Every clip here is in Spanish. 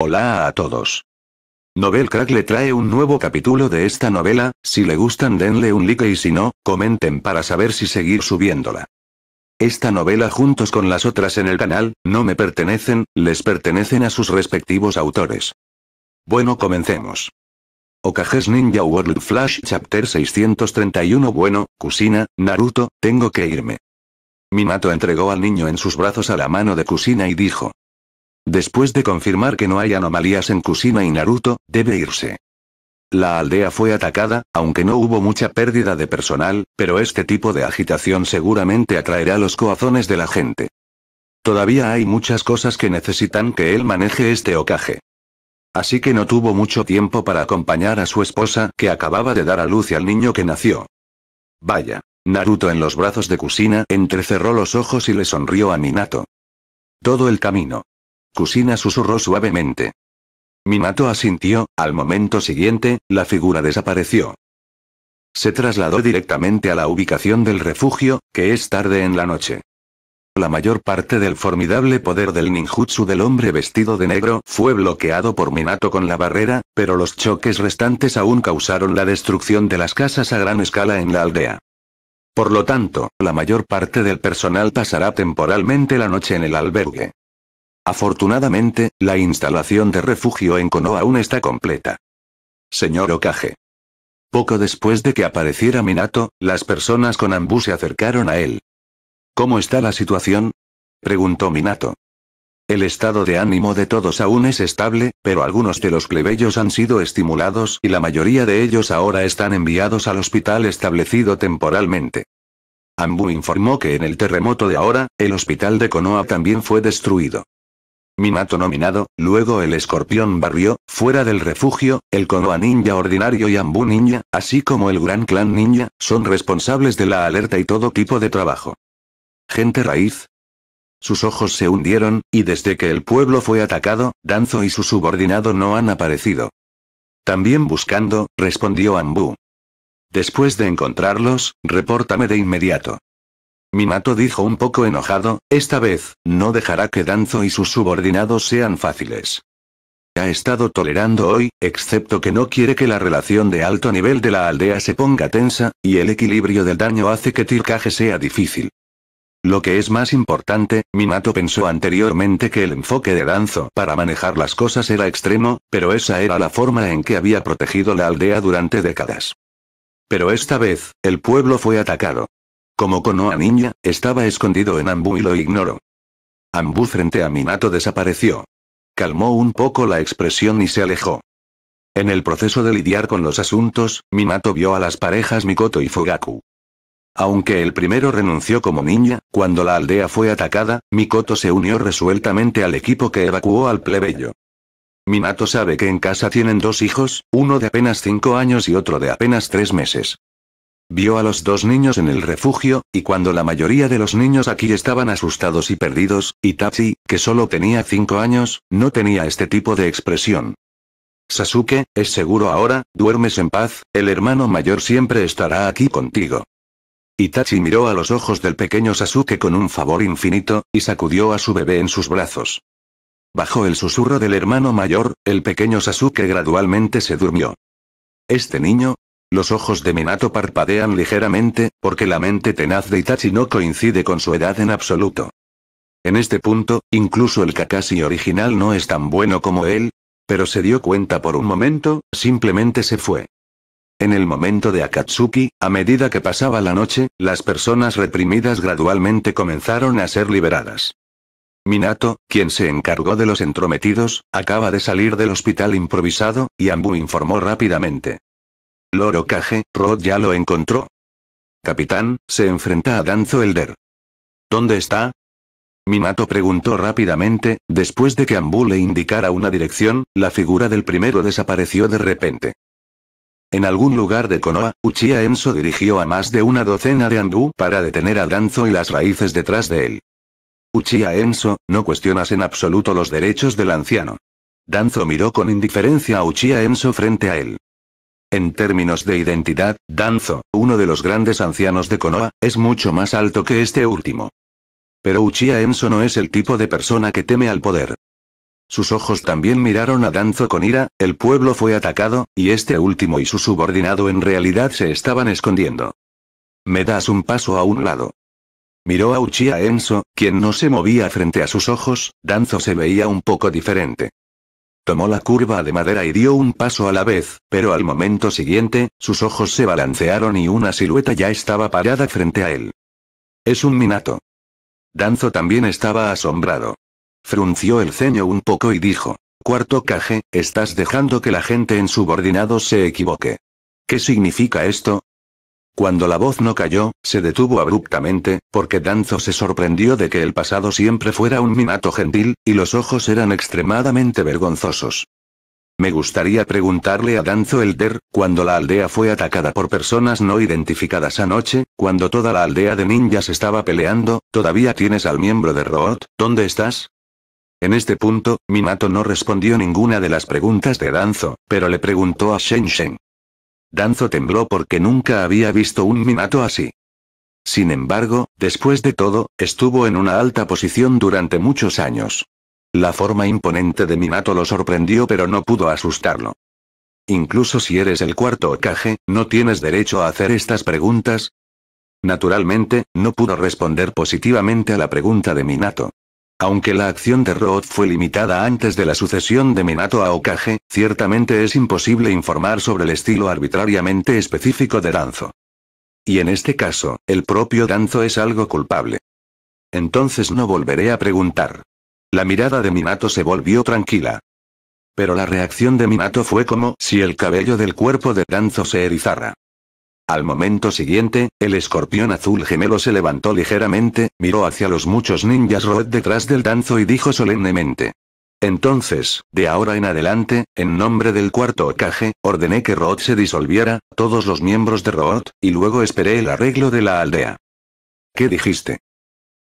Hola a todos. Novel Crack le trae un nuevo capítulo de esta novela, si le gustan denle un like y si no, comenten para saber si seguir subiéndola. Esta novela juntos con las otras en el canal, no me pertenecen, les pertenecen a sus respectivos autores. Bueno comencemos. Okages Ninja World Flash Chapter 631 Bueno, Kusina, Naruto, tengo que irme. Minato entregó al niño en sus brazos a la mano de Kusina y dijo, Después de confirmar que no hay anomalías en Kusina y Naruto, debe irse. La aldea fue atacada, aunque no hubo mucha pérdida de personal, pero este tipo de agitación seguramente atraerá los corazones de la gente. Todavía hay muchas cosas que necesitan que él maneje este ocaje. Así que no tuvo mucho tiempo para acompañar a su esposa, que acababa de dar a luz al niño que nació. Vaya. Naruto en los brazos de Kusina entrecerró los ojos y le sonrió a Minato. Todo el camino, Kusina susurró suavemente. Minato asintió, al momento siguiente, la figura desapareció. Se trasladó directamente a la ubicación del refugio, que es tarde en la noche. La mayor parte del formidable poder del ninjutsu del hombre vestido de negro fue bloqueado por Minato con la barrera, pero los choques restantes aún causaron la destrucción de las casas a gran escala en la aldea. Por lo tanto, la mayor parte del personal pasará temporalmente la noche en el albergue. Afortunadamente, la instalación de refugio en Konoa aún está completa. Señor Okage. Poco después de que apareciera Minato, las personas con Ambu se acercaron a él. ¿Cómo está la situación? preguntó Minato. El estado de ánimo de todos aún es estable, pero algunos de los plebeyos han sido estimulados y la mayoría de ellos ahora están enviados al hospital establecido temporalmente. Ambu informó que en el terremoto de ahora, el hospital de Konoha también fue destruido. Minato nominado, luego el escorpión barrio, fuera del refugio, el Konoha ninja ordinario y Ambu ninja, así como el gran clan ninja, son responsables de la alerta y todo tipo de trabajo. Gente raíz. Sus ojos se hundieron, y desde que el pueblo fue atacado, Danzo y su subordinado no han aparecido. También buscando, respondió Ambu. Después de encontrarlos, repórtame de inmediato. Minato dijo un poco enojado, esta vez, no dejará que Danzo y sus subordinados sean fáciles. Ha estado tolerando hoy, excepto que no quiere que la relación de alto nivel de la aldea se ponga tensa, y el equilibrio del daño hace que Tircaje sea difícil. Lo que es más importante, Minato pensó anteriormente que el enfoque de Danzo para manejar las cosas era extremo, pero esa era la forma en que había protegido la aldea durante décadas. Pero esta vez, el pueblo fue atacado. Como Konoha Ninja, estaba escondido en Ambu y lo ignoró. Ambu frente a Minato desapareció. Calmó un poco la expresión y se alejó. En el proceso de lidiar con los asuntos, Minato vio a las parejas Mikoto y Fugaku. Aunque el primero renunció como ninja, cuando la aldea fue atacada, Mikoto se unió resueltamente al equipo que evacuó al plebeyo. Minato sabe que en casa tienen dos hijos, uno de apenas cinco años y otro de apenas tres meses. Vio a los dos niños en el refugio, y cuando la mayoría de los niños aquí estaban asustados y perdidos, Itachi, que solo tenía cinco años, no tenía este tipo de expresión. Sasuke, es seguro ahora, duermes en paz, el hermano mayor siempre estará aquí contigo. Itachi miró a los ojos del pequeño Sasuke con un favor infinito, y sacudió a su bebé en sus brazos. Bajo el susurro del hermano mayor, el pequeño Sasuke gradualmente se durmió. Este niño, los ojos de Minato parpadean ligeramente, porque la mente tenaz de Itachi no coincide con su edad en absoluto. En este punto, incluso el Kakashi original no es tan bueno como él, pero se dio cuenta por un momento, simplemente se fue. En el momento de Akatsuki, a medida que pasaba la noche, las personas reprimidas gradualmente comenzaron a ser liberadas. Minato, quien se encargó de los entrometidos, acaba de salir del hospital improvisado, y Ambu informó rápidamente. Loro caje, Rod ya lo encontró. Capitán, se enfrenta a Danzo Elder. ¿Dónde está? Minato preguntó rápidamente, después de que Ambu le indicara una dirección, la figura del primero desapareció de repente. En algún lugar de Konoha, Uchiha Enso dirigió a más de una docena de Ambu para detener a Danzo y las raíces detrás de él. Uchiha Enso, no cuestionas en absoluto los derechos del anciano. Danzo miró con indiferencia a Uchiha Enso frente a él. En términos de identidad, Danzo, uno de los grandes ancianos de Konoha, es mucho más alto que este último. Pero Uchiha Enso no es el tipo de persona que teme al poder. Sus ojos también miraron a Danzo con ira, el pueblo fue atacado, y este último y su subordinado en realidad se estaban escondiendo. Me das un paso a un lado. Miró a Uchiha Enso, quien no se movía frente a sus ojos, Danzo se veía un poco diferente. Tomó la curva de madera y dio un paso a la vez, pero al momento siguiente, sus ojos se balancearon y una silueta ya estaba parada frente a él. Es un minato. Danzo también estaba asombrado. Frunció el ceño un poco y dijo, Cuarto caje, estás dejando que la gente en subordinados se equivoque. ¿Qué significa esto? Cuando la voz no cayó, se detuvo abruptamente, porque Danzo se sorprendió de que el pasado siempre fuera un minato gentil, y los ojos eran extremadamente vergonzosos. Me gustaría preguntarle a Danzo Elder, cuando la aldea fue atacada por personas no identificadas anoche, cuando toda la aldea de ninjas estaba peleando, ¿todavía tienes al miembro de Root? ¿Dónde estás? En este punto, Minato no respondió ninguna de las preguntas de Danzo, pero le preguntó a Shen Shen. Danzo tembló porque nunca había visto un Minato así. Sin embargo, después de todo, estuvo en una alta posición durante muchos años. La forma imponente de Minato lo sorprendió pero no pudo asustarlo. Incluso si eres el cuarto ocaje, ¿no tienes derecho a hacer estas preguntas? Naturalmente, no pudo responder positivamente a la pregunta de Minato. Aunque la acción de Roth fue limitada antes de la sucesión de Minato a Okage, ciertamente es imposible informar sobre el estilo arbitrariamente específico de Danzo. Y en este caso, el propio Danzo es algo culpable. Entonces no volveré a preguntar. La mirada de Minato se volvió tranquila. Pero la reacción de Minato fue como si el cabello del cuerpo de Danzo se erizara. Al momento siguiente, el escorpión azul gemelo se levantó ligeramente, miró hacia los muchos ninjas Root detrás del danzo y dijo solemnemente. Entonces, de ahora en adelante, en nombre del cuarto ocaje, ordené que Root se disolviera, todos los miembros de Root, y luego esperé el arreglo de la aldea. ¿Qué dijiste?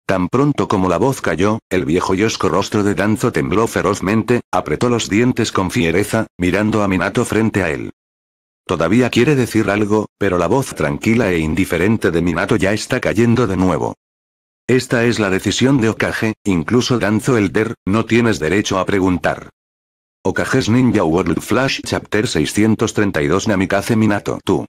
Tan pronto como la voz cayó, el viejo y osco rostro de Danzo tembló ferozmente, apretó los dientes con fiereza, mirando a Minato frente a él. Todavía quiere decir algo, pero la voz tranquila e indiferente de Minato ya está cayendo de nuevo. Esta es la decisión de Okage, incluso Danzo Elder, no tienes derecho a preguntar. Okages Ninja World Flash Chapter 632 Namikaze Minato Tú.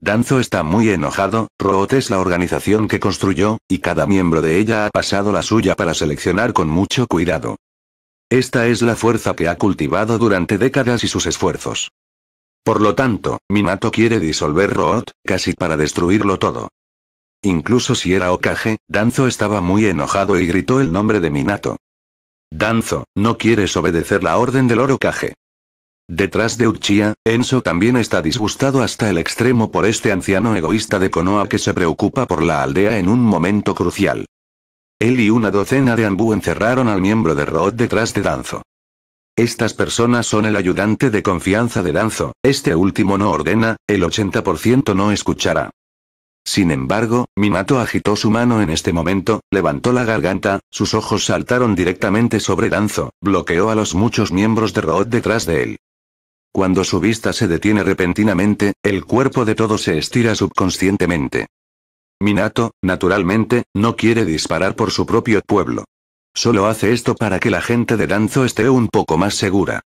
Danzo está muy enojado, Root es la organización que construyó, y cada miembro de ella ha pasado la suya para seleccionar con mucho cuidado. Esta es la fuerza que ha cultivado durante décadas y sus esfuerzos. Por lo tanto, Minato quiere disolver Root, casi para destruirlo todo. Incluso si era Okage, Danzo estaba muy enojado y gritó el nombre de Minato. Danzo, no quieres obedecer la orden del Orokage. Detrás de Uchiha, Enso también está disgustado hasta el extremo por este anciano egoísta de Konoha que se preocupa por la aldea en un momento crucial. Él y una docena de Anbu encerraron al miembro de Root detrás de Danzo. Estas personas son el ayudante de confianza de Danzo, este último no ordena, el 80% no escuchará. Sin embargo, Minato agitó su mano en este momento, levantó la garganta, sus ojos saltaron directamente sobre Danzo, bloqueó a los muchos miembros de Rod detrás de él. Cuando su vista se detiene repentinamente, el cuerpo de todos se estira subconscientemente. Minato, naturalmente, no quiere disparar por su propio pueblo. Solo hace esto para que la gente de Danzo esté un poco más segura.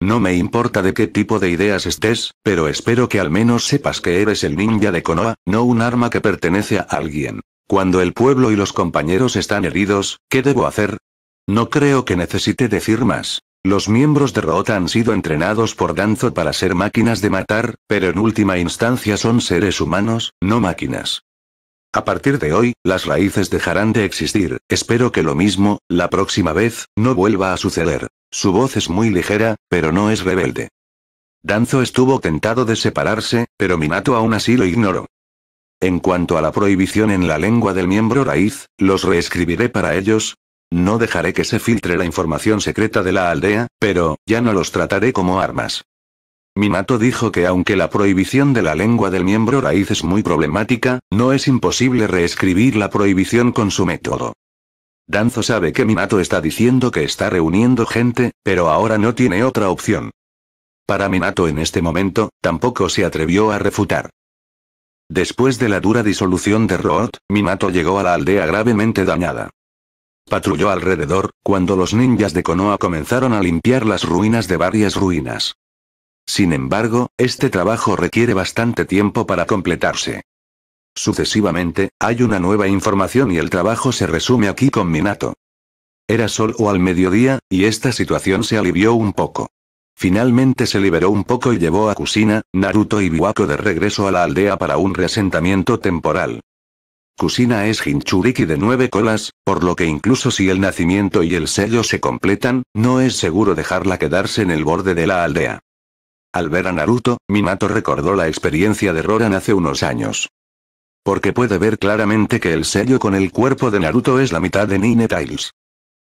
No me importa de qué tipo de ideas estés, pero espero que al menos sepas que eres el ninja de Konoha, no un arma que pertenece a alguien. Cuando el pueblo y los compañeros están heridos, ¿qué debo hacer? No creo que necesite decir más. Los miembros de Rota han sido entrenados por Danzo para ser máquinas de matar, pero en última instancia son seres humanos, no máquinas. A partir de hoy, las raíces dejarán de existir, espero que lo mismo, la próxima vez, no vuelva a suceder. Su voz es muy ligera, pero no es rebelde. Danzo estuvo tentado de separarse, pero Minato aún así lo ignoró. En cuanto a la prohibición en la lengua del miembro raíz, los reescribiré para ellos. No dejaré que se filtre la información secreta de la aldea, pero, ya no los trataré como armas. Minato dijo que aunque la prohibición de la lengua del miembro raíz es muy problemática, no es imposible reescribir la prohibición con su método. Danzo sabe que Minato está diciendo que está reuniendo gente, pero ahora no tiene otra opción. Para Minato en este momento, tampoco se atrevió a refutar. Después de la dura disolución de Roth, Minato llegó a la aldea gravemente dañada. Patrulló alrededor, cuando los ninjas de Konoha comenzaron a limpiar las ruinas de varias ruinas. Sin embargo, este trabajo requiere bastante tiempo para completarse. Sucesivamente, hay una nueva información y el trabajo se resume aquí con Minato. Era sol o al mediodía, y esta situación se alivió un poco. Finalmente se liberó un poco y llevó a Kusina, Naruto y Biwako de regreso a la aldea para un reasentamiento temporal. Kusina es Hinchuriki de nueve colas, por lo que incluso si el nacimiento y el sello se completan, no es seguro dejarla quedarse en el borde de la aldea. Al ver a Naruto, Minato recordó la experiencia de Roran hace unos años. Porque puede ver claramente que el sello con el cuerpo de Naruto es la mitad de Nine Tails.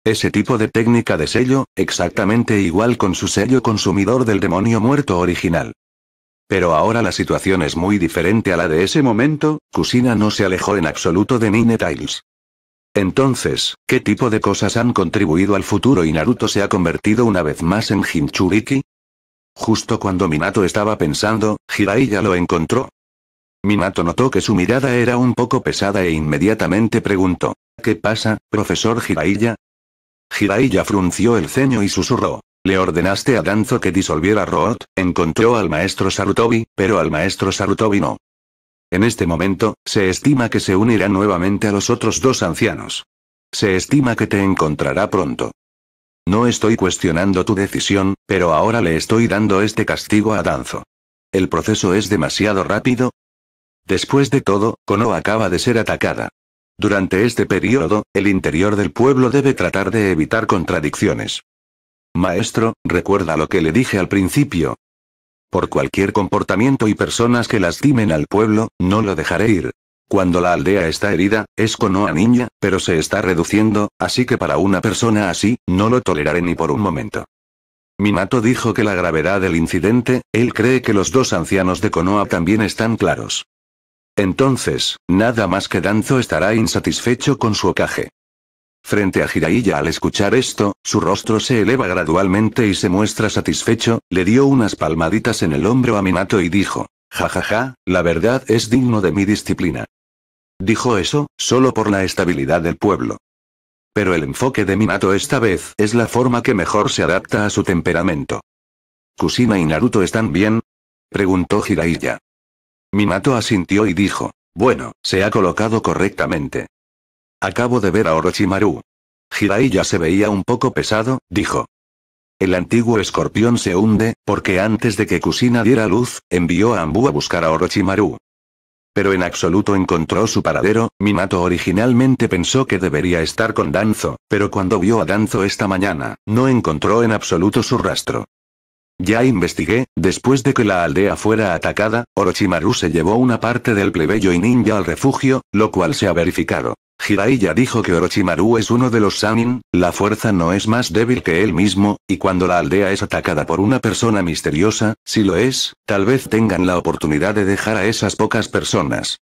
Ese tipo de técnica de sello, exactamente igual con su sello consumidor del demonio muerto original. Pero ahora la situación es muy diferente a la de ese momento, Kusina no se alejó en absoluto de Nine Tails. Entonces, ¿qué tipo de cosas han contribuido al futuro y Naruto se ha convertido una vez más en Hinchuriki? Justo cuando Minato estaba pensando, Jiraiya lo encontró. Minato notó que su mirada era un poco pesada e inmediatamente preguntó. ¿Qué pasa, profesor Jiraiya? Jiraiya frunció el ceño y susurró. Le ordenaste a Danzo que disolviera Root, encontró al maestro Sarutobi, pero al maestro Sarutobi no. En este momento, se estima que se unirá nuevamente a los otros dos ancianos. Se estima que te encontrará pronto. No estoy cuestionando tu decisión, pero ahora le estoy dando este castigo a Danzo. ¿El proceso es demasiado rápido? Después de todo, Kono acaba de ser atacada. Durante este periodo, el interior del pueblo debe tratar de evitar contradicciones. Maestro, recuerda lo que le dije al principio. Por cualquier comportamiento y personas que lastimen al pueblo, no lo dejaré ir. Cuando la aldea está herida, es Konoha niña, pero se está reduciendo, así que para una persona así, no lo toleraré ni por un momento. Minato dijo que la gravedad del incidente, él cree que los dos ancianos de Konoha también están claros. Entonces, nada más que Danzo estará insatisfecho con su ocaje. Frente a Jiraiya al escuchar esto, su rostro se eleva gradualmente y se muestra satisfecho, le dio unas palmaditas en el hombro a Minato y dijo, jajaja, ja, ja, la verdad es digno de mi disciplina. Dijo eso, solo por la estabilidad del pueblo. Pero el enfoque de Minato esta vez es la forma que mejor se adapta a su temperamento. ¿Kusina y Naruto están bien? Preguntó Jiraiya. Minato asintió y dijo, bueno, se ha colocado correctamente. Acabo de ver a Orochimaru. Jiraiya se veía un poco pesado, dijo. El antiguo escorpión se hunde, porque antes de que Kusina diera luz, envió a Ambu a buscar a Orochimaru pero en absoluto encontró su paradero. Minato originalmente pensó que debería estar con Danzo, pero cuando vio a Danzo esta mañana, no encontró en absoluto su rastro. Ya investigué, después de que la aldea fuera atacada, Orochimaru se llevó una parte del plebeyo y ninja al refugio, lo cual se ha verificado. Jiraiya dijo que Orochimaru es uno de los Sanin, la fuerza no es más débil que él mismo, y cuando la aldea es atacada por una persona misteriosa, si lo es, tal vez tengan la oportunidad de dejar a esas pocas personas.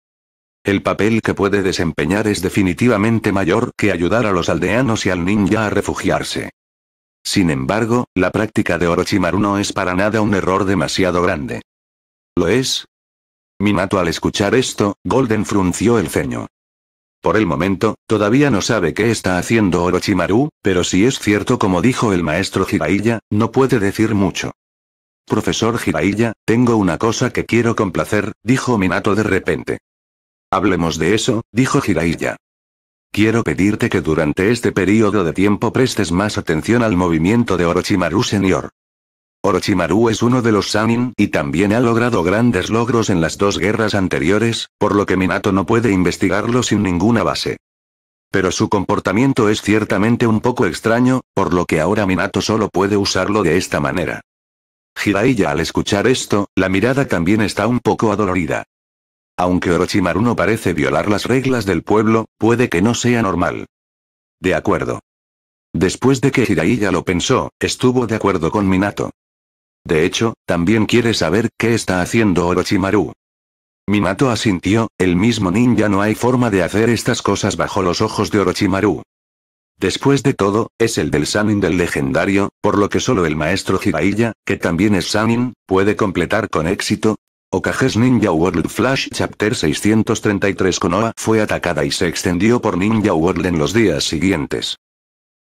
El papel que puede desempeñar es definitivamente mayor que ayudar a los aldeanos y al ninja a refugiarse. Sin embargo, la práctica de Orochimaru no es para nada un error demasiado grande. ¿Lo es? Minato al escuchar esto, Golden frunció el ceño. Por el momento, todavía no sabe qué está haciendo Orochimaru, pero si es cierto como dijo el maestro Jiraiya, no puede decir mucho. Profesor Jiraiya, tengo una cosa que quiero complacer, dijo Minato de repente. Hablemos de eso, dijo Jiraiya. Quiero pedirte que durante este periodo de tiempo prestes más atención al movimiento de Orochimaru Senior. Orochimaru es uno de los Sanin y también ha logrado grandes logros en las dos guerras anteriores, por lo que Minato no puede investigarlo sin ninguna base. Pero su comportamiento es ciertamente un poco extraño, por lo que ahora Minato solo puede usarlo de esta manera. Hiraiya al escuchar esto, la mirada también está un poco adolorida aunque Orochimaru no parece violar las reglas del pueblo, puede que no sea normal. De acuerdo. Después de que Hiraiya lo pensó, estuvo de acuerdo con Minato. De hecho, también quiere saber qué está haciendo Orochimaru. Minato asintió, el mismo ninja no hay forma de hacer estas cosas bajo los ojos de Orochimaru. Después de todo, es el del Sanin del legendario, por lo que solo el maestro Hiraiya, que también es Sanin, puede completar con éxito, Okages Ninja World Flash Chapter 633 Konoha fue atacada y se extendió por Ninja World en los días siguientes.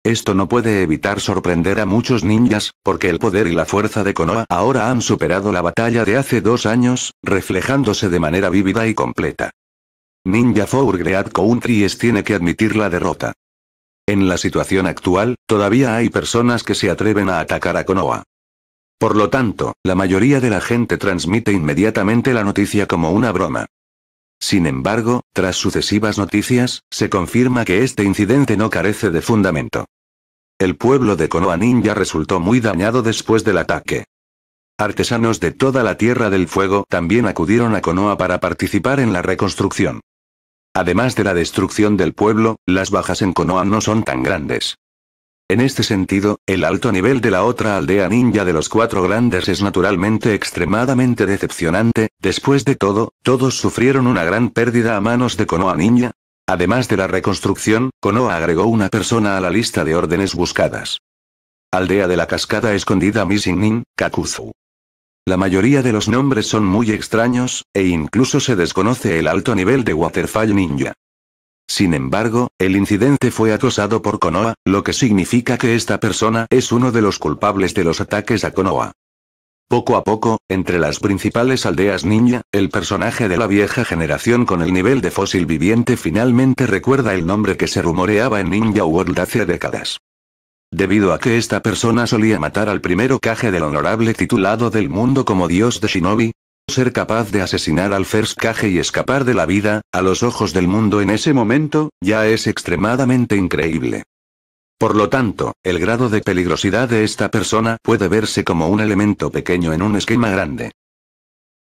Esto no puede evitar sorprender a muchos ninjas, porque el poder y la fuerza de Konoha ahora han superado la batalla de hace dos años, reflejándose de manera vívida y completa. Ninja Four Great Countries tiene que admitir la derrota. En la situación actual, todavía hay personas que se atreven a atacar a Konoha. Por lo tanto, la mayoría de la gente transmite inmediatamente la noticia como una broma. Sin embargo, tras sucesivas noticias, se confirma que este incidente no carece de fundamento. El pueblo de Konoha Ninja resultó muy dañado después del ataque. Artesanos de toda la Tierra del Fuego también acudieron a Konoha para participar en la reconstrucción. Además de la destrucción del pueblo, las bajas en Konoha no son tan grandes. En este sentido, el alto nivel de la otra aldea ninja de los cuatro grandes es naturalmente extremadamente decepcionante, después de todo, todos sufrieron una gran pérdida a manos de Konoha Ninja. Además de la reconstrucción, Konoha agregó una persona a la lista de órdenes buscadas. Aldea de la cascada escondida Missing Nin, Kakuzu. La mayoría de los nombres son muy extraños, e incluso se desconoce el alto nivel de Waterfall Ninja. Sin embargo, el incidente fue acosado por Konoha, lo que significa que esta persona es uno de los culpables de los ataques a Konoha. Poco a poco, entre las principales aldeas ninja, el personaje de la vieja generación con el nivel de fósil viviente finalmente recuerda el nombre que se rumoreaba en Ninja World hace décadas. Debido a que esta persona solía matar al primero Kage del honorable titulado del mundo como dios de Shinobi, ser capaz de asesinar al First Kage y escapar de la vida, a los ojos del mundo en ese momento, ya es extremadamente increíble. Por lo tanto, el grado de peligrosidad de esta persona puede verse como un elemento pequeño en un esquema grande.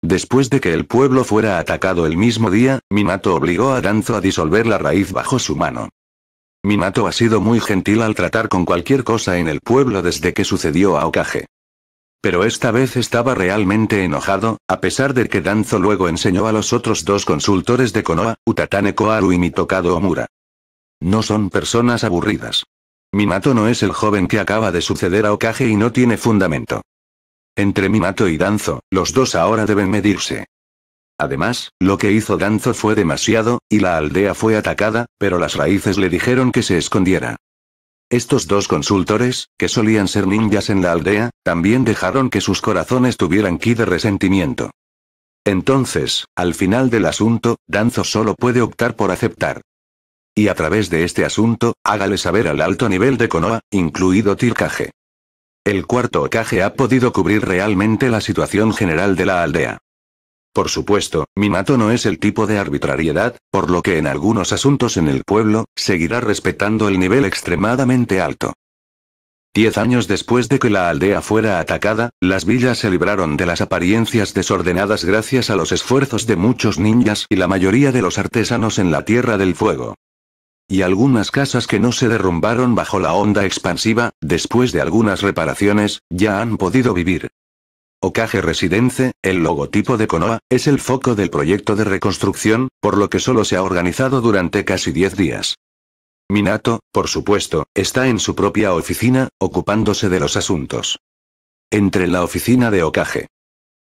Después de que el pueblo fuera atacado el mismo día, Minato obligó a Danzo a disolver la raíz bajo su mano. Minato ha sido muy gentil al tratar con cualquier cosa en el pueblo desde que sucedió a Okage. Pero esta vez estaba realmente enojado, a pesar de que Danzo luego enseñó a los otros dos consultores de Konoha, Utatane Koaru y Mitokado Omura. No son personas aburridas. Minato no es el joven que acaba de suceder a Okage y no tiene fundamento. Entre Minato y Danzo, los dos ahora deben medirse. Además, lo que hizo Danzo fue demasiado, y la aldea fue atacada, pero las raíces le dijeron que se escondiera. Estos dos consultores, que solían ser ninjas en la aldea, también dejaron que sus corazones tuvieran ki de resentimiento. Entonces, al final del asunto, Danzo solo puede optar por aceptar. Y a través de este asunto, hágale saber al alto nivel de Konoha, incluido Tircaje. El cuarto Kage ha podido cubrir realmente la situación general de la aldea. Por supuesto, Minato no es el tipo de arbitrariedad, por lo que en algunos asuntos en el pueblo, seguirá respetando el nivel extremadamente alto. Diez años después de que la aldea fuera atacada, las villas se libraron de las apariencias desordenadas gracias a los esfuerzos de muchos ninjas y la mayoría de los artesanos en la Tierra del Fuego. Y algunas casas que no se derrumbaron bajo la onda expansiva, después de algunas reparaciones, ya han podido vivir. Okage Residence, el logotipo de Konoha, es el foco del proyecto de reconstrucción, por lo que solo se ha organizado durante casi 10 días. Minato, por supuesto, está en su propia oficina, ocupándose de los asuntos. Entre la oficina de Okage.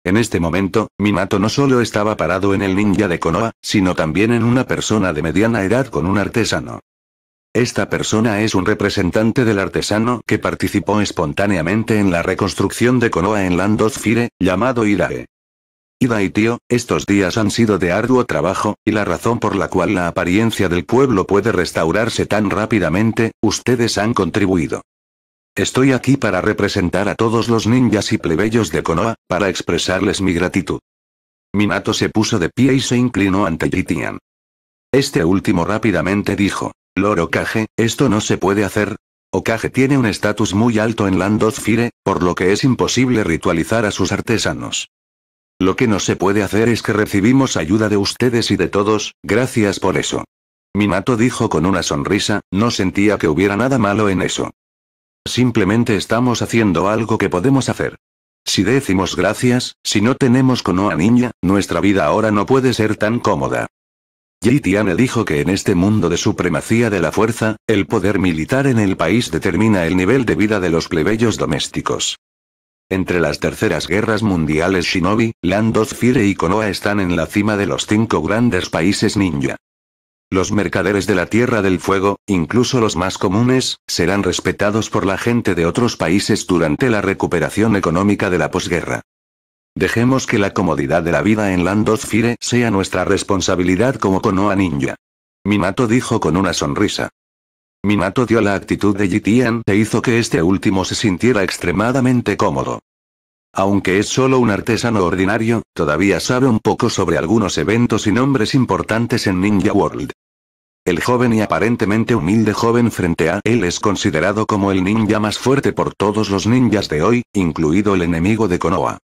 En este momento, Minato no solo estaba parado en el ninja de Konoha, sino también en una persona de mediana edad con un artesano. Esta persona es un representante del artesano que participó espontáneamente en la reconstrucción de Konoha en of Fire, llamado Irae. Ida tío, estos días han sido de arduo trabajo, y la razón por la cual la apariencia del pueblo puede restaurarse tan rápidamente, ustedes han contribuido. Estoy aquí para representar a todos los ninjas y plebeyos de Konoha, para expresarles mi gratitud. Minato se puso de pie y se inclinó ante Jitian. Este último rápidamente dijo, Loro Okage, esto no se puede hacer. Okage tiene un estatus muy alto en of Fire, por lo que es imposible ritualizar a sus artesanos. Lo que no se puede hacer es que recibimos ayuda de ustedes y de todos, gracias por eso. Minato dijo con una sonrisa, no sentía que hubiera nada malo en eso. Simplemente estamos haciendo algo que podemos hacer. Si decimos gracias, si no tenemos a niña, nuestra vida ahora no puede ser tan cómoda. Yitia dijo que en este mundo de supremacía de la fuerza, el poder militar en el país determina el nivel de vida de los plebeyos domésticos. Entre las terceras guerras mundiales Shinobi, Land of Fire y Konoha están en la cima de los cinco grandes países ninja. Los mercaderes de la Tierra del Fuego, incluso los más comunes, serán respetados por la gente de otros países durante la recuperación económica de la posguerra. Dejemos que la comodidad de la vida en Landos Fire sea nuestra responsabilidad como Konoha Ninja. Minato dijo con una sonrisa. Minato dio la actitud de Jitian e hizo que este último se sintiera extremadamente cómodo. Aunque es solo un artesano ordinario, todavía sabe un poco sobre algunos eventos y nombres importantes en Ninja World. El joven y aparentemente humilde joven frente a él es considerado como el ninja más fuerte por todos los ninjas de hoy, incluido el enemigo de Konoha.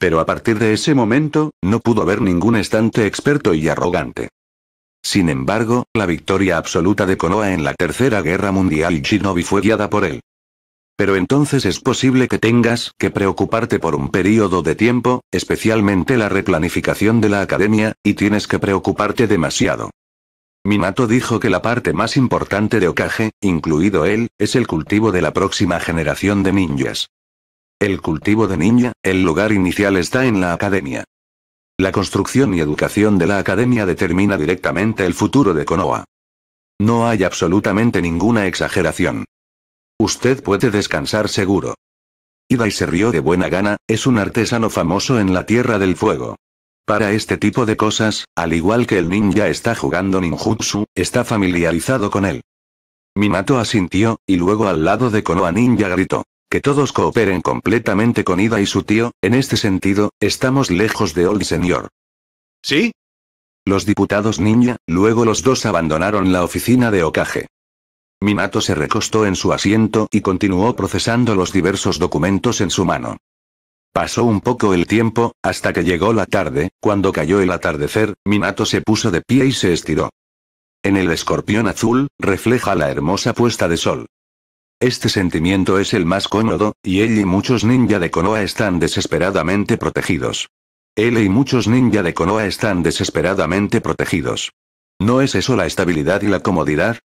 Pero a partir de ese momento, no pudo ver ningún estante experto y arrogante. Sin embargo, la victoria absoluta de Konoha en la Tercera Guerra Mundial y Shinobi fue guiada por él. Pero entonces es posible que tengas que preocuparte por un periodo de tiempo, especialmente la replanificación de la academia, y tienes que preocuparte demasiado. Minato dijo que la parte más importante de Okage, incluido él, es el cultivo de la próxima generación de ninjas. El cultivo de ninja, el lugar inicial está en la academia. La construcción y educación de la academia determina directamente el futuro de Konoha. No hay absolutamente ninguna exageración. Usted puede descansar seguro. y se rió de buena gana, es un artesano famoso en la Tierra del Fuego. Para este tipo de cosas, al igual que el ninja está jugando ninjutsu, está familiarizado con él. Minato asintió, y luego al lado de Konoha Ninja gritó. Que todos cooperen completamente con Ida y su tío, en este sentido, estamos lejos de Old Señor. ¿Sí? Los diputados niña, luego los dos abandonaron la oficina de Okage. Minato se recostó en su asiento y continuó procesando los diversos documentos en su mano. Pasó un poco el tiempo, hasta que llegó la tarde, cuando cayó el atardecer, Minato se puso de pie y se estiró. En el escorpión azul, refleja la hermosa puesta de sol. Este sentimiento es el más cómodo, y él y muchos ninja de Konoha están desesperadamente protegidos. Él y muchos ninja de Konoha están desesperadamente protegidos. ¿No es eso la estabilidad y la comodidad?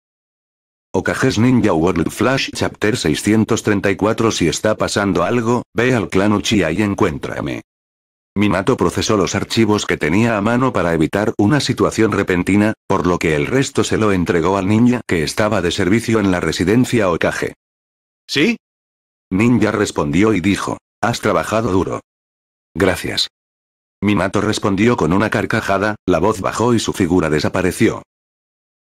Okages Ninja World Flash Chapter 634 Si está pasando algo, ve al clan Uchiha y encuéntrame. Minato procesó los archivos que tenía a mano para evitar una situación repentina, por lo que el resto se lo entregó al ninja que estaba de servicio en la residencia Okage. ¿Sí? Ninja respondió y dijo, has trabajado duro. Gracias. Minato respondió con una carcajada, la voz bajó y su figura desapareció.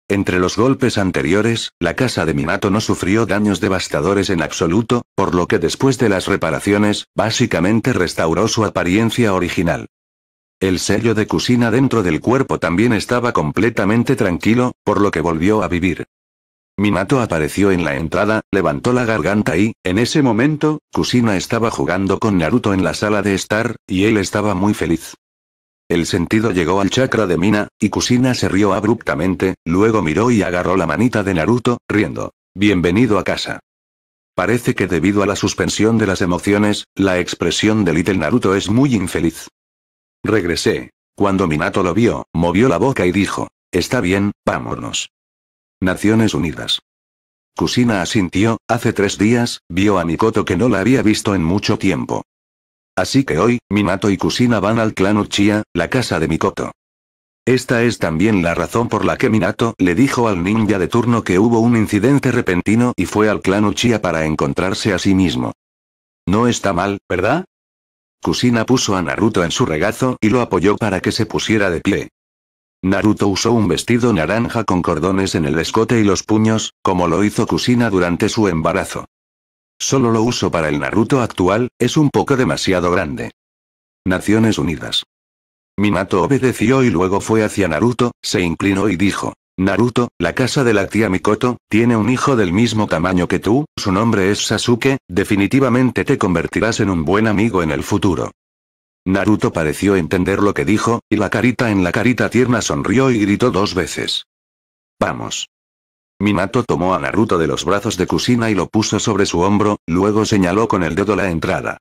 Entre los golpes anteriores, la casa de Minato no sufrió daños devastadores en absoluto, por lo que después de las reparaciones, básicamente restauró su apariencia original. El sello de cocina dentro del cuerpo también estaba completamente tranquilo, por lo que volvió a vivir. Minato apareció en la entrada, levantó la garganta y, en ese momento, Kusina estaba jugando con Naruto en la sala de estar, y él estaba muy feliz. El sentido llegó al chakra de Mina, y Kusina se rió abruptamente, luego miró y agarró la manita de Naruto, riendo. Bienvenido a casa. Parece que debido a la suspensión de las emociones, la expresión de Little Naruto es muy infeliz. Regresé. Cuando Minato lo vio, movió la boca y dijo, Está bien, vámonos. Naciones Unidas. Kusina asintió, hace tres días, vio a Mikoto que no la había visto en mucho tiempo. Así que hoy, Minato y Kusina van al clan Uchiha, la casa de Mikoto. Esta es también la razón por la que Minato le dijo al ninja de turno que hubo un incidente repentino y fue al clan Uchiha para encontrarse a sí mismo. No está mal, ¿verdad? Kusina puso a Naruto en su regazo y lo apoyó para que se pusiera de pie. Naruto usó un vestido naranja con cordones en el escote y los puños, como lo hizo Kusina durante su embarazo. Solo lo uso para el Naruto actual, es un poco demasiado grande. Naciones Unidas. Minato obedeció y luego fue hacia Naruto, se inclinó y dijo, Naruto, la casa de la tía Mikoto, tiene un hijo del mismo tamaño que tú, su nombre es Sasuke, definitivamente te convertirás en un buen amigo en el futuro. Naruto pareció entender lo que dijo, y la carita en la carita tierna sonrió y gritó dos veces. Vamos. Minato tomó a Naruto de los brazos de Kusina y lo puso sobre su hombro, luego señaló con el dedo la entrada.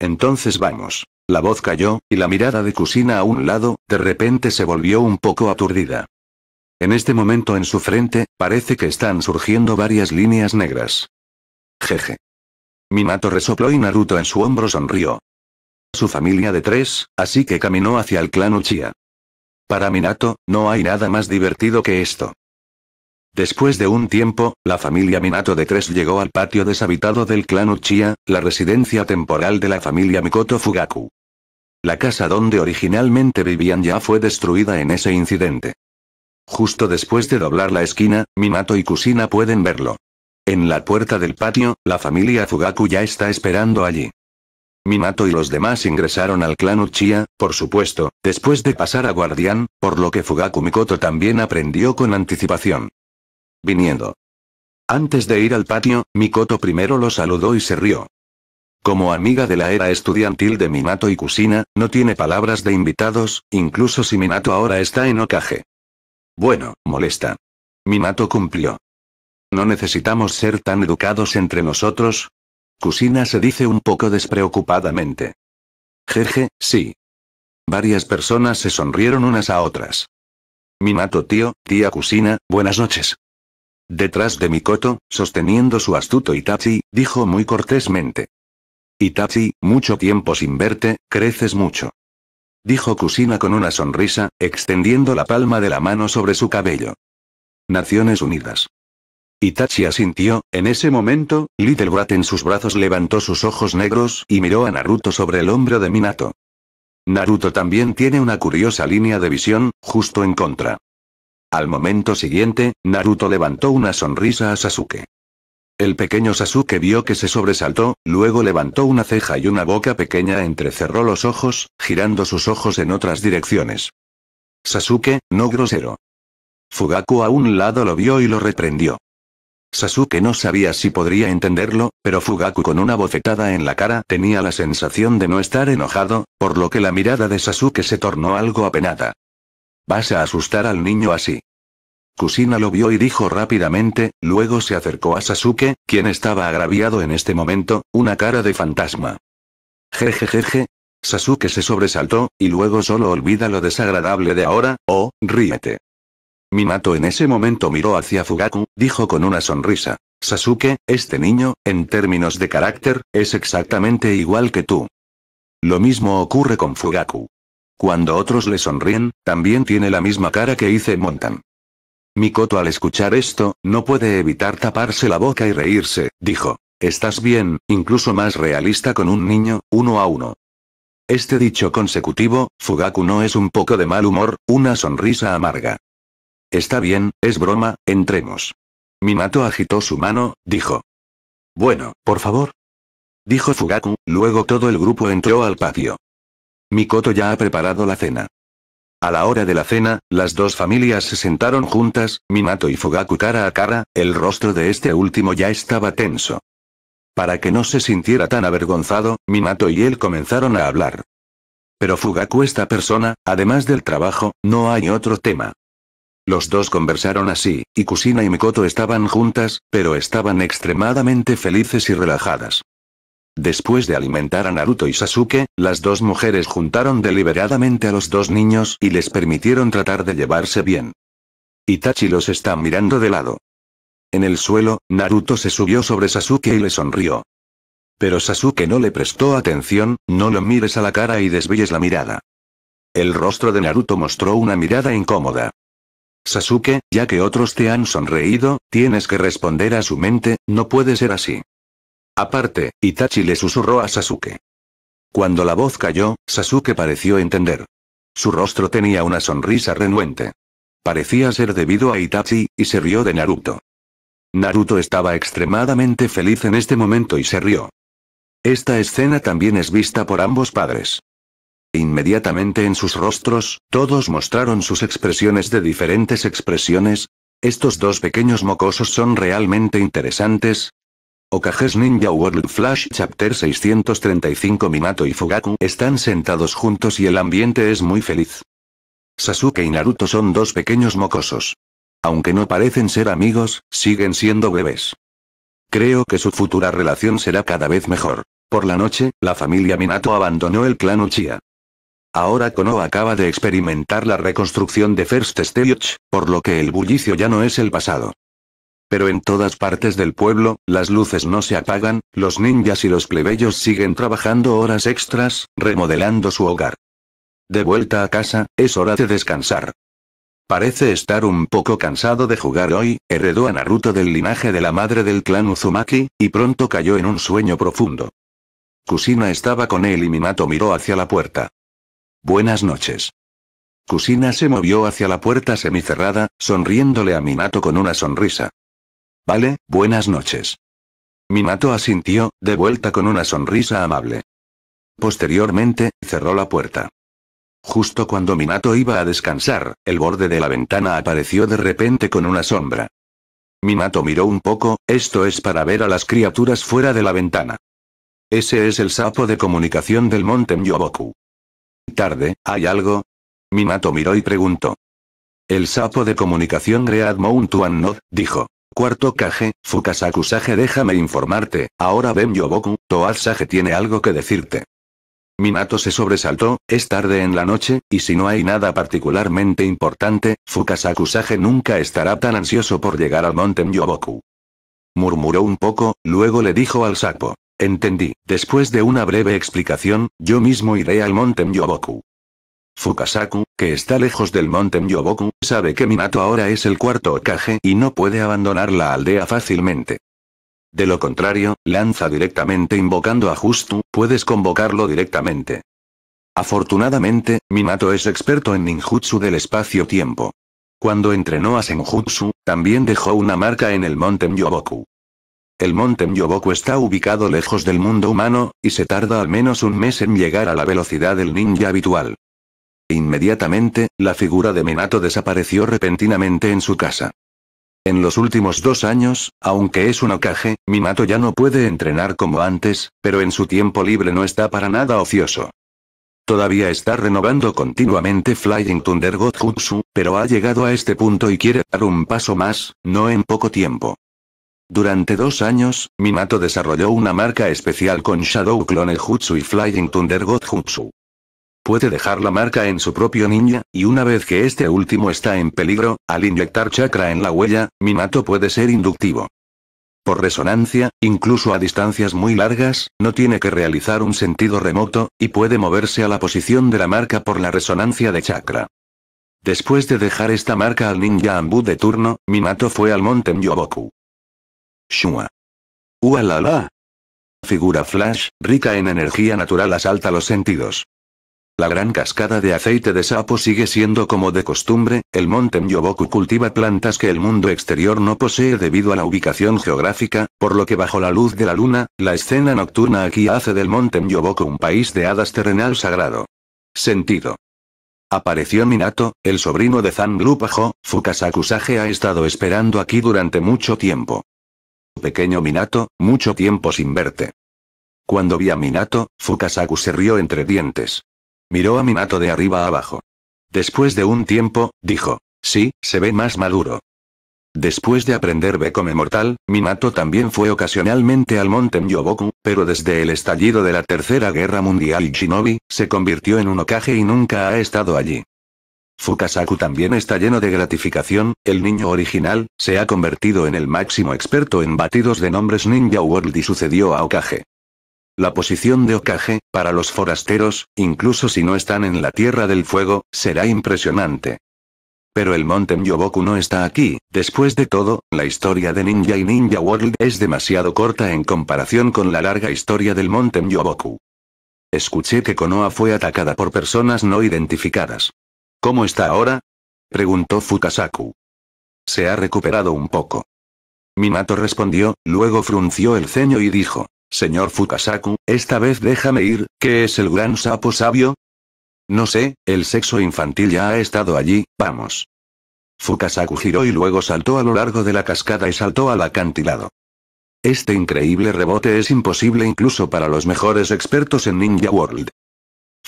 Entonces vamos. La voz cayó, y la mirada de Kusina a un lado, de repente se volvió un poco aturdida. En este momento en su frente, parece que están surgiendo varias líneas negras. Jeje. Minato resopló y Naruto en su hombro sonrió su familia de tres, así que caminó hacia el clan Uchiha. Para Minato, no hay nada más divertido que esto. Después de un tiempo, la familia Minato de tres llegó al patio deshabitado del clan Uchiha, la residencia temporal de la familia Mikoto Fugaku. La casa donde originalmente vivían ya fue destruida en ese incidente. Justo después de doblar la esquina, Minato y Kusina pueden verlo. En la puerta del patio, la familia Fugaku ya está esperando allí. Minato y los demás ingresaron al clan Uchiha, por supuesto, después de pasar a guardián, por lo que Fugaku Mikoto también aprendió con anticipación. Viniendo. Antes de ir al patio, Mikoto primero lo saludó y se rió. Como amiga de la era estudiantil de Minato y Kusina, no tiene palabras de invitados, incluso si Minato ahora está en Okage. Bueno, molesta. Minato cumplió. No necesitamos ser tan educados entre nosotros, Cusina se dice un poco despreocupadamente. Jeje, sí. Varias personas se sonrieron unas a otras. mato tío, tía Cusina, buenas noches. Detrás de Mikoto, sosteniendo su astuto Itachi, dijo muy cortésmente. Itachi, mucho tiempo sin verte, creces mucho. Dijo Kusina con una sonrisa, extendiendo la palma de la mano sobre su cabello. Naciones Unidas. Itachi asintió, en ese momento, Little Brat en sus brazos levantó sus ojos negros y miró a Naruto sobre el hombro de Minato. Naruto también tiene una curiosa línea de visión, justo en contra. Al momento siguiente, Naruto levantó una sonrisa a Sasuke. El pequeño Sasuke vio que se sobresaltó, luego levantó una ceja y una boca pequeña entrecerró los ojos, girando sus ojos en otras direcciones. Sasuke, no grosero. Fugaku a un lado lo vio y lo reprendió. Sasuke no sabía si podría entenderlo, pero Fugaku con una bofetada en la cara tenía la sensación de no estar enojado, por lo que la mirada de Sasuke se tornó algo apenada. Vas a asustar al niño así. Kusina lo vio y dijo rápidamente, luego se acercó a Sasuke, quien estaba agraviado en este momento, una cara de fantasma. Jejejeje. Sasuke se sobresaltó, y luego solo olvida lo desagradable de ahora, oh, ríete. Minato en ese momento miró hacia Fugaku, dijo con una sonrisa. Sasuke, este niño, en términos de carácter, es exactamente igual que tú. Lo mismo ocurre con Fugaku. Cuando otros le sonríen, también tiene la misma cara que hice Montan. Mikoto al escuchar esto, no puede evitar taparse la boca y reírse, dijo. Estás bien, incluso más realista con un niño, uno a uno. Este dicho consecutivo, Fugaku no es un poco de mal humor, una sonrisa amarga. Está bien, es broma, entremos. Minato agitó su mano, dijo. Bueno, por favor. Dijo Fugaku, luego todo el grupo entró al patio. Mikoto ya ha preparado la cena. A la hora de la cena, las dos familias se sentaron juntas, Minato y Fugaku cara a cara, el rostro de este último ya estaba tenso. Para que no se sintiera tan avergonzado, Minato y él comenzaron a hablar. Pero Fugaku esta persona, además del trabajo, no hay otro tema. Los dos conversaron así, y Kusina y Mikoto estaban juntas, pero estaban extremadamente felices y relajadas. Después de alimentar a Naruto y Sasuke, las dos mujeres juntaron deliberadamente a los dos niños y les permitieron tratar de llevarse bien. Itachi los está mirando de lado. En el suelo, Naruto se subió sobre Sasuke y le sonrió. Pero Sasuke no le prestó atención, no lo mires a la cara y desvíes la mirada. El rostro de Naruto mostró una mirada incómoda. Sasuke, ya que otros te han sonreído, tienes que responder a su mente, no puede ser así. Aparte, Itachi le susurró a Sasuke. Cuando la voz cayó, Sasuke pareció entender. Su rostro tenía una sonrisa renuente. Parecía ser debido a Itachi, y se rió de Naruto. Naruto estaba extremadamente feliz en este momento y se rió. Esta escena también es vista por ambos padres. Inmediatamente en sus rostros, todos mostraron sus expresiones de diferentes expresiones. Estos dos pequeños mocosos son realmente interesantes, Okages Ninja World Flash Chapter 635 Minato y Fugaku están sentados juntos y el ambiente es muy feliz. Sasuke y Naruto son dos pequeños mocosos. Aunque no parecen ser amigos, siguen siendo bebés. Creo que su futura relación será cada vez mejor. Por la noche, la familia Minato abandonó el clan Uchiha. Ahora Kono acaba de experimentar la reconstrucción de First Stage, por lo que el bullicio ya no es el pasado. Pero en todas partes del pueblo, las luces no se apagan, los ninjas y los plebeyos siguen trabajando horas extras, remodelando su hogar. De vuelta a casa, es hora de descansar. Parece estar un poco cansado de jugar hoy, heredó a Naruto del linaje de la madre del clan Uzumaki, y pronto cayó en un sueño profundo. Kusina estaba con él y Minato miró hacia la puerta. Buenas noches. Kusina se movió hacia la puerta semicerrada, sonriéndole a Minato con una sonrisa. Vale, buenas noches. Minato asintió, de vuelta con una sonrisa amable. Posteriormente, cerró la puerta. Justo cuando Minato iba a descansar, el borde de la ventana apareció de repente con una sombra. Minato miró un poco, esto es para ver a las criaturas fuera de la ventana. Ese es el sapo de comunicación del monte Myoboku. Tarde, ¿hay algo? Minato miró y preguntó. El sapo de comunicación Read Mountain dijo. Cuarto Kage, Fukasakusage déjame informarte, ahora Ben Yoboku, Saje tiene algo que decirte. Minato se sobresaltó, es tarde en la noche, y si no hay nada particularmente importante, Fukasakusage nunca estará tan ansioso por llegar al monte Yoboku. Murmuró un poco, luego le dijo al sapo. Entendí, después de una breve explicación, yo mismo iré al monte Myoboku. Fukasaku, que está lejos del monte Myoboku, sabe que Minato ahora es el cuarto Okage y no puede abandonar la aldea fácilmente. De lo contrario, lanza directamente invocando a Justu, puedes convocarlo directamente. Afortunadamente, Minato es experto en ninjutsu del espacio-tiempo. Cuando entrenó a Senjutsu, también dejó una marca en el monte Myoboku. El monte Myoboku está ubicado lejos del mundo humano, y se tarda al menos un mes en llegar a la velocidad del ninja habitual. Inmediatamente, la figura de Minato desapareció repentinamente en su casa. En los últimos dos años, aunque es un ocaje, Minato ya no puede entrenar como antes, pero en su tiempo libre no está para nada ocioso. Todavía está renovando continuamente Flying Thunder God Jutsu, pero ha llegado a este punto y quiere dar un paso más, no en poco tiempo. Durante dos años, Minato desarrolló una marca especial con Shadow Clone Jutsu y Flying Thunder God Jutsu. Puede dejar la marca en su propio ninja, y una vez que este último está en peligro, al inyectar chakra en la huella, Minato puede ser inductivo. Por resonancia, incluso a distancias muy largas, no tiene que realizar un sentido remoto, y puede moverse a la posición de la marca por la resonancia de chakra. Después de dejar esta marca al ninja Ambu de turno, Minato fue al monte Yoboku. Shua. ¡Ualala! Figura flash, rica en energía natural asalta los sentidos. La gran cascada de aceite de sapo sigue siendo como de costumbre, el monte Myoboku cultiva plantas que el mundo exterior no posee debido a la ubicación geográfica, por lo que bajo la luz de la luna, la escena nocturna aquí hace del monte Myoboku un país de hadas terrenal sagrado. Sentido. Apareció Minato, el sobrino de Zangrupajo, Fukasakusaje ha estado esperando aquí durante mucho tiempo. Pequeño Minato, mucho tiempo sin verte. Cuando vi a Minato, Fukasaku se rió entre dientes. Miró a Minato de arriba a abajo. Después de un tiempo, dijo, sí, se ve más maduro. Después de aprender Bekome Mortal, Minato también fue ocasionalmente al monte Myoboku, pero desde el estallido de la Tercera Guerra Mundial y Shinobi, se convirtió en un Okage y nunca ha estado allí. Fukasaku también está lleno de gratificación, el niño original, se ha convertido en el máximo experto en batidos de nombres Ninja World y sucedió a Okage. La posición de Okage, para los forasteros, incluso si no están en la Tierra del Fuego, será impresionante. Pero el Monte Myoboku no está aquí, después de todo, la historia de Ninja y Ninja World es demasiado corta en comparación con la larga historia del Monte Myoboku. Escuché que Konoha fue atacada por personas no identificadas. ¿Cómo está ahora? preguntó Fukasaku. Se ha recuperado un poco. Minato respondió, luego frunció el ceño y dijo, Señor Fukasaku, esta vez déjame ir, ¿qué es el gran sapo sabio? No sé, el sexo infantil ya ha estado allí, vamos. Fukasaku giró y luego saltó a lo largo de la cascada y saltó al acantilado. Este increíble rebote es imposible incluso para los mejores expertos en Ninja World.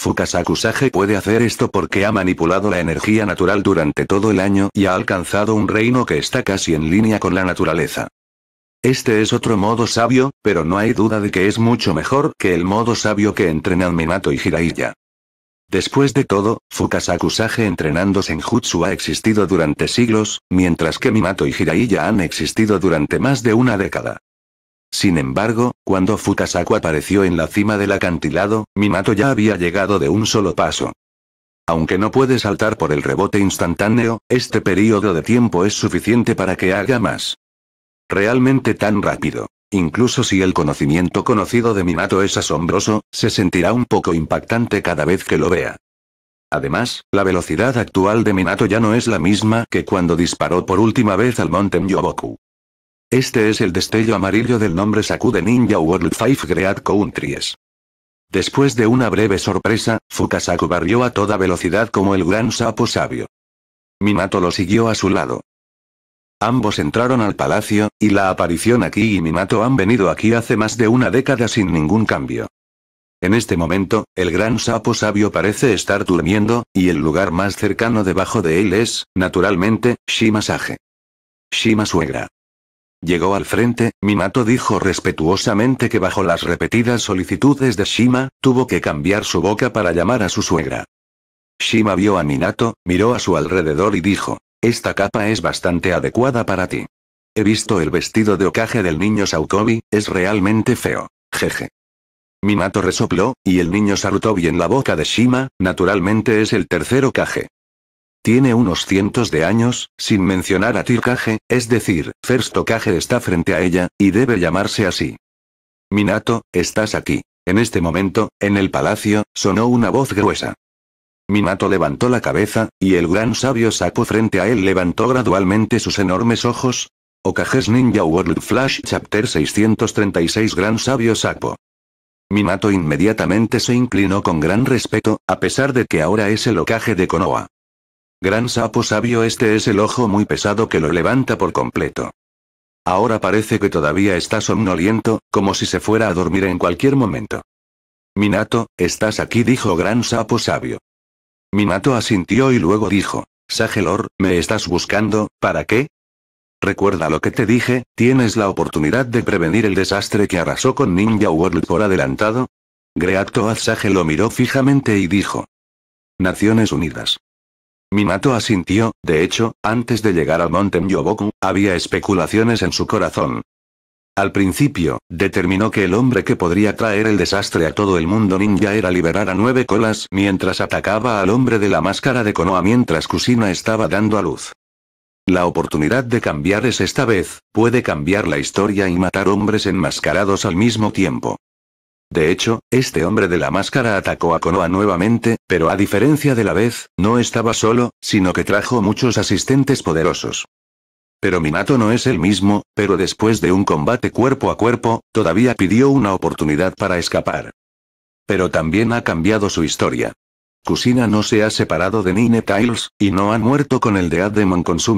Fukasakusage puede hacer esto porque ha manipulado la energía natural durante todo el año y ha alcanzado un reino que está casi en línea con la naturaleza. Este es otro modo sabio, pero no hay duda de que es mucho mejor que el modo sabio que entrenan Minato y Jiraiya. Después de todo, Fukasakusage entrenando Senjutsu ha existido durante siglos, mientras que Minato y Jiraiya han existido durante más de una década. Sin embargo, cuando Fukasaku apareció en la cima del acantilado, Minato ya había llegado de un solo paso. Aunque no puede saltar por el rebote instantáneo, este periodo de tiempo es suficiente para que haga más. Realmente tan rápido. Incluso si el conocimiento conocido de Minato es asombroso, se sentirá un poco impactante cada vez que lo vea. Además, la velocidad actual de Minato ya no es la misma que cuando disparó por última vez al monte Myoboku. Este es el destello amarillo del nombre de Ninja World 5 Great Countries. Después de una breve sorpresa, Fukasaku barrió a toda velocidad como el gran sapo sabio. Minato lo siguió a su lado. Ambos entraron al palacio, y la aparición aquí y Minato han venido aquí hace más de una década sin ningún cambio. En este momento, el gran sapo sabio parece estar durmiendo, y el lugar más cercano debajo de él es, naturalmente, Shimasage. Shima suegra. Llegó al frente, Minato dijo respetuosamente que bajo las repetidas solicitudes de Shima, tuvo que cambiar su boca para llamar a su suegra. Shima vio a Minato, miró a su alrededor y dijo, esta capa es bastante adecuada para ti. He visto el vestido de ocaje del niño Saukobi, es realmente feo. Jeje. Minato resopló, y el niño Sarutobi en la boca de Shima, naturalmente es el tercer ocaje. Tiene unos cientos de años, sin mencionar a Tirkage, es decir, Ferstokage está frente a ella, y debe llamarse así. Minato, estás aquí. En este momento, en el palacio, sonó una voz gruesa. Minato levantó la cabeza, y el gran sabio sapo frente a él levantó gradualmente sus enormes ojos. Okages Ninja World Flash Chapter 636 Gran Sabio Sapo. Minato inmediatamente se inclinó con gran respeto, a pesar de que ahora es el Okage de Konoha. Gran sapo sabio este es el ojo muy pesado que lo levanta por completo. Ahora parece que todavía está somnoliento, como si se fuera a dormir en cualquier momento. Minato, estás aquí, dijo Gran Sapo Sabio. Minato asintió y luego dijo, Sagelor, ¿me estás buscando, para qué? Recuerda lo que te dije, tienes la oportunidad de prevenir el desastre que arrasó con Ninja World por adelantado. Great Sage lo miró fijamente y dijo. Naciones Unidas. Minato asintió, de hecho, antes de llegar al monte Myoboku, había especulaciones en su corazón. Al principio, determinó que el hombre que podría traer el desastre a todo el mundo ninja era liberar a nueve colas mientras atacaba al hombre de la máscara de Konoha mientras Kusina estaba dando a luz. La oportunidad de cambiar es esta vez, puede cambiar la historia y matar hombres enmascarados al mismo tiempo. De hecho, este hombre de la máscara atacó a Konoha nuevamente, pero a diferencia de la vez, no estaba solo, sino que trajo muchos asistentes poderosos. Pero Minato no es el mismo, pero después de un combate cuerpo a cuerpo, todavía pidió una oportunidad para escapar. Pero también ha cambiado su historia. Kusina no se ha separado de Nine Tiles, y no ha muerto con el de Ademon con su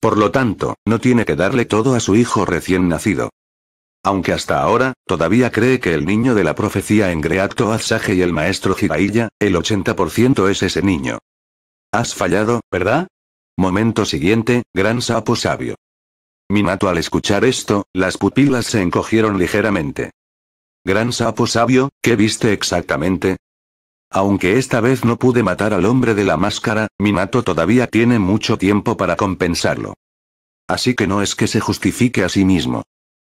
Por lo tanto, no tiene que darle todo a su hijo recién nacido. Aunque hasta ahora, todavía cree que el niño de la profecía en Greacto Azaje y el maestro Jiraiya, el 80% es ese niño. Has fallado, ¿verdad? Momento siguiente, gran sapo sabio. Minato al escuchar esto, las pupilas se encogieron ligeramente. Gran sapo sabio, ¿qué viste exactamente? Aunque esta vez no pude matar al hombre de la máscara, Minato todavía tiene mucho tiempo para compensarlo. Así que no es que se justifique a sí mismo.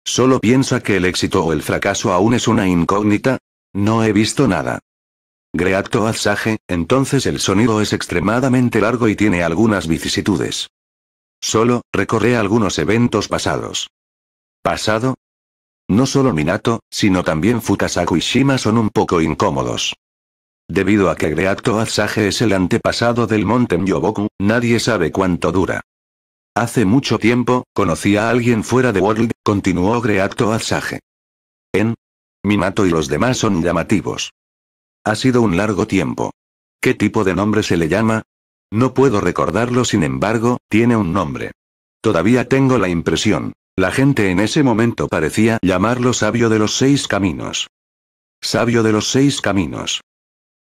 Solo piensa que el éxito o el fracaso aún es una incógnita. No he visto nada. Greacto azage, entonces el sonido es extremadamente largo y tiene algunas vicisitudes. Solo, recorré algunos eventos pasados. ¿Pasado? No solo Minato, sino también Fukasaku y Shima son un poco incómodos. Debido a que Greacto Azage es el antepasado del monte Myoboku, nadie sabe cuánto dura. Hace mucho tiempo, conocí a alguien fuera de World Continuó Greacto Sage. En. Minato y los demás son llamativos. Ha sido un largo tiempo. ¿Qué tipo de nombre se le llama? No puedo recordarlo, sin embargo, tiene un nombre. Todavía tengo la impresión. La gente en ese momento parecía llamarlo sabio de los seis caminos. Sabio de los seis caminos.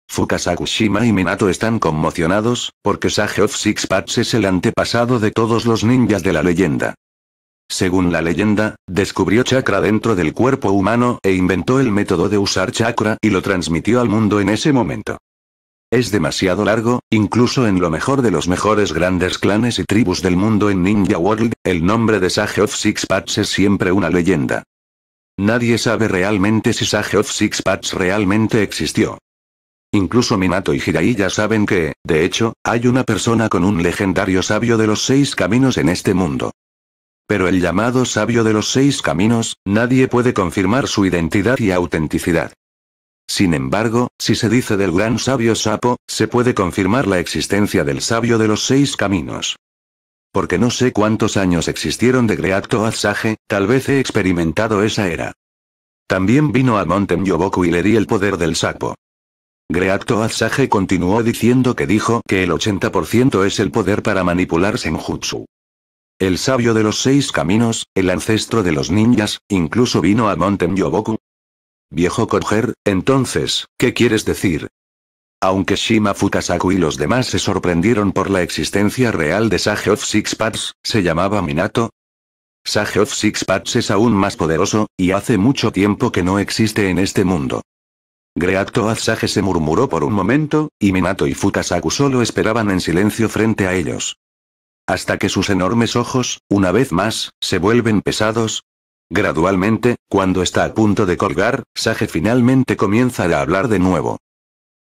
Fukasakushima y Minato están conmocionados, porque Sage of Six Paths es el antepasado de todos los ninjas de la leyenda. Según la leyenda, descubrió chakra dentro del cuerpo humano e inventó el método de usar chakra y lo transmitió al mundo en ese momento. Es demasiado largo, incluso en lo mejor de los mejores grandes clanes y tribus del mundo en Ninja World, el nombre de Sage of Six Paths es siempre una leyenda. Nadie sabe realmente si Sage of Six Paths realmente existió. Incluso Minato y Hirai saben que, de hecho, hay una persona con un legendario sabio de los seis caminos en este mundo. Pero el llamado sabio de los seis caminos, nadie puede confirmar su identidad y autenticidad. Sin embargo, si se dice del gran sabio sapo, se puede confirmar la existencia del sabio de los seis caminos. Porque no sé cuántos años existieron de Greacto Azaje, tal vez he experimentado esa era. También vino a monte y le di el poder del sapo. Greacto Azage continuó diciendo que dijo que el 80% es el poder para manipular Senjutsu. El sabio de los seis caminos, el ancestro de los ninjas, incluso vino a Mountain Yoboku. Viejo Koger, entonces, ¿qué quieres decir? Aunque Shima Fukasaku y los demás se sorprendieron por la existencia real de Sage of Six Paths, se llamaba Minato, Sage of Six Paths es aún más poderoso, y hace mucho tiempo que no existe en este mundo. Greacto Azage se murmuró por un momento, y Minato y Fukasaku solo esperaban en silencio frente a ellos hasta que sus enormes ojos, una vez más, se vuelven pesados. Gradualmente, cuando está a punto de colgar, Sage finalmente comienza a hablar de nuevo.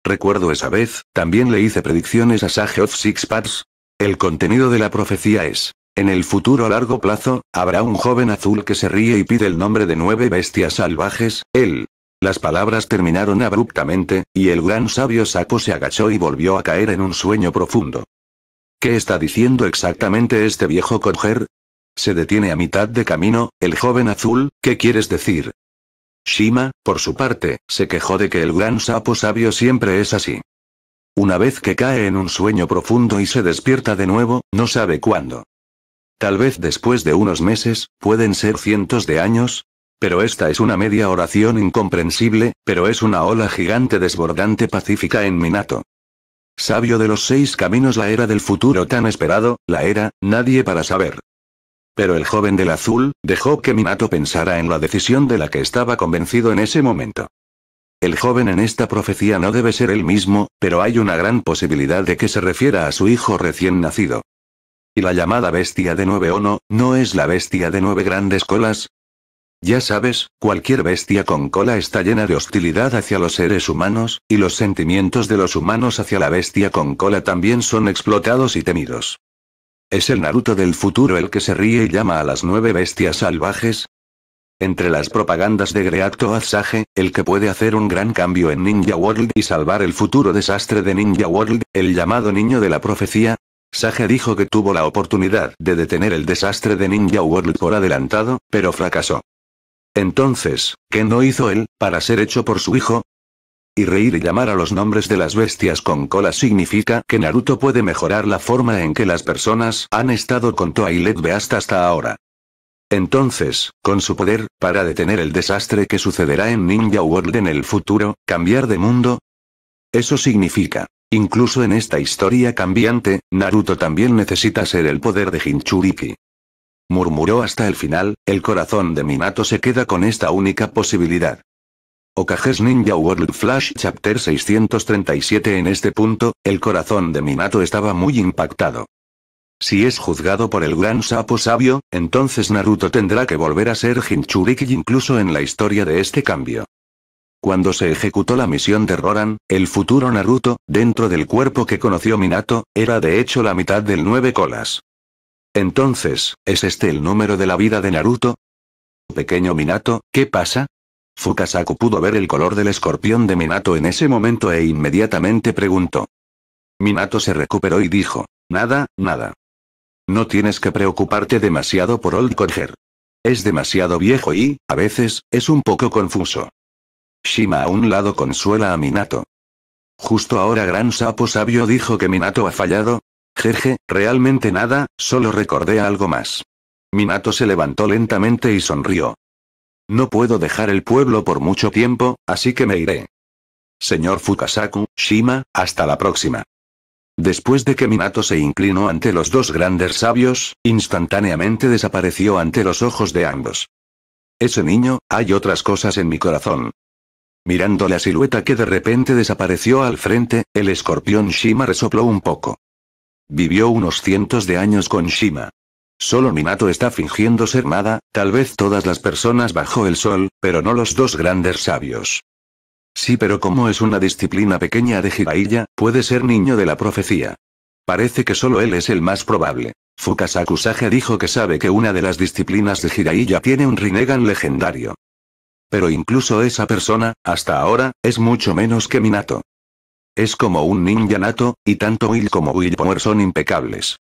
Recuerdo esa vez, también le hice predicciones a Sage of Six Paths. El contenido de la profecía es, en el futuro a largo plazo, habrá un joven azul que se ríe y pide el nombre de nueve bestias salvajes, él. Las palabras terminaron abruptamente, y el gran sabio sapo se agachó y volvió a caer en un sueño profundo. ¿Qué está diciendo exactamente este viejo coger? Se detiene a mitad de camino, el joven azul, ¿qué quieres decir? Shima, por su parte, se quejó de que el gran sapo sabio siempre es así. Una vez que cae en un sueño profundo y se despierta de nuevo, no sabe cuándo. Tal vez después de unos meses, pueden ser cientos de años. Pero esta es una media oración incomprensible, pero es una ola gigante desbordante pacífica en Minato. Sabio de los seis caminos la era del futuro tan esperado, la era, nadie para saber. Pero el joven del azul, dejó que Minato pensara en la decisión de la que estaba convencido en ese momento. El joven en esta profecía no debe ser el mismo, pero hay una gran posibilidad de que se refiera a su hijo recién nacido. Y la llamada bestia de nueve no, ¿no es la bestia de nueve grandes colas? Ya sabes, cualquier bestia con cola está llena de hostilidad hacia los seres humanos, y los sentimientos de los humanos hacia la bestia con cola también son explotados y temidos. ¿Es el Naruto del futuro el que se ríe y llama a las nueve bestias salvajes? Entre las propagandas de Greacto Sage, el que puede hacer un gran cambio en Ninja World y salvar el futuro desastre de Ninja World, el llamado niño de la profecía, Sage dijo que tuvo la oportunidad de detener el desastre de Ninja World por adelantado, pero fracasó. Entonces, ¿qué no hizo él, para ser hecho por su hijo? Y reír y llamar a los nombres de las bestias con cola significa que Naruto puede mejorar la forma en que las personas han estado con Toilet Beast hasta ahora. Entonces, con su poder, para detener el desastre que sucederá en Ninja World en el futuro, cambiar de mundo. Eso significa, incluso en esta historia cambiante, Naruto también necesita ser el poder de Hinchuriki murmuró hasta el final, el corazón de Minato se queda con esta única posibilidad. Okages Ninja World Flash Chapter 637 En este punto, el corazón de Minato estaba muy impactado. Si es juzgado por el gran sapo sabio, entonces Naruto tendrá que volver a ser Hinchuriki incluso en la historia de este cambio. Cuando se ejecutó la misión de Roran, el futuro Naruto, dentro del cuerpo que conoció Minato, era de hecho la mitad del nueve colas. Entonces, ¿es este el número de la vida de Naruto? Pequeño Minato, ¿qué pasa? Fukasaku pudo ver el color del escorpión de Minato en ese momento e inmediatamente preguntó. Minato se recuperó y dijo, nada, nada. No tienes que preocuparte demasiado por Old Coger. Es demasiado viejo y, a veces, es un poco confuso. Shima a un lado consuela a Minato. Justo ahora Gran Sapo Sabio dijo que Minato ha fallado, Jeje, realmente nada, solo recordé algo más. Minato se levantó lentamente y sonrió. No puedo dejar el pueblo por mucho tiempo, así que me iré. Señor Fukasaku, Shima, hasta la próxima. Después de que Minato se inclinó ante los dos grandes sabios, instantáneamente desapareció ante los ojos de ambos. Ese niño, hay otras cosas en mi corazón. Mirando la silueta que de repente desapareció al frente, el escorpión Shima resopló un poco. Vivió unos cientos de años con Shima. Solo Minato está fingiendo ser nada, tal vez todas las personas bajo el sol, pero no los dos grandes sabios. Sí, pero como es una disciplina pequeña de Jiraiya, puede ser niño de la profecía. Parece que solo él es el más probable. Fukasaku dijo que sabe que una de las disciplinas de Jiraiya tiene un Rinnegan legendario. Pero incluso esa persona, hasta ahora, es mucho menos que Minato. Es como un ninja nato, y tanto Will como Will Power son impecables.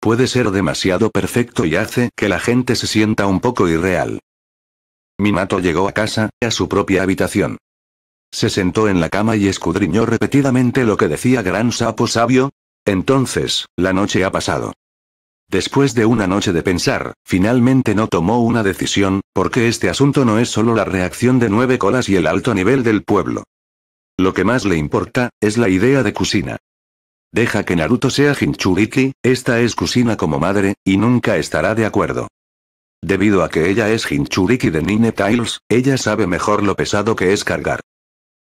Puede ser demasiado perfecto y hace que la gente se sienta un poco irreal. Minato llegó a casa, a su propia habitación. Se sentó en la cama y escudriñó repetidamente lo que decía Gran Sapo Sabio. Entonces, la noche ha pasado. Después de una noche de pensar, finalmente no tomó una decisión, porque este asunto no es solo la reacción de nueve colas y el alto nivel del pueblo. Lo que más le importa, es la idea de Kusina. Deja que Naruto sea Hinchuriki, esta es Kusina como madre, y nunca estará de acuerdo. Debido a que ella es Hinchuriki de Nine Tiles, ella sabe mejor lo pesado que es cargar.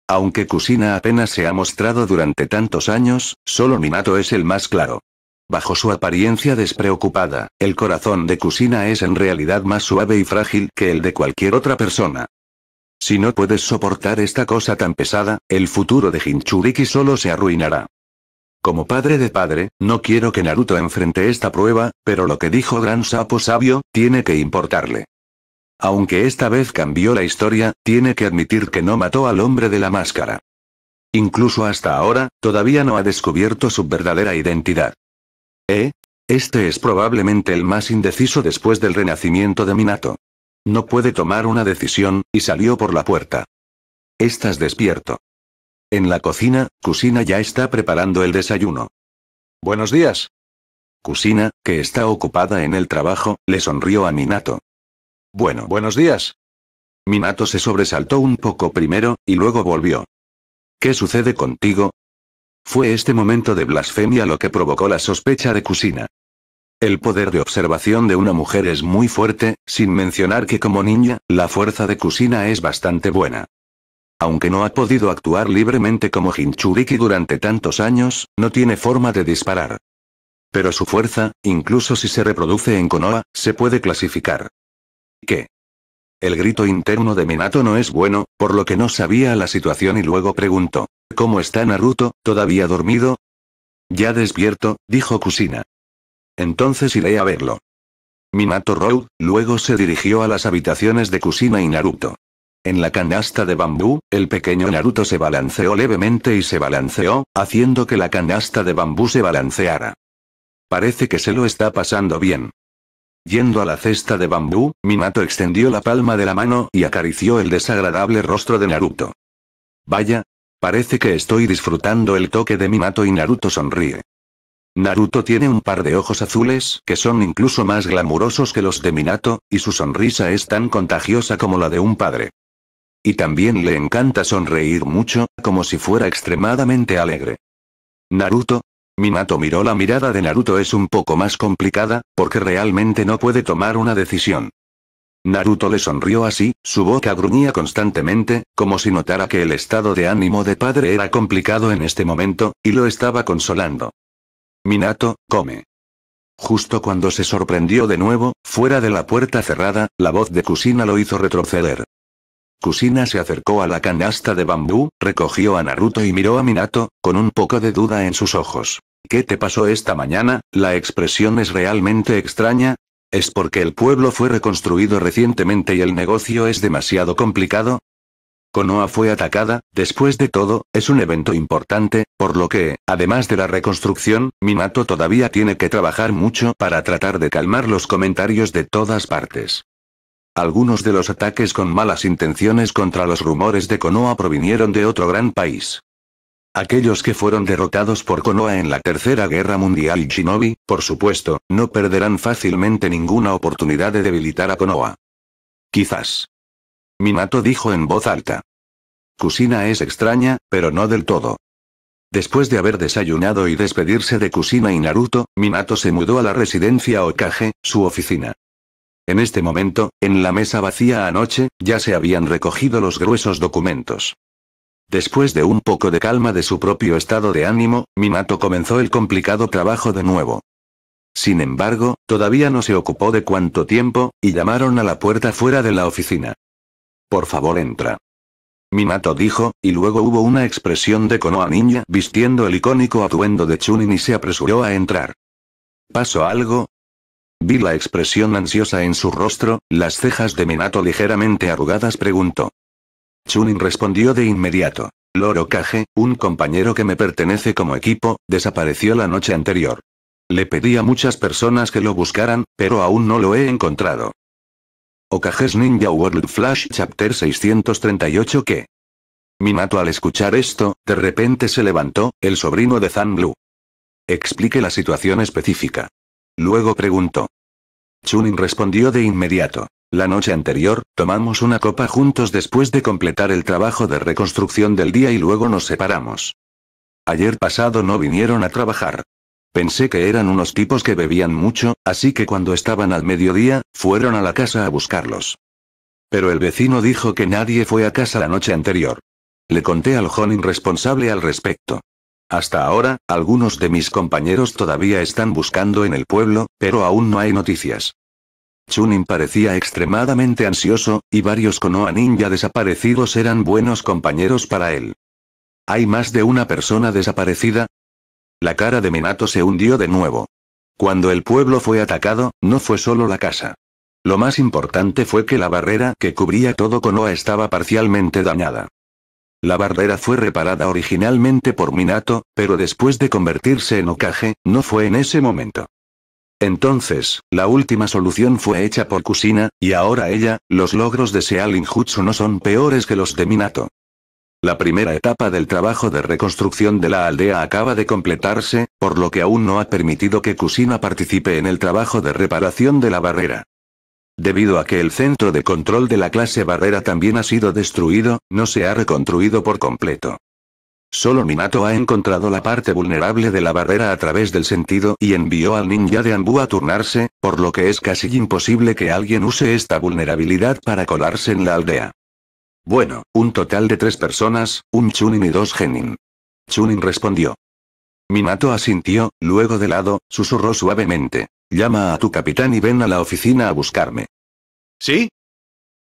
Aunque Kusina apenas se ha mostrado durante tantos años, solo Minato es el más claro. Bajo su apariencia despreocupada, el corazón de Kusina es en realidad más suave y frágil que el de cualquier otra persona. Si no puedes soportar esta cosa tan pesada, el futuro de Hinchuriki solo se arruinará. Como padre de padre, no quiero que Naruto enfrente esta prueba, pero lo que dijo Gran Sapo Sabio, tiene que importarle. Aunque esta vez cambió la historia, tiene que admitir que no mató al hombre de la máscara. Incluso hasta ahora, todavía no ha descubierto su verdadera identidad. ¿Eh? Este es probablemente el más indeciso después del renacimiento de Minato. No puede tomar una decisión, y salió por la puerta. Estás despierto. En la cocina, Cusina ya está preparando el desayuno. Buenos días. Cusina, que está ocupada en el trabajo, le sonrió a Minato. Bueno, buenos días. Minato se sobresaltó un poco primero, y luego volvió. ¿Qué sucede contigo? Fue este momento de blasfemia lo que provocó la sospecha de Cusina. El poder de observación de una mujer es muy fuerte, sin mencionar que como niña, la fuerza de Kusina es bastante buena. Aunque no ha podido actuar libremente como Hinchuriki durante tantos años, no tiene forma de disparar. Pero su fuerza, incluso si se reproduce en Konoha, se puede clasificar. ¿Qué? El grito interno de Minato no es bueno, por lo que no sabía la situación y luego preguntó, ¿cómo está Naruto, todavía dormido? Ya despierto, dijo Kusina. Entonces iré a verlo. Minato Road, luego se dirigió a las habitaciones de Kusina y Naruto. En la canasta de bambú, el pequeño Naruto se balanceó levemente y se balanceó, haciendo que la canasta de bambú se balanceara. Parece que se lo está pasando bien. Yendo a la cesta de bambú, Minato extendió la palma de la mano y acarició el desagradable rostro de Naruto. Vaya, parece que estoy disfrutando el toque de Minato y Naruto sonríe. Naruto tiene un par de ojos azules que son incluso más glamurosos que los de Minato, y su sonrisa es tan contagiosa como la de un padre. Y también le encanta sonreír mucho, como si fuera extremadamente alegre. Naruto. Minato miró la mirada de Naruto es un poco más complicada, porque realmente no puede tomar una decisión. Naruto le sonrió así, su boca gruñía constantemente, como si notara que el estado de ánimo de padre era complicado en este momento, y lo estaba consolando. Minato, come. Justo cuando se sorprendió de nuevo, fuera de la puerta cerrada, la voz de Kusina lo hizo retroceder. Kusina se acercó a la canasta de bambú, recogió a Naruto y miró a Minato, con un poco de duda en sus ojos. ¿Qué te pasó esta mañana? La expresión es realmente extraña. ¿Es porque el pueblo fue reconstruido recientemente y el negocio es demasiado complicado? Konoha fue atacada, después de todo, es un evento importante, por lo que, además de la reconstrucción, Minato todavía tiene que trabajar mucho para tratar de calmar los comentarios de todas partes. Algunos de los ataques con malas intenciones contra los rumores de Konoha provinieron de otro gran país. Aquellos que fueron derrotados por Konoha en la Tercera Guerra Mundial y Shinobi, por supuesto, no perderán fácilmente ninguna oportunidad de debilitar a Konoha. Quizás. Minato dijo en voz alta. Kusina es extraña, pero no del todo. Después de haber desayunado y despedirse de Kusina y Naruto, Minato se mudó a la residencia Okage, su oficina. En este momento, en la mesa vacía anoche, ya se habían recogido los gruesos documentos. Después de un poco de calma de su propio estado de ánimo, Minato comenzó el complicado trabajo de nuevo. Sin embargo, todavía no se ocupó de cuánto tiempo, y llamaron a la puerta fuera de la oficina. Por favor entra. Minato dijo, y luego hubo una expresión de a niña vistiendo el icónico atuendo de Chunin y se apresuró a entrar. ¿Pasó algo? Vi la expresión ansiosa en su rostro, las cejas de Minato ligeramente arrugadas preguntó. Chunin respondió de inmediato. Loro Kage, un compañero que me pertenece como equipo, desapareció la noche anterior. Le pedí a muchas personas que lo buscaran, pero aún no lo he encontrado. Okages Ninja World Flash Chapter 638 que. Minato al escuchar esto, de repente se levantó, el sobrino de Zan Blue. Explique la situación específica. Luego preguntó. Chunin respondió de inmediato. La noche anterior, tomamos una copa juntos después de completar el trabajo de reconstrucción del día y luego nos separamos. Ayer pasado no vinieron a trabajar. Pensé que eran unos tipos que bebían mucho, así que cuando estaban al mediodía, fueron a la casa a buscarlos. Pero el vecino dijo que nadie fue a casa la noche anterior. Le conté al Honin responsable al respecto. Hasta ahora, algunos de mis compañeros todavía están buscando en el pueblo, pero aún no hay noticias. Chunin parecía extremadamente ansioso, y varios Konoha ninja desaparecidos eran buenos compañeros para él. Hay más de una persona desaparecida, la cara de Minato se hundió de nuevo. Cuando el pueblo fue atacado, no fue solo la casa. Lo más importante fue que la barrera que cubría todo Konoha estaba parcialmente dañada. La barrera fue reparada originalmente por Minato, pero después de convertirse en Okage, no fue en ese momento. Entonces, la última solución fue hecha por Kusina, y ahora ella, los logros de Sealin Jutsu no son peores que los de Minato. La primera etapa del trabajo de reconstrucción de la aldea acaba de completarse, por lo que aún no ha permitido que Kusina participe en el trabajo de reparación de la barrera. Debido a que el centro de control de la clase barrera también ha sido destruido, no se ha reconstruido por completo. Solo Minato ha encontrado la parte vulnerable de la barrera a través del sentido y envió al ninja de Anbu a turnarse, por lo que es casi imposible que alguien use esta vulnerabilidad para colarse en la aldea. Bueno, un total de tres personas, un Chunin y dos Genin. Chunin respondió. Minato asintió, luego de lado, susurró suavemente. Llama a tu capitán y ven a la oficina a buscarme. ¿Sí?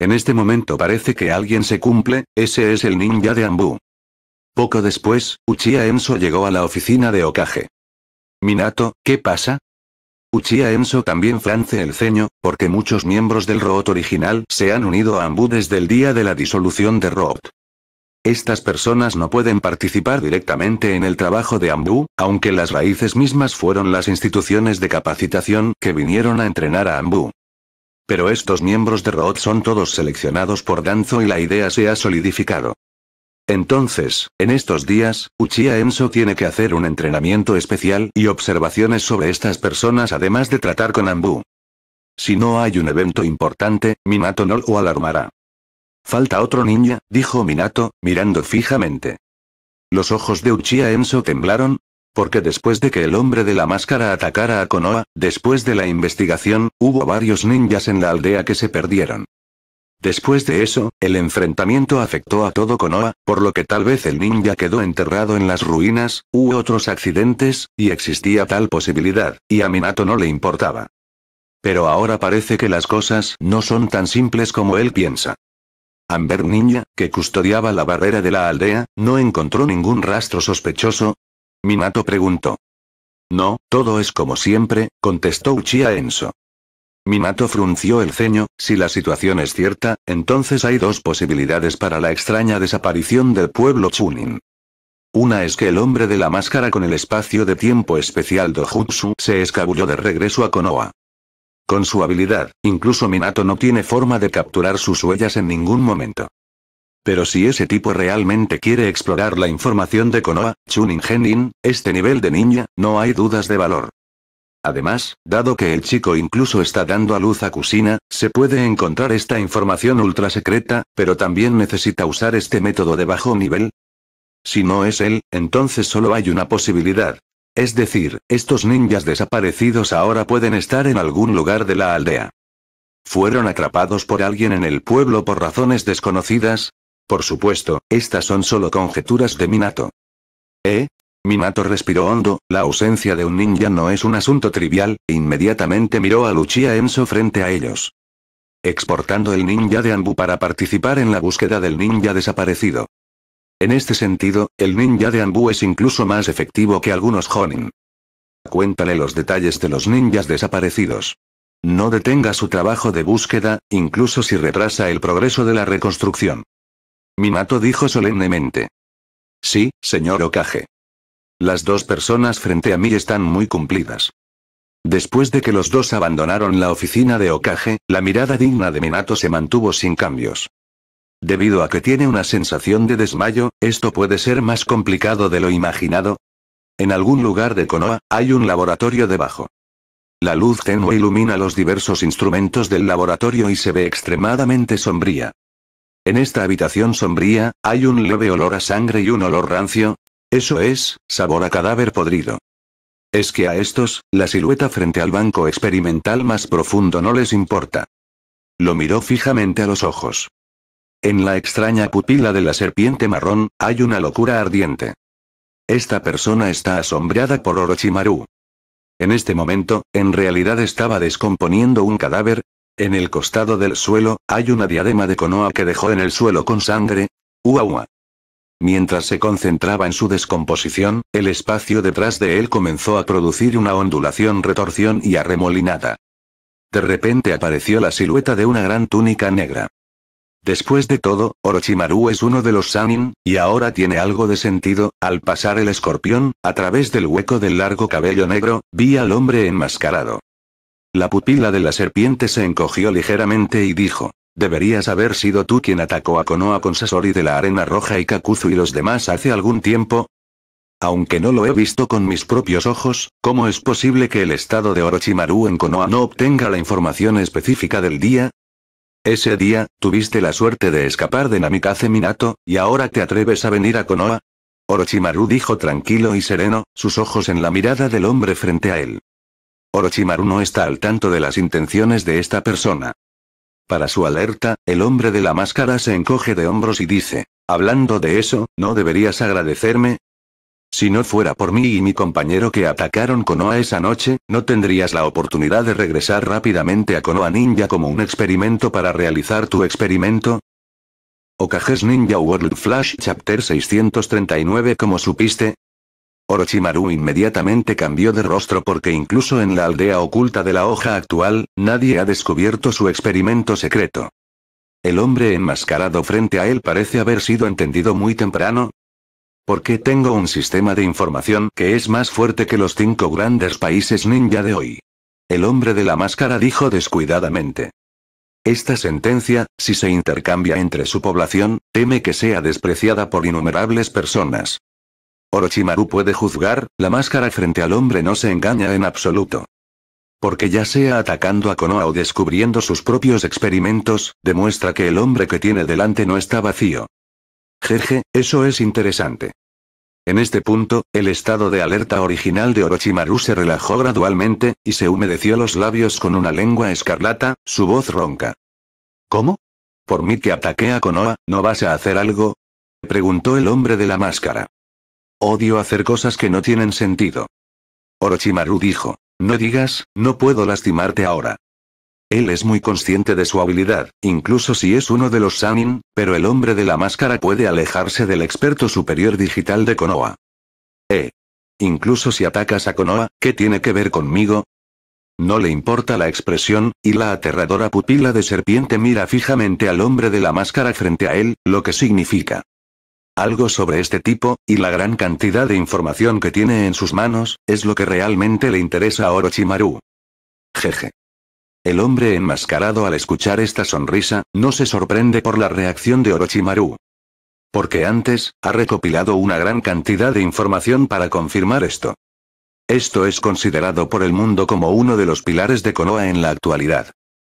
En este momento parece que alguien se cumple, ese es el ninja de Ambu. Poco después, Uchiha Enso llegó a la oficina de Okage. Minato, ¿qué pasa? Uchiha Enso también france el ceño, porque muchos miembros del Root original se han unido a Ambu desde el día de la disolución de ROT. Estas personas no pueden participar directamente en el trabajo de Ambu, aunque las raíces mismas fueron las instituciones de capacitación que vinieron a entrenar a Ambu. Pero estos miembros de ROT son todos seleccionados por Danzo y la idea se ha solidificado. Entonces, en estos días, Uchiha Enso tiene que hacer un entrenamiento especial y observaciones sobre estas personas además de tratar con Ambu. Si no hay un evento importante, Minato no lo alarmará. Falta otro ninja, dijo Minato, mirando fijamente. Los ojos de Uchiha Enso temblaron, porque después de que el hombre de la máscara atacara a Konoha, después de la investigación, hubo varios ninjas en la aldea que se perdieron. Después de eso, el enfrentamiento afectó a todo Konoha, por lo que tal vez el ninja quedó enterrado en las ruinas, u otros accidentes, y existía tal posibilidad, y a Minato no le importaba. Pero ahora parece que las cosas no son tan simples como él piensa. Amber Ninja, que custodiaba la barrera de la aldea, no encontró ningún rastro sospechoso. Minato preguntó. No, todo es como siempre, contestó Uchiha Enso. Minato frunció el ceño, si la situación es cierta, entonces hay dos posibilidades para la extraña desaparición del pueblo Chunin. Una es que el hombre de la máscara con el espacio de tiempo especial Dojutsu se escabulló de regreso a Konoha. Con su habilidad, incluso Minato no tiene forma de capturar sus huellas en ningún momento. Pero si ese tipo realmente quiere explorar la información de Konoha, Chunin Genin, este nivel de niña, no hay dudas de valor. Además, dado que el chico incluso está dando a luz a Kusina, se puede encontrar esta información ultra secreta, pero también necesita usar este método de bajo nivel. Si no es él, entonces solo hay una posibilidad. Es decir, estos ninjas desaparecidos ahora pueden estar en algún lugar de la aldea. ¿Fueron atrapados por alguien en el pueblo por razones desconocidas? Por supuesto, estas son solo conjeturas de Minato. ¿Eh? Minato respiró hondo, la ausencia de un ninja no es un asunto trivial, e inmediatamente miró a Luchia Enso frente a ellos. Exportando el ninja de Anbu para participar en la búsqueda del ninja desaparecido. En este sentido, el ninja de Anbu es incluso más efectivo que algunos Honin. Cuéntale los detalles de los ninjas desaparecidos. No detenga su trabajo de búsqueda, incluso si retrasa el progreso de la reconstrucción. Minato dijo solemnemente. Sí, señor Okage. Las dos personas frente a mí están muy cumplidas. Después de que los dos abandonaron la oficina de Okage, la mirada digna de Minato se mantuvo sin cambios. Debido a que tiene una sensación de desmayo, esto puede ser más complicado de lo imaginado. En algún lugar de Konoha, hay un laboratorio debajo. La luz tenue ilumina los diversos instrumentos del laboratorio y se ve extremadamente sombría. En esta habitación sombría, hay un leve olor a sangre y un olor rancio, eso es, sabor a cadáver podrido. Es que a estos, la silueta frente al banco experimental más profundo no les importa. Lo miró fijamente a los ojos. En la extraña pupila de la serpiente marrón, hay una locura ardiente. Esta persona está asombrada por Orochimaru. En este momento, en realidad estaba descomponiendo un cadáver. En el costado del suelo, hay una diadema de Konoha que dejó en el suelo con sangre. Uahua. Mientras se concentraba en su descomposición, el espacio detrás de él comenzó a producir una ondulación retorción y arremolinada. De repente apareció la silueta de una gran túnica negra. Después de todo, Orochimaru es uno de los Sanin, y ahora tiene algo de sentido, al pasar el escorpión, a través del hueco del largo cabello negro, vi al hombre enmascarado. La pupila de la serpiente se encogió ligeramente y dijo, Deberías haber sido tú quien atacó a Konoha con Sasori de la Arena Roja y Kakuzu y los demás hace algún tiempo. Aunque no lo he visto con mis propios ojos, ¿cómo es posible que el estado de Orochimaru en Konoha no obtenga la información específica del día? Ese día, tuviste la suerte de escapar de Namikaze Minato, y ahora te atreves a venir a Konoha. Orochimaru dijo tranquilo y sereno, sus ojos en la mirada del hombre frente a él. Orochimaru no está al tanto de las intenciones de esta persona. Para su alerta, el hombre de la máscara se encoge de hombros y dice, hablando de eso, ¿no deberías agradecerme? Si no fuera por mí y mi compañero que atacaron Konoha esa noche, no tendrías la oportunidad de regresar rápidamente a Konoha Ninja como un experimento para realizar tu experimento, Okages Ninja World Flash Chapter 639 Como supiste, Orochimaru inmediatamente cambió de rostro porque incluso en la aldea oculta de la hoja actual, nadie ha descubierto su experimento secreto. El hombre enmascarado frente a él parece haber sido entendido muy temprano. Porque tengo un sistema de información que es más fuerte que los cinco grandes países ninja de hoy. El hombre de la máscara dijo descuidadamente. Esta sentencia, si se intercambia entre su población, teme que sea despreciada por innumerables personas. Orochimaru puede juzgar, la máscara frente al hombre no se engaña en absoluto. Porque ya sea atacando a Konoha o descubriendo sus propios experimentos, demuestra que el hombre que tiene delante no está vacío. Jeje, eso es interesante. En este punto, el estado de alerta original de Orochimaru se relajó gradualmente, y se humedeció los labios con una lengua escarlata, su voz ronca. ¿Cómo? ¿Por mí que ataque a Konoha, no vas a hacer algo? preguntó el hombre de la máscara. Odio hacer cosas que no tienen sentido. Orochimaru dijo, no digas, no puedo lastimarte ahora. Él es muy consciente de su habilidad, incluso si es uno de los Sanin, pero el hombre de la máscara puede alejarse del experto superior digital de Konoha. Eh. Incluso si atacas a Konoha, ¿qué tiene que ver conmigo? No le importa la expresión, y la aterradora pupila de serpiente mira fijamente al hombre de la máscara frente a él, lo que significa, algo sobre este tipo, y la gran cantidad de información que tiene en sus manos, es lo que realmente le interesa a Orochimaru. Jeje. El hombre enmascarado al escuchar esta sonrisa, no se sorprende por la reacción de Orochimaru. Porque antes, ha recopilado una gran cantidad de información para confirmar esto. Esto es considerado por el mundo como uno de los pilares de Konoha en la actualidad.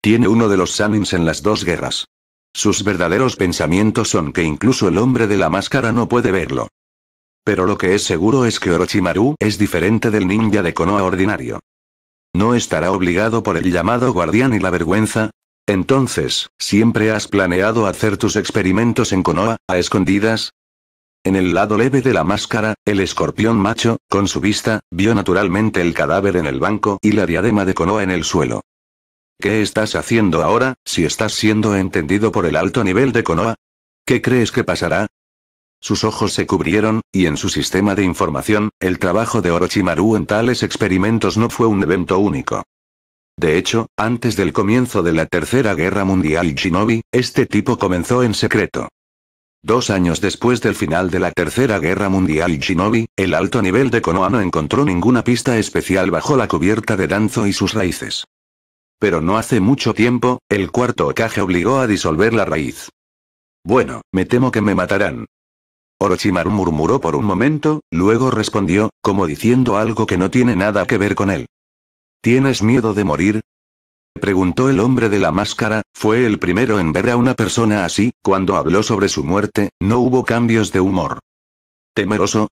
Tiene uno de los Sanins en las dos guerras. Sus verdaderos pensamientos son que incluso el hombre de la máscara no puede verlo. Pero lo que es seguro es que Orochimaru es diferente del ninja de Konoha ordinario. ¿No estará obligado por el llamado guardián y la vergüenza? Entonces, ¿siempre has planeado hacer tus experimentos en Konoha, a escondidas? En el lado leve de la máscara, el escorpión macho, con su vista, vio naturalmente el cadáver en el banco y la diadema de Konoha en el suelo. ¿Qué estás haciendo ahora, si estás siendo entendido por el alto nivel de Konoha? ¿Qué crees que pasará? Sus ojos se cubrieron, y en su sistema de información, el trabajo de Orochimaru en tales experimentos no fue un evento único. De hecho, antes del comienzo de la Tercera Guerra Mundial Shinobi, este tipo comenzó en secreto. Dos años después del final de la Tercera Guerra Mundial Shinobi, el alto nivel de Konoha no encontró ninguna pista especial bajo la cubierta de Danzo y sus raíces. Pero no hace mucho tiempo, el cuarto ocaje obligó a disolver la raíz. Bueno, me temo que me matarán. Orochimaru murmuró por un momento, luego respondió, como diciendo algo que no tiene nada que ver con él. ¿Tienes miedo de morir? Preguntó el hombre de la máscara, fue el primero en ver a una persona así, cuando habló sobre su muerte, no hubo cambios de humor. ¿Temeroso?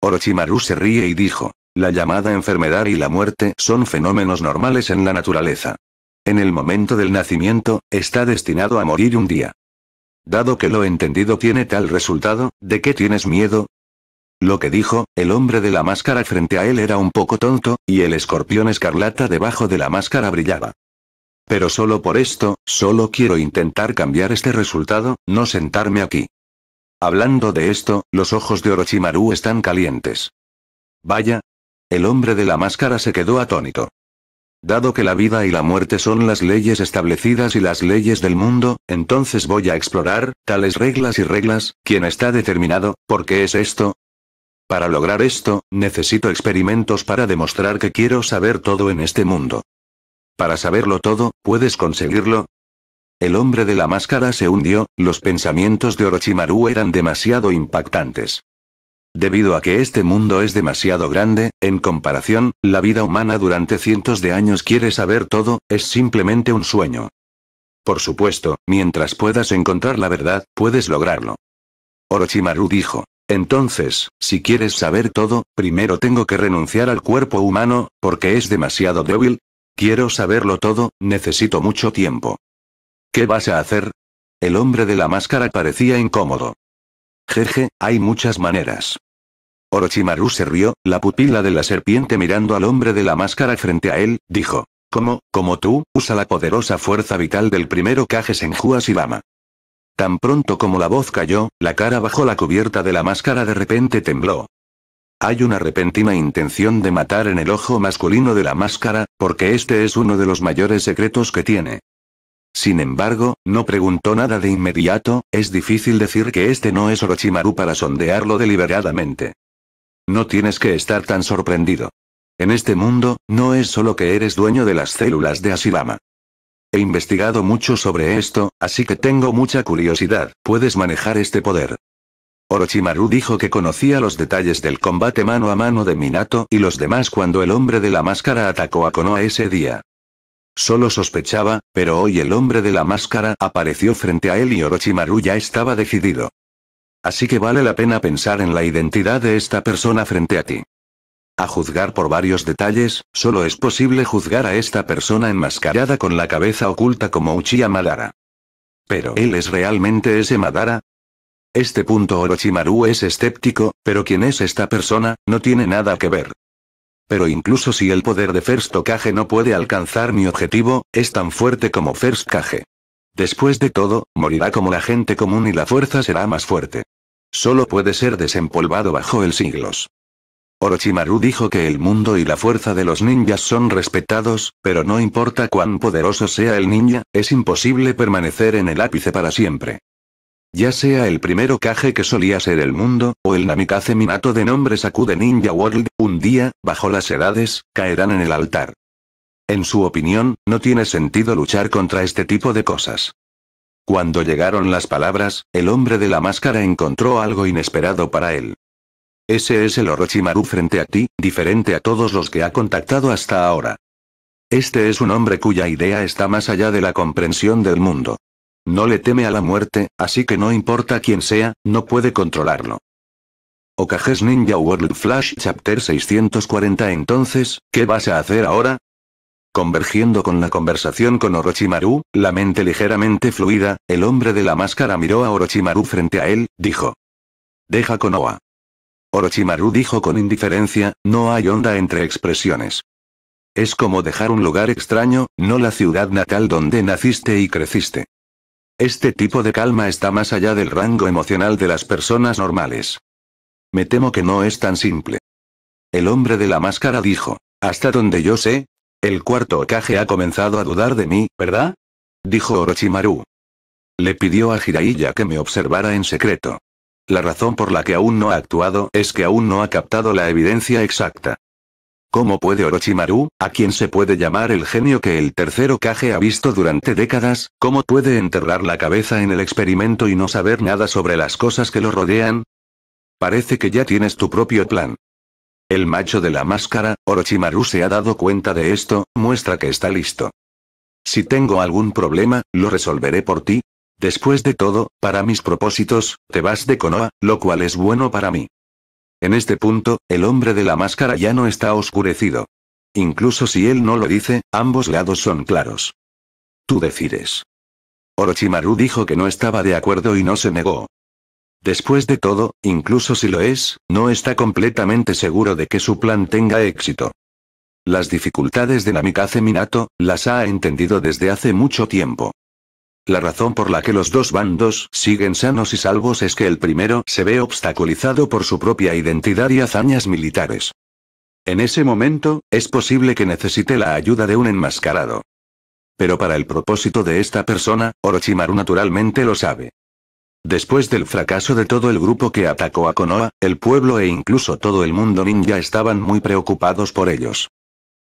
Orochimaru se ríe y dijo. La llamada enfermedad y la muerte son fenómenos normales en la naturaleza. En el momento del nacimiento, está destinado a morir un día. Dado que lo entendido tiene tal resultado, ¿de qué tienes miedo? Lo que dijo, el hombre de la máscara frente a él era un poco tonto, y el escorpión escarlata debajo de la máscara brillaba. Pero solo por esto, solo quiero intentar cambiar este resultado, no sentarme aquí. Hablando de esto, los ojos de Orochimaru están calientes. Vaya, el hombre de la máscara se quedó atónito. Dado que la vida y la muerte son las leyes establecidas y las leyes del mundo, entonces voy a explorar, tales reglas y reglas, ¿quién está determinado, por qué es esto? Para lograr esto, necesito experimentos para demostrar que quiero saber todo en este mundo. Para saberlo todo, ¿puedes conseguirlo? El hombre de la máscara se hundió, los pensamientos de Orochimaru eran demasiado impactantes. Debido a que este mundo es demasiado grande, en comparación, la vida humana durante cientos de años quiere saber todo, es simplemente un sueño. Por supuesto, mientras puedas encontrar la verdad, puedes lograrlo. Orochimaru dijo. Entonces, si quieres saber todo, primero tengo que renunciar al cuerpo humano, porque es demasiado débil. Quiero saberlo todo, necesito mucho tiempo. ¿Qué vas a hacer? El hombre de la máscara parecía incómodo. Jeje, hay muchas maneras. Orochimaru se rió, la pupila de la serpiente mirando al hombre de la máscara frente a él, dijo. ¿Cómo, como tú, usa la poderosa fuerza vital del primero Kage Senju Asibama. Tan pronto como la voz cayó, la cara bajo la cubierta de la máscara de repente tembló. Hay una repentina intención de matar en el ojo masculino de la máscara, porque este es uno de los mayores secretos que tiene. Sin embargo, no preguntó nada de inmediato, es difícil decir que este no es Orochimaru para sondearlo deliberadamente. No tienes que estar tan sorprendido. En este mundo, no es solo que eres dueño de las células de Asirama. He investigado mucho sobre esto, así que tengo mucha curiosidad, puedes manejar este poder. Orochimaru dijo que conocía los detalles del combate mano a mano de Minato y los demás cuando el hombre de la máscara atacó a Konoha ese día. Solo sospechaba, pero hoy el hombre de la máscara apareció frente a él y Orochimaru ya estaba decidido. Así que vale la pena pensar en la identidad de esta persona frente a ti. A juzgar por varios detalles, solo es posible juzgar a esta persona enmascarada con la cabeza oculta como Uchiha Madara. Pero ¿él es realmente ese Madara? Este punto Orochimaru es escéptico, pero quién es esta persona, no tiene nada que ver. Pero incluso si el poder de First Kage no puede alcanzar mi objetivo, es tan fuerte como First Kage. Después de todo, morirá como la gente común y la fuerza será más fuerte. Solo puede ser desempolvado bajo el siglos. Orochimaru dijo que el mundo y la fuerza de los ninjas son respetados, pero no importa cuán poderoso sea el ninja, es imposible permanecer en el ápice para siempre. Ya sea el primero Kage que solía ser el mundo, o el Namikaze Minato de nombre de Ninja World, un día, bajo las edades, caerán en el altar. En su opinión, no tiene sentido luchar contra este tipo de cosas. Cuando llegaron las palabras, el hombre de la máscara encontró algo inesperado para él. Ese es el Orochimaru frente a ti, diferente a todos los que ha contactado hasta ahora. Este es un hombre cuya idea está más allá de la comprensión del mundo. No le teme a la muerte, así que no importa quién sea, no puede controlarlo. Okages Ninja World Flash Chapter 640 Entonces, ¿qué vas a hacer ahora? Convergiendo con la conversación con Orochimaru, la mente ligeramente fluida, el hombre de la máscara miró a Orochimaru frente a él, dijo. Deja Konoha. Orochimaru dijo con indiferencia, no hay onda entre expresiones. Es como dejar un lugar extraño, no la ciudad natal donde naciste y creciste. Este tipo de calma está más allá del rango emocional de las personas normales. Me temo que no es tan simple. El hombre de la máscara dijo, hasta donde yo sé, el cuarto ocaje ha comenzado a dudar de mí, ¿verdad? Dijo Orochimaru. Le pidió a Jiraiya que me observara en secreto. La razón por la que aún no ha actuado es que aún no ha captado la evidencia exacta. ¿Cómo puede Orochimaru, a quien se puede llamar el genio que el tercero Kage ha visto durante décadas, cómo puede enterrar la cabeza en el experimento y no saber nada sobre las cosas que lo rodean? Parece que ya tienes tu propio plan. El macho de la máscara, Orochimaru se ha dado cuenta de esto, muestra que está listo. Si tengo algún problema, lo resolveré por ti. Después de todo, para mis propósitos, te vas de Konoha, lo cual es bueno para mí. En este punto, el hombre de la máscara ya no está oscurecido. Incluso si él no lo dice, ambos lados son claros. Tú decides. Orochimaru dijo que no estaba de acuerdo y no se negó. Después de todo, incluso si lo es, no está completamente seguro de que su plan tenga éxito. Las dificultades de Namikaze Minato, las ha entendido desde hace mucho tiempo. La razón por la que los dos bandos siguen sanos y salvos es que el primero se ve obstaculizado por su propia identidad y hazañas militares. En ese momento, es posible que necesite la ayuda de un enmascarado. Pero para el propósito de esta persona, Orochimaru naturalmente lo sabe. Después del fracaso de todo el grupo que atacó a Konoha, el pueblo e incluso todo el mundo ninja estaban muy preocupados por ellos.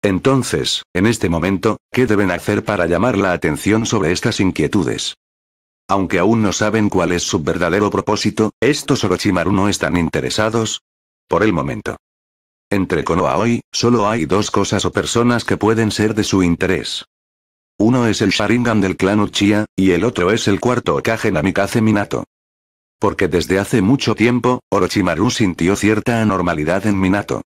Entonces, en este momento, ¿qué deben hacer para llamar la atención sobre estas inquietudes? Aunque aún no saben cuál es su verdadero propósito, estos Orochimaru no están interesados. Por el momento. Entre Konoha hoy, solo hay dos cosas o personas que pueden ser de su interés. Uno es el Sharingan del clan Uchiha, y el otro es el cuarto Okage Namikaze Minato. Porque desde hace mucho tiempo, Orochimaru sintió cierta anormalidad en Minato.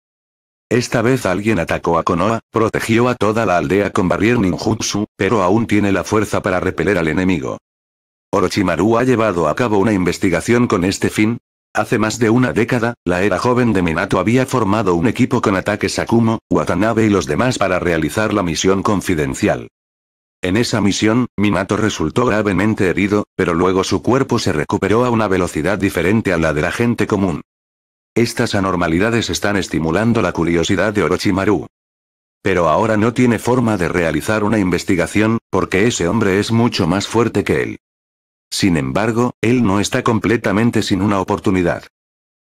Esta vez alguien atacó a Konoha, protegió a toda la aldea con barrier ninjutsu, pero aún tiene la fuerza para repeler al enemigo. Orochimaru ha llevado a cabo una investigación con este fin. Hace más de una década, la era joven de Minato había formado un equipo con ataques Akumo, Watanabe y los demás para realizar la misión confidencial. En esa misión, Minato resultó gravemente herido, pero luego su cuerpo se recuperó a una velocidad diferente a la de la gente común. Estas anormalidades están estimulando la curiosidad de Orochimaru. Pero ahora no tiene forma de realizar una investigación, porque ese hombre es mucho más fuerte que él. Sin embargo, él no está completamente sin una oportunidad.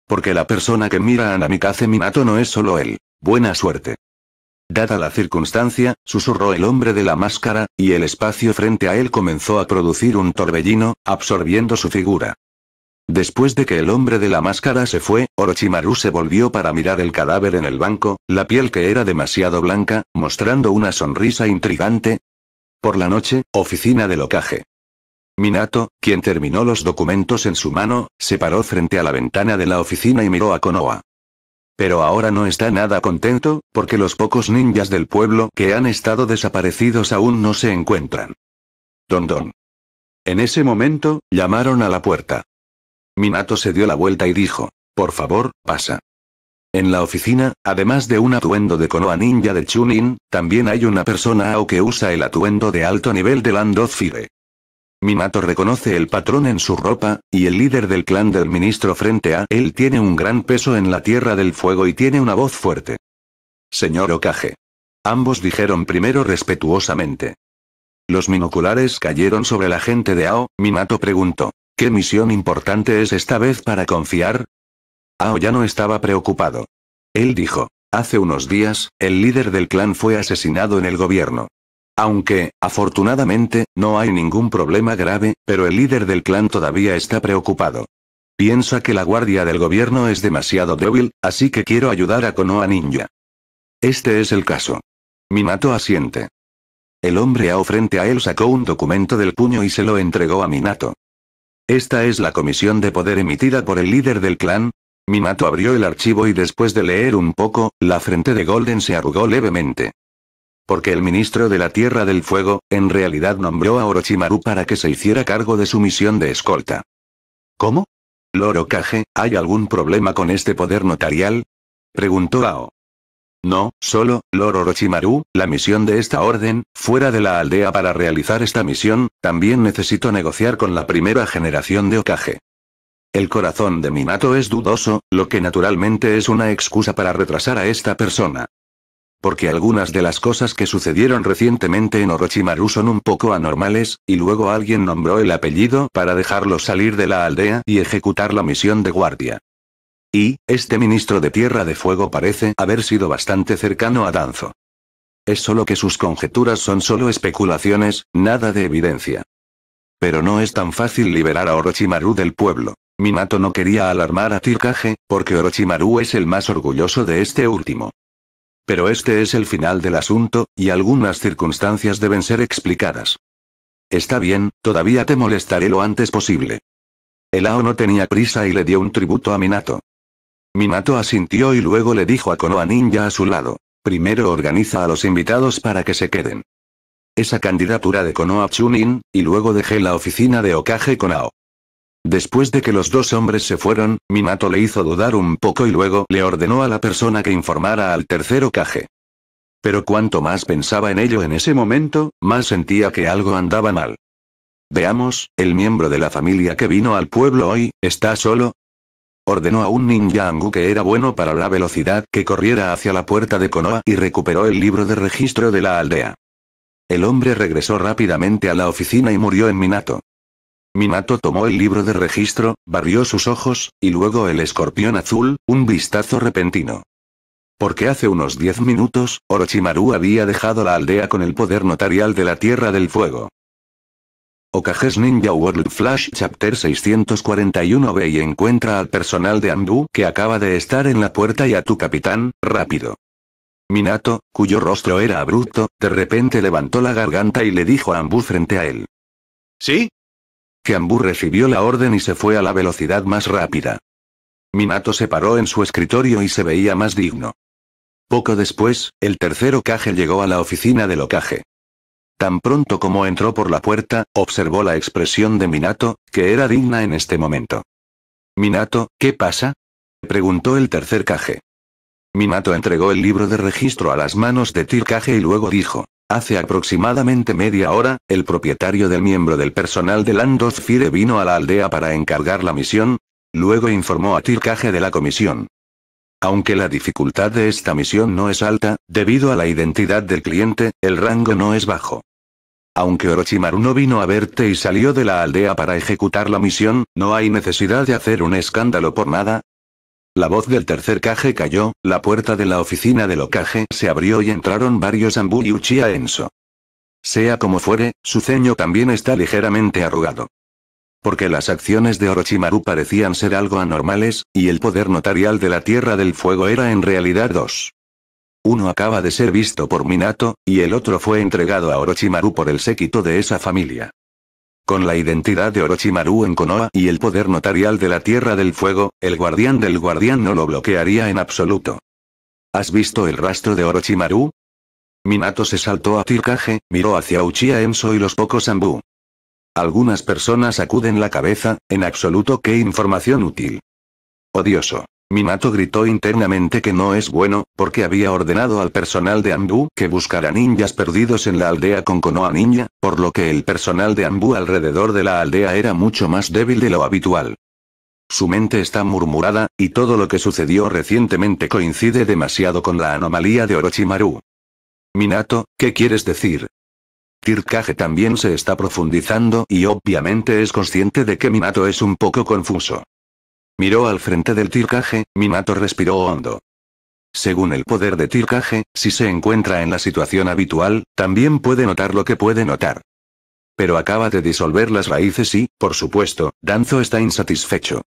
Porque la persona que mira a Namikaze Minato no es solo él. Buena suerte. Dada la circunstancia, susurró el hombre de la máscara, y el espacio frente a él comenzó a producir un torbellino, absorbiendo su figura. Después de que el hombre de la máscara se fue, Orochimaru se volvió para mirar el cadáver en el banco, la piel que era demasiado blanca, mostrando una sonrisa intrigante. Por la noche, oficina de locaje. Minato, quien terminó los documentos en su mano, se paró frente a la ventana de la oficina y miró a Konoha. Pero ahora no está nada contento, porque los pocos ninjas del pueblo que han estado desaparecidos aún no se encuentran. Don Don. En ese momento, llamaron a la puerta. Minato se dio la vuelta y dijo, por favor, pasa. En la oficina, además de un atuendo de Konoha Ninja de Chunin, también hay una persona AO que usa el atuendo de alto nivel de Land Fire. Minato reconoce el patrón en su ropa, y el líder del clan del ministro frente a él tiene un gran peso en la Tierra del Fuego y tiene una voz fuerte. Señor Okage. Ambos dijeron primero respetuosamente. Los minoculares cayeron sobre la gente de Ao, Minato preguntó. ¿Qué misión importante es esta vez para confiar? Ao ya no estaba preocupado. Él dijo, hace unos días, el líder del clan fue asesinado en el gobierno. Aunque, afortunadamente, no hay ningún problema grave, pero el líder del clan todavía está preocupado. Piensa que la guardia del gobierno es demasiado débil, así que quiero ayudar a Konoha Ninja. Este es el caso. Minato asiente. El hombre ao frente a él sacó un documento del puño y se lo entregó a Minato. Esta es la comisión de poder emitida por el líder del clan. Mimato abrió el archivo y después de leer un poco, la frente de Golden se arrugó levemente. Porque el ministro de la Tierra del Fuego, en realidad nombró a Orochimaru para que se hiciera cargo de su misión de escolta. ¿Cómo? Loro Kage, ¿hay algún problema con este poder notarial? Preguntó Ao. No, solo, Lord Orochimaru, la misión de esta orden, fuera de la aldea para realizar esta misión, también necesito negociar con la primera generación de Okage. El corazón de Minato es dudoso, lo que naturalmente es una excusa para retrasar a esta persona. Porque algunas de las cosas que sucedieron recientemente en Orochimaru son un poco anormales, y luego alguien nombró el apellido para dejarlo salir de la aldea y ejecutar la misión de guardia. Y, este ministro de Tierra de Fuego parece haber sido bastante cercano a Danzo. Es solo que sus conjeturas son solo especulaciones, nada de evidencia. Pero no es tan fácil liberar a Orochimaru del pueblo. Minato no quería alarmar a Tirkage, porque Orochimaru es el más orgulloso de este último. Pero este es el final del asunto, y algunas circunstancias deben ser explicadas. Está bien, todavía te molestaré lo antes posible. El Ao no tenía prisa y le dio un tributo a Minato. Minato asintió y luego le dijo a Konoha Ninja a su lado. Primero organiza a los invitados para que se queden. Esa candidatura de Konoha Chunin, y luego dejé la oficina de Okage Konao. Después de que los dos hombres se fueron, Minato le hizo dudar un poco y luego le ordenó a la persona que informara al tercer Okage. Pero cuanto más pensaba en ello en ese momento, más sentía que algo andaba mal. Veamos, el miembro de la familia que vino al pueblo hoy, ¿está solo? Ordenó a un ninja Angu que era bueno para la velocidad que corriera hacia la puerta de Konoha y recuperó el libro de registro de la aldea. El hombre regresó rápidamente a la oficina y murió en Minato. Minato tomó el libro de registro, barrió sus ojos, y luego el escorpión azul, un vistazo repentino. Porque hace unos diez minutos, Orochimaru había dejado la aldea con el poder notarial de la Tierra del Fuego. Okages Ninja World Flash Chapter 641b y encuentra al personal de Ambu que acaba de estar en la puerta y a tu capitán, rápido. Minato, cuyo rostro era abrupto, de repente levantó la garganta y le dijo a Ambu frente a él. ¿Sí? Que recibió la orden y se fue a la velocidad más rápida. Minato se paró en su escritorio y se veía más digno. Poco después, el tercer Okaje llegó a la oficina del Okaje. Tan pronto como entró por la puerta, observó la expresión de Minato, que era digna en este momento. Minato, ¿qué pasa? preguntó el tercer Kage. Minato entregó el libro de registro a las manos de tircaje y luego dijo, Hace aproximadamente media hora, el propietario del miembro del personal de of Fire vino a la aldea para encargar la misión. Luego informó a tircaje de la comisión. Aunque la dificultad de esta misión no es alta, debido a la identidad del cliente, el rango no es bajo. Aunque Orochimaru no vino a verte y salió de la aldea para ejecutar la misión, no hay necesidad de hacer un escándalo por nada. La voz del tercer Kage cayó, la puerta de la oficina del Okage se abrió y entraron varios Ambu y Uchiha Enso. Sea como fuere, su ceño también está ligeramente arrugado. Porque las acciones de Orochimaru parecían ser algo anormales, y el poder notarial de la Tierra del Fuego era en realidad dos. Uno acaba de ser visto por Minato, y el otro fue entregado a Orochimaru por el séquito de esa familia. Con la identidad de Orochimaru en Konoha y el poder notarial de la Tierra del Fuego, el guardián del guardián no lo bloquearía en absoluto. ¿Has visto el rastro de Orochimaru? Minato se saltó a tircaje, miró hacia Uchiha Enso y los pocos Ambu. Algunas personas acuden la cabeza, en absoluto qué información útil. Odioso. Minato gritó internamente que no es bueno, porque había ordenado al personal de Ambu que buscara ninjas perdidos en la aldea con Konoha Ninja, por lo que el personal de Ambu alrededor de la aldea era mucho más débil de lo habitual. Su mente está murmurada, y todo lo que sucedió recientemente coincide demasiado con la anomalía de Orochimaru. Minato, ¿qué quieres decir? Tirkage también se está profundizando y obviamente es consciente de que Minato es un poco confuso. Miró al frente del tircaje, Minato respiró hondo. Según el poder de tircaje, si se encuentra en la situación habitual, también puede notar lo que puede notar. Pero acaba de disolver las raíces y, por supuesto, Danzo está insatisfecho.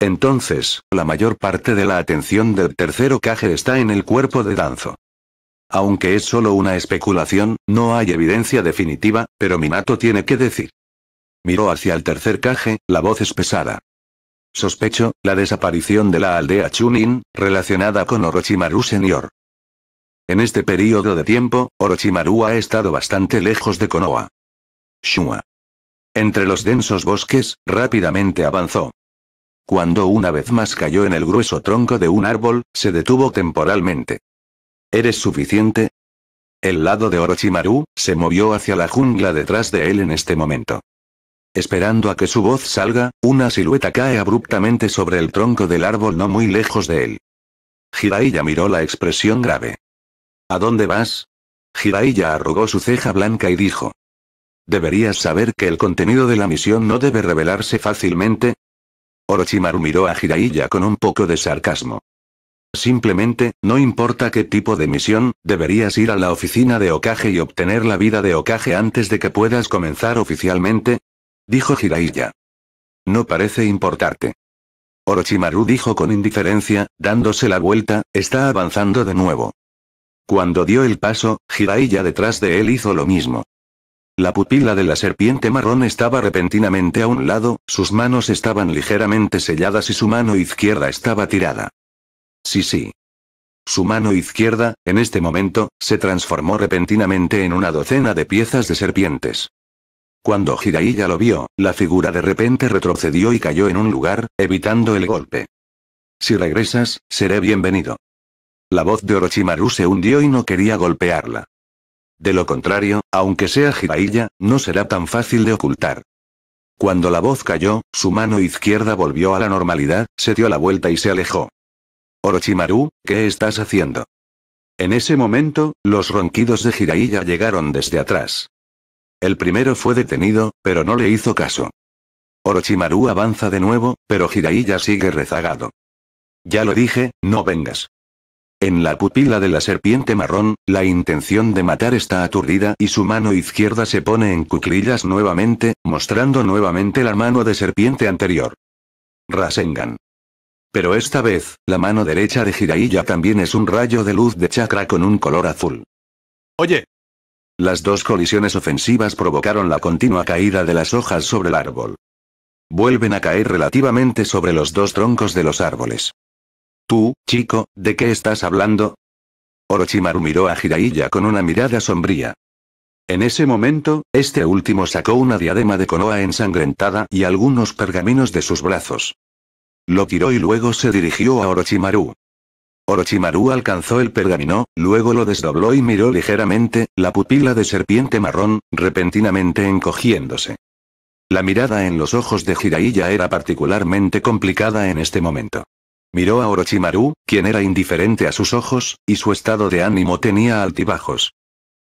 Entonces, la mayor parte de la atención del tercero caje está en el cuerpo de Danzo. Aunque es solo una especulación, no hay evidencia definitiva, pero Minato tiene que decir. Miró hacia el tercer caje, la voz es pesada. Sospecho, la desaparición de la aldea Chunin, relacionada con Orochimaru Senior. En este periodo de tiempo, Orochimaru ha estado bastante lejos de Konoha. Shua. Entre los densos bosques, rápidamente avanzó. Cuando una vez más cayó en el grueso tronco de un árbol, se detuvo temporalmente. ¿Eres suficiente? El lado de Orochimaru, se movió hacia la jungla detrás de él en este momento. Esperando a que su voz salga, una silueta cae abruptamente sobre el tronco del árbol no muy lejos de él. Jiraiya miró la expresión grave. ¿A dónde vas? Jiraiya arrugó su ceja blanca y dijo. Deberías saber que el contenido de la misión no debe revelarse fácilmente. Orochimaru miró a Jiraiya con un poco de sarcasmo. Simplemente, no importa qué tipo de misión, deberías ir a la oficina de Okage y obtener la vida de Okage antes de que puedas comenzar oficialmente, dijo Jiraiya. No parece importarte. Orochimaru dijo con indiferencia, dándose la vuelta, está avanzando de nuevo. Cuando dio el paso, Jiraiya detrás de él hizo lo mismo. La pupila de la serpiente marrón estaba repentinamente a un lado, sus manos estaban ligeramente selladas y su mano izquierda estaba tirada. Sí, sí. Su mano izquierda, en este momento, se transformó repentinamente en una docena de piezas de serpientes. Cuando Jiraiya lo vio, la figura de repente retrocedió y cayó en un lugar, evitando el golpe. Si regresas, seré bienvenido. La voz de Orochimaru se hundió y no quería golpearla. De lo contrario, aunque sea Jiraiya, no será tan fácil de ocultar. Cuando la voz cayó, su mano izquierda volvió a la normalidad, se dio la vuelta y se alejó. Orochimaru, ¿qué estás haciendo? En ese momento, los ronquidos de Jiraiya llegaron desde atrás. El primero fue detenido, pero no le hizo caso. Orochimaru avanza de nuevo, pero Jiraiya sigue rezagado. Ya lo dije, no vengas. En la pupila de la serpiente marrón, la intención de matar está aturdida y su mano izquierda se pone en cuclillas nuevamente, mostrando nuevamente la mano de serpiente anterior. Rasengan. Pero esta vez, la mano derecha de Jiraiya también es un rayo de luz de chakra con un color azul. Oye, las dos colisiones ofensivas provocaron la continua caída de las hojas sobre el árbol. Vuelven a caer relativamente sobre los dos troncos de los árboles. Tú, chico, ¿de qué estás hablando? Orochimaru miró a Jiraiya con una mirada sombría. En ese momento, este último sacó una diadema de conoa ensangrentada y algunos pergaminos de sus brazos. Lo tiró y luego se dirigió a Orochimaru. Orochimaru alcanzó el pergamino, luego lo desdobló y miró ligeramente, la pupila de serpiente marrón, repentinamente encogiéndose. La mirada en los ojos de Jiraiya era particularmente complicada en este momento. Miró a Orochimaru, quien era indiferente a sus ojos, y su estado de ánimo tenía altibajos.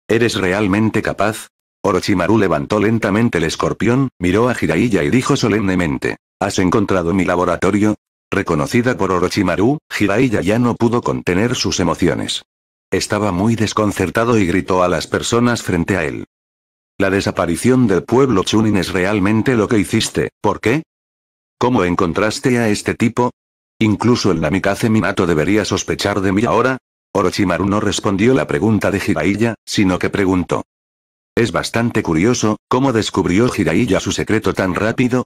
¿Eres realmente capaz? Orochimaru levantó lentamente el escorpión, miró a Jiraiya y dijo solemnemente. ¿Has encontrado mi laboratorio? Reconocida por Orochimaru, Jiraiya ya no pudo contener sus emociones. Estaba muy desconcertado y gritó a las personas frente a él. La desaparición del pueblo Chunin es realmente lo que hiciste, ¿por qué? ¿Cómo encontraste a este tipo? Incluso el Namikaze Minato debería sospechar de mí ahora. Orochimaru no respondió la pregunta de Jiraiya, sino que preguntó. Es bastante curioso, ¿cómo descubrió Jiraiya su secreto tan rápido?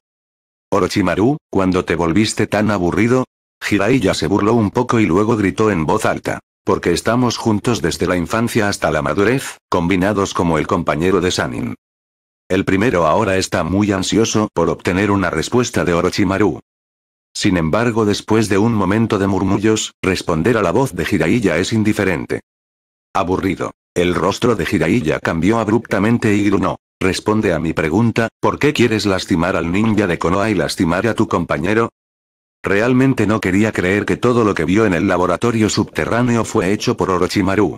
Orochimaru, cuando te volviste tan aburrido? Jiraiya se burló un poco y luego gritó en voz alta. Porque estamos juntos desde la infancia hasta la madurez, combinados como el compañero de Sanin. El primero ahora está muy ansioso por obtener una respuesta de Orochimaru. Sin embargo, después de un momento de murmullos, responder a la voz de Jiraiya es indiferente. Aburrido. El rostro de Jiraiya cambió abruptamente y grunó. Responde a mi pregunta, ¿por qué quieres lastimar al ninja de Konoha y lastimar a tu compañero? Realmente no quería creer que todo lo que vio en el laboratorio subterráneo fue hecho por Orochimaru.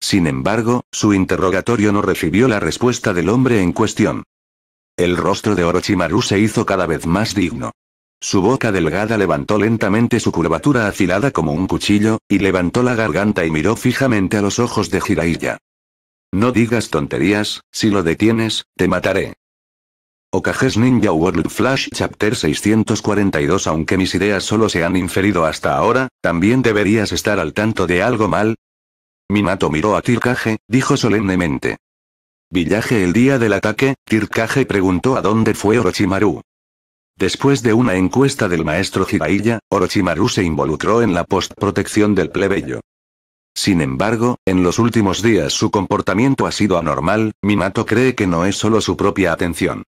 Sin embargo, su interrogatorio no recibió la respuesta del hombre en cuestión. El rostro de Orochimaru se hizo cada vez más digno. Su boca delgada levantó lentamente su curvatura afilada como un cuchillo, y levantó la garganta y miró fijamente a los ojos de Jiraiya. No digas tonterías, si lo detienes, te mataré. Okages Ninja World Flash Chapter 642 Aunque mis ideas solo se han inferido hasta ahora, también deberías estar al tanto de algo mal. Minato miró a Tirkage, dijo solemnemente. Villaje el día del ataque, Tirkage preguntó a dónde fue Orochimaru. Después de una encuesta del maestro Jiraiya, Orochimaru se involucró en la postprotección del plebeyo. Sin embargo, en los últimos días su comportamiento ha sido anormal, Minato cree que no es solo su propia atención.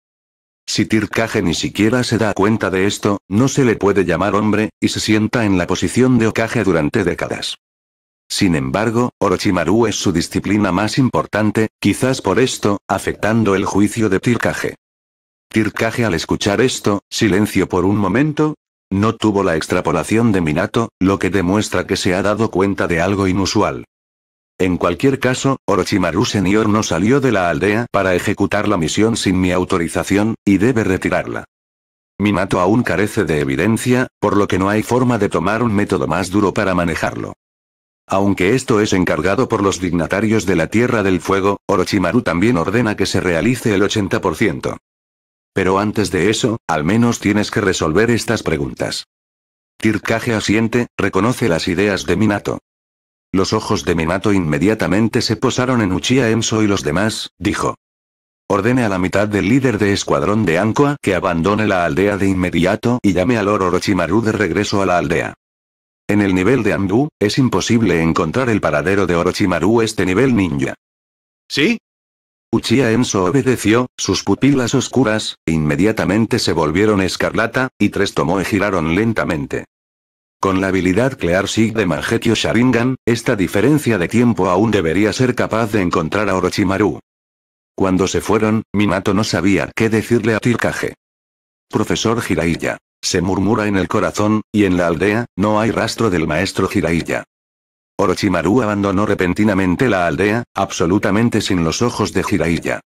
Si Tirkage ni siquiera se da cuenta de esto, no se le puede llamar hombre, y se sienta en la posición de Okage durante décadas. Sin embargo, Orochimaru es su disciplina más importante, quizás por esto, afectando el juicio de Tirkage. Tirkage al escuchar esto, silencio por un momento, no tuvo la extrapolación de Minato, lo que demuestra que se ha dado cuenta de algo inusual. En cualquier caso, Orochimaru Senior no salió de la aldea para ejecutar la misión sin mi autorización, y debe retirarla. Minato aún carece de evidencia, por lo que no hay forma de tomar un método más duro para manejarlo. Aunque esto es encargado por los dignatarios de la Tierra del Fuego, Orochimaru también ordena que se realice el 80%. Pero antes de eso, al menos tienes que resolver estas preguntas. Tirkage asiente, reconoce las ideas de Minato. Los ojos de Minato inmediatamente se posaron en Uchiha Enso y los demás, dijo. Ordene a la mitad del líder de escuadrón de Ankoa que abandone la aldea de inmediato y llame al oro Orochimaru de regreso a la aldea. En el nivel de Andu, es imposible encontrar el paradero de Orochimaru este nivel ninja. ¿Sí? Uchiha Enso obedeció, sus pupilas oscuras, e inmediatamente se volvieron escarlata, y tres tomó y giraron lentamente. Con la habilidad Clear Sig de Mangekyo Sharingan, esta diferencia de tiempo aún debería ser capaz de encontrar a Orochimaru. Cuando se fueron, Minato no sabía qué decirle a Tirkage. Profesor Jiraiya. Se murmura en el corazón, y en la aldea, no hay rastro del maestro Jiraiya. Orochimaru abandonó repentinamente la aldea, absolutamente sin los ojos de Jiraiya.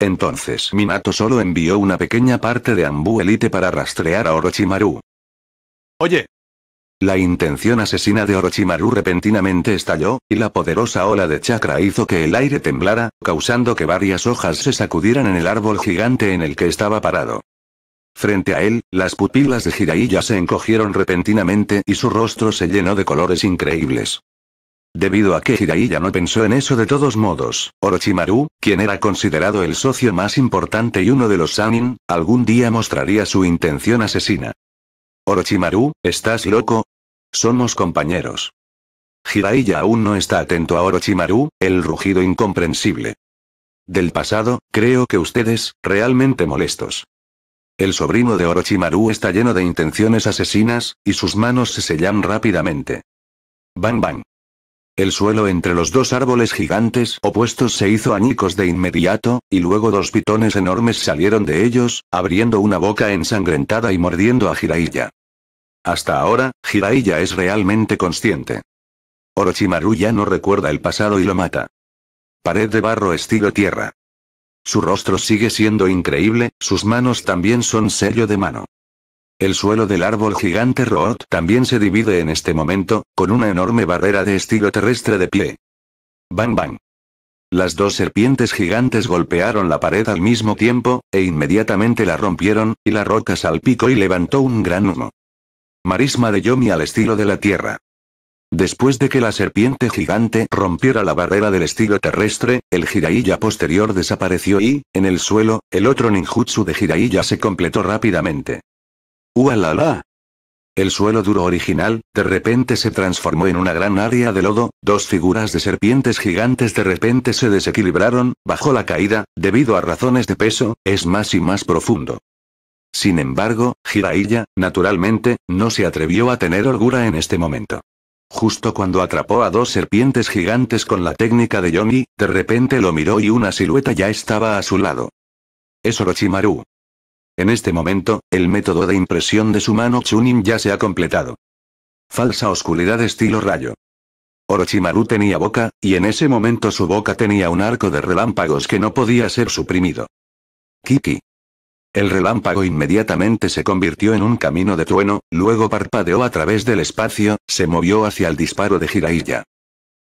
Entonces Minato solo envió una pequeña parte de Ambu Elite para rastrear a Orochimaru. Oye, la intención asesina de Orochimaru repentinamente estalló, y la poderosa ola de chakra hizo que el aire temblara, causando que varias hojas se sacudieran en el árbol gigante en el que estaba parado. Frente a él, las pupilas de Jiraiya se encogieron repentinamente y su rostro se llenó de colores increíbles. Debido a que Hiraiya no pensó en eso de todos modos, Orochimaru, quien era considerado el socio más importante y uno de los Sanin, algún día mostraría su intención asesina. Orochimaru, ¿estás loco? Somos compañeros. Hiraiya aún no está atento a Orochimaru, el rugido incomprensible. Del pasado, creo que ustedes, realmente molestos. El sobrino de Orochimaru está lleno de intenciones asesinas, y sus manos se sellan rápidamente. Bang bang. El suelo entre los dos árboles gigantes opuestos se hizo añicos de inmediato, y luego dos pitones enormes salieron de ellos, abriendo una boca ensangrentada y mordiendo a Jiraiya. Hasta ahora, Jiraiya es realmente consciente. Orochimaru ya no recuerda el pasado y lo mata. Pared de barro estilo tierra. Su rostro sigue siendo increíble, sus manos también son sello de mano. El suelo del árbol gigante Root también se divide en este momento, con una enorme barrera de estilo terrestre de pie. Bang bang. Las dos serpientes gigantes golpearon la pared al mismo tiempo, e inmediatamente la rompieron, y la roca salpicó y levantó un gran humo. Marisma de Yomi al estilo de la Tierra. Después de que la serpiente gigante rompiera la barrera del estilo terrestre, el Jiraiya posterior desapareció y, en el suelo, el otro ninjutsu de Jiraiya se completó rápidamente. ¡Ualala! El suelo duro original, de repente se transformó en una gran área de lodo, dos figuras de serpientes gigantes de repente se desequilibraron, bajo la caída, debido a razones de peso, es más y más profundo. Sin embargo, Jiraiya, naturalmente, no se atrevió a tener holgura en este momento. Justo cuando atrapó a dos serpientes gigantes con la técnica de Yomi, de repente lo miró y una silueta ya estaba a su lado. Es Orochimaru. En este momento, el método de impresión de su mano Chunin ya se ha completado. Falsa oscuridad estilo rayo. Orochimaru tenía boca, y en ese momento su boca tenía un arco de relámpagos que no podía ser suprimido. Kiki. El relámpago inmediatamente se convirtió en un camino de trueno, luego parpadeó a través del espacio, se movió hacia el disparo de Jiraiya.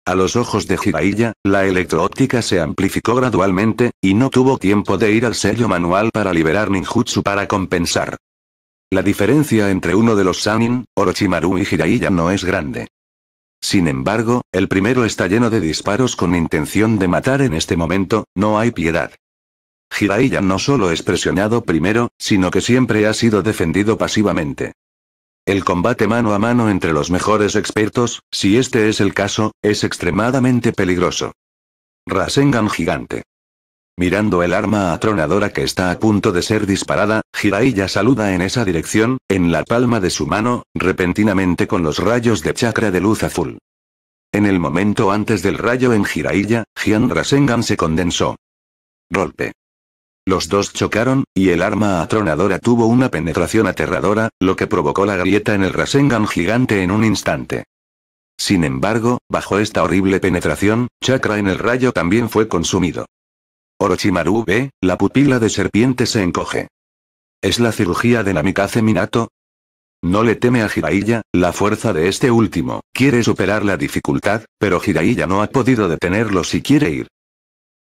A los ojos de Hiraiya, la electro-óptica se amplificó gradualmente, y no tuvo tiempo de ir al sello manual para liberar ninjutsu para compensar. La diferencia entre uno de los Sanin, Orochimaru y Jiraiya no es grande. Sin embargo, el primero está lleno de disparos con intención de matar en este momento, no hay piedad. Jiraiya no solo es presionado primero, sino que siempre ha sido defendido pasivamente. El combate mano a mano entre los mejores expertos, si este es el caso, es extremadamente peligroso. Rasengan gigante. Mirando el arma atronadora que está a punto de ser disparada, Jiraiya saluda en esa dirección, en la palma de su mano, repentinamente con los rayos de chakra de luz azul. En el momento antes del rayo en Jiraiya, Gian Rasengan se condensó. Rolpe. Los dos chocaron, y el arma atronadora tuvo una penetración aterradora, lo que provocó la grieta en el Rasengan gigante en un instante. Sin embargo, bajo esta horrible penetración, chakra en el rayo también fue consumido. Orochimaru ve, la pupila de serpiente se encoge. ¿Es la cirugía de Namikaze Minato? No le teme a Jiraiya, la fuerza de este último, quiere superar la dificultad, pero Jiraiya no ha podido detenerlo si quiere ir.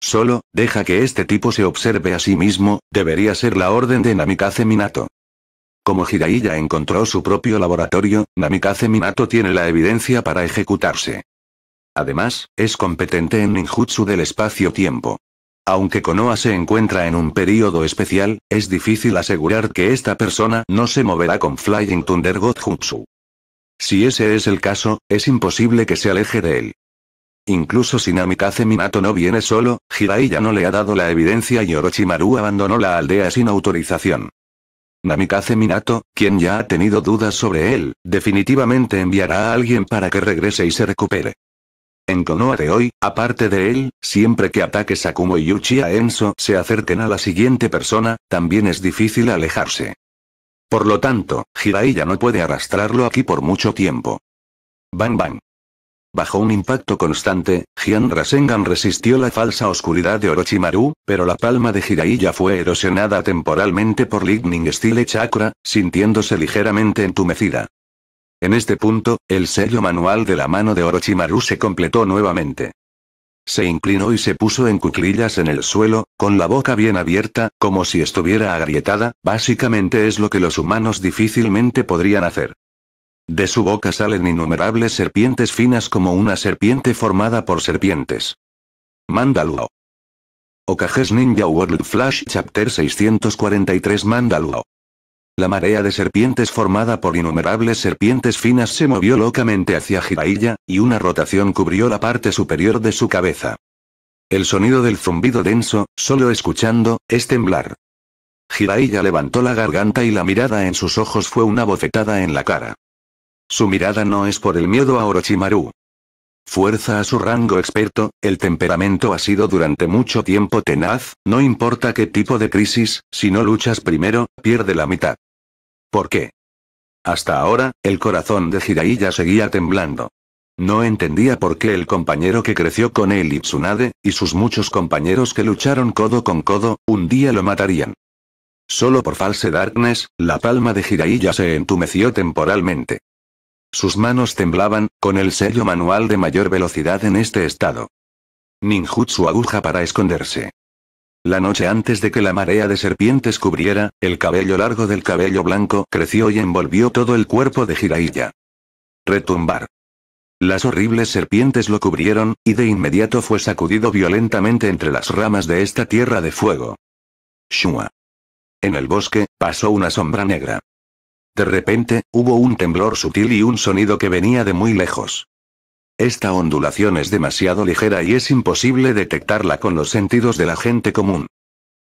Solo, deja que este tipo se observe a sí mismo, debería ser la orden de Namikaze Minato. Como Jiraiya encontró su propio laboratorio, Namikaze Minato tiene la evidencia para ejecutarse. Además, es competente en ninjutsu del espacio-tiempo. Aunque Konoha se encuentra en un período especial, es difícil asegurar que esta persona no se moverá con Flying Thunder God Jutsu. Si ese es el caso, es imposible que se aleje de él. Incluso si Namikaze Minato no viene solo, Jiraiya no le ha dado la evidencia y Orochimaru abandonó la aldea sin autorización. Namikaze Minato, quien ya ha tenido dudas sobre él, definitivamente enviará a alguien para que regrese y se recupere. En Konoha de hoy, aparte de él, siempre que ataque Sakumo y Yuchi a Enso se acerquen a la siguiente persona, también es difícil alejarse. Por lo tanto, Jiraiya no puede arrastrarlo aquí por mucho tiempo. Bang bang. Bajo un impacto constante, Gian Rasengan resistió la falsa oscuridad de Orochimaru, pero la palma de Jiraiya fue erosionada temporalmente por Lightning Style Chakra, sintiéndose ligeramente entumecida. En este punto, el sello manual de la mano de Orochimaru se completó nuevamente. Se inclinó y se puso en cuclillas en el suelo, con la boca bien abierta, como si estuviera agrietada, básicamente es lo que los humanos difícilmente podrían hacer. De su boca salen innumerables serpientes finas como una serpiente formada por serpientes. Mandaluo. Okages Ninja World Flash Chapter 643 Mandaluo. La marea de serpientes formada por innumerables serpientes finas se movió locamente hacia Jiraiya, y una rotación cubrió la parte superior de su cabeza. El sonido del zumbido denso, solo escuchando, es temblar. Jiraiya levantó la garganta y la mirada en sus ojos fue una bofetada en la cara. Su mirada no es por el miedo a Orochimaru. Fuerza a su rango experto, el temperamento ha sido durante mucho tiempo tenaz, no importa qué tipo de crisis, si no luchas primero, pierde la mitad. ¿Por qué? Hasta ahora, el corazón de Jiraiya seguía temblando. No entendía por qué el compañero que creció con él y Tsunade, y sus muchos compañeros que lucharon codo con codo, un día lo matarían. Solo por false darkness, la palma de Jiraiya se entumeció temporalmente. Sus manos temblaban, con el sello manual de mayor velocidad en este estado. Ninjutsu aguja para esconderse. La noche antes de que la marea de serpientes cubriera, el cabello largo del cabello blanco creció y envolvió todo el cuerpo de Jiraiya. Retumbar. Las horribles serpientes lo cubrieron, y de inmediato fue sacudido violentamente entre las ramas de esta tierra de fuego. Shua. En el bosque, pasó una sombra negra. De repente, hubo un temblor sutil y un sonido que venía de muy lejos. Esta ondulación es demasiado ligera y es imposible detectarla con los sentidos de la gente común.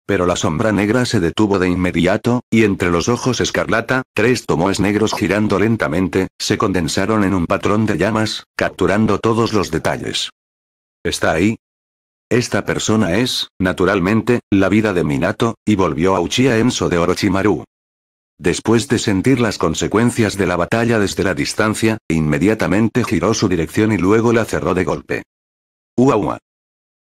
Pero la sombra negra se detuvo de inmediato, y entre los ojos escarlata, tres tomoes negros girando lentamente, se condensaron en un patrón de llamas, capturando todos los detalles. ¿Está ahí? Esta persona es, naturalmente, la vida de Minato, y volvió a Uchiha Enso de Orochimaru. Después de sentir las consecuencias de la batalla desde la distancia, inmediatamente giró su dirección y luego la cerró de golpe. Ua,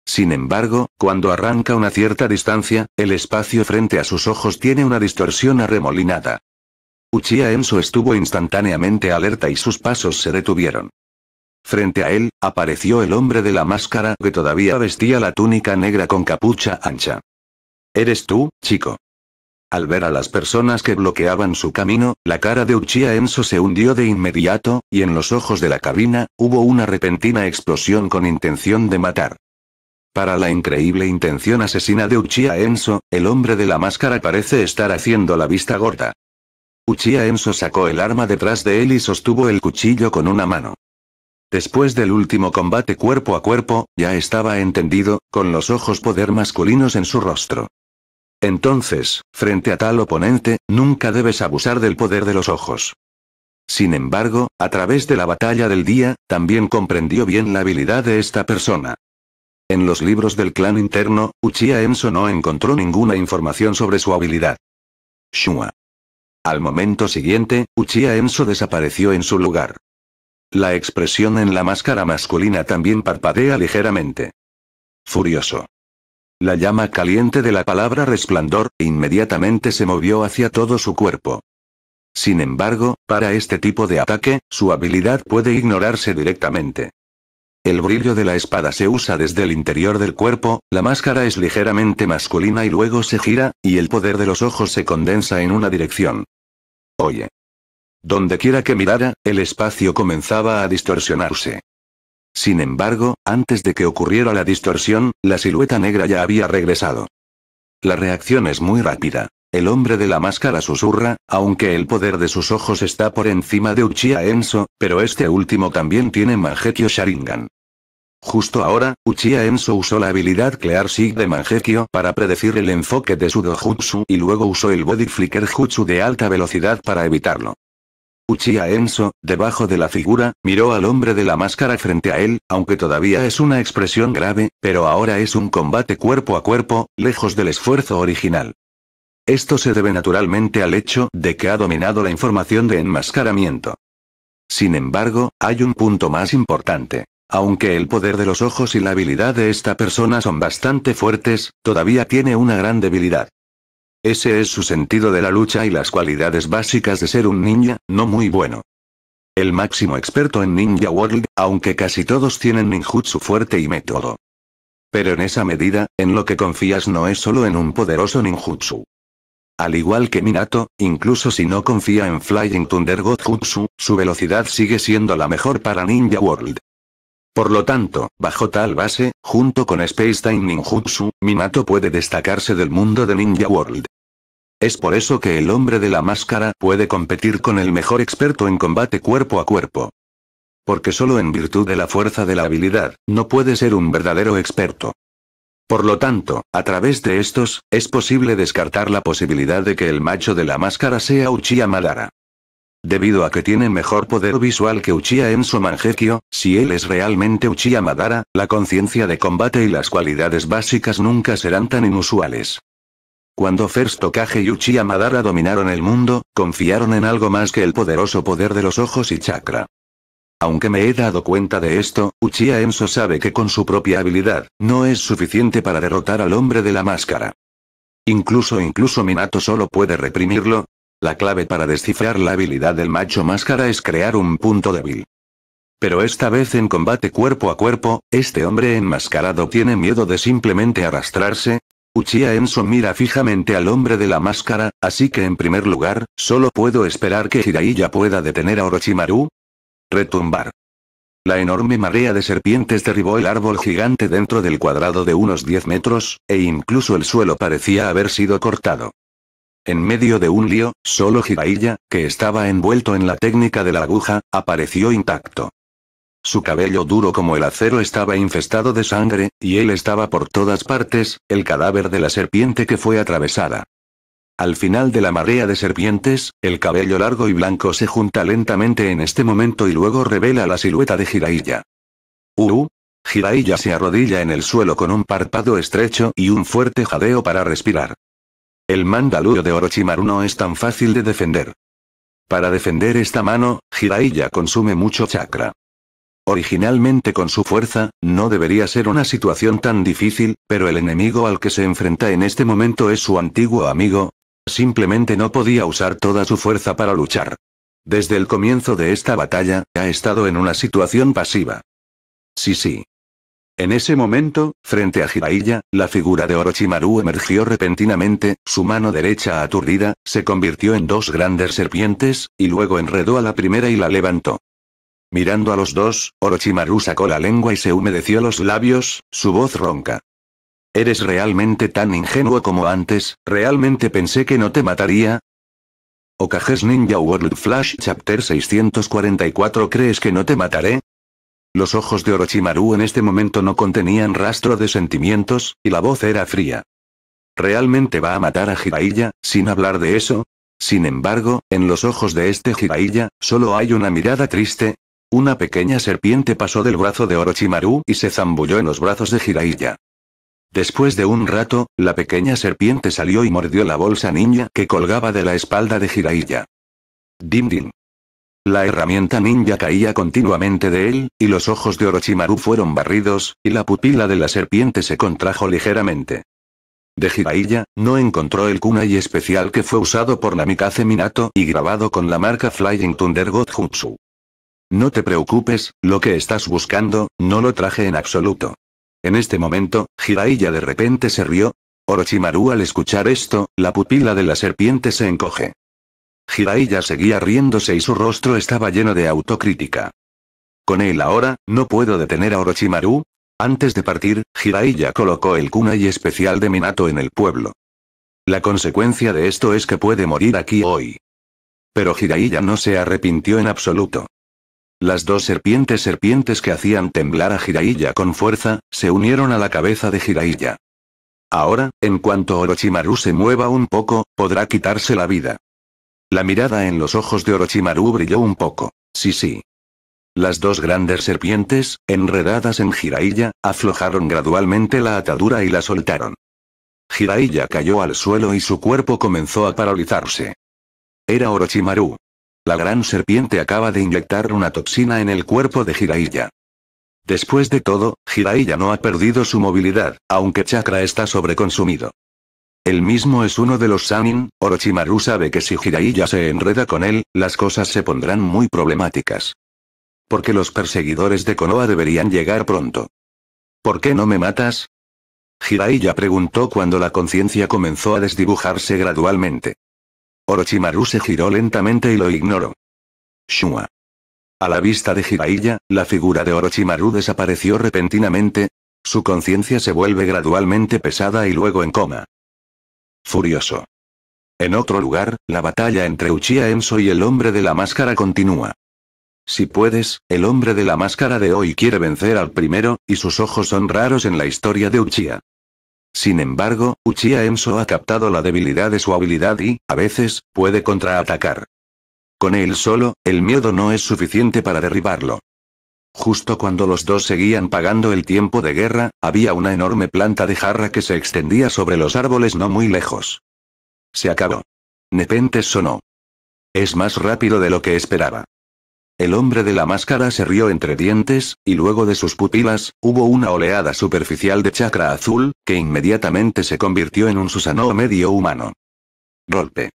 Sin embargo, cuando arranca una cierta distancia, el espacio frente a sus ojos tiene una distorsión arremolinada. Uchiha Enso estuvo instantáneamente alerta y sus pasos se detuvieron. Frente a él, apareció el hombre de la máscara que todavía vestía la túnica negra con capucha ancha. ¿Eres tú, chico? Al ver a las personas que bloqueaban su camino, la cara de Uchia Enso se hundió de inmediato, y en los ojos de la cabina, hubo una repentina explosión con intención de matar. Para la increíble intención asesina de Uchia Enso, el hombre de la máscara parece estar haciendo la vista gorda. Uchiha Enso sacó el arma detrás de él y sostuvo el cuchillo con una mano. Después del último combate cuerpo a cuerpo, ya estaba entendido, con los ojos poder masculinos en su rostro. Entonces, frente a tal oponente, nunca debes abusar del poder de los ojos. Sin embargo, a través de la batalla del día, también comprendió bien la habilidad de esta persona. En los libros del clan interno, Uchiha Enso no encontró ninguna información sobre su habilidad. Shua. Al momento siguiente, Uchiha Enso desapareció en su lugar. La expresión en la máscara masculina también parpadea ligeramente. Furioso. La llama caliente de la palabra resplandor, inmediatamente se movió hacia todo su cuerpo. Sin embargo, para este tipo de ataque, su habilidad puede ignorarse directamente. El brillo de la espada se usa desde el interior del cuerpo, la máscara es ligeramente masculina y luego se gira, y el poder de los ojos se condensa en una dirección. Oye. Donde quiera que mirara, el espacio comenzaba a distorsionarse. Sin embargo, antes de que ocurriera la distorsión, la silueta negra ya había regresado. La reacción es muy rápida. El hombre de la máscara susurra, aunque el poder de sus ojos está por encima de Uchiha Enso, pero este último también tiene Mangekyo Sharingan. Justo ahora, Uchiha Enso usó la habilidad Clear Sig de Mangekyo para predecir el enfoque de su Dojutsu y luego usó el Body Flicker Jutsu de alta velocidad para evitarlo. Uchiha Enso, debajo de la figura, miró al hombre de la máscara frente a él, aunque todavía es una expresión grave, pero ahora es un combate cuerpo a cuerpo, lejos del esfuerzo original. Esto se debe naturalmente al hecho de que ha dominado la información de enmascaramiento. Sin embargo, hay un punto más importante. Aunque el poder de los ojos y la habilidad de esta persona son bastante fuertes, todavía tiene una gran debilidad. Ese es su sentido de la lucha y las cualidades básicas de ser un ninja, no muy bueno. El máximo experto en Ninja World, aunque casi todos tienen ninjutsu fuerte y método. Pero en esa medida, en lo que confías no es solo en un poderoso ninjutsu. Al igual que Minato, incluso si no confía en Flying Thunder God Jutsu, su velocidad sigue siendo la mejor para Ninja World. Por lo tanto, bajo tal base, junto con Space Time Ninjutsu, Minato puede destacarse del mundo de Ninja World. Es por eso que el hombre de la máscara puede competir con el mejor experto en combate cuerpo a cuerpo. Porque solo en virtud de la fuerza de la habilidad, no puede ser un verdadero experto. Por lo tanto, a través de estos, es posible descartar la posibilidad de que el macho de la máscara sea Uchiha Madara. Debido a que tiene mejor poder visual que Uchiha Enso Mangekyo, si él es realmente Uchiha Madara, la conciencia de combate y las cualidades básicas nunca serán tan inusuales. Cuando First Tokage y Uchiha Madara dominaron el mundo, confiaron en algo más que el poderoso poder de los ojos y chakra. Aunque me he dado cuenta de esto, Uchiha Enso sabe que con su propia habilidad, no es suficiente para derrotar al hombre de la máscara. Incluso incluso Minato solo puede reprimirlo, la clave para descifrar la habilidad del macho máscara es crear un punto débil. Pero esta vez en combate cuerpo a cuerpo, este hombre enmascarado tiene miedo de simplemente arrastrarse. Uchiha Enso mira fijamente al hombre de la máscara, así que en primer lugar, solo puedo esperar que Hiraiya pueda detener a Orochimaru. Retumbar. La enorme marea de serpientes derribó el árbol gigante dentro del cuadrado de unos 10 metros, e incluso el suelo parecía haber sido cortado. En medio de un lío, solo Jiraiya, que estaba envuelto en la técnica de la aguja, apareció intacto. Su cabello duro como el acero estaba infestado de sangre, y él estaba por todas partes, el cadáver de la serpiente que fue atravesada. Al final de la marea de serpientes, el cabello largo y blanco se junta lentamente en este momento y luego revela la silueta de Jiraiya. Uh, Jiraiya se arrodilla en el suelo con un párpado estrecho y un fuerte jadeo para respirar. El Mandaluyo de Orochimaru no es tan fácil de defender. Para defender esta mano, Jiraiya consume mucho chakra. Originalmente con su fuerza, no debería ser una situación tan difícil, pero el enemigo al que se enfrenta en este momento es su antiguo amigo. Simplemente no podía usar toda su fuerza para luchar. Desde el comienzo de esta batalla, ha estado en una situación pasiva. Sí sí, en ese momento, frente a Jiraiya, la figura de Orochimaru emergió repentinamente, su mano derecha aturdida, se convirtió en dos grandes serpientes, y luego enredó a la primera y la levantó. Mirando a los dos, Orochimaru sacó la lengua y se humedeció los labios, su voz ronca. ¿Eres realmente tan ingenuo como antes? ¿Realmente pensé que no te mataría? Okages Ninja World Flash Chapter 644 ¿Crees que no te mataré? Los ojos de Orochimaru en este momento no contenían rastro de sentimientos, y la voz era fría. ¿Realmente va a matar a Jiraiya, sin hablar de eso? Sin embargo, en los ojos de este Jiraiya, solo hay una mirada triste. Una pequeña serpiente pasó del brazo de Orochimaru y se zambulló en los brazos de Jiraiya. Después de un rato, la pequeña serpiente salió y mordió la bolsa niña que colgaba de la espalda de Jiraiya. Dim Dim. La herramienta ninja caía continuamente de él, y los ojos de Orochimaru fueron barridos, y la pupila de la serpiente se contrajo ligeramente. De Jiraiya, no encontró el kunai especial que fue usado por Namikaze Minato y grabado con la marca Flying Thunder God Jutsu. No te preocupes, lo que estás buscando, no lo traje en absoluto. En este momento, Jiraiya de repente se rió. Orochimaru al escuchar esto, la pupila de la serpiente se encoge. Jiraiya seguía riéndose y su rostro estaba lleno de autocrítica. Con él ahora, ¿no puedo detener a Orochimaru? Antes de partir, Jiraiya colocó el kunai especial de Minato en el pueblo. La consecuencia de esto es que puede morir aquí hoy. Pero Jiraiya no se arrepintió en absoluto. Las dos serpientes serpientes que hacían temblar a Jiraiya con fuerza, se unieron a la cabeza de Jiraiya. Ahora, en cuanto Orochimaru se mueva un poco, podrá quitarse la vida. La mirada en los ojos de Orochimaru brilló un poco. Sí, sí. Las dos grandes serpientes, enredadas en Jiraiya, aflojaron gradualmente la atadura y la soltaron. Jiraiya cayó al suelo y su cuerpo comenzó a paralizarse. Era Orochimaru. La gran serpiente acaba de inyectar una toxina en el cuerpo de Jiraiya. Después de todo, Jiraiya no ha perdido su movilidad, aunque Chakra está sobreconsumido. El mismo es uno de los Sanin, Orochimaru sabe que si Jiraiya se enreda con él, las cosas se pondrán muy problemáticas. Porque los perseguidores de Konoha deberían llegar pronto. ¿Por qué no me matas? Jiraiya preguntó cuando la conciencia comenzó a desdibujarse gradualmente. Orochimaru se giró lentamente y lo ignoró. Shua. A la vista de Jiraiya, la figura de Orochimaru desapareció repentinamente. Su conciencia se vuelve gradualmente pesada y luego en coma. Furioso. En otro lugar, la batalla entre Uchiha Enso y el hombre de la máscara continúa. Si puedes, el hombre de la máscara de hoy quiere vencer al primero, y sus ojos son raros en la historia de Uchiha. Sin embargo, Uchiha Enso ha captado la debilidad de su habilidad y, a veces, puede contraatacar. Con él solo, el miedo no es suficiente para derribarlo. Justo cuando los dos seguían pagando el tiempo de guerra, había una enorme planta de jarra que se extendía sobre los árboles no muy lejos. Se acabó. Nepentes sonó. Es más rápido de lo que esperaba. El hombre de la máscara se rió entre dientes, y luego de sus pupilas, hubo una oleada superficial de chakra azul, que inmediatamente se convirtió en un Susanoo medio humano. Golpe.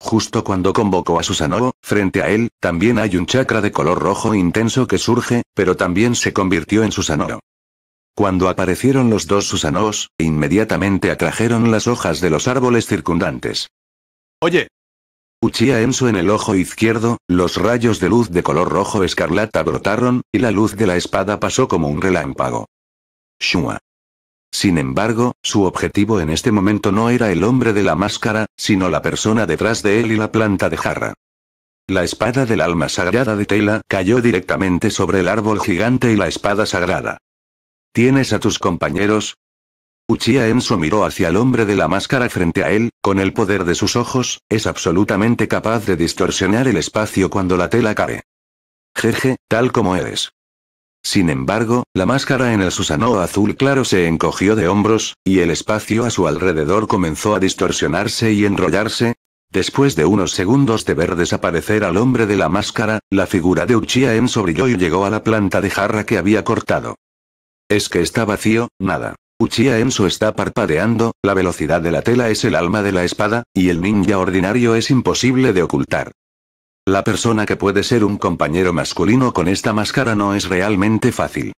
Justo cuando convocó a Susanoo, frente a él, también hay un chakra de color rojo intenso que surge, pero también se convirtió en Susanoo. Cuando aparecieron los dos Susanoos, inmediatamente atrajeron las hojas de los árboles circundantes. Oye. Uchiha Enso en el ojo izquierdo, los rayos de luz de color rojo escarlata brotaron, y la luz de la espada pasó como un relámpago. Shua. Sin embargo, su objetivo en este momento no era el hombre de la máscara, sino la persona detrás de él y la planta de jarra. La espada del alma sagrada de Tela cayó directamente sobre el árbol gigante y la espada sagrada. ¿Tienes a tus compañeros? Uchiha Enso miró hacia el hombre de la máscara frente a él, con el poder de sus ojos, es absolutamente capaz de distorsionar el espacio cuando la tela cae. Jeje, tal como eres. Sin embargo, la máscara en el Susano azul claro se encogió de hombros, y el espacio a su alrededor comenzó a distorsionarse y enrollarse. Después de unos segundos de ver desaparecer al hombre de la máscara, la figura de Uchiha Enso brilló y llegó a la planta de jarra que había cortado. Es que está vacío, nada. Uchiha Enso está parpadeando, la velocidad de la tela es el alma de la espada, y el ninja ordinario es imposible de ocultar. La persona que puede ser un compañero masculino con esta máscara no es realmente fácil.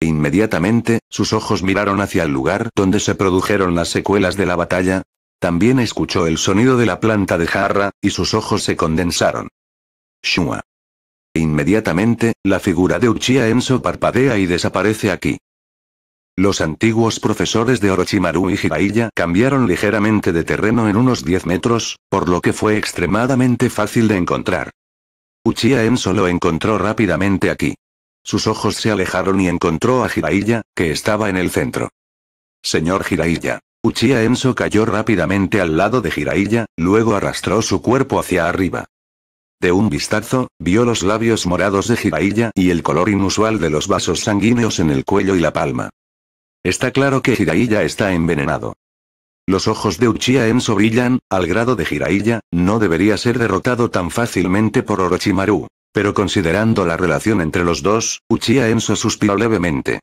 Inmediatamente, sus ojos miraron hacia el lugar donde se produjeron las secuelas de la batalla. También escuchó el sonido de la planta de jarra, y sus ojos se condensaron. Shua. Inmediatamente, la figura de Uchiha Enso parpadea y desaparece aquí. Los antiguos profesores de Orochimaru y Jiraiya cambiaron ligeramente de terreno en unos 10 metros, por lo que fue extremadamente fácil de encontrar. Uchiha Enso lo encontró rápidamente aquí. Sus ojos se alejaron y encontró a Jiraiya, que estaba en el centro. Señor Jiraiya. Uchiha Enso cayó rápidamente al lado de Jiraiya, luego arrastró su cuerpo hacia arriba. De un vistazo, vio los labios morados de Jiraiya y el color inusual de los vasos sanguíneos en el cuello y la palma. Está claro que Jiraiya está envenenado. Los ojos de Uchiha Enso brillan, al grado de Jiraiya, no debería ser derrotado tan fácilmente por Orochimaru. Pero considerando la relación entre los dos, Uchiha Enso suspiró levemente.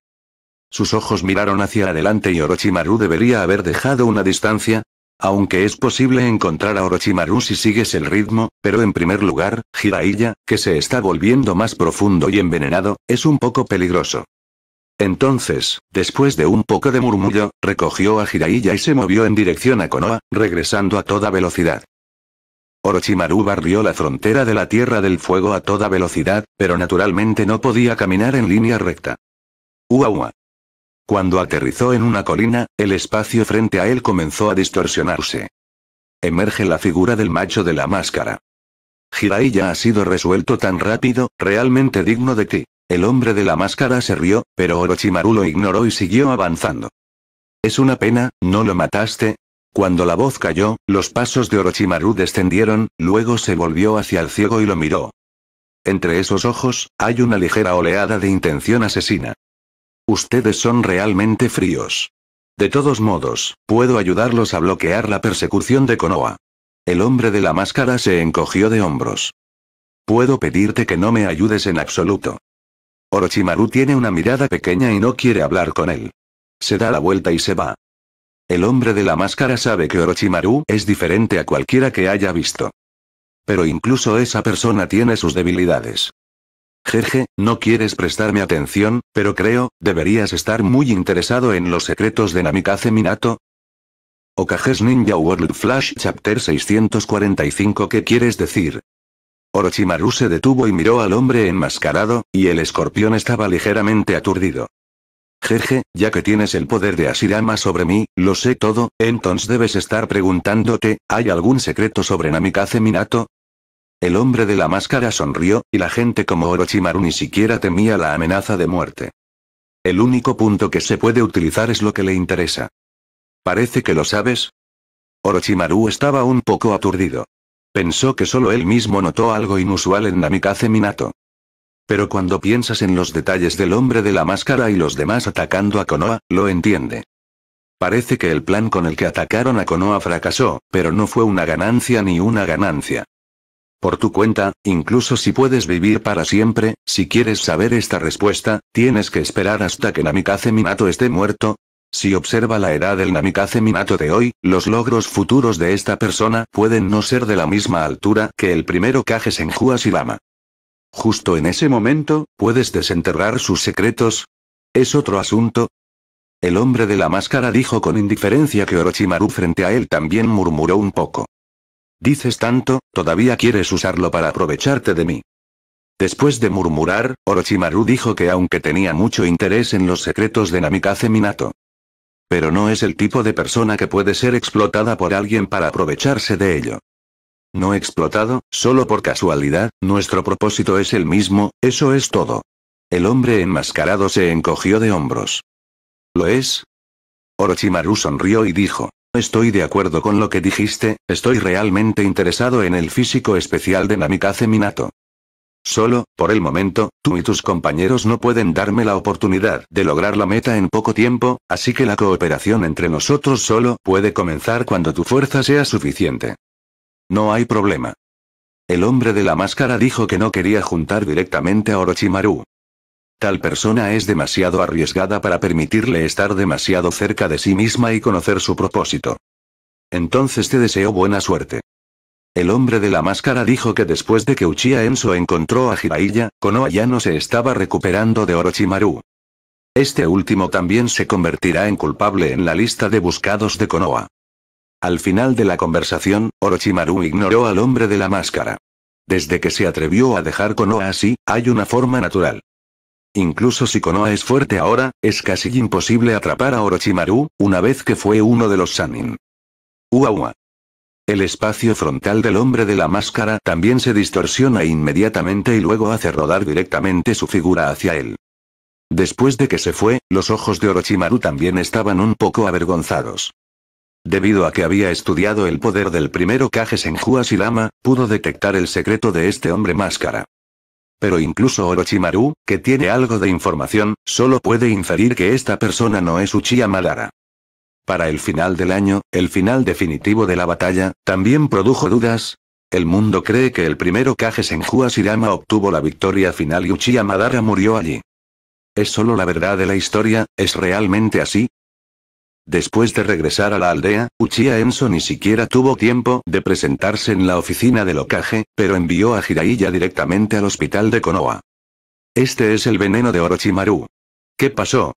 Sus ojos miraron hacia adelante y Orochimaru debería haber dejado una distancia, aunque es posible encontrar a Orochimaru si sigues el ritmo, pero en primer lugar, Jiraiya, que se está volviendo más profundo y envenenado, es un poco peligroso. Entonces, después de un poco de murmullo, recogió a Jiraiya y se movió en dirección a Konoha, regresando a toda velocidad. Orochimaru barrió la frontera de la Tierra del Fuego a toda velocidad, pero naturalmente no podía caminar en línea recta. Uaua. Cuando aterrizó en una colina, el espacio frente a él comenzó a distorsionarse. Emerge la figura del macho de la máscara. Jiraiya ha sido resuelto tan rápido, realmente digno de ti. El hombre de la máscara se rió, pero Orochimaru lo ignoró y siguió avanzando. Es una pena, no lo mataste. Cuando la voz cayó, los pasos de Orochimaru descendieron, luego se volvió hacia el ciego y lo miró. Entre esos ojos, hay una ligera oleada de intención asesina. Ustedes son realmente fríos. De todos modos, puedo ayudarlos a bloquear la persecución de Konoha. El hombre de la máscara se encogió de hombros. Puedo pedirte que no me ayudes en absoluto. Orochimaru tiene una mirada pequeña y no quiere hablar con él. Se da la vuelta y se va. El hombre de la máscara sabe que Orochimaru es diferente a cualquiera que haya visto. Pero incluso esa persona tiene sus debilidades. Jeje, no quieres prestarme atención, pero creo, deberías estar muy interesado en los secretos de Namikaze Minato. Okages Ninja World Flash Chapter 645 ¿Qué quieres decir? Orochimaru se detuvo y miró al hombre enmascarado, y el escorpión estaba ligeramente aturdido. Jeje, ya que tienes el poder de Asirama sobre mí, lo sé todo, entonces debes estar preguntándote, ¿hay algún secreto sobre Namikaze Minato? El hombre de la máscara sonrió, y la gente como Orochimaru ni siquiera temía la amenaza de muerte. El único punto que se puede utilizar es lo que le interesa. Parece que lo sabes. Orochimaru estaba un poco aturdido. Pensó que solo él mismo notó algo inusual en Namikaze Minato. Pero cuando piensas en los detalles del hombre de la máscara y los demás atacando a Konoha, lo entiende. Parece que el plan con el que atacaron a Konoha fracasó, pero no fue una ganancia ni una ganancia. Por tu cuenta, incluso si puedes vivir para siempre, si quieres saber esta respuesta, tienes que esperar hasta que Namikaze Minato esté muerto, si observa la edad del Namikaze Minato de hoy, los logros futuros de esta persona pueden no ser de la misma altura que el primero Kage Senju Justo en ese momento, ¿puedes desenterrar sus secretos? ¿Es otro asunto? El hombre de la máscara dijo con indiferencia que Orochimaru frente a él también murmuró un poco. Dices tanto, todavía quieres usarlo para aprovecharte de mí. Después de murmurar, Orochimaru dijo que aunque tenía mucho interés en los secretos de Namikaze Minato, pero no es el tipo de persona que puede ser explotada por alguien para aprovecharse de ello. No explotado, solo por casualidad, nuestro propósito es el mismo, eso es todo. El hombre enmascarado se encogió de hombros. ¿Lo es? Orochimaru sonrió y dijo, Estoy de acuerdo con lo que dijiste, estoy realmente interesado en el físico especial de Namikaze Minato. Solo, por el momento, tú y tus compañeros no pueden darme la oportunidad de lograr la meta en poco tiempo, así que la cooperación entre nosotros solo puede comenzar cuando tu fuerza sea suficiente. No hay problema. El hombre de la máscara dijo que no quería juntar directamente a Orochimaru. Tal persona es demasiado arriesgada para permitirle estar demasiado cerca de sí misma y conocer su propósito. Entonces te deseo buena suerte. El hombre de la máscara dijo que después de que Uchiha Enso encontró a Jiraiya, Konoha ya no se estaba recuperando de Orochimaru. Este último también se convertirá en culpable en la lista de buscados de Konoha. Al final de la conversación, Orochimaru ignoró al hombre de la máscara. Desde que se atrevió a dejar Konoha así, hay una forma natural. Incluso si Konoha es fuerte ahora, es casi imposible atrapar a Orochimaru, una vez que fue uno de los Sanin. ua. El espacio frontal del hombre de la máscara también se distorsiona inmediatamente y luego hace rodar directamente su figura hacia él. Después de que se fue, los ojos de Orochimaru también estaban un poco avergonzados. Debido a que había estudiado el poder del primero Kage Senju Asilama, pudo detectar el secreto de este hombre máscara. Pero incluso Orochimaru, que tiene algo de información, solo puede inferir que esta persona no es Uchiha Madara. Para el final del año, el final definitivo de la batalla, también produjo dudas. El mundo cree que el primero Kage Senju Asirama obtuvo la victoria final y Uchiha Madara murió allí. ¿Es solo la verdad de la historia? ¿Es realmente así? Después de regresar a la aldea, Uchiha Enso ni siquiera tuvo tiempo de presentarse en la oficina del Okage, pero envió a Jiraiya directamente al hospital de Konoha. Este es el veneno de Orochimaru. ¿Qué pasó?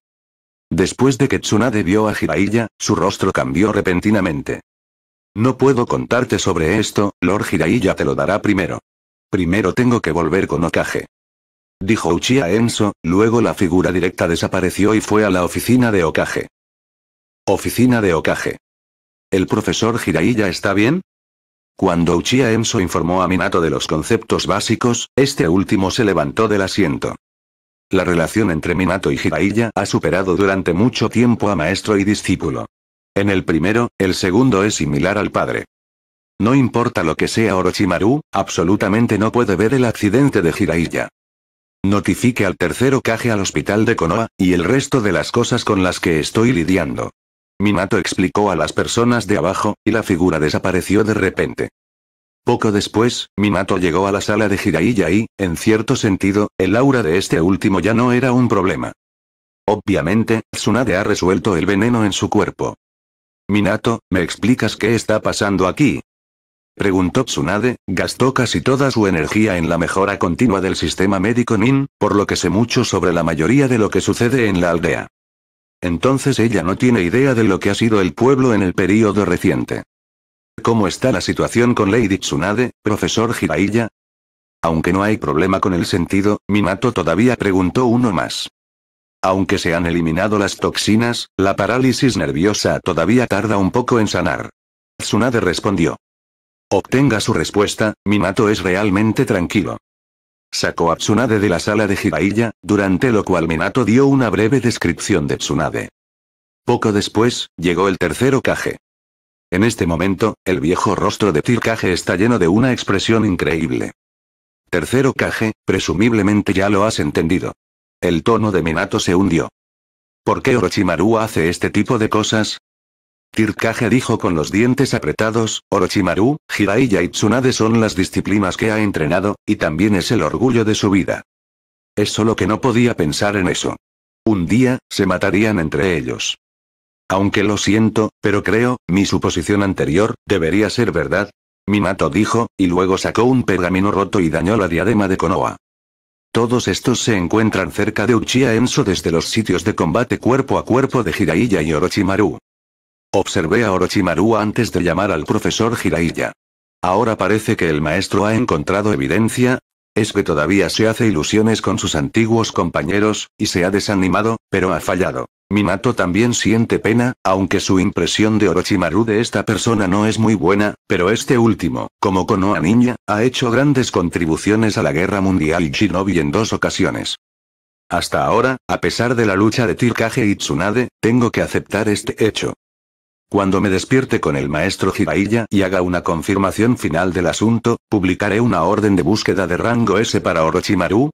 Después de que Tsunade vio a Jiraiya, su rostro cambió repentinamente. No puedo contarte sobre esto, Lord Jiraiya te lo dará primero. Primero tengo que volver con Okage. Dijo Uchiha Enso, luego la figura directa desapareció y fue a la oficina de Okage. Oficina de Okage. ¿El profesor Jiraiya está bien? Cuando Uchiha Enso informó a Minato de los conceptos básicos, este último se levantó del asiento. La relación entre Minato y Jiraiya ha superado durante mucho tiempo a maestro y discípulo. En el primero, el segundo es similar al padre. No importa lo que sea Orochimaru, absolutamente no puede ver el accidente de Jiraiya. Notifique al tercero caje al hospital de Konoha, y el resto de las cosas con las que estoy lidiando. Minato explicó a las personas de abajo, y la figura desapareció de repente. Poco después, Minato llegó a la sala de Jiraiya y, en cierto sentido, el aura de este último ya no era un problema. Obviamente, Tsunade ha resuelto el veneno en su cuerpo. Minato, ¿me explicas qué está pasando aquí? Preguntó Tsunade, gastó casi toda su energía en la mejora continua del sistema médico Nin, por lo que sé mucho sobre la mayoría de lo que sucede en la aldea. Entonces ella no tiene idea de lo que ha sido el pueblo en el período reciente. ¿Cómo está la situación con Lady Tsunade, profesor Hiraiya? Aunque no hay problema con el sentido, Minato todavía preguntó uno más. Aunque se han eliminado las toxinas, la parálisis nerviosa todavía tarda un poco en sanar. Tsunade respondió. Obtenga su respuesta, Minato es realmente tranquilo. Sacó a Tsunade de la sala de Jiraiya, durante lo cual Minato dio una breve descripción de Tsunade. Poco después, llegó el tercer Okage. En este momento, el viejo rostro de Tirkage está lleno de una expresión increíble. Tercero Kage, presumiblemente ya lo has entendido. El tono de Minato se hundió. ¿Por qué Orochimaru hace este tipo de cosas? Tirkage dijo con los dientes apretados, Orochimaru, Jiraiya y Tsunade son las disciplinas que ha entrenado, y también es el orgullo de su vida. Es solo que no podía pensar en eso. Un día, se matarían entre ellos. Aunque lo siento, pero creo, mi suposición anterior, debería ser verdad. Minato dijo, y luego sacó un pergamino roto y dañó la diadema de Konoha. Todos estos se encuentran cerca de Uchiha Enso desde los sitios de combate cuerpo a cuerpo de Jiraiya y Orochimaru. Observé a Orochimaru antes de llamar al profesor Jiraiya. Ahora parece que el maestro ha encontrado evidencia, es que todavía se hace ilusiones con sus antiguos compañeros, y se ha desanimado, pero ha fallado. Minato también siente pena, aunque su impresión de Orochimaru de esta persona no es muy buena, pero este último, como Konoha Niña, ha hecho grandes contribuciones a la guerra mundial Shinobi en dos ocasiones. Hasta ahora, a pesar de la lucha de Tirkage y Tsunade, tengo que aceptar este hecho. Cuando me despierte con el maestro Hiraiya y haga una confirmación final del asunto, publicaré una orden de búsqueda de rango S para Orochimaru,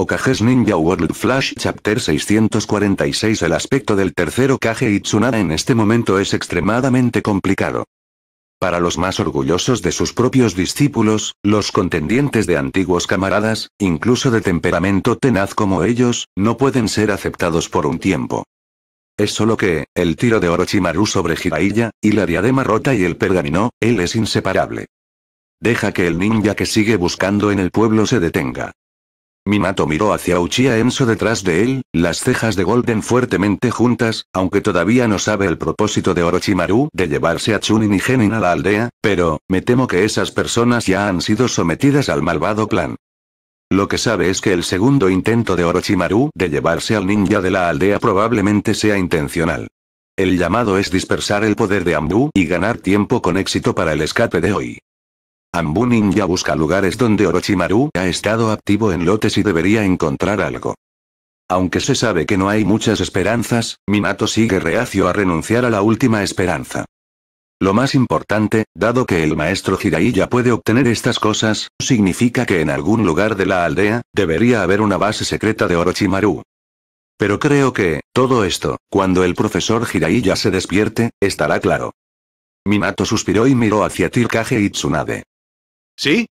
Okages Ninja World Flash Chapter 646 El aspecto del tercero Kage Itsunara en este momento es extremadamente complicado. Para los más orgullosos de sus propios discípulos, los contendientes de antiguos camaradas, incluso de temperamento tenaz como ellos, no pueden ser aceptados por un tiempo. Es solo que, el tiro de Orochimaru sobre Jiraiya, y la diadema rota y el pergamino, él es inseparable. Deja que el ninja que sigue buscando en el pueblo se detenga. Minato miró hacia Uchiha Enso detrás de él, las cejas de Golden fuertemente juntas, aunque todavía no sabe el propósito de Orochimaru de llevarse a Chunin y Genin a la aldea, pero, me temo que esas personas ya han sido sometidas al malvado plan. Lo que sabe es que el segundo intento de Orochimaru de llevarse al ninja de la aldea probablemente sea intencional. El llamado es dispersar el poder de Ambu y ganar tiempo con éxito para el escape de hoy. Ambunin ya busca lugares donde Orochimaru ha estado activo en lotes y debería encontrar algo. Aunque se sabe que no hay muchas esperanzas, Minato sigue reacio a renunciar a la última esperanza. Lo más importante, dado que el maestro Jiraiya puede obtener estas cosas, significa que en algún lugar de la aldea, debería haber una base secreta de Orochimaru. Pero creo que, todo esto, cuando el profesor Jiraiya se despierte, estará claro. Minato suspiró y miró hacia Tirkage y Tsunade. ¿Sí?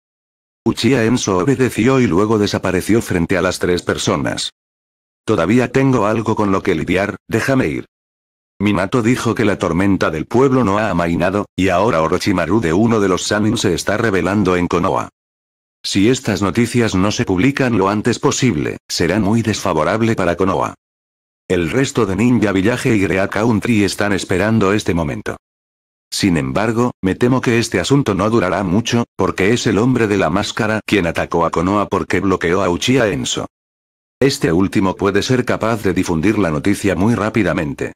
Uchiha Enso obedeció y luego desapareció frente a las tres personas. Todavía tengo algo con lo que lidiar, déjame ir. Minato dijo que la tormenta del pueblo no ha amainado, y ahora Orochimaru de uno de los Sanin se está revelando en Konoha. Si estas noticias no se publican lo antes posible, será muy desfavorable para Konoha. El resto de Ninja Villaje y Great Country están esperando este momento. Sin embargo, me temo que este asunto no durará mucho, porque es el hombre de la máscara quien atacó a Konoha porque bloqueó a Uchiha Enso. Este último puede ser capaz de difundir la noticia muy rápidamente.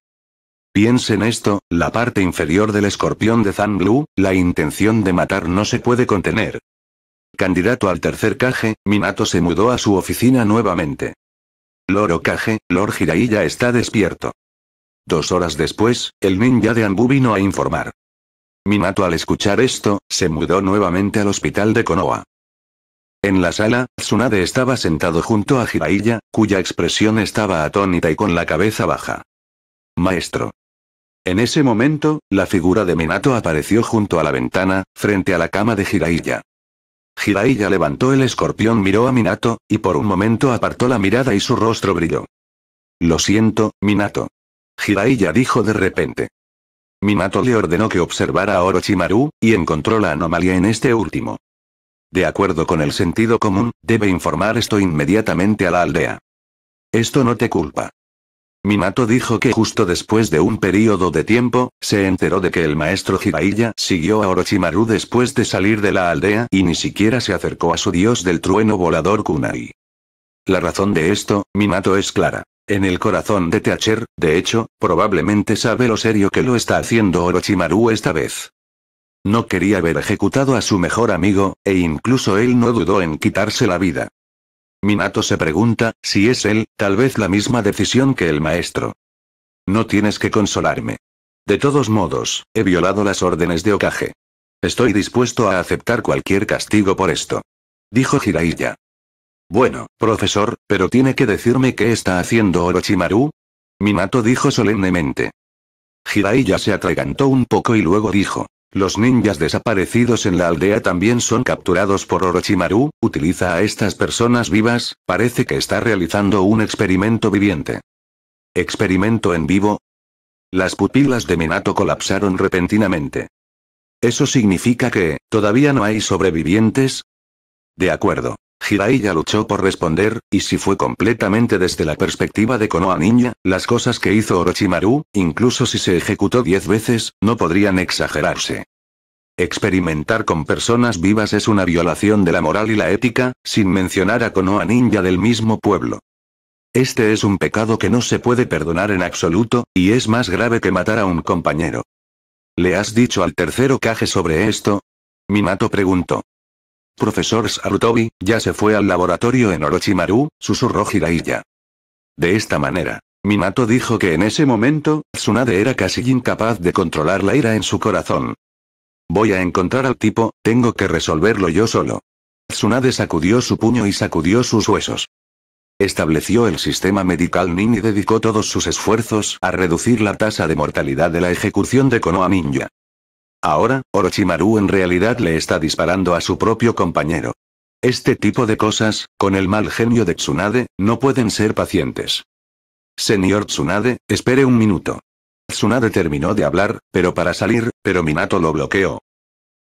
Piensen esto, la parte inferior del escorpión de Zanglu, la intención de matar no se puede contener. Candidato al tercer caje, Minato se mudó a su oficina nuevamente. Loro Kage, Lord Jiraiya está despierto. Dos horas después, el ninja de Anbu vino a informar. Minato al escuchar esto, se mudó nuevamente al hospital de Konoha. En la sala, Tsunade estaba sentado junto a Jiraiya, cuya expresión estaba atónita y con la cabeza baja. Maestro. En ese momento, la figura de Minato apareció junto a la ventana, frente a la cama de Jiraiya. Jiraiya levantó el escorpión, miró a Minato, y por un momento apartó la mirada y su rostro brilló. Lo siento, Minato. Jiraiya dijo de repente. Minato le ordenó que observara a Orochimaru, y encontró la anomalía en este último. De acuerdo con el sentido común, debe informar esto inmediatamente a la aldea. Esto no te culpa. Mimato dijo que justo después de un periodo de tiempo, se enteró de que el maestro Jiraiya siguió a Orochimaru después de salir de la aldea y ni siquiera se acercó a su dios del trueno volador Kunai. La razón de esto, Minato es clara. En el corazón de Teacher, de hecho, probablemente sabe lo serio que lo está haciendo Orochimaru esta vez. No quería ver ejecutado a su mejor amigo, e incluso él no dudó en quitarse la vida. Minato se pregunta, si es él, tal vez la misma decisión que el maestro. No tienes que consolarme. De todos modos, he violado las órdenes de Okage. Estoy dispuesto a aceptar cualquier castigo por esto. Dijo Jiraiya. Bueno, profesor, pero tiene que decirme qué está haciendo Orochimaru. Minato dijo solemnemente. Hirai se atragantó un poco y luego dijo. Los ninjas desaparecidos en la aldea también son capturados por Orochimaru, utiliza a estas personas vivas, parece que está realizando un experimento viviente. ¿Experimento en vivo? Las pupilas de Minato colapsaron repentinamente. ¿Eso significa que, todavía no hay sobrevivientes? De acuerdo. Hiraiya luchó por responder, y si fue completamente desde la perspectiva de Konoha Ninja, las cosas que hizo Orochimaru, incluso si se ejecutó diez veces, no podrían exagerarse. Experimentar con personas vivas es una violación de la moral y la ética, sin mencionar a Konoha Ninja del mismo pueblo. Este es un pecado que no se puede perdonar en absoluto, y es más grave que matar a un compañero. ¿Le has dicho al tercero Kage sobre esto? Minato preguntó. Profesor Sarutobi, ya se fue al laboratorio en Orochimaru, susurró Jiraiya. De esta manera. Minato dijo que en ese momento, Tsunade era casi incapaz de controlar la ira en su corazón. Voy a encontrar al tipo, tengo que resolverlo yo solo. Tsunade sacudió su puño y sacudió sus huesos. Estableció el sistema medical Nin y dedicó todos sus esfuerzos a reducir la tasa de mortalidad de la ejecución de Konoha Ninja. Ahora, Orochimaru en realidad le está disparando a su propio compañero. Este tipo de cosas, con el mal genio de Tsunade, no pueden ser pacientes. Señor Tsunade, espere un minuto. Tsunade terminó de hablar, pero para salir, pero Minato lo bloqueó.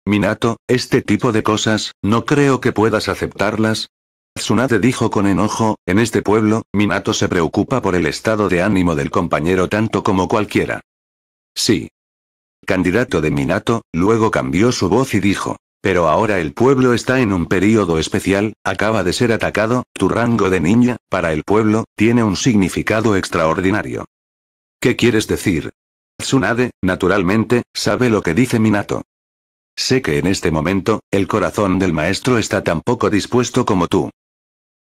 Minato, este tipo de cosas, no creo que puedas aceptarlas. Tsunade dijo con enojo, en este pueblo, Minato se preocupa por el estado de ánimo del compañero tanto como cualquiera. Sí, candidato de Minato, luego cambió su voz y dijo, pero ahora el pueblo está en un periodo especial, acaba de ser atacado, tu rango de niña para el pueblo, tiene un significado extraordinario. ¿Qué quieres decir? Tsunade, naturalmente, sabe lo que dice Minato. Sé que en este momento, el corazón del maestro está tan poco dispuesto como tú.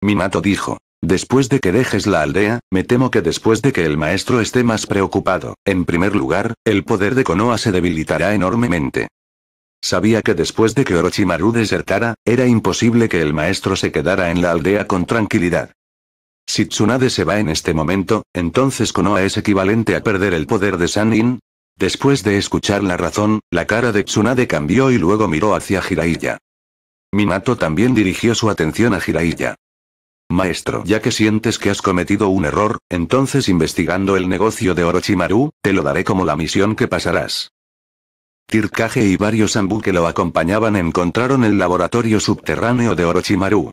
Minato dijo. Después de que dejes la aldea, me temo que después de que el maestro esté más preocupado, en primer lugar, el poder de Konoha se debilitará enormemente. Sabía que después de que Orochimaru desertara, era imposible que el maestro se quedara en la aldea con tranquilidad. Si Tsunade se va en este momento, entonces Konoha es equivalente a perder el poder de Sanin. Después de escuchar la razón, la cara de Tsunade cambió y luego miró hacia Jiraiya. Minato también dirigió su atención a Jiraiya. Maestro, ya que sientes que has cometido un error, entonces investigando el negocio de Orochimaru, te lo daré como la misión que pasarás. Tirkage y varios Ambu que lo acompañaban encontraron el laboratorio subterráneo de Orochimaru.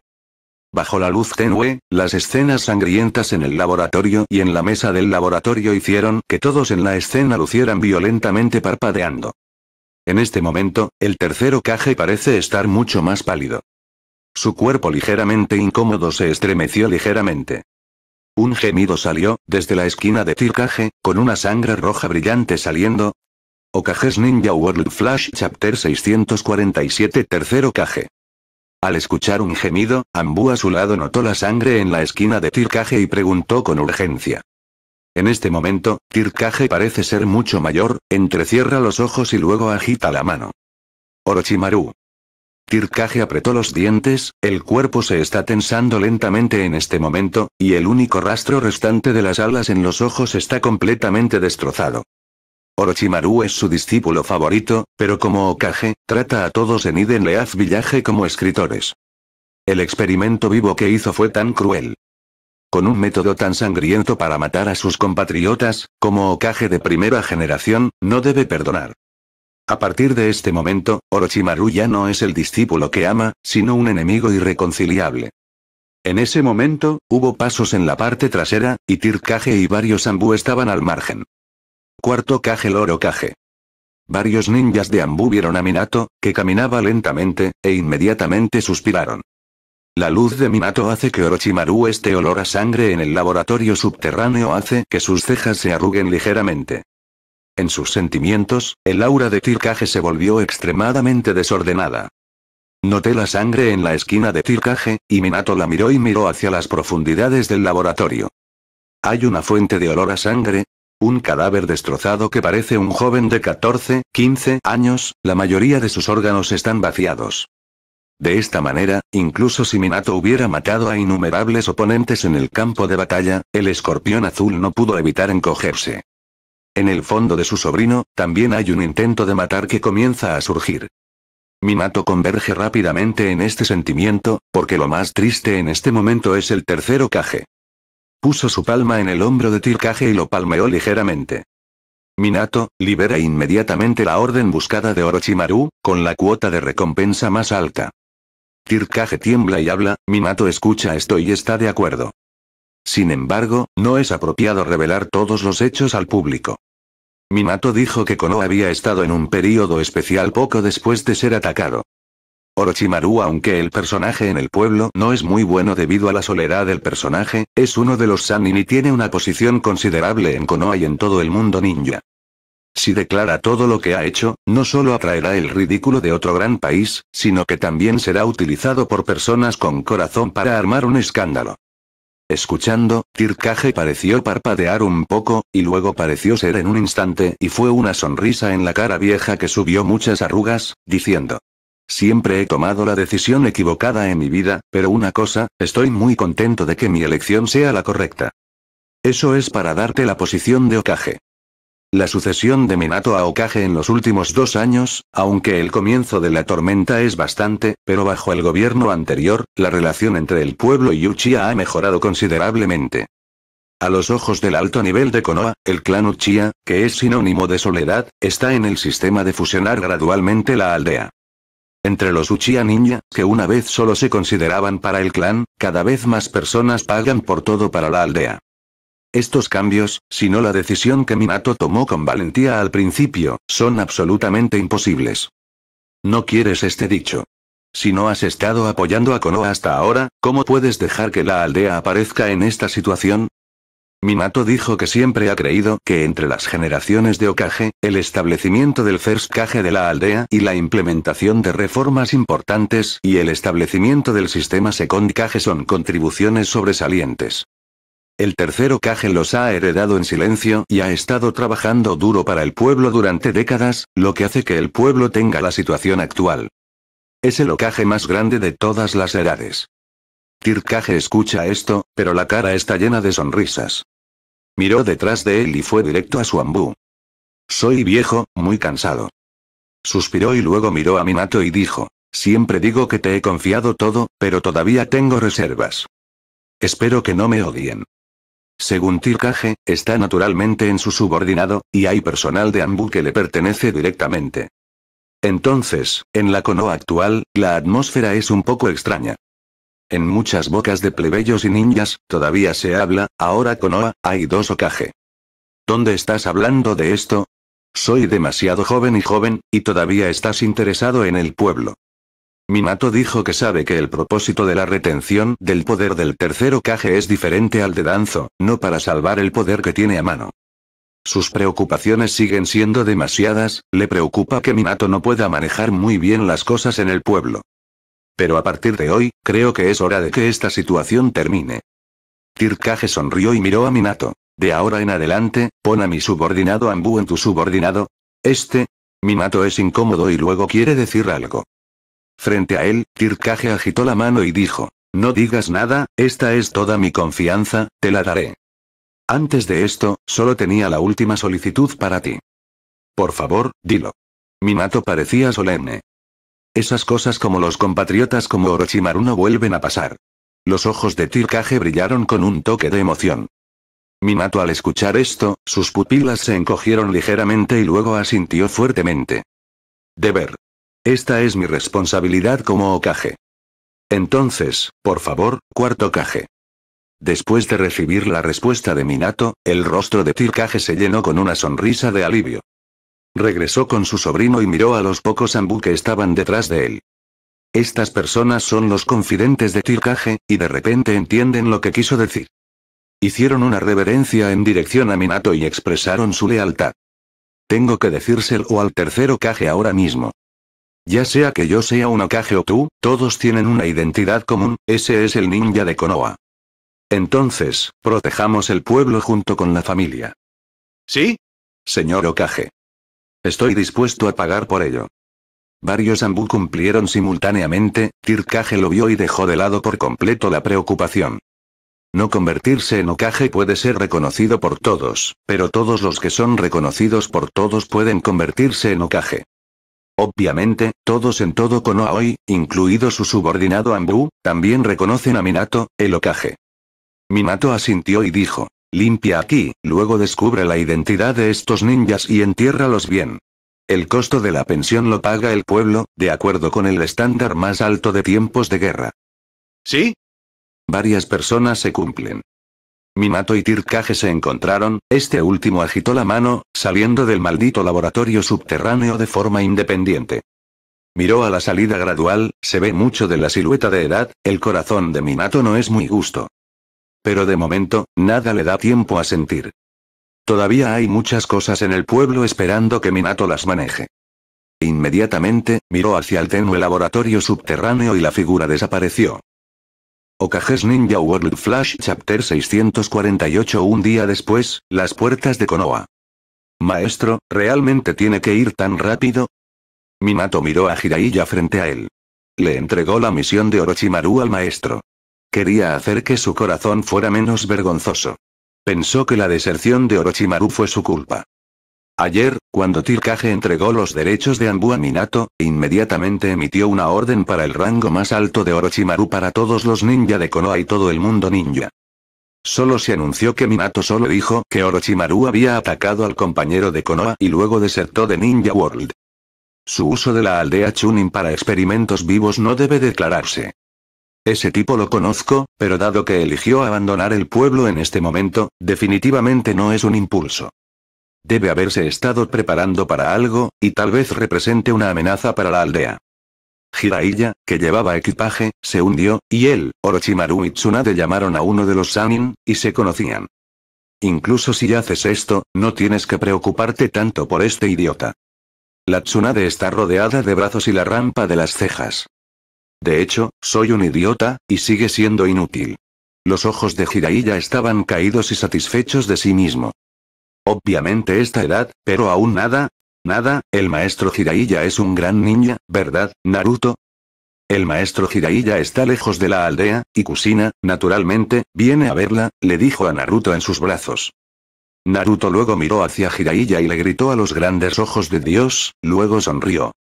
Bajo la luz tenue, las escenas sangrientas en el laboratorio y en la mesa del laboratorio hicieron que todos en la escena lucieran violentamente parpadeando. En este momento, el tercero Kage parece estar mucho más pálido. Su cuerpo ligeramente incómodo se estremeció ligeramente. Un gemido salió, desde la esquina de Tirkage, con una sangre roja brillante saliendo. Okages Ninja World Flash Chapter 647 Tercero Kage. Al escuchar un gemido, Ambu a su lado notó la sangre en la esquina de Tirkage y preguntó con urgencia. En este momento, Tirkage parece ser mucho mayor, entrecierra los ojos y luego agita la mano. Orochimaru. Tirkaje apretó los dientes, el cuerpo se está tensando lentamente en este momento, y el único rastro restante de las alas en los ojos está completamente destrozado. Orochimaru es su discípulo favorito, pero como Okage, trata a todos en Iden Leaf Villaje como escritores. El experimento vivo que hizo fue tan cruel. Con un método tan sangriento para matar a sus compatriotas, como Okage de primera generación, no debe perdonar. A partir de este momento, Orochimaru ya no es el discípulo que ama, sino un enemigo irreconciliable. En ese momento, hubo pasos en la parte trasera, y Tirkage y varios Ambu estaban al margen. Cuarto Kage Loro Kage. Varios ninjas de Ambu vieron a Minato, que caminaba lentamente, e inmediatamente suspiraron. La luz de Minato hace que Orochimaru este olor a sangre en el laboratorio subterráneo hace que sus cejas se arruguen ligeramente. En sus sentimientos, el aura de Tircaje se volvió extremadamente desordenada. Noté la sangre en la esquina de Tircaje, y Minato la miró y miró hacia las profundidades del laboratorio. Hay una fuente de olor a sangre, un cadáver destrozado que parece un joven de 14, 15 años, la mayoría de sus órganos están vaciados. De esta manera, incluso si Minato hubiera matado a innumerables oponentes en el campo de batalla, el escorpión azul no pudo evitar encogerse. En el fondo de su sobrino, también hay un intento de matar que comienza a surgir. Minato converge rápidamente en este sentimiento, porque lo más triste en este momento es el tercero Kage. Puso su palma en el hombro de Tirkage y lo palmeó ligeramente. Minato, libera inmediatamente la orden buscada de Orochimaru, con la cuota de recompensa más alta. Tirkage tiembla y habla, Minato escucha esto y está de acuerdo. Sin embargo, no es apropiado revelar todos los hechos al público. Minato dijo que Konoha había estado en un periodo especial poco después de ser atacado. Orochimaru aunque el personaje en el pueblo no es muy bueno debido a la soledad del personaje, es uno de los Sanin y tiene una posición considerable en Konoha y en todo el mundo ninja. Si declara todo lo que ha hecho, no solo atraerá el ridículo de otro gran país, sino que también será utilizado por personas con corazón para armar un escándalo. Escuchando, Tircaje pareció parpadear un poco, y luego pareció ser en un instante y fue una sonrisa en la cara vieja que subió muchas arrugas, diciendo. Siempre he tomado la decisión equivocada en mi vida, pero una cosa, estoy muy contento de que mi elección sea la correcta. Eso es para darte la posición de Okage. La sucesión de Minato a Okage en los últimos dos años, aunque el comienzo de la tormenta es bastante, pero bajo el gobierno anterior, la relación entre el pueblo y Uchiha ha mejorado considerablemente. A los ojos del alto nivel de Konoha, el clan Uchiha, que es sinónimo de soledad, está en el sistema de fusionar gradualmente la aldea. Entre los Uchiha Ninja, que una vez solo se consideraban para el clan, cada vez más personas pagan por todo para la aldea. Estos cambios, si no la decisión que Minato tomó con valentía al principio, son absolutamente imposibles. No quieres este dicho. Si no has estado apoyando a Konoha hasta ahora, ¿cómo puedes dejar que la aldea aparezca en esta situación? Minato dijo que siempre ha creído que entre las generaciones de Okage, el establecimiento del First Kage de la aldea y la implementación de reformas importantes y el establecimiento del sistema Second Kage son contribuciones sobresalientes. El tercero ocaje los ha heredado en silencio y ha estado trabajando duro para el pueblo durante décadas, lo que hace que el pueblo tenga la situación actual. Es el ocaje más grande de todas las edades. Tircaje escucha esto, pero la cara está llena de sonrisas. Miró detrás de él y fue directo a su ambú. Soy viejo, muy cansado. Suspiró y luego miró a Minato y dijo, siempre digo que te he confiado todo, pero todavía tengo reservas. Espero que no me odien. Según Tirkaje, está naturalmente en su subordinado, y hay personal de Ambu que le pertenece directamente. Entonces, en la Konoha actual, la atmósfera es un poco extraña. En muchas bocas de plebeyos y ninjas, todavía se habla, ahora Konoha, hay dos Okage. ¿Dónde estás hablando de esto? Soy demasiado joven y joven, y todavía estás interesado en el pueblo. Minato dijo que sabe que el propósito de la retención del poder del tercero Kage es diferente al de Danzo, no para salvar el poder que tiene a mano. Sus preocupaciones siguen siendo demasiadas, le preocupa que Minato no pueda manejar muy bien las cosas en el pueblo. Pero a partir de hoy, creo que es hora de que esta situación termine. Tirkage sonrió y miró a Minato. De ahora en adelante, pon a mi subordinado Ambu en tu subordinado. Este, Minato es incómodo y luego quiere decir algo. Frente a él, Tircaje agitó la mano y dijo, No digas nada, esta es toda mi confianza, te la daré. Antes de esto, solo tenía la última solicitud para ti. Por favor, dilo. Minato parecía solemne. Esas cosas como los compatriotas como Orochimaru no vuelven a pasar. Los ojos de Tircaje brillaron con un toque de emoción. Minato al escuchar esto, sus pupilas se encogieron ligeramente y luego asintió fuertemente. Deber. Esta es mi responsabilidad como Okage. Entonces, por favor, cuarto ocaje. Después de recibir la respuesta de Minato, el rostro de Tirkage se llenó con una sonrisa de alivio. Regresó con su sobrino y miró a los pocos Ambu que estaban detrás de él. Estas personas son los confidentes de Tirkage, y de repente entienden lo que quiso decir. Hicieron una reverencia en dirección a Minato y expresaron su lealtad. Tengo que decírselo al tercer Kage ahora mismo. Ya sea que yo sea un Okage o tú, todos tienen una identidad común, ese es el ninja de Konoha. Entonces, protejamos el pueblo junto con la familia. ¿Sí? Señor Okage. Estoy dispuesto a pagar por ello. Varios ambú cumplieron simultáneamente, Tirkage lo vio y dejó de lado por completo la preocupación. No convertirse en Okage puede ser reconocido por todos, pero todos los que son reconocidos por todos pueden convertirse en Okage. Obviamente, todos en todo Konoha hoy, incluido su subordinado Ambu, también reconocen a Minato, el Okage. Minato asintió y dijo, limpia aquí, luego descubre la identidad de estos ninjas y entiérralos bien. El costo de la pensión lo paga el pueblo, de acuerdo con el estándar más alto de tiempos de guerra. ¿Sí? Varias personas se cumplen. Minato y Tirkage se encontraron, este último agitó la mano, saliendo del maldito laboratorio subterráneo de forma independiente. Miró a la salida gradual, se ve mucho de la silueta de edad, el corazón de Minato no es muy gusto. Pero de momento, nada le da tiempo a sentir. Todavía hay muchas cosas en el pueblo esperando que Minato las maneje. Inmediatamente, miró hacia el tenue laboratorio subterráneo y la figura desapareció. Okages Ninja World Flash Chapter 648 Un día después, las puertas de Konoha. Maestro, ¿realmente tiene que ir tan rápido? Minato miró a Hiraiya frente a él. Le entregó la misión de Orochimaru al maestro. Quería hacer que su corazón fuera menos vergonzoso. Pensó que la deserción de Orochimaru fue su culpa. Ayer, cuando Tirkage entregó los derechos de Ambu a Minato, inmediatamente emitió una orden para el rango más alto de Orochimaru para todos los ninja de Konoha y todo el mundo ninja. Solo se anunció que Minato solo dijo que Orochimaru había atacado al compañero de Konoha y luego desertó de Ninja World. Su uso de la aldea Chunin para experimentos vivos no debe declararse. Ese tipo lo conozco, pero dado que eligió abandonar el pueblo en este momento, definitivamente no es un impulso. Debe haberse estado preparando para algo, y tal vez represente una amenaza para la aldea. Jiraiya, que llevaba equipaje, se hundió, y él, Orochimaru y Tsunade llamaron a uno de los Sanin, y se conocían. Incluso si haces esto, no tienes que preocuparte tanto por este idiota. La Tsunade está rodeada de brazos y la rampa de las cejas. De hecho, soy un idiota, y sigue siendo inútil. Los ojos de Jiraiya estaban caídos y satisfechos de sí mismo. Obviamente esta edad, pero aún nada, nada, el maestro Jiraiya es un gran ninja, ¿verdad, Naruto? El maestro Jiraiya está lejos de la aldea, y Kusina, naturalmente, viene a verla, le dijo a Naruto en sus brazos. Naruto luego miró hacia Jiraiya y le gritó a los grandes ojos de Dios, luego sonrió.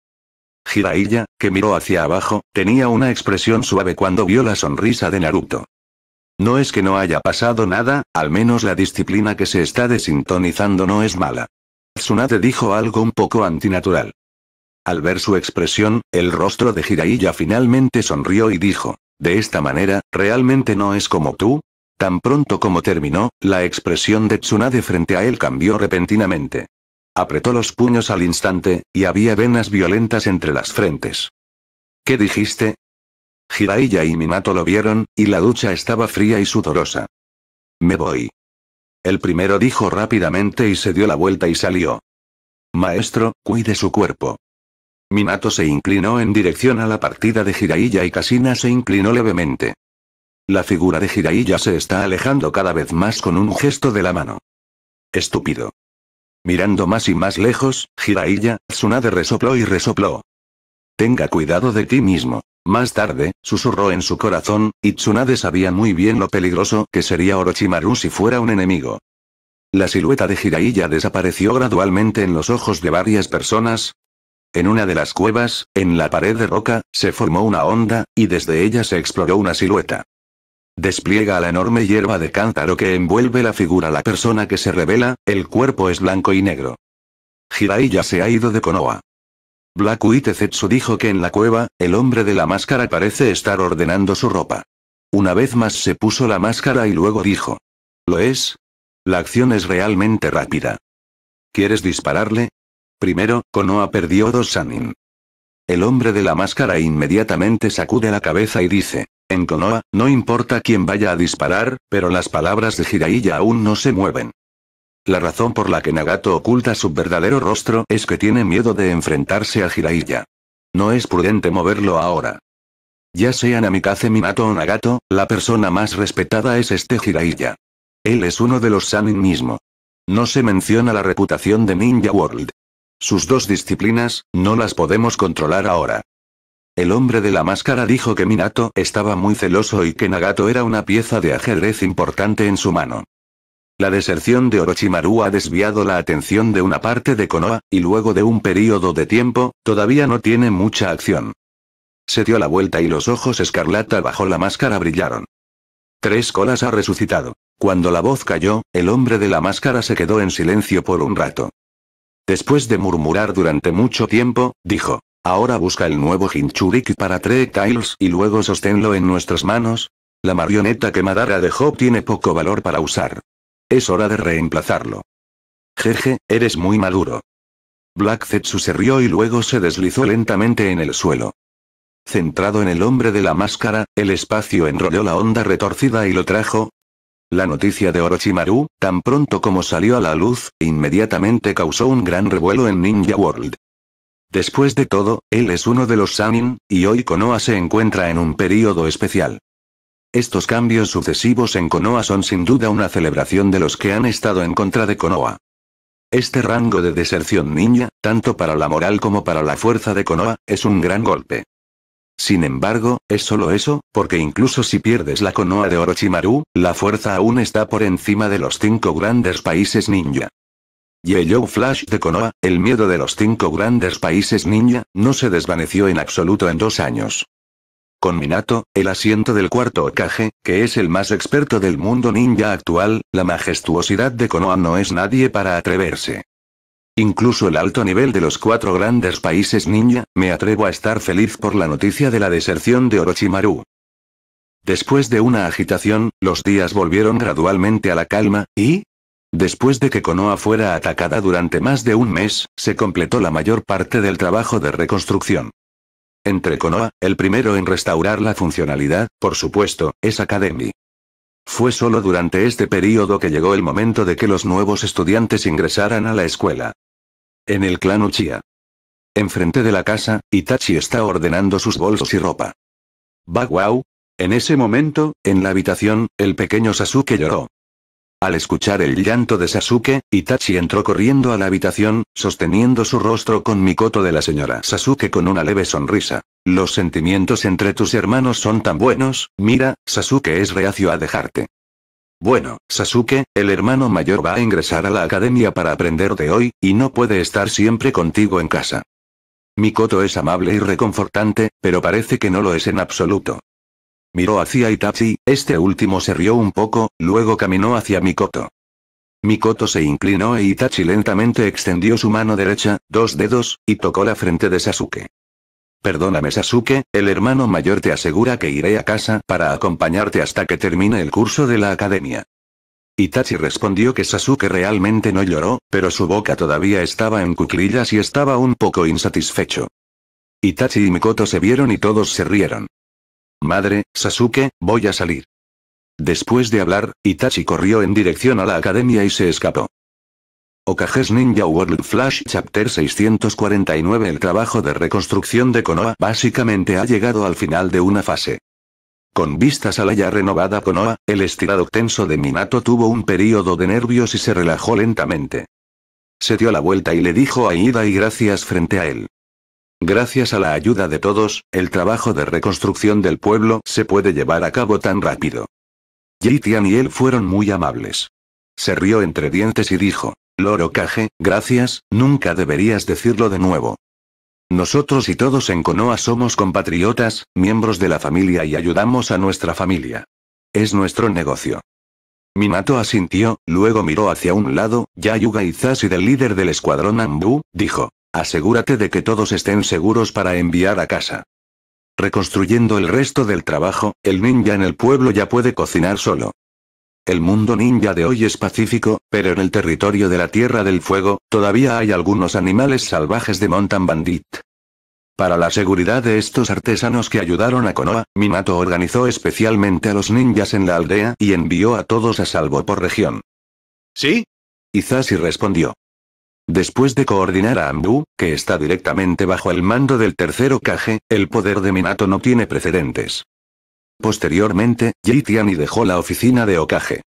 Jiraiya, que miró hacia abajo, tenía una expresión suave cuando vio la sonrisa de Naruto. No es que no haya pasado nada, al menos la disciplina que se está desintonizando no es mala. Tsunade dijo algo un poco antinatural. Al ver su expresión, el rostro de Jiraiya finalmente sonrió y dijo, de esta manera, realmente no es como tú. Tan pronto como terminó, la expresión de Tsunade frente a él cambió repentinamente. Apretó los puños al instante, y había venas violentas entre las frentes. ¿Qué dijiste? Jiraiya y Minato lo vieron, y la ducha estaba fría y sudorosa. Me voy. El primero dijo rápidamente y se dio la vuelta y salió. Maestro, cuide su cuerpo. Minato se inclinó en dirección a la partida de Jiraiya y Kasina se inclinó levemente. La figura de Jiraiya se está alejando cada vez más con un gesto de la mano. Estúpido. Mirando más y más lejos, Jiraiya, Tsunade resopló y resopló. Tenga cuidado de ti mismo. Más tarde, susurró en su corazón, y Tsunade sabía muy bien lo peligroso que sería Orochimaru si fuera un enemigo. La silueta de Jiraiya desapareció gradualmente en los ojos de varias personas. En una de las cuevas, en la pared de roca, se formó una onda, y desde ella se exploró una silueta. Despliega la enorme hierba de cántaro que envuelve la figura la persona que se revela, el cuerpo es blanco y negro. Jiraiya se ha ido de Konoha. Black White dijo que en la cueva, el hombre de la máscara parece estar ordenando su ropa. Una vez más se puso la máscara y luego dijo. ¿Lo es? La acción es realmente rápida. ¿Quieres dispararle? Primero, Konoha perdió dos Sanin. El hombre de la máscara inmediatamente sacude la cabeza y dice, en Konoha, no importa quién vaya a disparar, pero las palabras de Jiraiya aún no se mueven. La razón por la que Nagato oculta su verdadero rostro es que tiene miedo de enfrentarse a Jiraiya. No es prudente moverlo ahora. Ya sea Namikaze Minato o Nagato, la persona más respetada es este Jiraiya. Él es uno de los Sanin mismo. No se menciona la reputación de Ninja World. Sus dos disciplinas, no las podemos controlar ahora. El hombre de la máscara dijo que Minato estaba muy celoso y que Nagato era una pieza de ajedrez importante en su mano. La deserción de Orochimaru ha desviado la atención de una parte de Konoha, y luego de un período de tiempo, todavía no tiene mucha acción. Se dio la vuelta y los ojos escarlata bajo la máscara brillaron. Tres colas ha resucitado. Cuando la voz cayó, el hombre de la máscara se quedó en silencio por un rato. Después de murmurar durante mucho tiempo, dijo, ahora busca el nuevo Hinchuriki para Tree Tiles y luego sosténlo en nuestras manos. La marioneta que Madara dejó tiene poco valor para usar. Es hora de reemplazarlo. Jeje, eres muy maduro. Black Zetsu se rió y luego se deslizó lentamente en el suelo. Centrado en el hombre de la máscara, el espacio enrolló la onda retorcida y lo trajo. La noticia de Orochimaru, tan pronto como salió a la luz, inmediatamente causó un gran revuelo en Ninja World. Después de todo, él es uno de los Sanin, y hoy Konoha se encuentra en un período especial. Estos cambios sucesivos en Konoha son sin duda una celebración de los que han estado en contra de Konoha. Este rango de deserción ninja, tanto para la moral como para la fuerza de Konoha, es un gran golpe. Sin embargo, es solo eso, porque incluso si pierdes la Konoha de Orochimaru, la fuerza aún está por encima de los cinco grandes países ninja. Y Yellow Flash de Konoha, el miedo de los cinco grandes países ninja, no se desvaneció en absoluto en dos años. Con Minato, el asiento del cuarto ocaje, que es el más experto del mundo ninja actual, la majestuosidad de Konoha no es nadie para atreverse. Incluso el alto nivel de los cuatro grandes países ninja, me atrevo a estar feliz por la noticia de la deserción de Orochimaru. Después de una agitación, los días volvieron gradualmente a la calma, y... Después de que Konoha fuera atacada durante más de un mes, se completó la mayor parte del trabajo de reconstrucción. Entre Konoha, el primero en restaurar la funcionalidad, por supuesto, es Academy. Fue solo durante este periodo que llegó el momento de que los nuevos estudiantes ingresaran a la escuela. En el clan Uchiha. Enfrente de la casa, Itachi está ordenando sus bolsos y ropa. ¡Wow! En ese momento, en la habitación, el pequeño Sasuke lloró. Al escuchar el llanto de Sasuke, Itachi entró corriendo a la habitación, sosteniendo su rostro con Mikoto de la señora Sasuke con una leve sonrisa. Los sentimientos entre tus hermanos son tan buenos, mira, Sasuke es reacio a dejarte. Bueno, Sasuke, el hermano mayor va a ingresar a la academia para aprender de hoy, y no puede estar siempre contigo en casa. Mikoto es amable y reconfortante, pero parece que no lo es en absoluto. Miró hacia Itachi, este último se rió un poco, luego caminó hacia Mikoto. Mikoto se inclinó e Itachi lentamente extendió su mano derecha, dos dedos, y tocó la frente de Sasuke. Perdóname Sasuke, el hermano mayor te asegura que iré a casa para acompañarte hasta que termine el curso de la academia. Itachi respondió que Sasuke realmente no lloró, pero su boca todavía estaba en cuclillas y estaba un poco insatisfecho. Itachi y Mikoto se vieron y todos se rieron. Madre, Sasuke, voy a salir. Después de hablar, Itachi corrió en dirección a la academia y se escapó. Okages Ninja World Flash Chapter 649 El trabajo de reconstrucción de Konoha básicamente ha llegado al final de una fase. Con vistas a la ya renovada Konoha, el estirado tenso de Minato tuvo un periodo de nervios y se relajó lentamente. Se dio la vuelta y le dijo a Ida y gracias frente a él. Gracias a la ayuda de todos, el trabajo de reconstrucción del pueblo se puede llevar a cabo tan rápido. Jitian y él fueron muy amables. Se rió entre dientes y dijo, Loro Kage, gracias, nunca deberías decirlo de nuevo. Nosotros y todos en Konoha somos compatriotas, miembros de la familia y ayudamos a nuestra familia. Es nuestro negocio. Minato asintió, luego miró hacia un lado, Yayuga y del líder del escuadrón Ambu, dijo, Asegúrate de que todos estén seguros para enviar a casa. Reconstruyendo el resto del trabajo, el ninja en el pueblo ya puede cocinar solo. El mundo ninja de hoy es pacífico, pero en el territorio de la Tierra del Fuego, todavía hay algunos animales salvajes de Mountain Bandit. Para la seguridad de estos artesanos que ayudaron a Konoha, Minato organizó especialmente a los ninjas en la aldea y envió a todos a salvo por región. ¿Sí? Izashi respondió. Después de coordinar a Ambu, que está directamente bajo el mando del tercer Kage, el poder de Minato no tiene precedentes. Posteriormente, Jitiani dejó la oficina de Okage.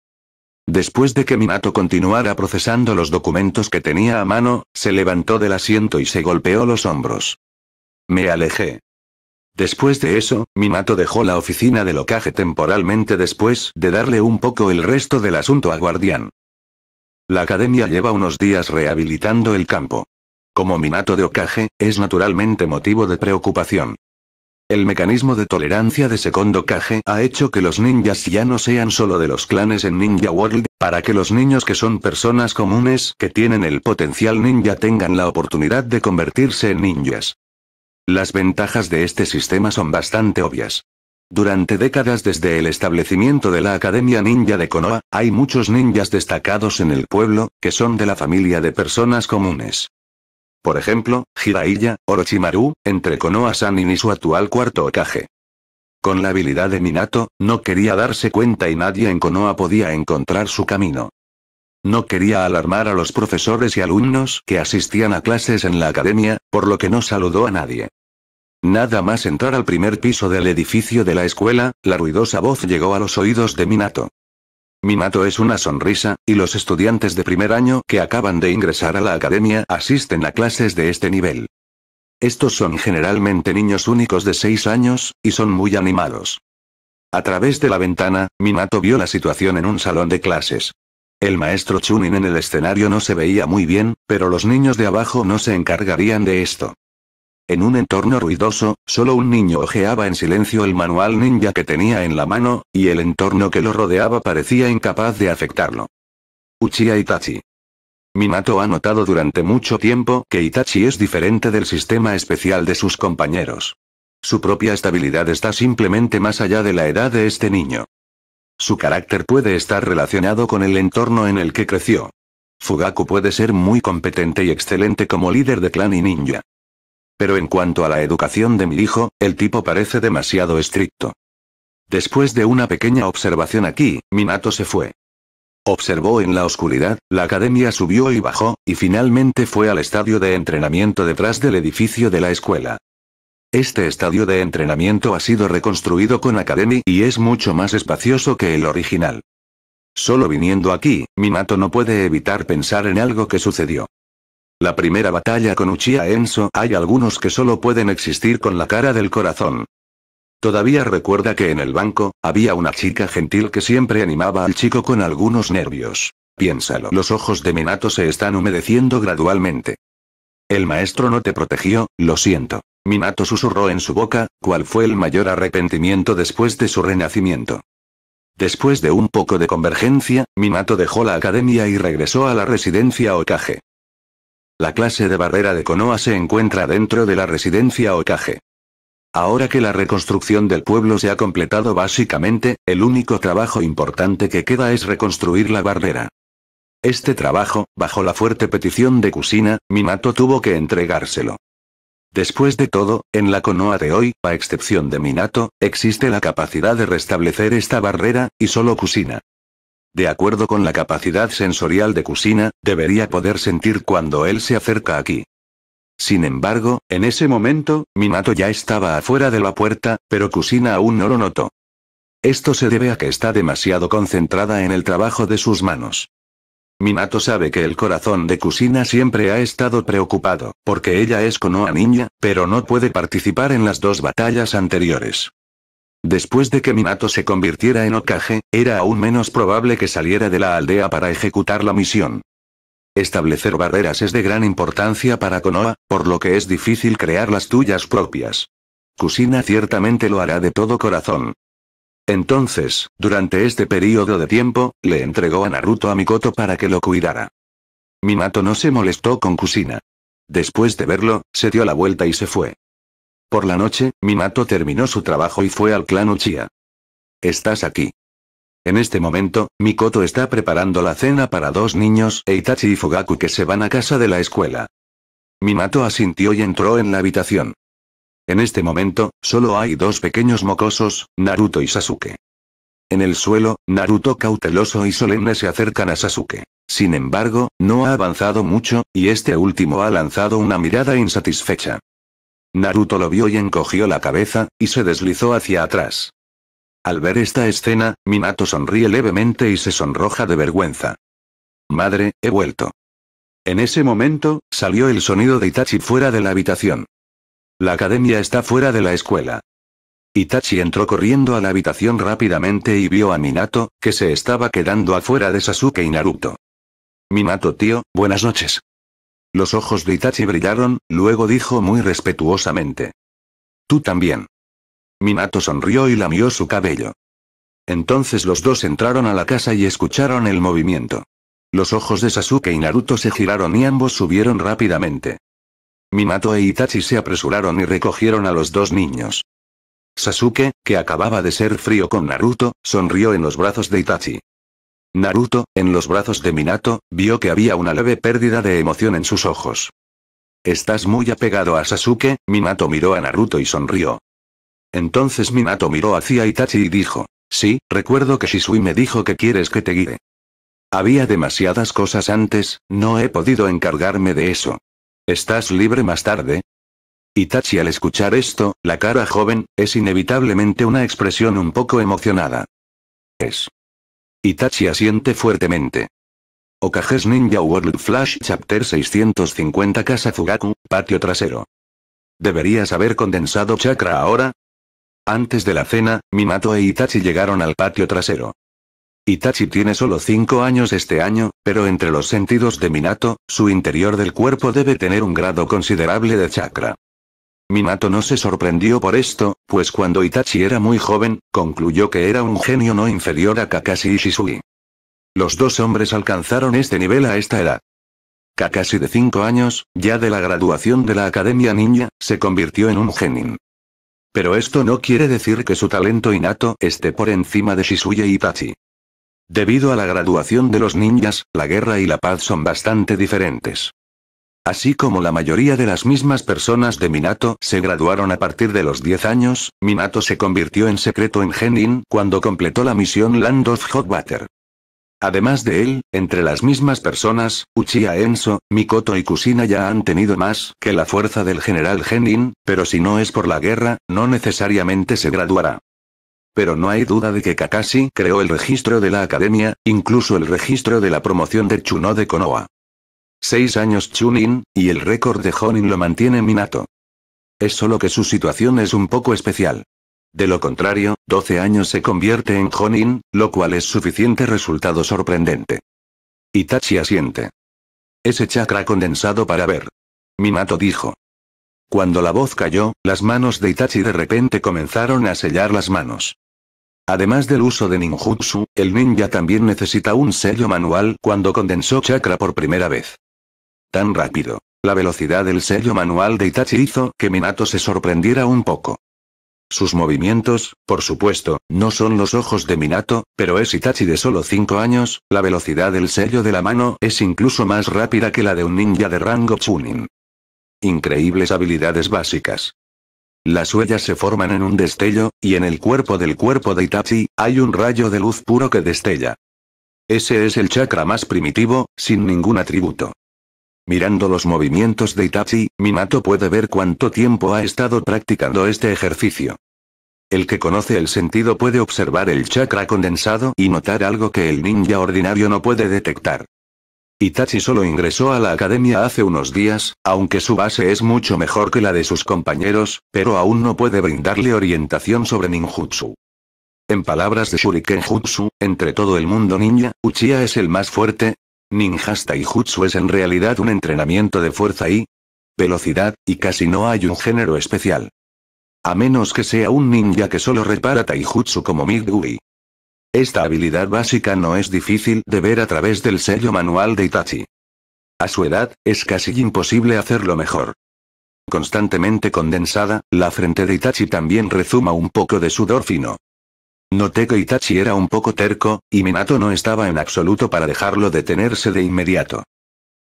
Después de que Minato continuara procesando los documentos que tenía a mano, se levantó del asiento y se golpeó los hombros. Me alejé. Después de eso, Minato dejó la oficina del Okage temporalmente después de darle un poco el resto del asunto a Guardián. La academia lleva unos días rehabilitando el campo. Como Minato de Okage, es naturalmente motivo de preocupación. El mecanismo de tolerancia de segundo Kage ha hecho que los ninjas ya no sean solo de los clanes en Ninja World, para que los niños que son personas comunes que tienen el potencial ninja tengan la oportunidad de convertirse en ninjas. Las ventajas de este sistema son bastante obvias. Durante décadas desde el establecimiento de la Academia Ninja de Konoha, hay muchos ninjas destacados en el pueblo, que son de la familia de personas comunes. Por ejemplo, Hiraiya, Orochimaru, entre konoha Sanin y su actual cuarto Okage. Con la habilidad de Minato, no quería darse cuenta y nadie en Konoha podía encontrar su camino. No quería alarmar a los profesores y alumnos que asistían a clases en la academia, por lo que no saludó a nadie. Nada más entrar al primer piso del edificio de la escuela, la ruidosa voz llegó a los oídos de Minato. Minato es una sonrisa, y los estudiantes de primer año que acaban de ingresar a la academia asisten a clases de este nivel. Estos son generalmente niños únicos de 6 años, y son muy animados. A través de la ventana, Minato vio la situación en un salón de clases. El maestro Chunin en el escenario no se veía muy bien, pero los niños de abajo no se encargarían de esto. En un entorno ruidoso, solo un niño ojeaba en silencio el manual ninja que tenía en la mano, y el entorno que lo rodeaba parecía incapaz de afectarlo. Uchiha Itachi. Minato ha notado durante mucho tiempo que Itachi es diferente del sistema especial de sus compañeros. Su propia estabilidad está simplemente más allá de la edad de este niño. Su carácter puede estar relacionado con el entorno en el que creció. Fugaku puede ser muy competente y excelente como líder de clan y ninja. Pero en cuanto a la educación de mi hijo, el tipo parece demasiado estricto. Después de una pequeña observación aquí, Minato se fue. Observó en la oscuridad, la academia subió y bajó, y finalmente fue al estadio de entrenamiento detrás del edificio de la escuela. Este estadio de entrenamiento ha sido reconstruido con Academy y es mucho más espacioso que el original. Solo viniendo aquí, Minato no puede evitar pensar en algo que sucedió. La primera batalla con Uchiha Enso hay algunos que solo pueden existir con la cara del corazón. Todavía recuerda que en el banco, había una chica gentil que siempre animaba al chico con algunos nervios. Piénsalo. Los ojos de Minato se están humedeciendo gradualmente. El maestro no te protegió, lo siento. Minato susurró en su boca, cuál fue el mayor arrepentimiento después de su renacimiento. Después de un poco de convergencia, Minato dejó la academia y regresó a la residencia Okage. La clase de barrera de Konoha se encuentra dentro de la residencia Okage. Ahora que la reconstrucción del pueblo se ha completado básicamente, el único trabajo importante que queda es reconstruir la barrera. Este trabajo, bajo la fuerte petición de Kusina, Minato tuvo que entregárselo. Después de todo, en la Konoha de hoy, a excepción de Minato, existe la capacidad de restablecer esta barrera, y solo Kusina de acuerdo con la capacidad sensorial de Kusina, debería poder sentir cuando él se acerca aquí. Sin embargo, en ese momento, Minato ya estaba afuera de la puerta, pero Kusina aún no lo notó. Esto se debe a que está demasiado concentrada en el trabajo de sus manos. Minato sabe que el corazón de Kusina siempre ha estado preocupado, porque ella es Konoha niña, pero no puede participar en las dos batallas anteriores. Después de que Minato se convirtiera en Okage, era aún menos probable que saliera de la aldea para ejecutar la misión. Establecer barreras es de gran importancia para Konoha, por lo que es difícil crear las tuyas propias. Kusina ciertamente lo hará de todo corazón. Entonces, durante este periodo de tiempo, le entregó a Naruto a Mikoto para que lo cuidara. Minato no se molestó con Kusina. Después de verlo, se dio la vuelta y se fue. Por la noche, Minato terminó su trabajo y fue al clan Uchiha. Estás aquí. En este momento, Mikoto está preparando la cena para dos niños, Eitachi y Fugaku, que se van a casa de la escuela. Minato asintió y entró en la habitación. En este momento, solo hay dos pequeños mocosos, Naruto y Sasuke. En el suelo, Naruto cauteloso y solemne se acercan a Sasuke. Sin embargo, no ha avanzado mucho, y este último ha lanzado una mirada insatisfecha. Naruto lo vio y encogió la cabeza, y se deslizó hacia atrás. Al ver esta escena, Minato sonríe levemente y se sonroja de vergüenza. Madre, he vuelto. En ese momento, salió el sonido de Itachi fuera de la habitación. La academia está fuera de la escuela. Itachi entró corriendo a la habitación rápidamente y vio a Minato, que se estaba quedando afuera de Sasuke y Naruto. Minato tío, buenas noches. Los ojos de Itachi brillaron, luego dijo muy respetuosamente. Tú también. Minato sonrió y lamió su cabello. Entonces los dos entraron a la casa y escucharon el movimiento. Los ojos de Sasuke y Naruto se giraron y ambos subieron rápidamente. Minato e Itachi se apresuraron y recogieron a los dos niños. Sasuke, que acababa de ser frío con Naruto, sonrió en los brazos de Itachi. Naruto, en los brazos de Minato, vio que había una leve pérdida de emoción en sus ojos. Estás muy apegado a Sasuke, Minato miró a Naruto y sonrió. Entonces Minato miró hacia Itachi y dijo, sí, recuerdo que Shisui me dijo que quieres que te guíe. Había demasiadas cosas antes, no he podido encargarme de eso. ¿Estás libre más tarde? Itachi al escuchar esto, la cara joven, es inevitablemente una expresión un poco emocionada. Es. Itachi asiente fuertemente. Okages Ninja World Flash Chapter 650 Casa Fugaku, patio trasero. ¿Deberías haber condensado chakra ahora? Antes de la cena, Minato e Itachi llegaron al patio trasero. Itachi tiene solo 5 años este año, pero entre los sentidos de Minato, su interior del cuerpo debe tener un grado considerable de chakra. Minato no se sorprendió por esto, pues cuando Itachi era muy joven, concluyó que era un genio no inferior a Kakashi y Shisui. Los dos hombres alcanzaron este nivel a esta edad. Kakashi de 5 años, ya de la graduación de la Academia Ninja, se convirtió en un genin. Pero esto no quiere decir que su talento innato esté por encima de Shisui y e Itachi. Debido a la graduación de los ninjas, la guerra y la paz son bastante diferentes. Así como la mayoría de las mismas personas de Minato se graduaron a partir de los 10 años, Minato se convirtió en secreto en Genin cuando completó la misión Land of Hot Water. Además de él, entre las mismas personas, Uchiha Enso, Mikoto y Kusina ya han tenido más que la fuerza del general Genin, pero si no es por la guerra, no necesariamente se graduará. Pero no hay duda de que Kakashi creó el registro de la academia, incluso el registro de la promoción de Chuno de Konoha. Seis años Chunin, y el récord de Honin lo mantiene Minato. Es solo que su situación es un poco especial. De lo contrario, 12 años se convierte en Honin, lo cual es suficiente resultado sorprendente. Itachi asiente. Ese chakra condensado para ver. Minato dijo. Cuando la voz cayó, las manos de Itachi de repente comenzaron a sellar las manos. Además del uso de ninjutsu, el ninja también necesita un sello manual cuando condensó chakra por primera vez. Tan rápido. La velocidad del sello manual de Itachi hizo que Minato se sorprendiera un poco. Sus movimientos, por supuesto, no son los ojos de Minato, pero es Itachi de solo 5 años, la velocidad del sello de la mano es incluso más rápida que la de un ninja de rango Chunin. Increíbles habilidades básicas. Las huellas se forman en un destello, y en el cuerpo del cuerpo de Itachi, hay un rayo de luz puro que destella. Ese es el chakra más primitivo, sin ningún atributo. Mirando los movimientos de Itachi, Minato puede ver cuánto tiempo ha estado practicando este ejercicio. El que conoce el sentido puede observar el chakra condensado y notar algo que el ninja ordinario no puede detectar. Itachi solo ingresó a la academia hace unos días, aunque su base es mucho mejor que la de sus compañeros, pero aún no puede brindarle orientación sobre ninjutsu. En palabras de Shuriken Jutsu, entre todo el mundo ninja, Uchiha es el más fuerte, ninjas taijutsu es en realidad un entrenamiento de fuerza y velocidad, y casi no hay un género especial. A menos que sea un ninja que solo repara taijutsu como Midguri. Esta habilidad básica no es difícil de ver a través del sello manual de Itachi. A su edad, es casi imposible hacerlo mejor. Constantemente condensada, la frente de Itachi también rezuma un poco de sudor fino. Noté que Itachi era un poco terco, y Minato no estaba en absoluto para dejarlo detenerse de inmediato.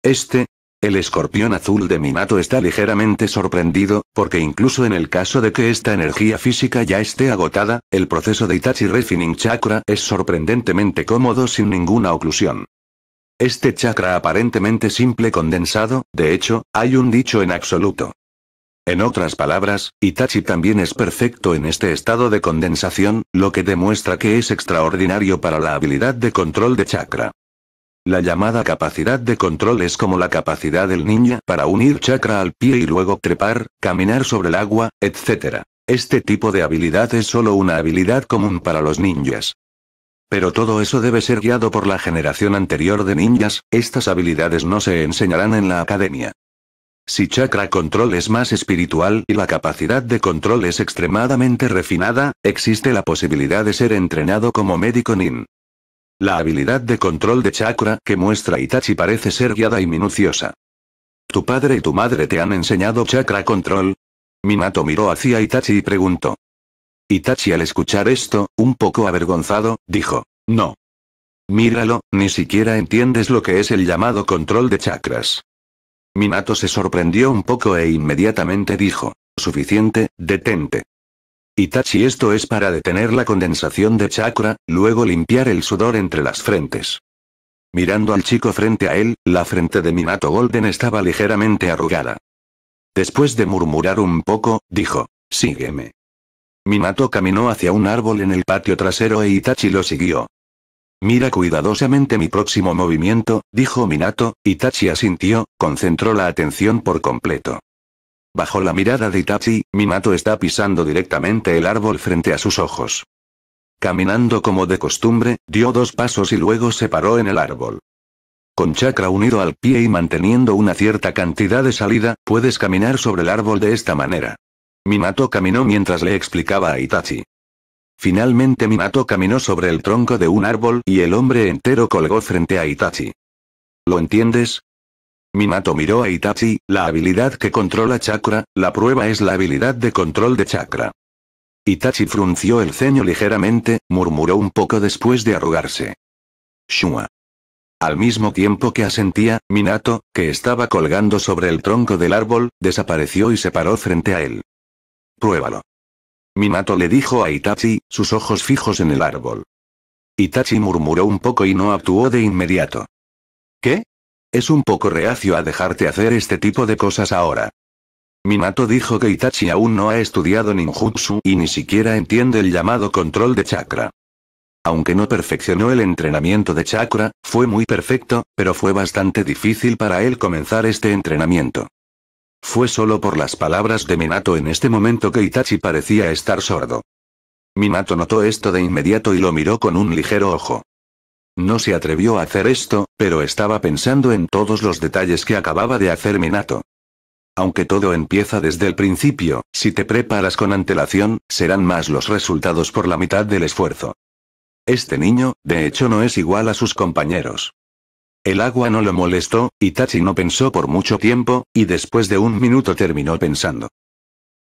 Este, el escorpión azul de Minato está ligeramente sorprendido, porque incluso en el caso de que esta energía física ya esté agotada, el proceso de Itachi Refining Chakra es sorprendentemente cómodo sin ninguna oclusión. Este chakra aparentemente simple condensado, de hecho, hay un dicho en absoluto. En otras palabras, Itachi también es perfecto en este estado de condensación, lo que demuestra que es extraordinario para la habilidad de control de chakra. La llamada capacidad de control es como la capacidad del ninja para unir chakra al pie y luego trepar, caminar sobre el agua, etc. Este tipo de habilidad es solo una habilidad común para los ninjas. Pero todo eso debe ser guiado por la generación anterior de ninjas, estas habilidades no se enseñarán en la academia. Si chakra control es más espiritual y la capacidad de control es extremadamente refinada, existe la posibilidad de ser entrenado como médico nin. La habilidad de control de chakra que muestra Itachi parece ser guiada y minuciosa. ¿Tu padre y tu madre te han enseñado chakra control? Minato miró hacia Itachi y preguntó. Itachi al escuchar esto, un poco avergonzado, dijo, no. Míralo, ni siquiera entiendes lo que es el llamado control de chakras. Minato se sorprendió un poco e inmediatamente dijo. Suficiente, detente. Itachi esto es para detener la condensación de chakra, luego limpiar el sudor entre las frentes. Mirando al chico frente a él, la frente de Minato Golden estaba ligeramente arrugada. Después de murmurar un poco, dijo, sígueme. Minato caminó hacia un árbol en el patio trasero e Itachi lo siguió. Mira cuidadosamente mi próximo movimiento, dijo Minato, Itachi asintió, concentró la atención por completo. Bajo la mirada de Itachi, Minato está pisando directamente el árbol frente a sus ojos. Caminando como de costumbre, dio dos pasos y luego se paró en el árbol. Con chakra unido al pie y manteniendo una cierta cantidad de salida, puedes caminar sobre el árbol de esta manera. Minato caminó mientras le explicaba a Itachi. Finalmente Minato caminó sobre el tronco de un árbol y el hombre entero colgó frente a Itachi. ¿Lo entiendes? Minato miró a Itachi, la habilidad que controla chakra, la prueba es la habilidad de control de chakra. Itachi frunció el ceño ligeramente, murmuró un poco después de arrugarse. Shua. Al mismo tiempo que asentía, Minato, que estaba colgando sobre el tronco del árbol, desapareció y se paró frente a él. Pruébalo. Minato le dijo a Itachi, sus ojos fijos en el árbol. Itachi murmuró un poco y no actuó de inmediato. ¿Qué? Es un poco reacio a dejarte hacer este tipo de cosas ahora. Minato dijo que Itachi aún no ha estudiado ninjutsu y ni siquiera entiende el llamado control de chakra. Aunque no perfeccionó el entrenamiento de chakra, fue muy perfecto, pero fue bastante difícil para él comenzar este entrenamiento. Fue solo por las palabras de Minato en este momento que Itachi parecía estar sordo. Minato notó esto de inmediato y lo miró con un ligero ojo. No se atrevió a hacer esto, pero estaba pensando en todos los detalles que acababa de hacer Minato. Aunque todo empieza desde el principio, si te preparas con antelación, serán más los resultados por la mitad del esfuerzo. Este niño, de hecho, no es igual a sus compañeros. El agua no lo molestó, Itachi no pensó por mucho tiempo, y después de un minuto terminó pensando.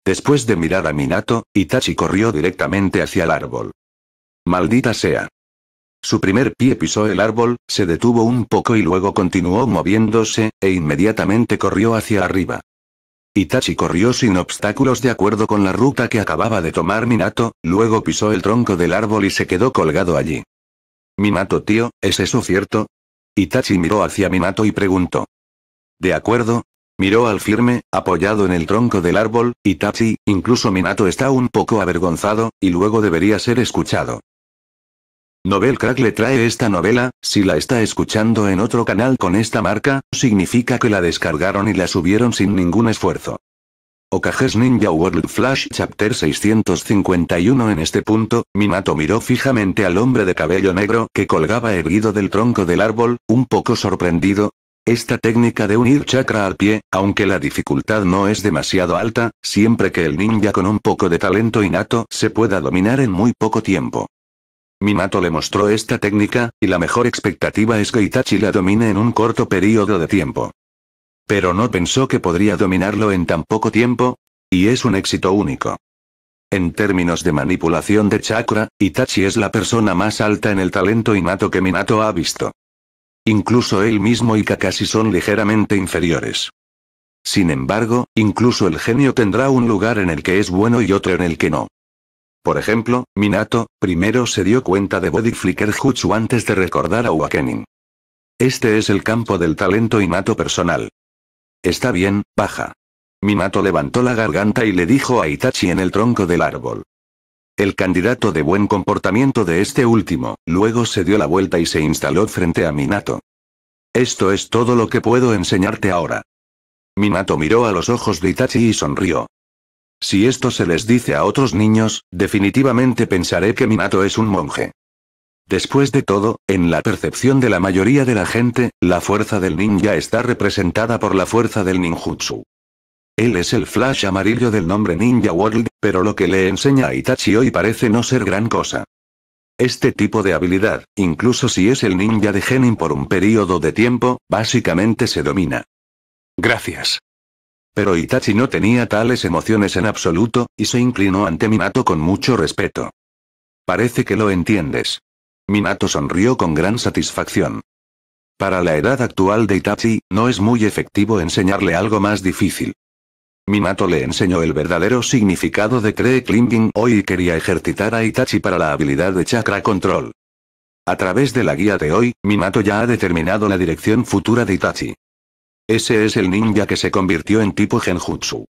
Después de mirar a Minato, Itachi corrió directamente hacia el árbol. Maldita sea. Su primer pie pisó el árbol, se detuvo un poco y luego continuó moviéndose, e inmediatamente corrió hacia arriba. Itachi corrió sin obstáculos de acuerdo con la ruta que acababa de tomar Minato, luego pisó el tronco del árbol y se quedó colgado allí. Minato tío, ¿es eso cierto? Itachi miró hacia Minato y preguntó. De acuerdo. Miró al firme, apoyado en el tronco del árbol, Itachi, incluso Minato está un poco avergonzado, y luego debería ser escuchado. Novel Crack le trae esta novela, si la está escuchando en otro canal con esta marca, significa que la descargaron y la subieron sin ningún esfuerzo. Okages Ninja World Flash Chapter 651 En este punto, Minato miró fijamente al hombre de cabello negro que colgaba erguido del tronco del árbol, un poco sorprendido. Esta técnica de unir chakra al pie, aunque la dificultad no es demasiado alta, siempre que el ninja con un poco de talento innato se pueda dominar en muy poco tiempo. Minato le mostró esta técnica, y la mejor expectativa es que Itachi la domine en un corto periodo de tiempo. Pero no pensó que podría dominarlo en tan poco tiempo, y es un éxito único. En términos de manipulación de chakra, Itachi es la persona más alta en el talento innato que Minato ha visto. Incluso él mismo y Kakashi son ligeramente inferiores. Sin embargo, incluso el genio tendrá un lugar en el que es bueno y otro en el que no. Por ejemplo, Minato, primero se dio cuenta de Body Flicker Jutsu antes de recordar a Wakening. Este es el campo del talento innato personal. Está bien, paja. Minato levantó la garganta y le dijo a Itachi en el tronco del árbol. El candidato de buen comportamiento de este último, luego se dio la vuelta y se instaló frente a Minato. Esto es todo lo que puedo enseñarte ahora. Minato miró a los ojos de Itachi y sonrió. Si esto se les dice a otros niños, definitivamente pensaré que Minato es un monje. Después de todo, en la percepción de la mayoría de la gente, la fuerza del ninja está representada por la fuerza del ninjutsu. Él es el flash amarillo del nombre Ninja World, pero lo que le enseña a Itachi hoy parece no ser gran cosa. Este tipo de habilidad, incluso si es el ninja de Genin por un periodo de tiempo, básicamente se domina. Gracias. Pero Itachi no tenía tales emociones en absoluto, y se inclinó ante Minato con mucho respeto. Parece que lo entiendes. Minato sonrió con gran satisfacción. Para la edad actual de Itachi, no es muy efectivo enseñarle algo más difícil. Minato le enseñó el verdadero significado de Cree Climbing hoy y quería ejercitar a Itachi para la habilidad de Chakra Control. A través de la guía de hoy, Minato ya ha determinado la dirección futura de Itachi. Ese es el ninja que se convirtió en tipo genjutsu.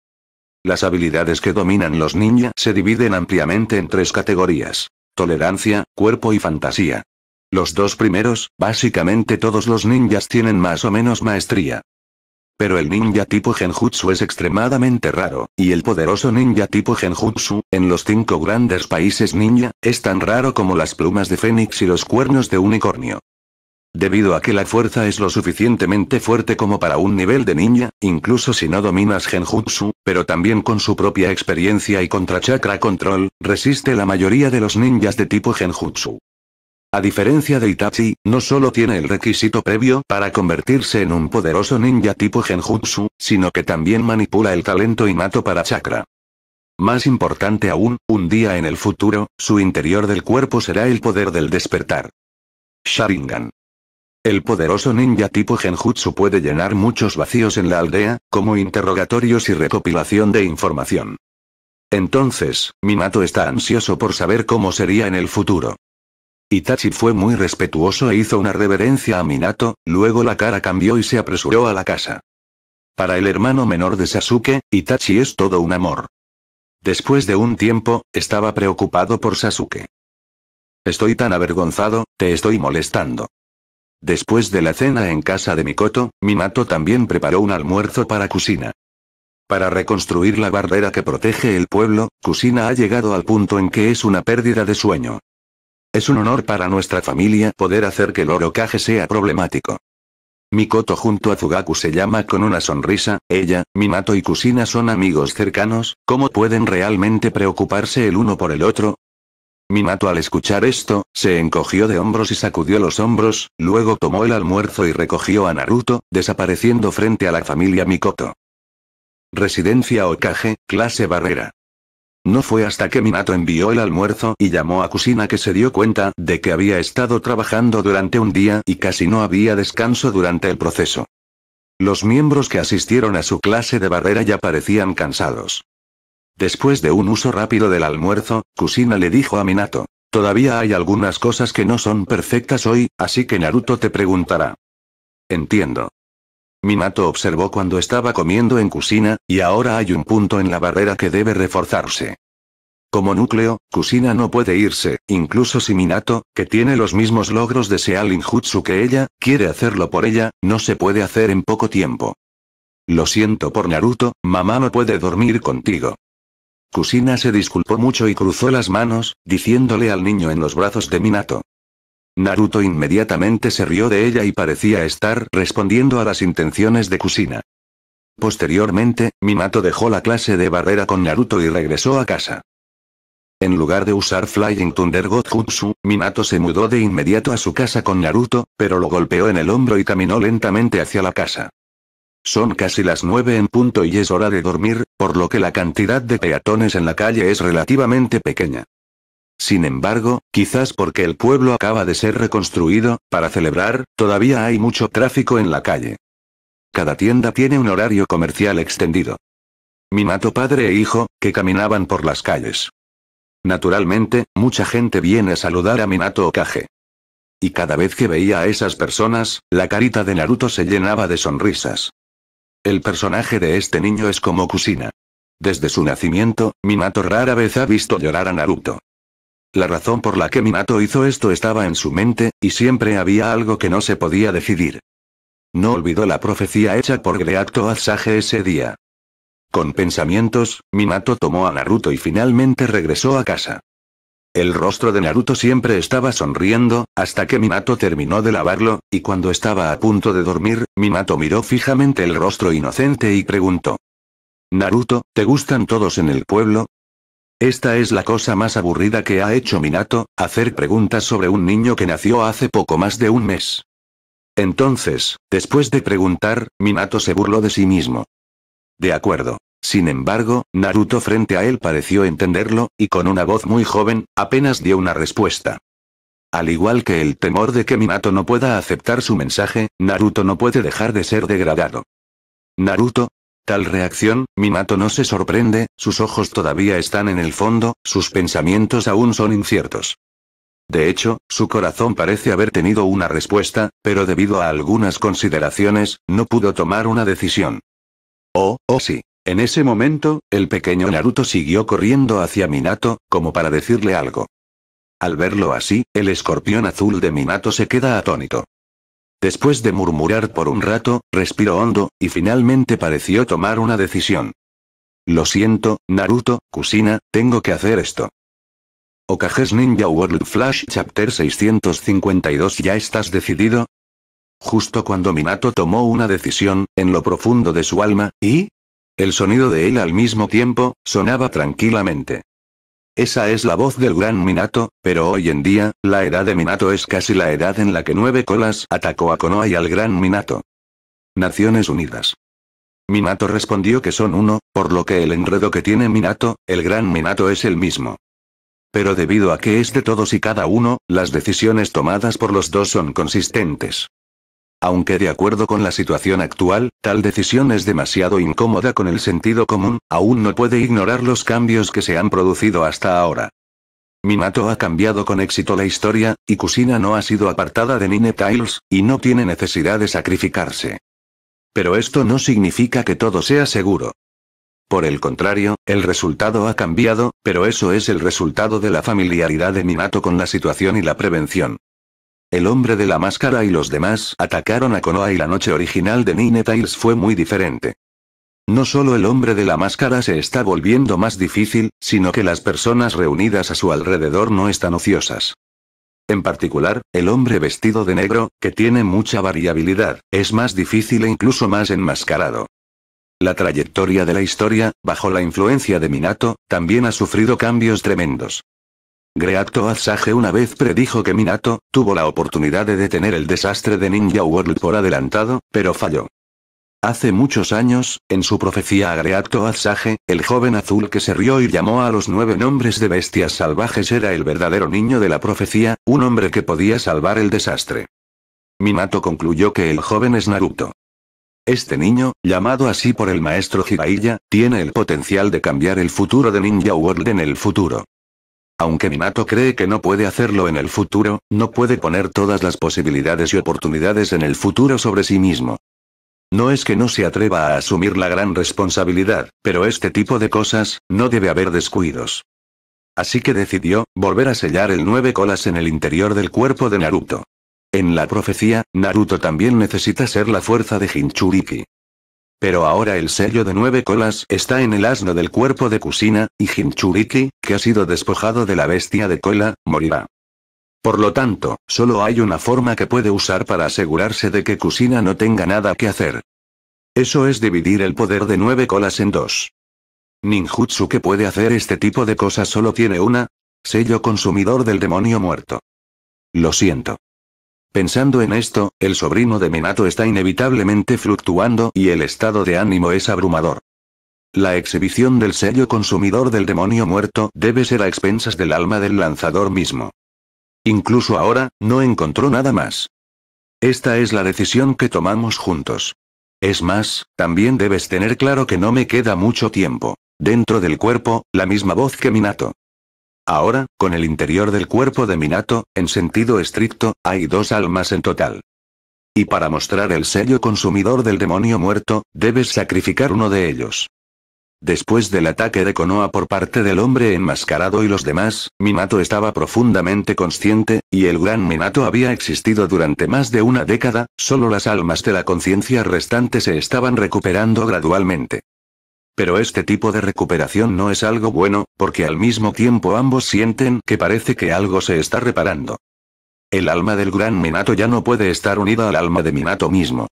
Las habilidades que dominan los ninja se dividen ampliamente en tres categorías tolerancia, cuerpo y fantasía. Los dos primeros, básicamente todos los ninjas tienen más o menos maestría. Pero el ninja tipo genjutsu es extremadamente raro, y el poderoso ninja tipo genjutsu, en los cinco grandes países ninja, es tan raro como las plumas de fénix y los cuernos de unicornio. Debido a que la fuerza es lo suficientemente fuerte como para un nivel de ninja, incluso si no dominas genjutsu, pero también con su propia experiencia y contra chakra control, resiste la mayoría de los ninjas de tipo genjutsu. A diferencia de Itachi, no solo tiene el requisito previo para convertirse en un poderoso ninja tipo genjutsu, sino que también manipula el talento innato para chakra. Más importante aún, un día en el futuro, su interior del cuerpo será el poder del despertar. Sharingan. El poderoso ninja tipo genjutsu puede llenar muchos vacíos en la aldea, como interrogatorios y recopilación de información. Entonces, Minato está ansioso por saber cómo sería en el futuro. Itachi fue muy respetuoso e hizo una reverencia a Minato, luego la cara cambió y se apresuró a la casa. Para el hermano menor de Sasuke, Itachi es todo un amor. Después de un tiempo, estaba preocupado por Sasuke. Estoy tan avergonzado, te estoy molestando. Después de la cena en casa de Mikoto, Minato también preparó un almuerzo para Kusina. Para reconstruir la barrera que protege el pueblo, Kusina ha llegado al punto en que es una pérdida de sueño. Es un honor para nuestra familia poder hacer que el orocaje sea problemático. Mikoto junto a Fugaku se llama con una sonrisa, ella, Minato y Kusina son amigos cercanos, ¿cómo pueden realmente preocuparse el uno por el otro? Minato al escuchar esto, se encogió de hombros y sacudió los hombros, luego tomó el almuerzo y recogió a Naruto, desapareciendo frente a la familia Mikoto. Residencia Okage, clase barrera. No fue hasta que Minato envió el almuerzo y llamó a Kusina que se dio cuenta de que había estado trabajando durante un día y casi no había descanso durante el proceso. Los miembros que asistieron a su clase de barrera ya parecían cansados. Después de un uso rápido del almuerzo, Kusina le dijo a Minato. Todavía hay algunas cosas que no son perfectas hoy, así que Naruto te preguntará. Entiendo. Minato observó cuando estaba comiendo en Kusina, y ahora hay un punto en la barrera que debe reforzarse. Como núcleo, Kusina no puede irse, incluso si Minato, que tiene los mismos logros de sealinjutsu Jutsu que ella, quiere hacerlo por ella, no se puede hacer en poco tiempo. Lo siento por Naruto, mamá no puede dormir contigo. Kusina se disculpó mucho y cruzó las manos, diciéndole al niño en los brazos de Minato. Naruto inmediatamente se rió de ella y parecía estar respondiendo a las intenciones de Kusina. Posteriormente, Minato dejó la clase de barrera con Naruto y regresó a casa. En lugar de usar Flying Thunder Jutsu, Minato se mudó de inmediato a su casa con Naruto, pero lo golpeó en el hombro y caminó lentamente hacia la casa. Son casi las 9 en punto y es hora de dormir, por lo que la cantidad de peatones en la calle es relativamente pequeña. Sin embargo, quizás porque el pueblo acaba de ser reconstruido, para celebrar, todavía hay mucho tráfico en la calle. Cada tienda tiene un horario comercial extendido. Minato padre e hijo, que caminaban por las calles. Naturalmente, mucha gente viene a saludar a Minato Kage. Y cada vez que veía a esas personas, la carita de Naruto se llenaba de sonrisas. El personaje de este niño es como Kusina. Desde su nacimiento, Minato rara vez ha visto llorar a Naruto. La razón por la que Minato hizo esto estaba en su mente, y siempre había algo que no se podía decidir. No olvidó la profecía hecha por Greacto Azage ese día. Con pensamientos, Minato tomó a Naruto y finalmente regresó a casa. El rostro de Naruto siempre estaba sonriendo, hasta que Minato terminó de lavarlo, y cuando estaba a punto de dormir, Minato miró fijamente el rostro inocente y preguntó. Naruto, ¿te gustan todos en el pueblo? Esta es la cosa más aburrida que ha hecho Minato, hacer preguntas sobre un niño que nació hace poco más de un mes. Entonces, después de preguntar, Minato se burló de sí mismo. De acuerdo. Sin embargo, Naruto frente a él pareció entenderlo, y con una voz muy joven, apenas dio una respuesta. Al igual que el temor de que Minato no pueda aceptar su mensaje, Naruto no puede dejar de ser degradado. Naruto. Tal reacción, Minato no se sorprende, sus ojos todavía están en el fondo, sus pensamientos aún son inciertos. De hecho, su corazón parece haber tenido una respuesta, pero debido a algunas consideraciones, no pudo tomar una decisión. Oh, oh sí. En ese momento, el pequeño Naruto siguió corriendo hacia Minato, como para decirle algo. Al verlo así, el escorpión azul de Minato se queda atónito. Después de murmurar por un rato, respiró hondo, y finalmente pareció tomar una decisión. Lo siento, Naruto, Kusina, tengo que hacer esto. Okages Ninja World Flash Chapter 652 ¿Ya estás decidido? Justo cuando Minato tomó una decisión, en lo profundo de su alma, y, el sonido de él al mismo tiempo, sonaba tranquilamente. Esa es la voz del gran Minato, pero hoy en día, la edad de Minato es casi la edad en la que Nueve Colas atacó a Konoha y al gran Minato. Naciones Unidas. Minato respondió que son uno, por lo que el enredo que tiene Minato, el gran Minato es el mismo. Pero debido a que es de todos y cada uno, las decisiones tomadas por los dos son consistentes. Aunque de acuerdo con la situación actual, tal decisión es demasiado incómoda con el sentido común, aún no puede ignorar los cambios que se han producido hasta ahora. Minato ha cambiado con éxito la historia, y Kusina no ha sido apartada de Nine Tiles, y no tiene necesidad de sacrificarse. Pero esto no significa que todo sea seguro. Por el contrario, el resultado ha cambiado, pero eso es el resultado de la familiaridad de Minato con la situación y la prevención el hombre de la máscara y los demás atacaron a Konoha y la noche original de Nine Tails fue muy diferente. No solo el hombre de la máscara se está volviendo más difícil, sino que las personas reunidas a su alrededor no están ociosas. En particular, el hombre vestido de negro, que tiene mucha variabilidad, es más difícil e incluso más enmascarado. La trayectoria de la historia, bajo la influencia de Minato, también ha sufrido cambios tremendos. Greato Asage una vez predijo que Minato, tuvo la oportunidad de detener el desastre de Ninja World por adelantado, pero falló. Hace muchos años, en su profecía a Greato Asage, el joven azul que se rió y llamó a los nueve nombres de bestias salvajes era el verdadero niño de la profecía, un hombre que podía salvar el desastre. Minato concluyó que el joven es Naruto. Este niño, llamado así por el maestro Jiraiya, tiene el potencial de cambiar el futuro de Ninja World en el futuro. Aunque Minato cree que no puede hacerlo en el futuro, no puede poner todas las posibilidades y oportunidades en el futuro sobre sí mismo. No es que no se atreva a asumir la gran responsabilidad, pero este tipo de cosas, no debe haber descuidos. Así que decidió, volver a sellar el nueve colas en el interior del cuerpo de Naruto. En la profecía, Naruto también necesita ser la fuerza de Hinchuriki. Pero ahora el sello de nueve colas está en el asno del cuerpo de Kusina, y Hinchuriki, que ha sido despojado de la bestia de cola, morirá. Por lo tanto, solo hay una forma que puede usar para asegurarse de que Kusina no tenga nada que hacer. Eso es dividir el poder de nueve colas en dos. Ninjutsu que puede hacer este tipo de cosas solo tiene una. Sello consumidor del demonio muerto. Lo siento. Pensando en esto, el sobrino de Minato está inevitablemente fluctuando y el estado de ánimo es abrumador. La exhibición del sello consumidor del demonio muerto debe ser a expensas del alma del lanzador mismo. Incluso ahora, no encontró nada más. Esta es la decisión que tomamos juntos. Es más, también debes tener claro que no me queda mucho tiempo. Dentro del cuerpo, la misma voz que Minato. Ahora, con el interior del cuerpo de Minato, en sentido estricto, hay dos almas en total. Y para mostrar el sello consumidor del demonio muerto, debes sacrificar uno de ellos. Después del ataque de Konoha por parte del hombre enmascarado y los demás, Minato estaba profundamente consciente, y el gran Minato había existido durante más de una década, solo las almas de la conciencia restante se estaban recuperando gradualmente. Pero este tipo de recuperación no es algo bueno, porque al mismo tiempo ambos sienten que parece que algo se está reparando. El alma del gran Minato ya no puede estar unida al alma de Minato mismo.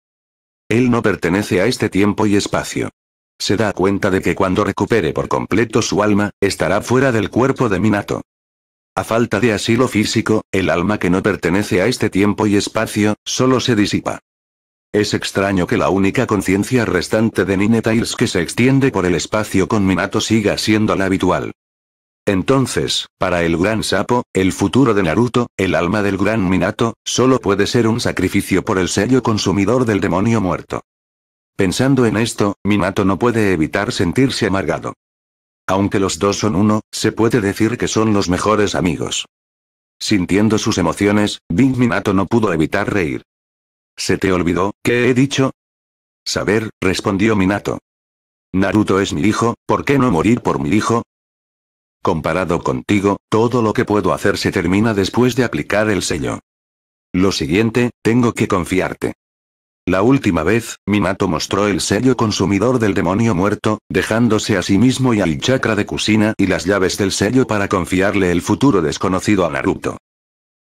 Él no pertenece a este tiempo y espacio. Se da cuenta de que cuando recupere por completo su alma, estará fuera del cuerpo de Minato. A falta de asilo físico, el alma que no pertenece a este tiempo y espacio, solo se disipa. Es extraño que la única conciencia restante de Nine que se extiende por el espacio con Minato siga siendo la habitual. Entonces, para el gran sapo, el futuro de Naruto, el alma del gran Minato, solo puede ser un sacrificio por el sello consumidor del demonio muerto. Pensando en esto, Minato no puede evitar sentirse amargado. Aunque los dos son uno, se puede decir que son los mejores amigos. Sintiendo sus emociones, Big Minato no pudo evitar reír. ¿Se te olvidó, qué he dicho? Saber, respondió Minato. Naruto es mi hijo, ¿por qué no morir por mi hijo? Comparado contigo, todo lo que puedo hacer se termina después de aplicar el sello. Lo siguiente, tengo que confiarte. La última vez, Minato mostró el sello consumidor del demonio muerto, dejándose a sí mismo y al chakra de cocina y las llaves del sello para confiarle el futuro desconocido a Naruto.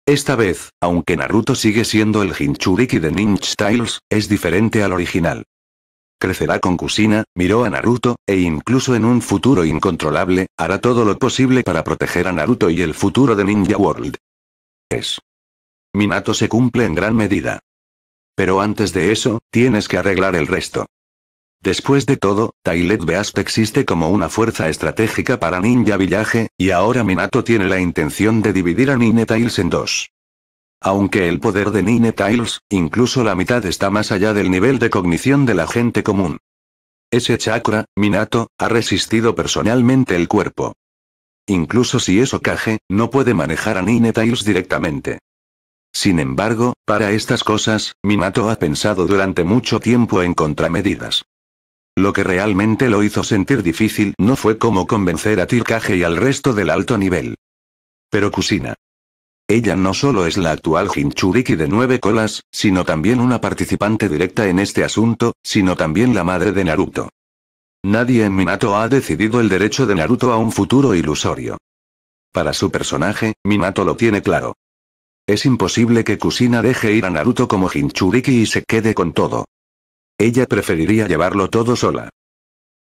Esta vez, aunque Naruto sigue siendo el Hinchuriki de Ninja Styles, es diferente al original. Crecerá con Kusina, miró a Naruto, e incluso en un futuro incontrolable, hará todo lo posible para proteger a Naruto y el futuro de Ninja World. Es. Minato se cumple en gran medida. Pero antes de eso, tienes que arreglar el resto. Después de todo, Tailed Beast existe como una fuerza estratégica para Ninja Villaje, y ahora Minato tiene la intención de dividir a Nine Tails en dos. Aunque el poder de Nine incluso la mitad está más allá del nivel de cognición de la gente común. Ese chakra, Minato, ha resistido personalmente el cuerpo. Incluso si eso caje, no puede manejar a Nine directamente. Sin embargo, para estas cosas, Minato ha pensado durante mucho tiempo en contramedidas. Lo que realmente lo hizo sentir difícil no fue cómo convencer a Tirkaje y al resto del alto nivel. Pero Kusina. Ella no solo es la actual Hinchuriki de nueve colas, sino también una participante directa en este asunto, sino también la madre de Naruto. Nadie en Minato ha decidido el derecho de Naruto a un futuro ilusorio. Para su personaje, Minato lo tiene claro. Es imposible que Kusina deje ir a Naruto como Hinchuriki y se quede con todo. Ella preferiría llevarlo todo sola.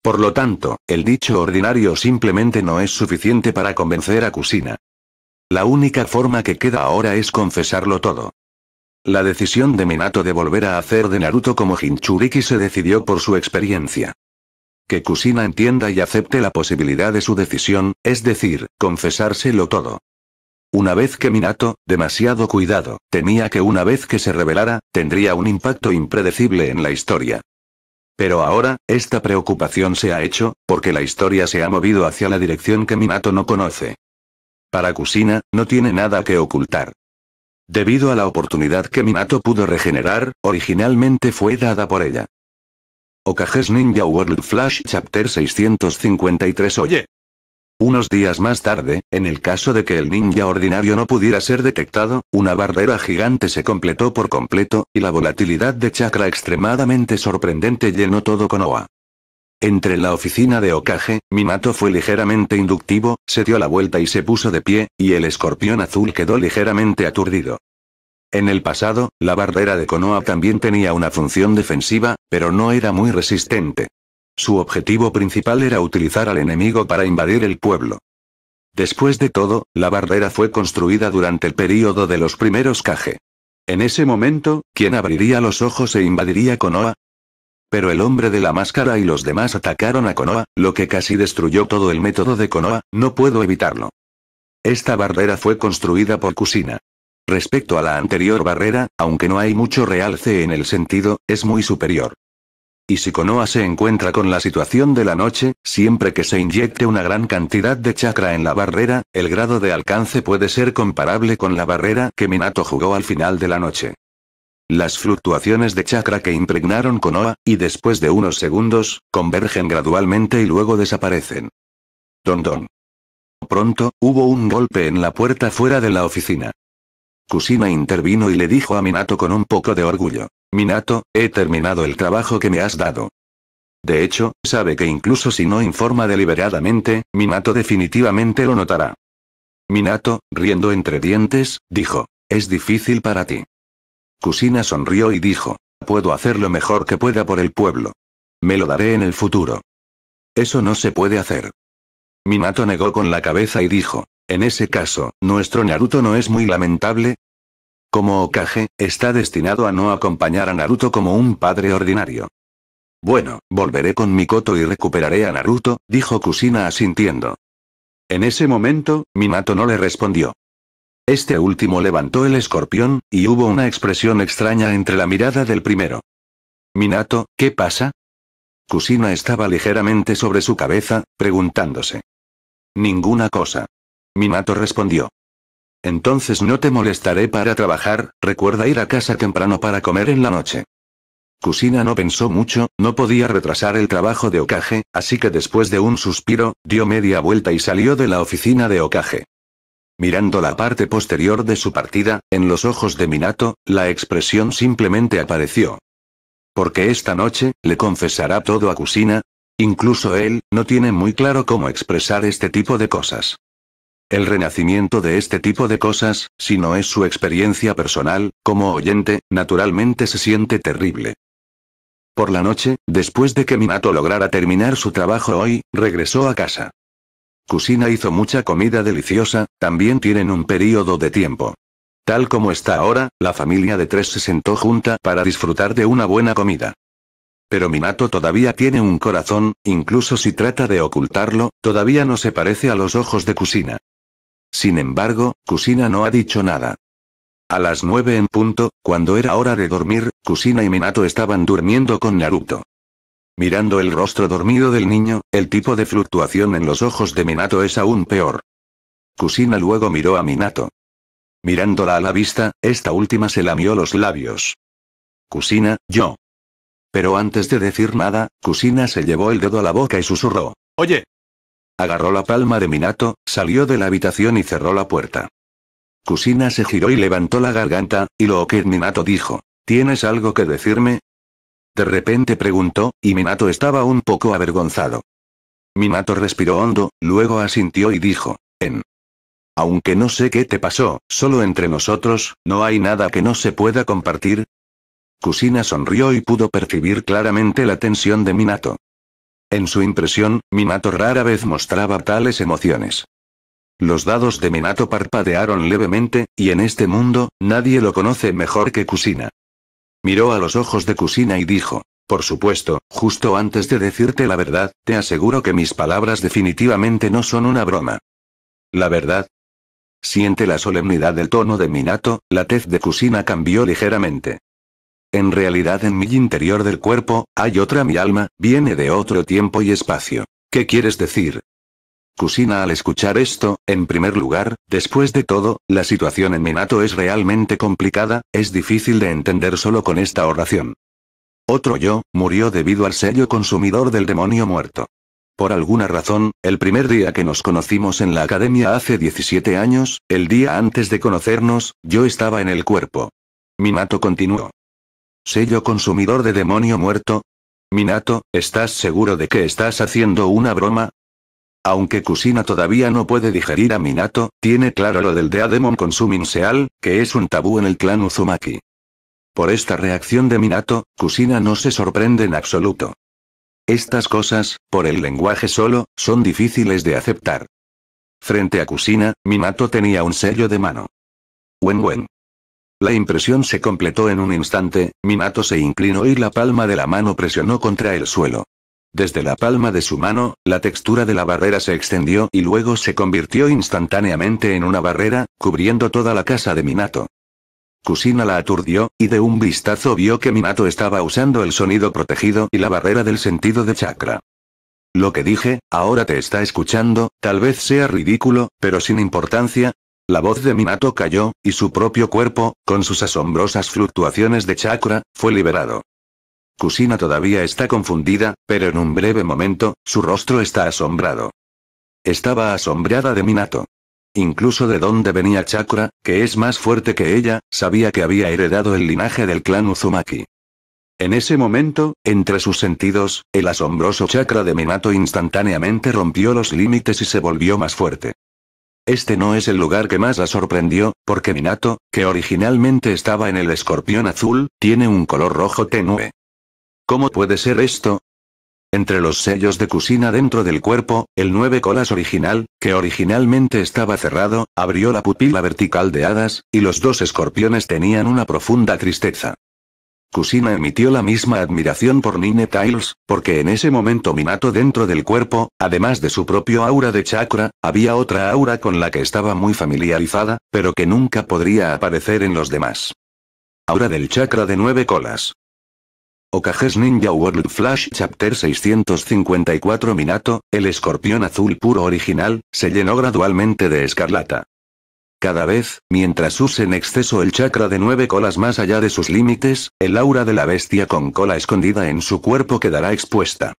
Por lo tanto, el dicho ordinario simplemente no es suficiente para convencer a Kusina. La única forma que queda ahora es confesarlo todo. La decisión de Minato de volver a hacer de Naruto como Hinchuriki se decidió por su experiencia. Que Kusina entienda y acepte la posibilidad de su decisión, es decir, confesárselo todo. Una vez que Minato, demasiado cuidado, temía que una vez que se revelara, tendría un impacto impredecible en la historia. Pero ahora, esta preocupación se ha hecho, porque la historia se ha movido hacia la dirección que Minato no conoce. Para Kusina, no tiene nada que ocultar. Debido a la oportunidad que Minato pudo regenerar, originalmente fue dada por ella. Okages Ninja World Flash Chapter 653 Oye, unos días más tarde, en el caso de que el ninja ordinario no pudiera ser detectado, una barrera gigante se completó por completo, y la volatilidad de chakra extremadamente sorprendente llenó todo Konoha. Entre la oficina de Okage, Minato fue ligeramente inductivo, se dio la vuelta y se puso de pie, y el escorpión azul quedó ligeramente aturdido. En el pasado, la barrera de Konoha también tenía una función defensiva, pero no era muy resistente. Su objetivo principal era utilizar al enemigo para invadir el pueblo. Después de todo, la barrera fue construida durante el período de los primeros Kage. En ese momento, ¿quién abriría los ojos e invadiría Konoha? Pero el hombre de la máscara y los demás atacaron a Konoha, lo que casi destruyó todo el método de Konoha, no puedo evitarlo. Esta barrera fue construida por Kusina. Respecto a la anterior barrera, aunque no hay mucho realce en el sentido, es muy superior. Y si Konoha se encuentra con la situación de la noche, siempre que se inyecte una gran cantidad de chakra en la barrera, el grado de alcance puede ser comparable con la barrera que Minato jugó al final de la noche. Las fluctuaciones de chakra que impregnaron Konoha, y después de unos segundos, convergen gradualmente y luego desaparecen. Don don. Pronto, hubo un golpe en la puerta fuera de la oficina. Kusina intervino y le dijo a Minato con un poco de orgullo. Minato, he terminado el trabajo que me has dado. De hecho, sabe que incluso si no informa deliberadamente, Minato definitivamente lo notará. Minato, riendo entre dientes, dijo, es difícil para ti. Kusina sonrió y dijo, puedo hacer lo mejor que pueda por el pueblo. Me lo daré en el futuro. Eso no se puede hacer. Minato negó con la cabeza y dijo, en ese caso, nuestro Naruto no es muy lamentable, como Okage, está destinado a no acompañar a Naruto como un padre ordinario. Bueno, volveré con Mikoto y recuperaré a Naruto, dijo Kusina asintiendo. En ese momento, Minato no le respondió. Este último levantó el escorpión, y hubo una expresión extraña entre la mirada del primero. Minato, ¿qué pasa? Kusina estaba ligeramente sobre su cabeza, preguntándose. Ninguna cosa. Minato respondió. Entonces no te molestaré para trabajar, recuerda ir a casa temprano para comer en la noche. Kusina no pensó mucho, no podía retrasar el trabajo de Okage, así que después de un suspiro, dio media vuelta y salió de la oficina de Okage. Mirando la parte posterior de su partida, en los ojos de Minato, la expresión simplemente apareció. Porque esta noche, le confesará todo a Kusina. Incluso él, no tiene muy claro cómo expresar este tipo de cosas. El renacimiento de este tipo de cosas, si no es su experiencia personal, como oyente, naturalmente se siente terrible. Por la noche, después de que Minato lograra terminar su trabajo hoy, regresó a casa. Kusina hizo mucha comida deliciosa, también tienen un periodo de tiempo. Tal como está ahora, la familia de tres se sentó junta para disfrutar de una buena comida. Pero Minato todavía tiene un corazón, incluso si trata de ocultarlo, todavía no se parece a los ojos de Kusina. Sin embargo, Kusina no ha dicho nada. A las nueve en punto, cuando era hora de dormir, Kusina y Minato estaban durmiendo con Naruto. Mirando el rostro dormido del niño, el tipo de fluctuación en los ojos de Minato es aún peor. Kusina luego miró a Minato. Mirándola a la vista, esta última se lamió los labios. Kusina, yo. Pero antes de decir nada, Kusina se llevó el dedo a la boca y susurró. Oye. Agarró la palma de Minato, salió de la habitación y cerró la puerta. Kusina se giró y levantó la garganta, y lo que Minato dijo. ¿Tienes algo que decirme? De repente preguntó, y Minato estaba un poco avergonzado. Minato respiró hondo, luego asintió y dijo, en. Aunque no sé qué te pasó, solo entre nosotros, ¿no hay nada que no se pueda compartir? Kusina sonrió y pudo percibir claramente la tensión de Minato. En su impresión, Minato rara vez mostraba tales emociones. Los dados de Minato parpadearon levemente, y en este mundo, nadie lo conoce mejor que Kusina. Miró a los ojos de Kusina y dijo, por supuesto, justo antes de decirte la verdad, te aseguro que mis palabras definitivamente no son una broma. La verdad. Siente la solemnidad del tono de Minato, la tez de Kusina cambió ligeramente. En realidad en mi interior del cuerpo, hay otra mi alma, viene de otro tiempo y espacio. ¿Qué quieres decir? Kusina al escuchar esto, en primer lugar, después de todo, la situación en Minato es realmente complicada, es difícil de entender solo con esta oración. Otro yo, murió debido al sello consumidor del demonio muerto. Por alguna razón, el primer día que nos conocimos en la academia hace 17 años, el día antes de conocernos, yo estaba en el cuerpo. Minato continuó. Sello consumidor de demonio muerto. Minato, ¿estás seguro de que estás haciendo una broma? Aunque Kusina todavía no puede digerir a Minato, tiene claro lo del Deademon Consuming Seal, que es un tabú en el clan Uzumaki. Por esta reacción de Minato, Kusina no se sorprende en absoluto. Estas cosas, por el lenguaje solo, son difíciles de aceptar. Frente a Kusina, Minato tenía un sello de mano. Wen Wen. La impresión se completó en un instante, Minato se inclinó y la palma de la mano presionó contra el suelo. Desde la palma de su mano, la textura de la barrera se extendió y luego se convirtió instantáneamente en una barrera, cubriendo toda la casa de Minato. Kusina la aturdió, y de un vistazo vio que Minato estaba usando el sonido protegido y la barrera del sentido de chakra. Lo que dije, ahora te está escuchando, tal vez sea ridículo, pero sin importancia, la voz de Minato cayó, y su propio cuerpo, con sus asombrosas fluctuaciones de chakra, fue liberado. Kusina todavía está confundida, pero en un breve momento, su rostro está asombrado. Estaba asombrada de Minato. Incluso de dónde venía Chakra, que es más fuerte que ella, sabía que había heredado el linaje del clan Uzumaki. En ese momento, entre sus sentidos, el asombroso chakra de Minato instantáneamente rompió los límites y se volvió más fuerte. Este no es el lugar que más la sorprendió, porque Minato, que originalmente estaba en el escorpión azul, tiene un color rojo tenue. ¿Cómo puede ser esto? Entre los sellos de cocina dentro del cuerpo, el nueve colas original, que originalmente estaba cerrado, abrió la pupila vertical de hadas, y los dos escorpiones tenían una profunda tristeza. Kusina emitió la misma admiración por Nine Tiles, porque en ese momento Minato dentro del cuerpo, además de su propio aura de chakra, había otra aura con la que estaba muy familiarizada, pero que nunca podría aparecer en los demás. Aura del chakra de nueve colas. Okages Ninja World Flash Chapter 654 Minato, el escorpión azul puro original, se llenó gradualmente de escarlata. Cada vez, mientras use en exceso el chakra de nueve colas más allá de sus límites, el aura de la bestia con cola escondida en su cuerpo quedará expuesta.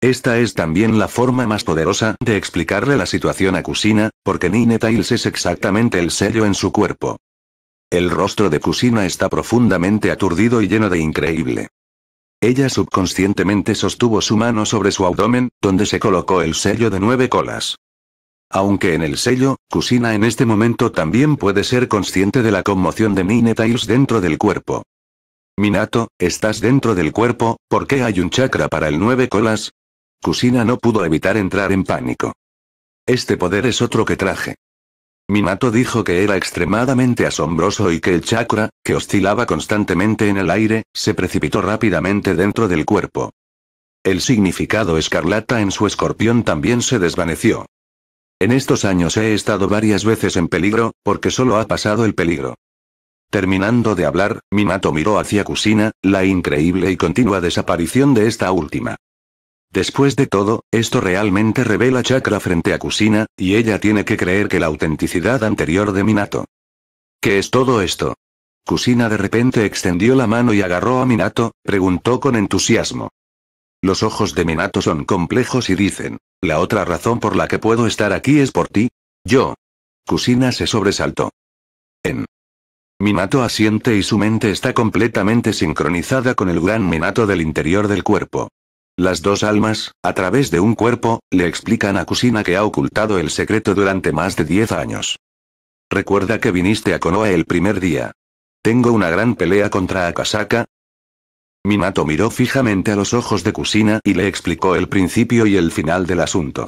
Esta es también la forma más poderosa de explicarle la situación a Kusina, porque Nine Tails es exactamente el sello en su cuerpo. El rostro de Kusina está profundamente aturdido y lleno de increíble. Ella subconscientemente sostuvo su mano sobre su abdomen, donde se colocó el sello de nueve colas. Aunque en el sello, Kusina en este momento también puede ser consciente de la conmoción de Mine dentro del cuerpo. Minato, estás dentro del cuerpo, ¿por qué hay un chakra para el nueve colas? Kusina no pudo evitar entrar en pánico. Este poder es otro que traje. Minato dijo que era extremadamente asombroso y que el chakra, que oscilaba constantemente en el aire, se precipitó rápidamente dentro del cuerpo. El significado escarlata en su escorpión también se desvaneció. En estos años he estado varias veces en peligro, porque solo ha pasado el peligro. Terminando de hablar, Minato miró hacia Kusina, la increíble y continua desaparición de esta última. Después de todo, esto realmente revela chakra frente a Kusina, y ella tiene que creer que la autenticidad anterior de Minato. ¿Qué es todo esto? Kusina de repente extendió la mano y agarró a Minato, preguntó con entusiasmo. Los ojos de Minato son complejos y dicen. La otra razón por la que puedo estar aquí es por ti. Yo. Kusina se sobresaltó. En. Minato asiente y su mente está completamente sincronizada con el gran Minato del interior del cuerpo. Las dos almas, a través de un cuerpo, le explican a Kusina que ha ocultado el secreto durante más de 10 años. Recuerda que viniste a Konoha el primer día. Tengo una gran pelea contra Akasaka, Minato miró fijamente a los ojos de Kusina y le explicó el principio y el final del asunto.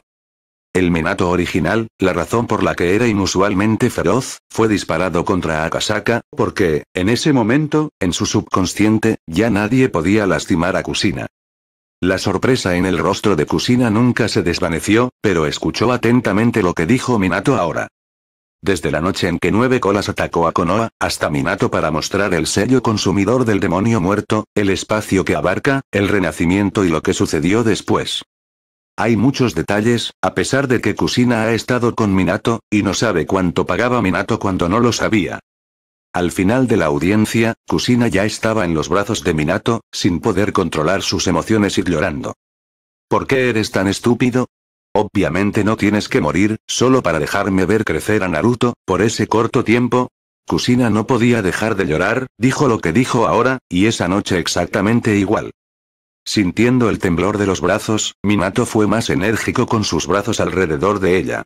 El Minato original, la razón por la que era inusualmente feroz, fue disparado contra Akasaka, porque, en ese momento, en su subconsciente, ya nadie podía lastimar a Kusina. La sorpresa en el rostro de Kusina nunca se desvaneció, pero escuchó atentamente lo que dijo Minato ahora. Desde la noche en que Nueve Colas atacó a Konoha, hasta Minato para mostrar el sello consumidor del demonio muerto, el espacio que abarca, el renacimiento y lo que sucedió después. Hay muchos detalles, a pesar de que Kusina ha estado con Minato, y no sabe cuánto pagaba Minato cuando no lo sabía. Al final de la audiencia, Kusina ya estaba en los brazos de Minato, sin poder controlar sus emociones y llorando. ¿Por qué eres tan estúpido? Obviamente no tienes que morir, solo para dejarme ver crecer a Naruto, por ese corto tiempo. Kusina no podía dejar de llorar, dijo lo que dijo ahora, y esa noche exactamente igual. Sintiendo el temblor de los brazos, Minato fue más enérgico con sus brazos alrededor de ella.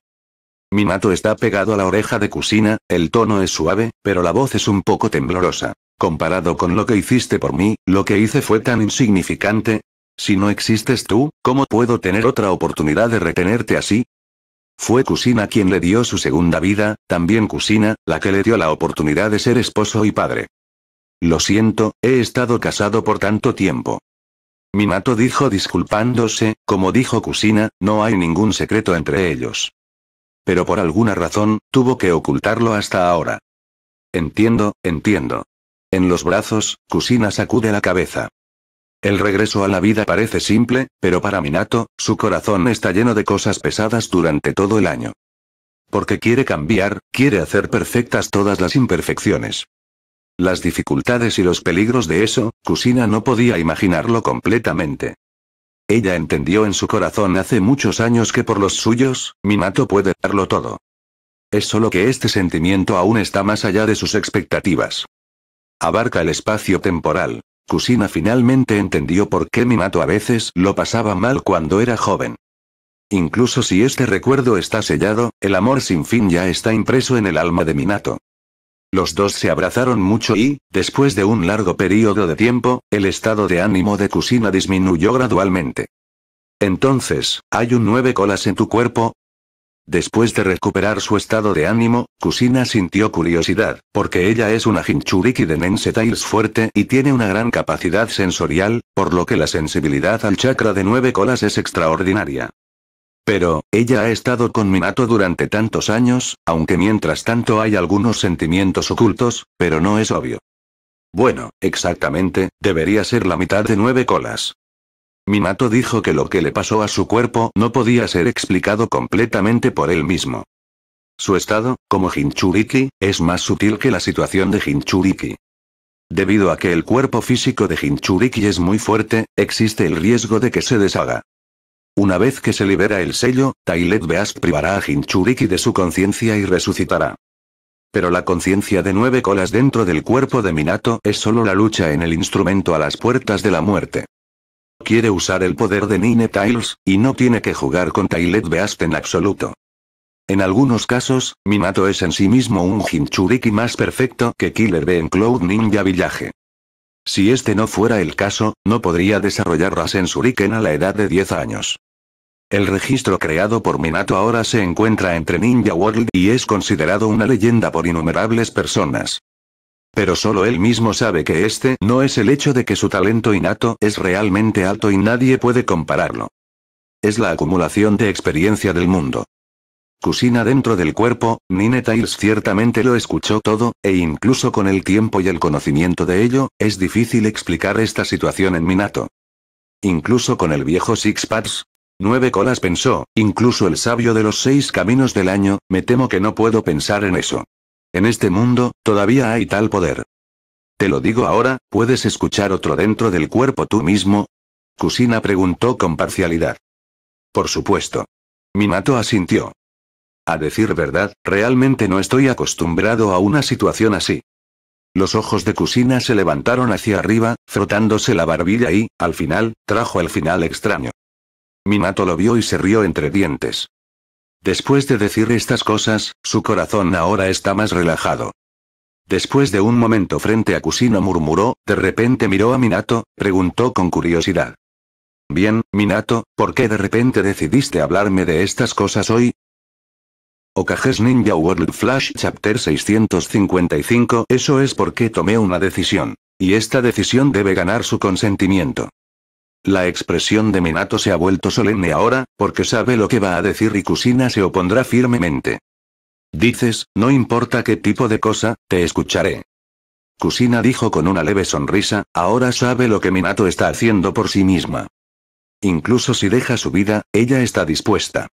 Minato está pegado a la oreja de Kusina, el tono es suave, pero la voz es un poco temblorosa. Comparado con lo que hiciste por mí, lo que hice fue tan insignificante, si no existes tú, ¿cómo puedo tener otra oportunidad de retenerte así? Fue Cusina quien le dio su segunda vida, también Cusina, la que le dio la oportunidad de ser esposo y padre. Lo siento, he estado casado por tanto tiempo. Minato dijo disculpándose, como dijo Cusina, no hay ningún secreto entre ellos. Pero por alguna razón, tuvo que ocultarlo hasta ahora. Entiendo, entiendo. En los brazos, Cusina sacude la cabeza. El regreso a la vida parece simple, pero para Minato, su corazón está lleno de cosas pesadas durante todo el año. Porque quiere cambiar, quiere hacer perfectas todas las imperfecciones. Las dificultades y los peligros de eso, Kusina no podía imaginarlo completamente. Ella entendió en su corazón hace muchos años que por los suyos, Minato puede darlo todo. Es solo que este sentimiento aún está más allá de sus expectativas. Abarca el espacio temporal, Kusina finalmente entendió por qué Minato a veces lo pasaba mal cuando era joven. Incluso si este recuerdo está sellado, el amor sin fin ya está impreso en el alma de Minato. Los dos se abrazaron mucho y, después de un largo periodo de tiempo, el estado de ánimo de Kusina disminuyó gradualmente. Entonces, ¿hay un nueve colas en tu cuerpo? Después de recuperar su estado de ánimo, Kusina sintió curiosidad, porque ella es una Hinchuriki de Tails fuerte y tiene una gran capacidad sensorial, por lo que la sensibilidad al chakra de nueve colas es extraordinaria. Pero, ella ha estado con Minato durante tantos años, aunque mientras tanto hay algunos sentimientos ocultos, pero no es obvio. Bueno, exactamente, debería ser la mitad de nueve colas. Minato dijo que lo que le pasó a su cuerpo no podía ser explicado completamente por él mismo. Su estado, como Hinchuriki, es más sutil que la situación de Hinchuriki. Debido a que el cuerpo físico de Hinchuriki es muy fuerte, existe el riesgo de que se deshaga. Una vez que se libera el sello, Tailed Beast privará a Hinchuriki de su conciencia y resucitará. Pero la conciencia de nueve colas dentro del cuerpo de Minato es solo la lucha en el instrumento a las puertas de la muerte. Quiere usar el poder de Nine Tiles, y no tiene que jugar con Tailed Beast en absoluto. En algunos casos, Minato es en sí mismo un Jinchuriki más perfecto que Killer B en Cloud Ninja Village. Si este no fuera el caso, no podría desarrollar Rasen a la edad de 10 años. El registro creado por Minato ahora se encuentra entre Ninja World y es considerado una leyenda por innumerables personas. Pero solo él mismo sabe que este no es el hecho de que su talento innato es realmente alto y nadie puede compararlo. Es la acumulación de experiencia del mundo. Cusina dentro del cuerpo, Nine ciertamente lo escuchó todo, e incluso con el tiempo y el conocimiento de ello, es difícil explicar esta situación en Minato. Incluso con el viejo Six Pads, Nueve colas pensó, incluso el sabio de los seis caminos del año, me temo que no puedo pensar en eso. En este mundo, todavía hay tal poder. Te lo digo ahora, ¿puedes escuchar otro dentro del cuerpo tú mismo? Kusina preguntó con parcialidad. Por supuesto. Minato asintió. A decir verdad, realmente no estoy acostumbrado a una situación así. Los ojos de Kusina se levantaron hacia arriba, frotándose la barbilla y, al final, trajo el final extraño. Minato lo vio y se rió entre dientes. Después de decir estas cosas, su corazón ahora está más relajado. Después de un momento frente a Kusino murmuró, de repente miró a Minato, preguntó con curiosidad. Bien, Minato, ¿por qué de repente decidiste hablarme de estas cosas hoy? Okages Ninja World Flash Chapter 655 Eso es porque tomé una decisión. Y esta decisión debe ganar su consentimiento. La expresión de Minato se ha vuelto solemne ahora, porque sabe lo que va a decir y Kusina se opondrá firmemente. Dices, no importa qué tipo de cosa, te escucharé. Kusina dijo con una leve sonrisa, ahora sabe lo que Minato está haciendo por sí misma. Incluso si deja su vida, ella está dispuesta.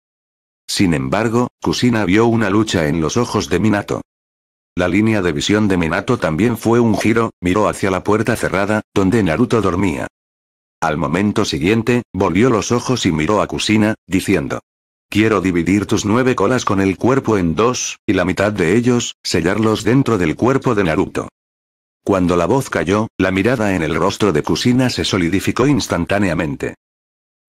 Sin embargo, Kusina vio una lucha en los ojos de Minato. La línea de visión de Minato también fue un giro, miró hacia la puerta cerrada, donde Naruto dormía. Al momento siguiente, volvió los ojos y miró a Kusina, diciendo. Quiero dividir tus nueve colas con el cuerpo en dos, y la mitad de ellos, sellarlos dentro del cuerpo de Naruto. Cuando la voz cayó, la mirada en el rostro de Kusina se solidificó instantáneamente.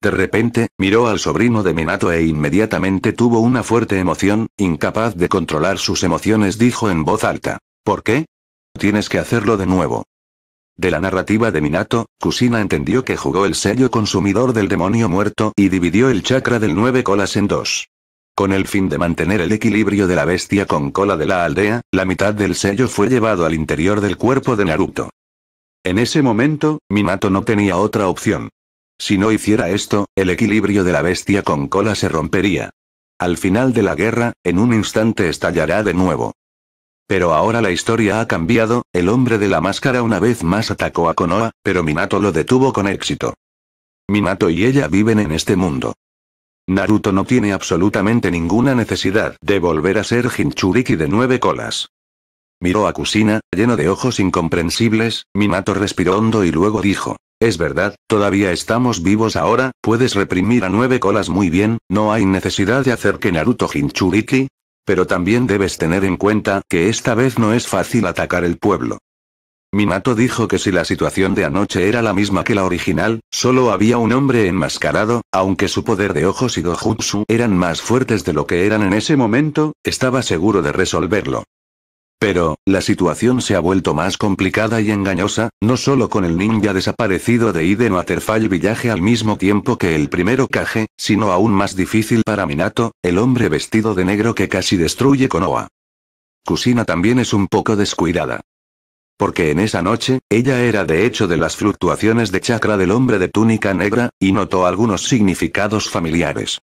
De repente, miró al sobrino de Minato e inmediatamente tuvo una fuerte emoción, incapaz de controlar sus emociones dijo en voz alta. ¿Por qué? Tienes que hacerlo de nuevo. De la narrativa de Minato, Kusina entendió que jugó el sello consumidor del demonio muerto y dividió el chakra del nueve colas en dos. Con el fin de mantener el equilibrio de la bestia con cola de la aldea, la mitad del sello fue llevado al interior del cuerpo de Naruto. En ese momento, Minato no tenía otra opción. Si no hiciera esto, el equilibrio de la bestia con cola se rompería. Al final de la guerra, en un instante estallará de nuevo. Pero ahora la historia ha cambiado, el hombre de la máscara una vez más atacó a Konoha, pero Minato lo detuvo con éxito. Minato y ella viven en este mundo. Naruto no tiene absolutamente ninguna necesidad de volver a ser Hinchuriki de nueve colas. Miró a Kusina, lleno de ojos incomprensibles, Minato respiró hondo y luego dijo, es verdad, todavía estamos vivos ahora, puedes reprimir a nueve colas muy bien, no hay necesidad de hacer que Naruto Hinchuriki pero también debes tener en cuenta que esta vez no es fácil atacar el pueblo. Minato dijo que si la situación de anoche era la misma que la original, solo había un hombre enmascarado, aunque su poder de ojos y Gojutsu eran más fuertes de lo que eran en ese momento, estaba seguro de resolverlo. Pero, la situación se ha vuelto más complicada y engañosa, no solo con el ninja desaparecido de Iden Waterfall Village al mismo tiempo que el primero Kage, sino aún más difícil para Minato, el hombre vestido de negro que casi destruye Konoha. Kusina también es un poco descuidada. Porque en esa noche, ella era de hecho de las fluctuaciones de chakra del hombre de túnica negra, y notó algunos significados familiares.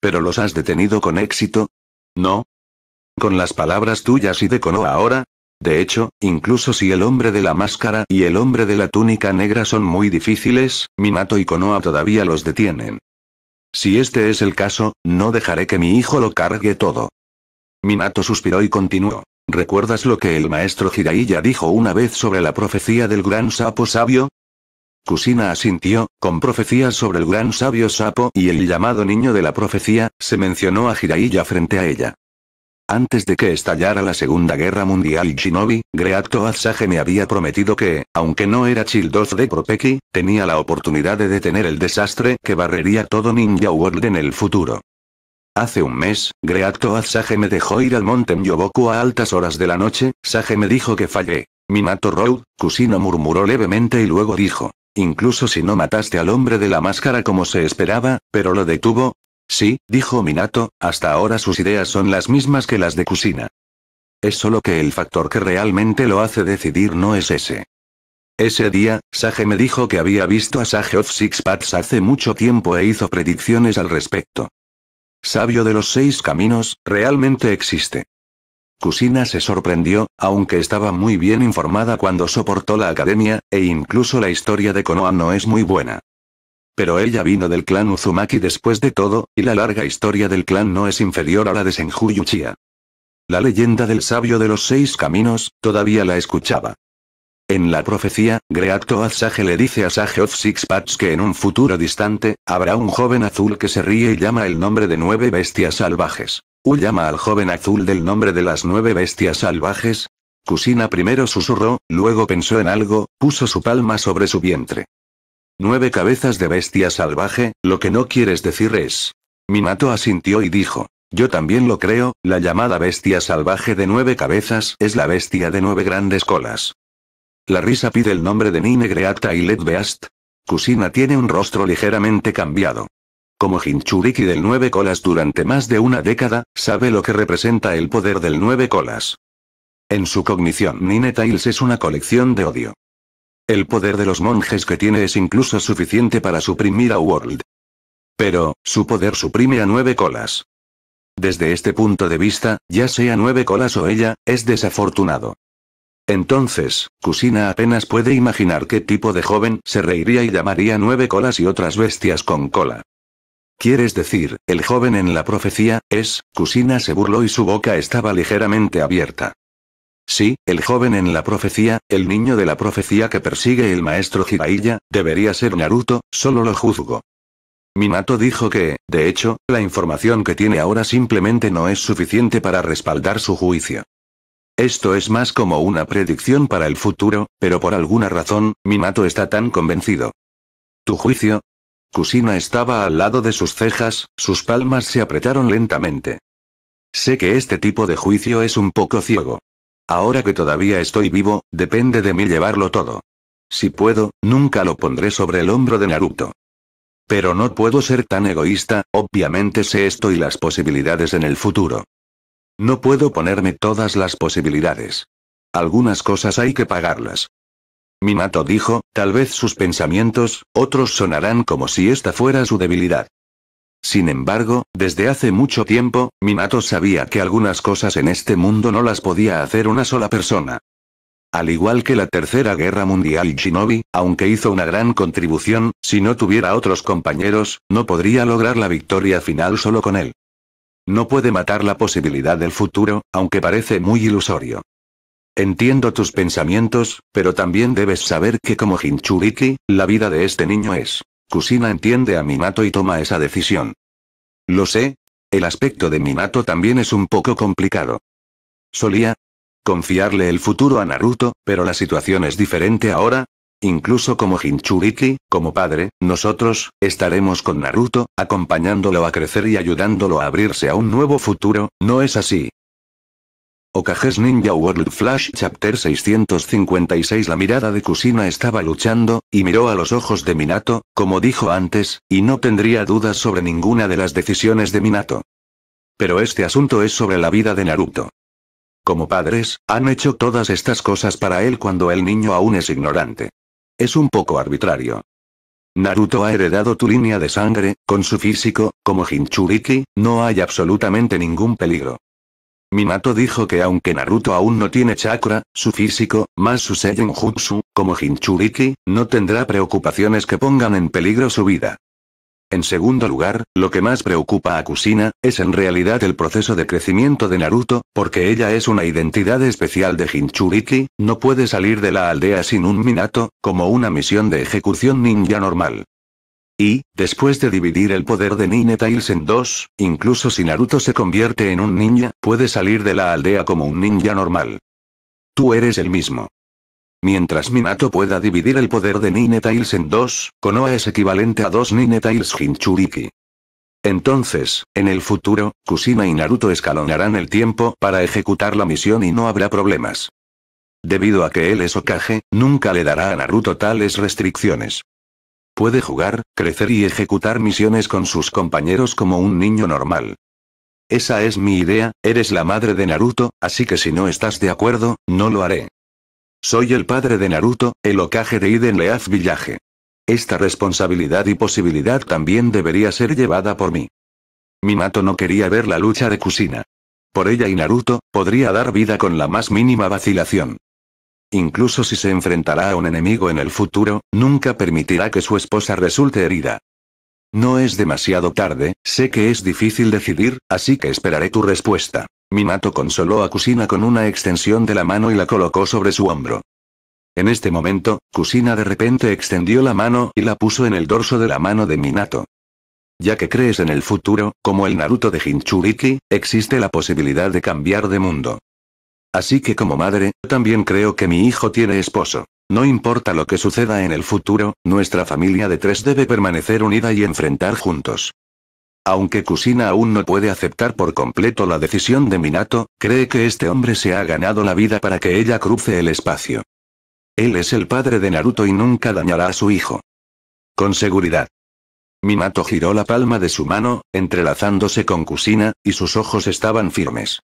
Pero los has detenido con éxito, ¿No? con las palabras tuyas y de Konoha ahora? De hecho, incluso si el hombre de la máscara y el hombre de la túnica negra son muy difíciles, Minato y Konoha todavía los detienen. Si este es el caso, no dejaré que mi hijo lo cargue todo. Minato suspiró y continuó. ¿Recuerdas lo que el maestro Jiraiya dijo una vez sobre la profecía del gran sapo sabio? Kusina asintió, con profecías sobre el gran sabio sapo y el llamado niño de la profecía, se mencionó a Jiraiya frente a ella. Antes de que estallara la Segunda Guerra Mundial y Shinobi, Greacto Sage me había prometido que, aunque no era 2 de Propeki, tenía la oportunidad de detener el desastre que barrería todo Ninja World en el futuro. Hace un mes, Greacto Sage me dejó ir al monte Myoboku a altas horas de la noche, Sage me dijo que fallé. Minato Road, Kusino murmuró levemente y luego dijo, incluso si no mataste al hombre de la máscara como se esperaba, pero lo detuvo, Sí, dijo Minato, hasta ahora sus ideas son las mismas que las de Kusina. Es solo que el factor que realmente lo hace decidir no es ese. Ese día, Sage me dijo que había visto a Sage of Six Paths hace mucho tiempo e hizo predicciones al respecto. Sabio de los seis caminos, realmente existe. Kusina se sorprendió, aunque estaba muy bien informada cuando soportó la academia, e incluso la historia de Konoha no es muy buena. Pero ella vino del clan Uzumaki después de todo, y la larga historia del clan no es inferior a la de Senju La leyenda del sabio de los seis caminos, todavía la escuchaba. En la profecía, Greacto Azage le dice a Sage of Six Paths que en un futuro distante, habrá un joven azul que se ríe y llama el nombre de nueve bestias salvajes. U llama al joven azul del nombre de las nueve bestias salvajes. Kusina primero susurró, luego pensó en algo, puso su palma sobre su vientre. Nueve cabezas de bestia salvaje, lo que no quieres decir es. Minato asintió y dijo. Yo también lo creo, la llamada bestia salvaje de nueve cabezas es la bestia de nueve grandes colas. La risa pide el nombre de Nine Greata y Beast. Kusina tiene un rostro ligeramente cambiado. Como Hinchuriki del Nueve Colas durante más de una década, sabe lo que representa el poder del Nueve Colas. En su cognición, Nine Tails es una colección de odio. El poder de los monjes que tiene es incluso suficiente para suprimir a World. Pero, su poder suprime a nueve colas. Desde este punto de vista, ya sea nueve colas o ella, es desafortunado. Entonces, Kusina apenas puede imaginar qué tipo de joven se reiría y llamaría nueve colas y otras bestias con cola. Quieres decir, el joven en la profecía, es, Kusina se burló y su boca estaba ligeramente abierta. Sí, el joven en la profecía, el niño de la profecía que persigue el maestro Jiraiya, debería ser Naruto, solo lo juzgo. Minato dijo que, de hecho, la información que tiene ahora simplemente no es suficiente para respaldar su juicio. Esto es más como una predicción para el futuro, pero por alguna razón, Minato está tan convencido. ¿Tu juicio? Kusina estaba al lado de sus cejas, sus palmas se apretaron lentamente. Sé que este tipo de juicio es un poco ciego. Ahora que todavía estoy vivo, depende de mí llevarlo todo. Si puedo, nunca lo pondré sobre el hombro de Naruto. Pero no puedo ser tan egoísta, obviamente sé esto y las posibilidades en el futuro. No puedo ponerme todas las posibilidades. Algunas cosas hay que pagarlas. Minato dijo, tal vez sus pensamientos, otros sonarán como si esta fuera su debilidad. Sin embargo, desde hace mucho tiempo, Minato sabía que algunas cosas en este mundo no las podía hacer una sola persona. Al igual que la Tercera Guerra Mundial Shinobi, aunque hizo una gran contribución, si no tuviera otros compañeros, no podría lograr la victoria final solo con él. No puede matar la posibilidad del futuro, aunque parece muy ilusorio. Entiendo tus pensamientos, pero también debes saber que como Hinchuriki, la vida de este niño es Kusina entiende a Minato y toma esa decisión. Lo sé. El aspecto de Minato también es un poco complicado. Solía confiarle el futuro a Naruto, pero la situación es diferente ahora. Incluso como Hinchuriki, como padre, nosotros, estaremos con Naruto, acompañándolo a crecer y ayudándolo a abrirse a un nuevo futuro, ¿no es así? Okages Ninja World Flash Chapter 656 La mirada de Kusina estaba luchando, y miró a los ojos de Minato, como dijo antes, y no tendría dudas sobre ninguna de las decisiones de Minato. Pero este asunto es sobre la vida de Naruto. Como padres, han hecho todas estas cosas para él cuando el niño aún es ignorante. Es un poco arbitrario. Naruto ha heredado tu línea de sangre, con su físico, como Hinchuriki, no hay absolutamente ningún peligro. Minato dijo que aunque Naruto aún no tiene chakra, su físico, más su Jutsu, como Hinchuriki, no tendrá preocupaciones que pongan en peligro su vida. En segundo lugar, lo que más preocupa a Kusina, es en realidad el proceso de crecimiento de Naruto, porque ella es una identidad especial de Hinchuriki, no puede salir de la aldea sin un Minato, como una misión de ejecución ninja normal. Y, después de dividir el poder de Nine en dos, incluso si Naruto se convierte en un ninja, puede salir de la aldea como un ninja normal. Tú eres el mismo. Mientras Minato pueda dividir el poder de Nine en dos, Konoha es equivalente a dos Nine Tails Hinchuriki. Entonces, en el futuro, Kusina y Naruto escalonarán el tiempo para ejecutar la misión y no habrá problemas. Debido a que él es Okage, nunca le dará a Naruto tales restricciones. Puede jugar, crecer y ejecutar misiones con sus compañeros como un niño normal. Esa es mi idea, eres la madre de Naruto, así que si no estás de acuerdo, no lo haré. Soy el padre de Naruto, el ocaje de Iden Leaf Villaje. Esta responsabilidad y posibilidad también debería ser llevada por mí. Minato no quería ver la lucha de Kusina. Por ella y Naruto, podría dar vida con la más mínima vacilación. Incluso si se enfrentará a un enemigo en el futuro, nunca permitirá que su esposa resulte herida. No es demasiado tarde, sé que es difícil decidir, así que esperaré tu respuesta. Minato consoló a Kusina con una extensión de la mano y la colocó sobre su hombro. En este momento, Kusina de repente extendió la mano y la puso en el dorso de la mano de Minato. Ya que crees en el futuro, como el Naruto de Hinchuriki, existe la posibilidad de cambiar de mundo. Así que como madre, también creo que mi hijo tiene esposo. No importa lo que suceda en el futuro, nuestra familia de tres debe permanecer unida y enfrentar juntos. Aunque Kusina aún no puede aceptar por completo la decisión de Minato, cree que este hombre se ha ganado la vida para que ella cruce el espacio. Él es el padre de Naruto y nunca dañará a su hijo. Con seguridad. Minato giró la palma de su mano, entrelazándose con Kusina, y sus ojos estaban firmes.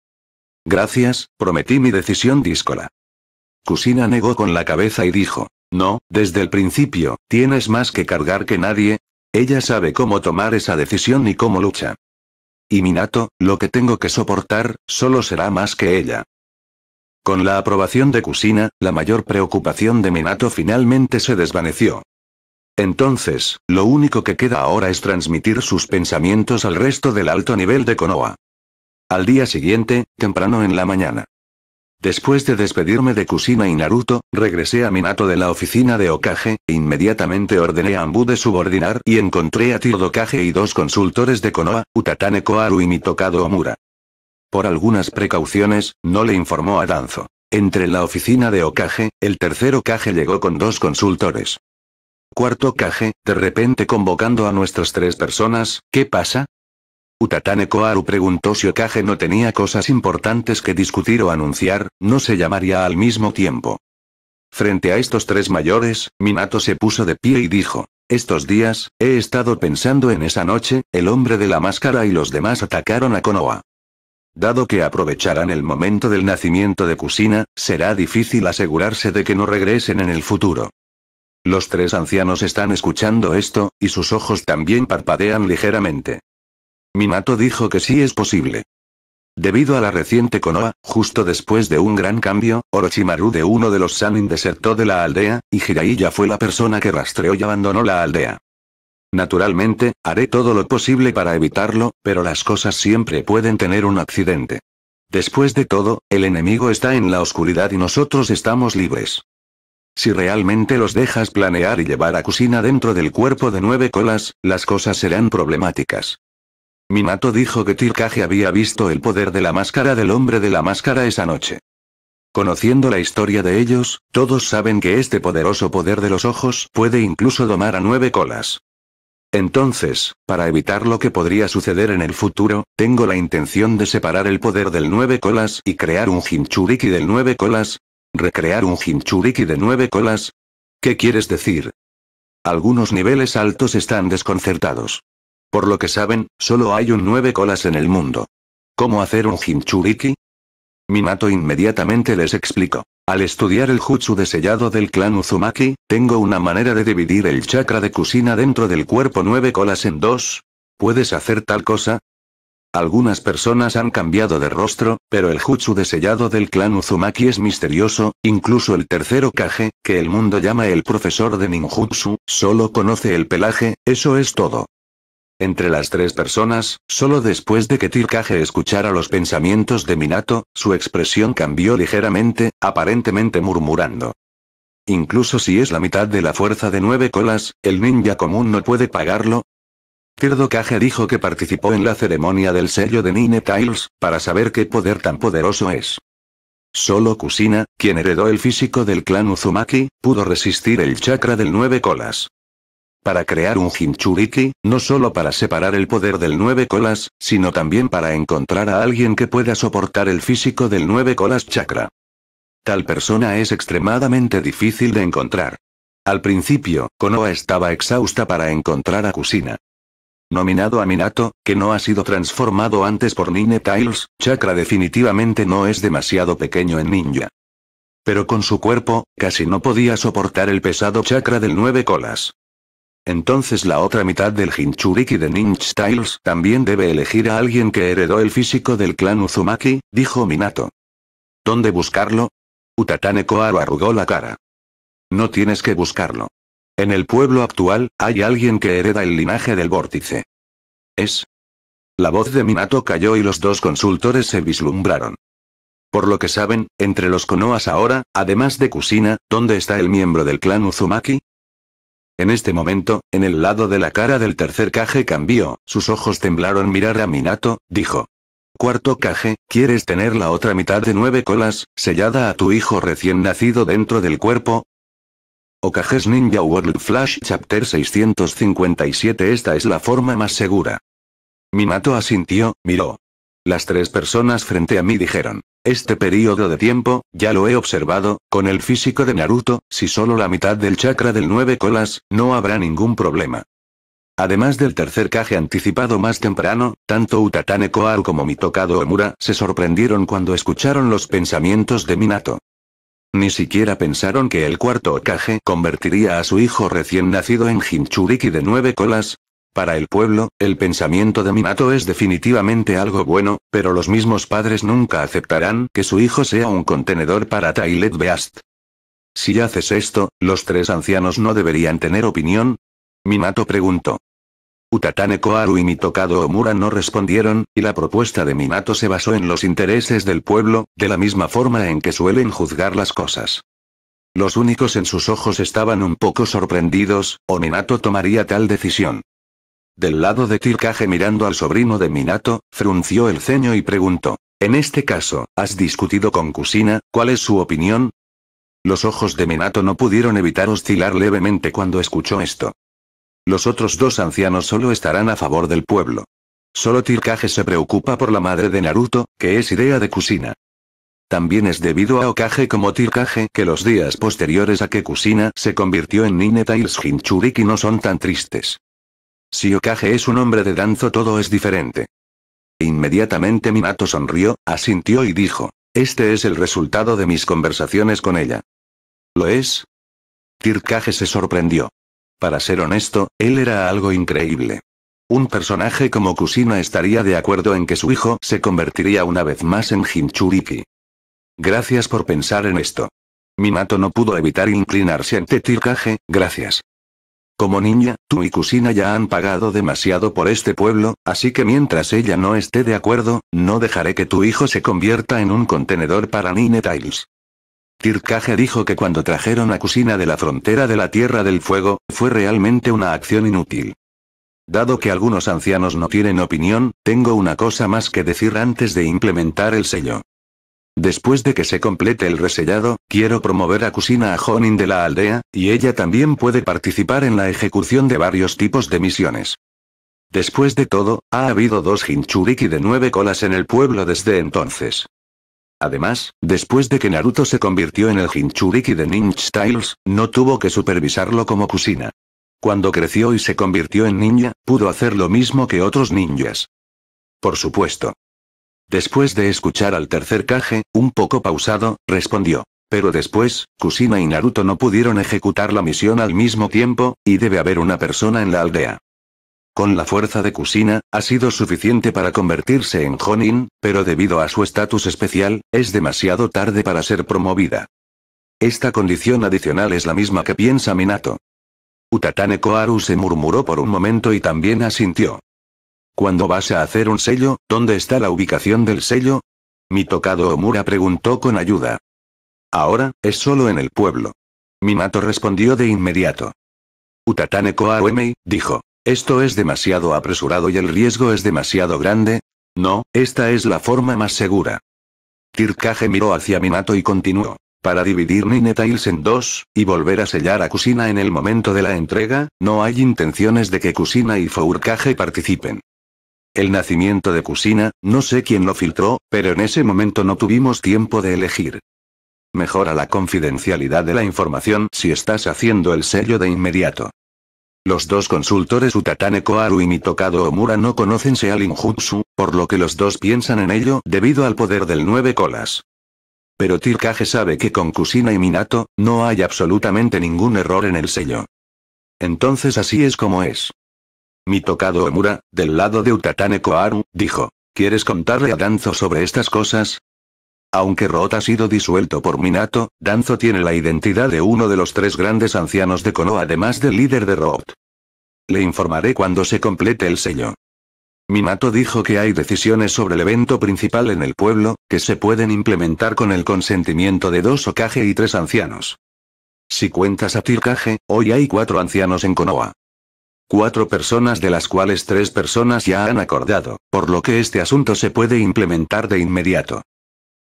Gracias, prometí mi decisión díscola. Kusina negó con la cabeza y dijo, no, desde el principio, tienes más que cargar que nadie. Ella sabe cómo tomar esa decisión y cómo lucha. Y Minato, lo que tengo que soportar, solo será más que ella. Con la aprobación de Kusina, la mayor preocupación de Minato finalmente se desvaneció. Entonces, lo único que queda ahora es transmitir sus pensamientos al resto del alto nivel de Konoha. Al día siguiente, temprano en la mañana. Después de despedirme de Kusina y Naruto, regresé a Minato de la oficina de Okage, e inmediatamente ordené a Ambu de subordinar y encontré a Tirodokage y dos consultores de Konoha, Utatane Koaru y Mitokado Omura. Por algunas precauciones, no le informó a Danzo. Entre la oficina de Okage, el tercer Okage llegó con dos consultores. Cuarto Okage, de repente convocando a nuestras tres personas, ¿qué pasa? Utatane Koaru preguntó si Okage no tenía cosas importantes que discutir o anunciar, no se llamaría al mismo tiempo. Frente a estos tres mayores, Minato se puso de pie y dijo, estos días, he estado pensando en esa noche, el hombre de la máscara y los demás atacaron a Konoha. Dado que aprovecharán el momento del nacimiento de Kusina, será difícil asegurarse de que no regresen en el futuro. Los tres ancianos están escuchando esto, y sus ojos también parpadean ligeramente. Minato dijo que sí es posible. Debido a la reciente Konoha, justo después de un gran cambio, Orochimaru de uno de los Sanin desertó de la aldea, y Jiraiya fue la persona que rastreó y abandonó la aldea. Naturalmente, haré todo lo posible para evitarlo, pero las cosas siempre pueden tener un accidente. Después de todo, el enemigo está en la oscuridad y nosotros estamos libres. Si realmente los dejas planear y llevar a Kusina dentro del cuerpo de nueve colas, las cosas serán problemáticas. Minato dijo que Tirkage había visto el poder de la máscara del hombre de la máscara esa noche. Conociendo la historia de ellos, todos saben que este poderoso poder de los ojos puede incluso domar a nueve colas. Entonces, para evitar lo que podría suceder en el futuro, tengo la intención de separar el poder del nueve colas y crear un Jinchuriki del nueve colas. ¿Recrear un Jinchuriki de nueve colas? ¿Qué quieres decir? Algunos niveles altos están desconcertados. Por lo que saben, solo hay un nueve colas en el mundo. ¿Cómo hacer un Jinchuriki? Minato inmediatamente les explicó. Al estudiar el jutsu de sellado del clan Uzumaki, tengo una manera de dividir el chakra de Kusina dentro del cuerpo nueve colas en dos. ¿Puedes hacer tal cosa? Algunas personas han cambiado de rostro, pero el jutsu de sellado del clan Uzumaki es misterioso, incluso el tercero Kage, que el mundo llama el profesor de ninjutsu, solo conoce el pelaje, eso es todo. Entre las tres personas, solo después de que Tirkage escuchara los pensamientos de Minato, su expresión cambió ligeramente, aparentemente murmurando. Incluso si es la mitad de la fuerza de nueve colas, el ninja común no puede pagarlo. Tirdo dijo que participó en la ceremonia del sello de Nine Tiles, para saber qué poder tan poderoso es. Solo Kusina, quien heredó el físico del clan Uzumaki, pudo resistir el chakra del nueve colas. Para crear un Hinchuriki, no solo para separar el poder del nueve colas, sino también para encontrar a alguien que pueda soportar el físico del nueve colas chakra. Tal persona es extremadamente difícil de encontrar. Al principio, Konoha estaba exhausta para encontrar a Kusina. Nominado a Minato, que no ha sido transformado antes por Nine Tiles, Chakra definitivamente no es demasiado pequeño en ninja. Pero con su cuerpo, casi no podía soportar el pesado chakra del nueve colas. Entonces la otra mitad del hinchuriki de Ninch Styles también debe elegir a alguien que heredó el físico del clan Uzumaki, dijo Minato. ¿Dónde buscarlo? Utatane Koharu arrugó la cara. No tienes que buscarlo. En el pueblo actual, hay alguien que hereda el linaje del vórtice. ¿Es? La voz de Minato cayó y los dos consultores se vislumbraron. Por lo que saben, entre los Konoas ahora, además de Kusina, ¿dónde está el miembro del clan Uzumaki? En este momento, en el lado de la cara del tercer caje cambió, sus ojos temblaron mirar a Minato, dijo. Cuarto caje, ¿quieres tener la otra mitad de nueve colas, sellada a tu hijo recién nacido dentro del cuerpo? Okages Ninja World Flash Chapter 657 Esta es la forma más segura. Minato asintió, miró, las tres personas frente a mí dijeron. Este periodo de tiempo, ya lo he observado, con el físico de Naruto, si solo la mitad del chakra del nueve colas, no habrá ningún problema. Además del tercer caje anticipado más temprano, tanto Utatane Koal como mi tocado Omura se sorprendieron cuando escucharon los pensamientos de Minato. Ni siquiera pensaron que el cuarto caje convertiría a su hijo recién nacido en Jinchuriki de nueve colas, para el pueblo, el pensamiento de Minato es definitivamente algo bueno, pero los mismos padres nunca aceptarán que su hijo sea un contenedor para Tailet Beast. Si haces esto, los tres ancianos no deberían tener opinión. Minato preguntó. Utatane Koaru y Mitokado Omura no respondieron, y la propuesta de Minato se basó en los intereses del pueblo, de la misma forma en que suelen juzgar las cosas. Los únicos en sus ojos estaban un poco sorprendidos, o Minato tomaría tal decisión. Del lado de Tirkage, mirando al sobrino de Minato, frunció el ceño y preguntó. En este caso, ¿has discutido con Kusina? ¿Cuál es su opinión? Los ojos de Minato no pudieron evitar oscilar levemente cuando escuchó esto. Los otros dos ancianos solo estarán a favor del pueblo. Solo Tirkage se preocupa por la madre de Naruto, que es idea de Kusina. También es debido a Okage como Tirkage que los días posteriores a que Kusina se convirtió en Ninetails Tails Hinchuriki no son tan tristes. Si Okage es un hombre de Danzo todo es diferente. Inmediatamente Minato sonrió, asintió y dijo, este es el resultado de mis conversaciones con ella. ¿Lo es? Tirkage se sorprendió. Para ser honesto, él era algo increíble. Un personaje como Kusina estaría de acuerdo en que su hijo se convertiría una vez más en Hinchuriki. Gracias por pensar en esto. Minato no pudo evitar inclinarse ante Tirkage, gracias. Como niña, tú y Cusina ya han pagado demasiado por este pueblo, así que mientras ella no esté de acuerdo, no dejaré que tu hijo se convierta en un contenedor para Nine Tiles. Tirkaje dijo que cuando trajeron a Cusina de la frontera de la Tierra del Fuego, fue realmente una acción inútil. Dado que algunos ancianos no tienen opinión, tengo una cosa más que decir antes de implementar el sello. Después de que se complete el resellado, quiero promover a Kusina a Jonin de la aldea, y ella también puede participar en la ejecución de varios tipos de misiones. Después de todo, ha habido dos Hinchuriki de nueve colas en el pueblo desde entonces. Además, después de que Naruto se convirtió en el Hinchuriki de Ninja Styles, no tuvo que supervisarlo como Kusina. Cuando creció y se convirtió en ninja, pudo hacer lo mismo que otros ninjas. Por supuesto, Después de escuchar al tercer caje, un poco pausado, respondió. Pero después, Kusina y Naruto no pudieron ejecutar la misión al mismo tiempo, y debe haber una persona en la aldea. Con la fuerza de Kusina, ha sido suficiente para convertirse en Honin, pero debido a su estatus especial, es demasiado tarde para ser promovida. Esta condición adicional es la misma que piensa Minato. Utatane Koharu se murmuró por un momento y también asintió. Cuando vas a hacer un sello, ¿dónde está la ubicación del sello? Mi tocado Omura preguntó con ayuda. Ahora, es solo en el pueblo. Minato respondió de inmediato. Utatane Koaruemei, dijo. Esto es demasiado apresurado y el riesgo es demasiado grande. No, esta es la forma más segura. Tirkage miró hacia Minato y continuó. Para dividir Ninetails en dos, y volver a sellar a Kusina en el momento de la entrega, no hay intenciones de que Kusina y Fourkage participen. El nacimiento de Kusina, no sé quién lo filtró, pero en ese momento no tuvimos tiempo de elegir. Mejora la confidencialidad de la información si estás haciendo el sello de inmediato. Los dos consultores Utatane Koharu y Mitokado Omura no conocen Sealin Jutsu, por lo que los dos piensan en ello debido al poder del nueve colas. Pero Tirkage sabe que con Kusina y Minato, no hay absolutamente ningún error en el sello. Entonces así es como es. Mi tocado Omura, del lado de Utatane Koharu, dijo. ¿Quieres contarle a Danzo sobre estas cosas? Aunque Root ha sido disuelto por Minato, Danzo tiene la identidad de uno de los tres grandes ancianos de Konoha además del líder de Root. Le informaré cuando se complete el sello. Minato dijo que hay decisiones sobre el evento principal en el pueblo, que se pueden implementar con el consentimiento de dos Okage y tres ancianos. Si cuentas a Tirkage, hoy hay cuatro ancianos en Konoha. Cuatro personas de las cuales tres personas ya han acordado, por lo que este asunto se puede implementar de inmediato.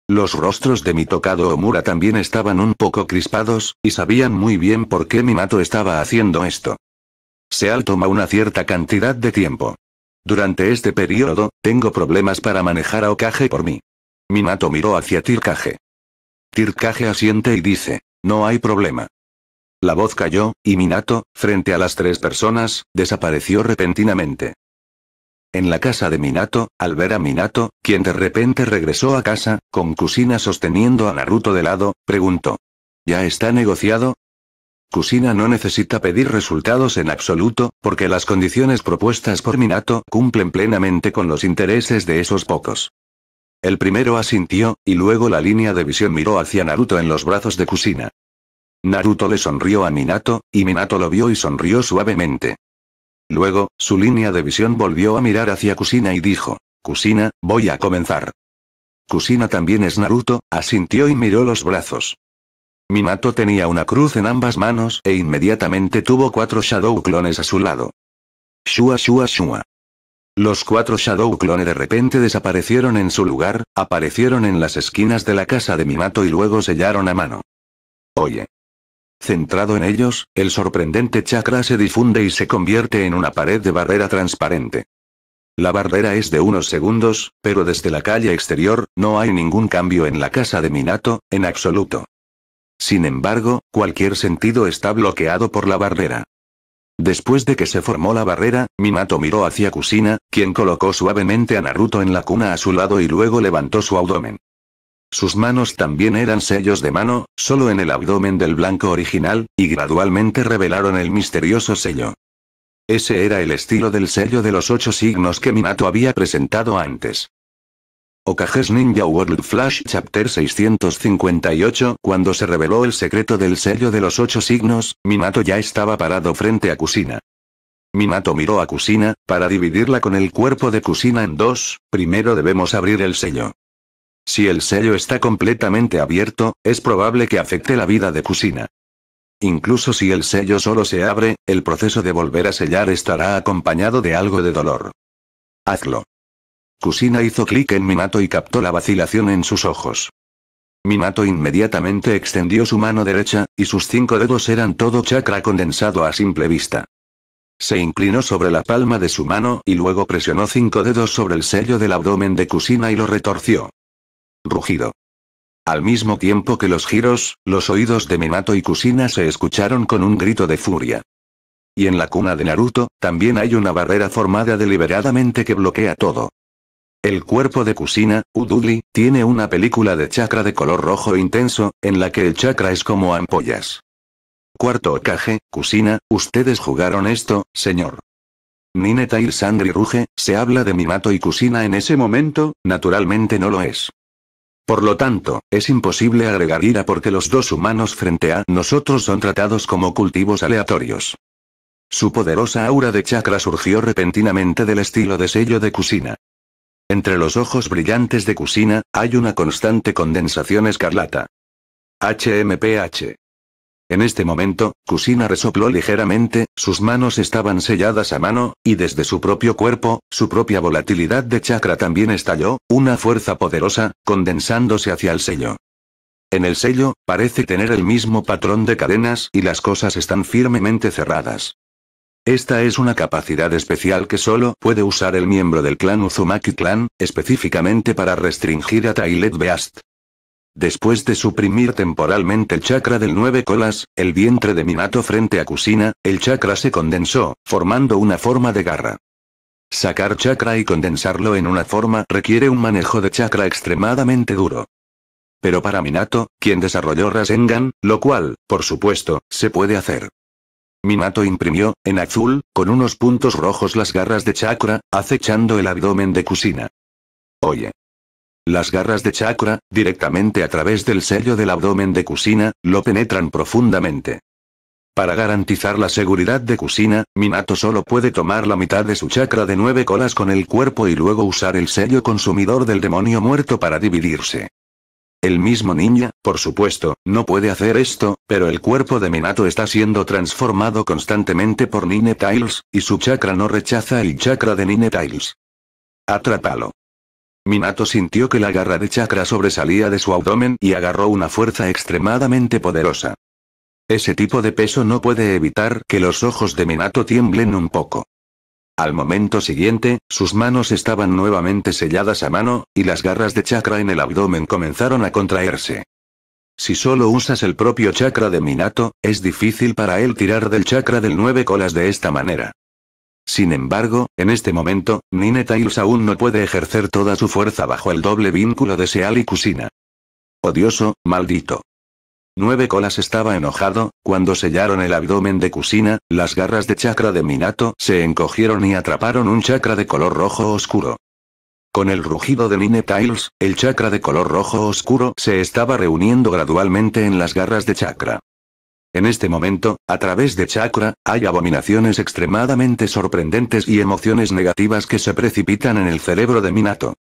Los rostros de mi tocado Omura también estaban un poco crispados, y sabían muy bien por qué Minato estaba haciendo esto. Seal toma una cierta cantidad de tiempo. Durante este periodo, tengo problemas para manejar a Okage por mí. Minato miró hacia Tirkage. Tirkage asiente y dice, no hay problema. La voz cayó, y Minato, frente a las tres personas, desapareció repentinamente. En la casa de Minato, al ver a Minato, quien de repente regresó a casa, con Kusina sosteniendo a Naruto de lado, preguntó. ¿Ya está negociado? Kusina no necesita pedir resultados en absoluto, porque las condiciones propuestas por Minato cumplen plenamente con los intereses de esos pocos. El primero asintió, y luego la línea de visión miró hacia Naruto en los brazos de Kusina. Naruto le sonrió a Minato, y Minato lo vio y sonrió suavemente. Luego, su línea de visión volvió a mirar hacia Kusina y dijo, Kusina, voy a comenzar. Kusina también es Naruto, asintió y miró los brazos. Minato tenía una cruz en ambas manos e inmediatamente tuvo cuatro Shadow clones a su lado. Shua shua shua. Los cuatro Shadow clones de repente desaparecieron en su lugar, aparecieron en las esquinas de la casa de Minato y luego sellaron a mano. Oye, Centrado en ellos, el sorprendente chakra se difunde y se convierte en una pared de barrera transparente. La barrera es de unos segundos, pero desde la calle exterior, no hay ningún cambio en la casa de Minato, en absoluto. Sin embargo, cualquier sentido está bloqueado por la barrera. Después de que se formó la barrera, Minato miró hacia Kusina, quien colocó suavemente a Naruto en la cuna a su lado y luego levantó su abdomen. Sus manos también eran sellos de mano, solo en el abdomen del blanco original, y gradualmente revelaron el misterioso sello. Ese era el estilo del sello de los ocho signos que Minato había presentado antes. Okages Ninja World Flash Chapter 658 Cuando se reveló el secreto del sello de los ocho signos, Minato ya estaba parado frente a Kusina. Minato miró a Kusina, para dividirla con el cuerpo de Kusina en dos, primero debemos abrir el sello. Si el sello está completamente abierto, es probable que afecte la vida de Kusina. Incluso si el sello solo se abre, el proceso de volver a sellar estará acompañado de algo de dolor. Hazlo. Kusina hizo clic en Minato y captó la vacilación en sus ojos. Minato inmediatamente extendió su mano derecha, y sus cinco dedos eran todo chakra condensado a simple vista. Se inclinó sobre la palma de su mano y luego presionó cinco dedos sobre el sello del abdomen de Kusina y lo retorció rugido. Al mismo tiempo que los giros, los oídos de Minato y Kusina se escucharon con un grito de furia. Y en la cuna de Naruto, también hay una barrera formada deliberadamente que bloquea todo. El cuerpo de Kusina, Uduli, tiene una película de chakra de color rojo intenso, en la que el chakra es como ampollas. Cuarto Okage, Kusina, ustedes jugaron esto, señor. Nineta y Sandri ruge, se habla de Minato y Kusina en ese momento, naturalmente no lo es. Por lo tanto, es imposible agregar ira porque los dos humanos frente a nosotros son tratados como cultivos aleatorios. Su poderosa aura de chakra surgió repentinamente del estilo de sello de Kusina. Entre los ojos brillantes de Kusina, hay una constante condensación escarlata. HMPH. En este momento, Kusina resopló ligeramente, sus manos estaban selladas a mano, y desde su propio cuerpo, su propia volatilidad de chakra también estalló, una fuerza poderosa, condensándose hacia el sello. En el sello, parece tener el mismo patrón de cadenas y las cosas están firmemente cerradas. Esta es una capacidad especial que solo puede usar el miembro del clan Uzumaki Clan, específicamente para restringir a Tailet Beast. Después de suprimir temporalmente el chakra del nueve colas, el vientre de Minato frente a Kusina, el chakra se condensó, formando una forma de garra. Sacar chakra y condensarlo en una forma requiere un manejo de chakra extremadamente duro. Pero para Minato, quien desarrolló Rasengan, lo cual, por supuesto, se puede hacer. Minato imprimió, en azul, con unos puntos rojos las garras de chakra, acechando el abdomen de Kusina. Oye. Las garras de chakra, directamente a través del sello del abdomen de Kusina, lo penetran profundamente. Para garantizar la seguridad de Kusina, Minato solo puede tomar la mitad de su chakra de nueve colas con el cuerpo y luego usar el sello consumidor del demonio muerto para dividirse. El mismo ninja, por supuesto, no puede hacer esto, pero el cuerpo de Minato está siendo transformado constantemente por Nine y su chakra no rechaza el chakra de Nine Tiles. Atrápalo. Minato sintió que la garra de chakra sobresalía de su abdomen y agarró una fuerza extremadamente poderosa. Ese tipo de peso no puede evitar que los ojos de Minato tiemblen un poco. Al momento siguiente, sus manos estaban nuevamente selladas a mano, y las garras de chakra en el abdomen comenzaron a contraerse. Si solo usas el propio chakra de Minato, es difícil para él tirar del chakra del nueve colas de esta manera. Sin embargo, en este momento, Nine aún no puede ejercer toda su fuerza bajo el doble vínculo de Seal y Kusina. Odioso, maldito. Nueve Colas estaba enojado, cuando sellaron el abdomen de Kusina, las garras de chakra de Minato se encogieron y atraparon un chakra de color rojo oscuro. Con el rugido de Nine el chakra de color rojo oscuro se estaba reuniendo gradualmente en las garras de chakra. En este momento, a través de chakra, hay abominaciones extremadamente sorprendentes y emociones negativas que se precipitan en el cerebro de Minato.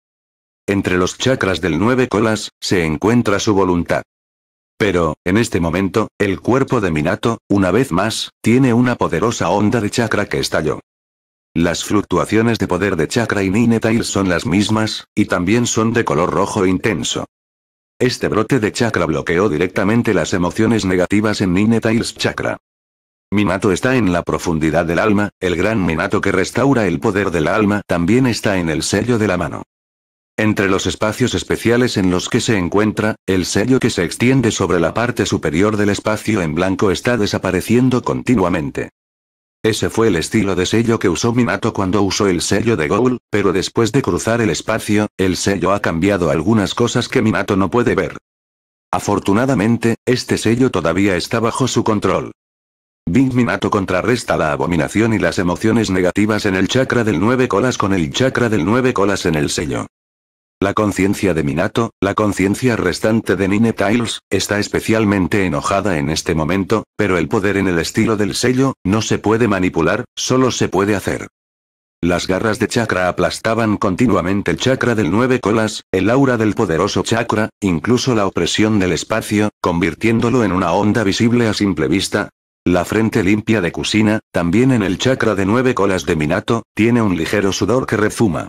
Entre los chakras del nueve colas, se encuentra su voluntad. Pero, en este momento, el cuerpo de Minato, una vez más, tiene una poderosa onda de chakra que estalló. Las fluctuaciones de poder de chakra y Ninetail son las mismas, y también son de color rojo intenso. Este brote de chakra bloqueó directamente las emociones negativas en Ninetales Chakra. Minato está en la profundidad del alma, el gran Minato que restaura el poder del alma también está en el sello de la mano. Entre los espacios especiales en los que se encuentra, el sello que se extiende sobre la parte superior del espacio en blanco está desapareciendo continuamente. Ese fue el estilo de sello que usó Minato cuando usó el sello de Goul, pero después de cruzar el espacio, el sello ha cambiado algunas cosas que Minato no puede ver. Afortunadamente, este sello todavía está bajo su control. Big Minato contrarresta la abominación y las emociones negativas en el chakra del nueve colas con el chakra del nueve colas en el sello. La conciencia de Minato, la conciencia restante de Nine Tiles, está especialmente enojada en este momento, pero el poder en el estilo del sello, no se puede manipular, solo se puede hacer. Las garras de chakra aplastaban continuamente el chakra del nueve colas, el aura del poderoso chakra, incluso la opresión del espacio, convirtiéndolo en una onda visible a simple vista. La frente limpia de Kusina, también en el chakra de nueve colas de Minato, tiene un ligero sudor que refuma.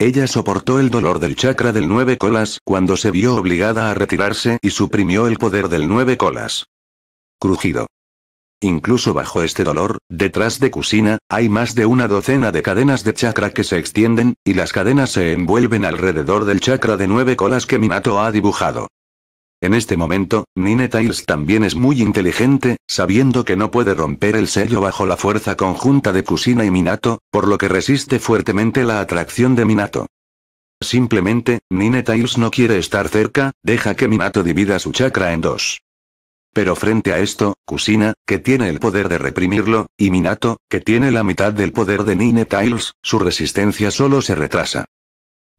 Ella soportó el dolor del chakra del nueve colas cuando se vio obligada a retirarse y suprimió el poder del nueve colas. Crujido. Incluso bajo este dolor, detrás de Kusina, hay más de una docena de cadenas de chakra que se extienden, y las cadenas se envuelven alrededor del chakra de nueve colas que Minato ha dibujado. En este momento, Nine también es muy inteligente, sabiendo que no puede romper el sello bajo la fuerza conjunta de Kusina y Minato, por lo que resiste fuertemente la atracción de Minato. Simplemente, Nine no quiere estar cerca, deja que Minato divida su chakra en dos. Pero frente a esto, Kusina, que tiene el poder de reprimirlo, y Minato, que tiene la mitad del poder de Nine su resistencia solo se retrasa.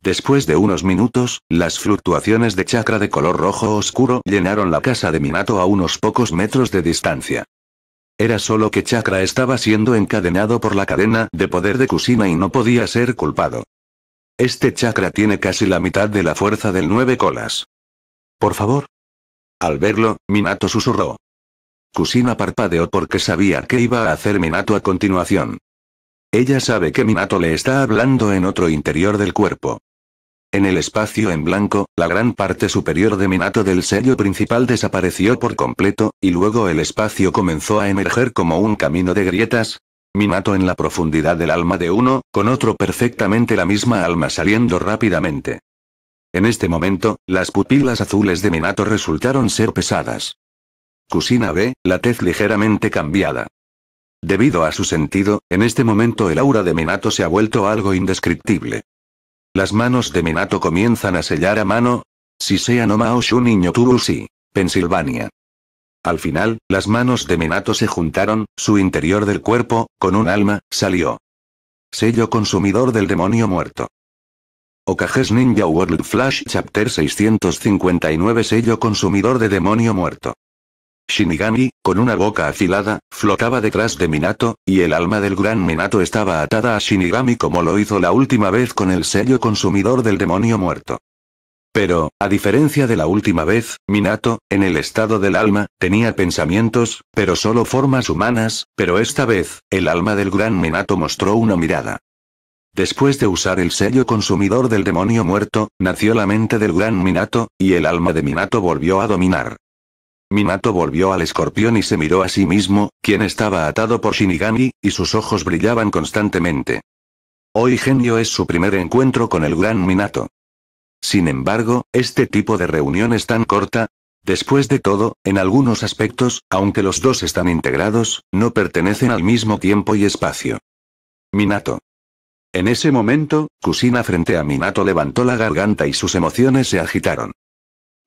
Después de unos minutos, las fluctuaciones de chakra de color rojo oscuro llenaron la casa de Minato a unos pocos metros de distancia. Era solo que chakra estaba siendo encadenado por la cadena de poder de Kusina y no podía ser culpado. Este chakra tiene casi la mitad de la fuerza del nueve colas. Por favor. Al verlo, Minato susurró. Kusina parpadeó porque sabía que iba a hacer Minato a continuación. Ella sabe que Minato le está hablando en otro interior del cuerpo. En el espacio en blanco, la gran parte superior de Minato del sello principal desapareció por completo, y luego el espacio comenzó a emerger como un camino de grietas. Minato en la profundidad del alma de uno, con otro perfectamente la misma alma saliendo rápidamente. En este momento, las pupilas azules de Minato resultaron ser pesadas. Kusina ve, la tez ligeramente cambiada. Debido a su sentido, en este momento el aura de Minato se ha vuelto algo indescriptible. Las manos de Menato comienzan a sellar a mano. Si sea no Maoshu niño Turusi, Pensilvania. Al final, las manos de Menato se juntaron, su interior del cuerpo, con un alma, salió. Sello consumidor del demonio muerto. Okages Ninja World Flash Chapter 659 Sello consumidor de demonio muerto. Shinigami, con una boca afilada, flotaba detrás de Minato, y el alma del gran Minato estaba atada a Shinigami como lo hizo la última vez con el sello consumidor del demonio muerto. Pero, a diferencia de la última vez, Minato, en el estado del alma, tenía pensamientos, pero solo formas humanas, pero esta vez, el alma del gran Minato mostró una mirada. Después de usar el sello consumidor del demonio muerto, nació la mente del gran Minato, y el alma de Minato volvió a dominar. Minato volvió al escorpión y se miró a sí mismo, quien estaba atado por Shinigami, y sus ojos brillaban constantemente. Hoy genio es su primer encuentro con el gran Minato. Sin embargo, este tipo de reunión es tan corta. Después de todo, en algunos aspectos, aunque los dos están integrados, no pertenecen al mismo tiempo y espacio. Minato. En ese momento, Kusina frente a Minato levantó la garganta y sus emociones se agitaron.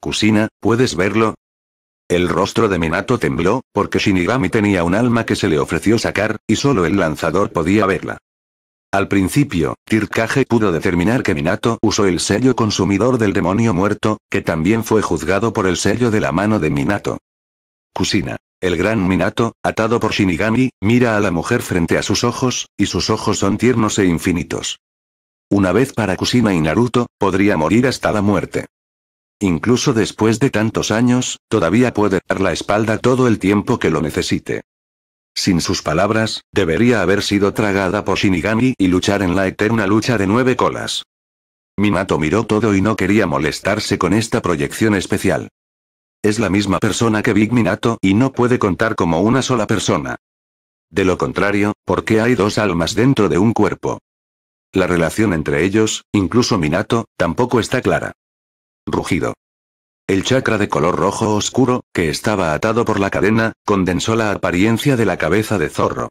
Kusina, ¿puedes verlo? El rostro de Minato tembló, porque Shinigami tenía un alma que se le ofreció sacar, y solo el lanzador podía verla. Al principio, Tirkage pudo determinar que Minato usó el sello consumidor del demonio muerto, que también fue juzgado por el sello de la mano de Minato. Kusina. El gran Minato, atado por Shinigami, mira a la mujer frente a sus ojos, y sus ojos son tiernos e infinitos. Una vez para Kusina y Naruto, podría morir hasta la muerte. Incluso después de tantos años, todavía puede dar la espalda todo el tiempo que lo necesite. Sin sus palabras, debería haber sido tragada por Shinigami y luchar en la eterna lucha de nueve colas. Minato miró todo y no quería molestarse con esta proyección especial. Es la misma persona que Big Minato y no puede contar como una sola persona. De lo contrario, ¿por qué hay dos almas dentro de un cuerpo? La relación entre ellos, incluso Minato, tampoco está clara rugido. El chakra de color rojo oscuro, que estaba atado por la cadena, condensó la apariencia de la cabeza de zorro.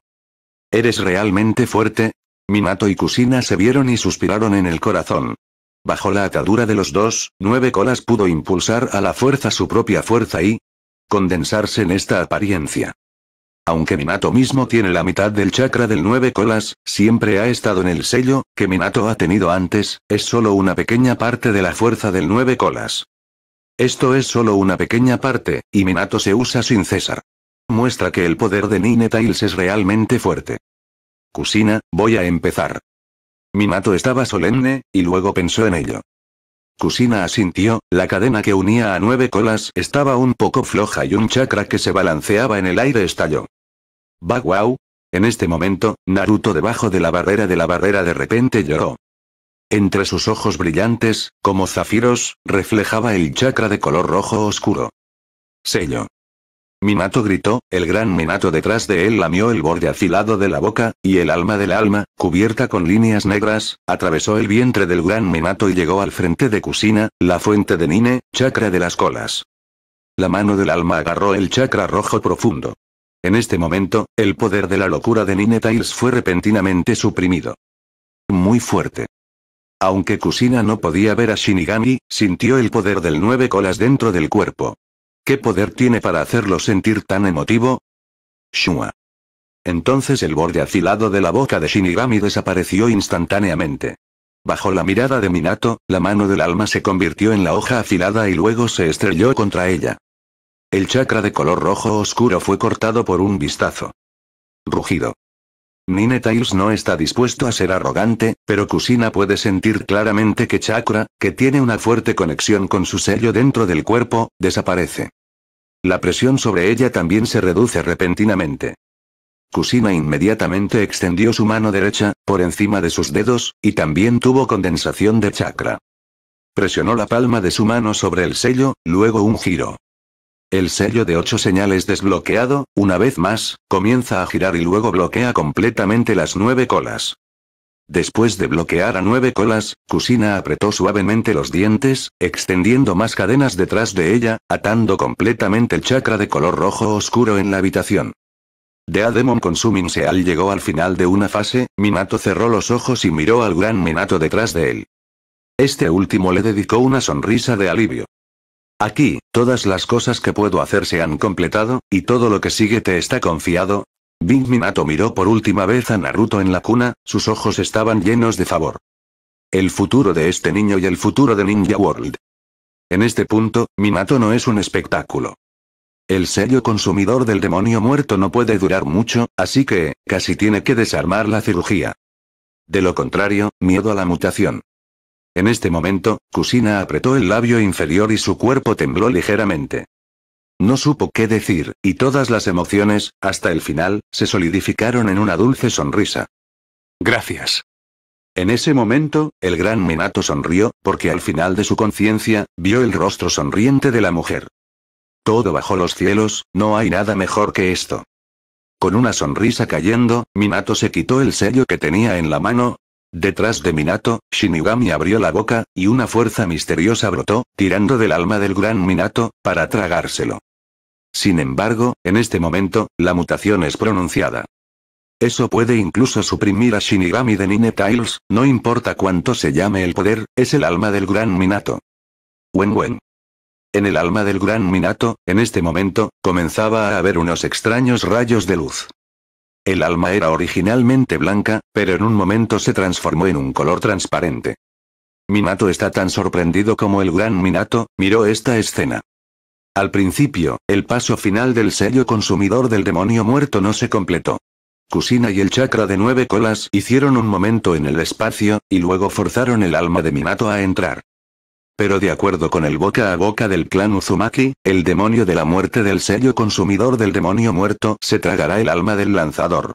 ¿Eres realmente fuerte? Minato y Kusina se vieron y suspiraron en el corazón. Bajo la atadura de los dos, nueve colas pudo impulsar a la fuerza su propia fuerza y condensarse en esta apariencia. Aunque Minato mismo tiene la mitad del chakra del nueve colas, siempre ha estado en el sello, que Minato ha tenido antes, es solo una pequeña parte de la fuerza del nueve colas. Esto es solo una pequeña parte, y Minato se usa sin cesar. Muestra que el poder de Nine Tails es realmente fuerte. Kusina, voy a empezar. Minato estaba solemne, y luego pensó en ello. Kusina asintió, la cadena que unía a nueve colas estaba un poco floja y un chakra que se balanceaba en el aire estalló. Baguau. En este momento, Naruto debajo de la barrera de la barrera de repente lloró. Entre sus ojos brillantes, como zafiros, reflejaba el chakra de color rojo oscuro. Sello. Minato gritó, el gran Minato detrás de él lamió el borde afilado de la boca, y el alma del alma, cubierta con líneas negras, atravesó el vientre del gran Minato y llegó al frente de Kusina, la fuente de Nine, chakra de las colas. La mano del alma agarró el chakra rojo profundo. En este momento, el poder de la locura de Nine fue repentinamente suprimido. Muy fuerte. Aunque Kusina no podía ver a Shinigami, sintió el poder del nueve colas dentro del cuerpo. ¿Qué poder tiene para hacerlo sentir tan emotivo? Shua. Entonces el borde afilado de la boca de Shinigami desapareció instantáneamente. Bajo la mirada de Minato, la mano del alma se convirtió en la hoja afilada y luego se estrelló contra ella. El chakra de color rojo oscuro fue cortado por un vistazo. Rugido. Nine no está dispuesto a ser arrogante, pero Kusina puede sentir claramente que Chakra, que tiene una fuerte conexión con su sello dentro del cuerpo, desaparece. La presión sobre ella también se reduce repentinamente. Kusina inmediatamente extendió su mano derecha, por encima de sus dedos, y también tuvo condensación de chakra. Presionó la palma de su mano sobre el sello, luego un giro. El sello de ocho señales desbloqueado, una vez más, comienza a girar y luego bloquea completamente las nueve colas. Después de bloquear a nueve colas, Kusina apretó suavemente los dientes, extendiendo más cadenas detrás de ella, atando completamente el chakra de color rojo oscuro en la habitación. De Ademon Consuming Seal llegó al final de una fase, Minato cerró los ojos y miró al gran Minato detrás de él. Este último le dedicó una sonrisa de alivio. Aquí, todas las cosas que puedo hacer se han completado, y todo lo que sigue te está confiado. Bing Minato miró por última vez a Naruto en la cuna, sus ojos estaban llenos de favor. El futuro de este niño y el futuro de Ninja World. En este punto, Minato no es un espectáculo. El sello consumidor del demonio muerto no puede durar mucho, así que, casi tiene que desarmar la cirugía. De lo contrario, miedo a la mutación. En este momento, Kusina apretó el labio inferior y su cuerpo tembló ligeramente. No supo qué decir, y todas las emociones, hasta el final, se solidificaron en una dulce sonrisa. Gracias. En ese momento, el gran Minato sonrió, porque al final de su conciencia, vio el rostro sonriente de la mujer. Todo bajo los cielos, no hay nada mejor que esto. Con una sonrisa cayendo, Minato se quitó el sello que tenía en la mano, Detrás de Minato, Shinigami abrió la boca, y una fuerza misteriosa brotó, tirando del alma del gran Minato, para tragárselo. Sin embargo, en este momento, la mutación es pronunciada. Eso puede incluso suprimir a Shinigami de Nine Tiles, no importa cuánto se llame el poder, es el alma del gran Minato. Wen Wen. En el alma del gran Minato, en este momento, comenzaba a haber unos extraños rayos de luz. El alma era originalmente blanca, pero en un momento se transformó en un color transparente. Minato está tan sorprendido como el gran Minato, miró esta escena. Al principio, el paso final del sello consumidor del demonio muerto no se completó. Kusina y el chakra de nueve colas hicieron un momento en el espacio, y luego forzaron el alma de Minato a entrar. Pero de acuerdo con el boca a boca del clan Uzumaki, el demonio de la muerte del sello consumidor del demonio muerto se tragará el alma del lanzador.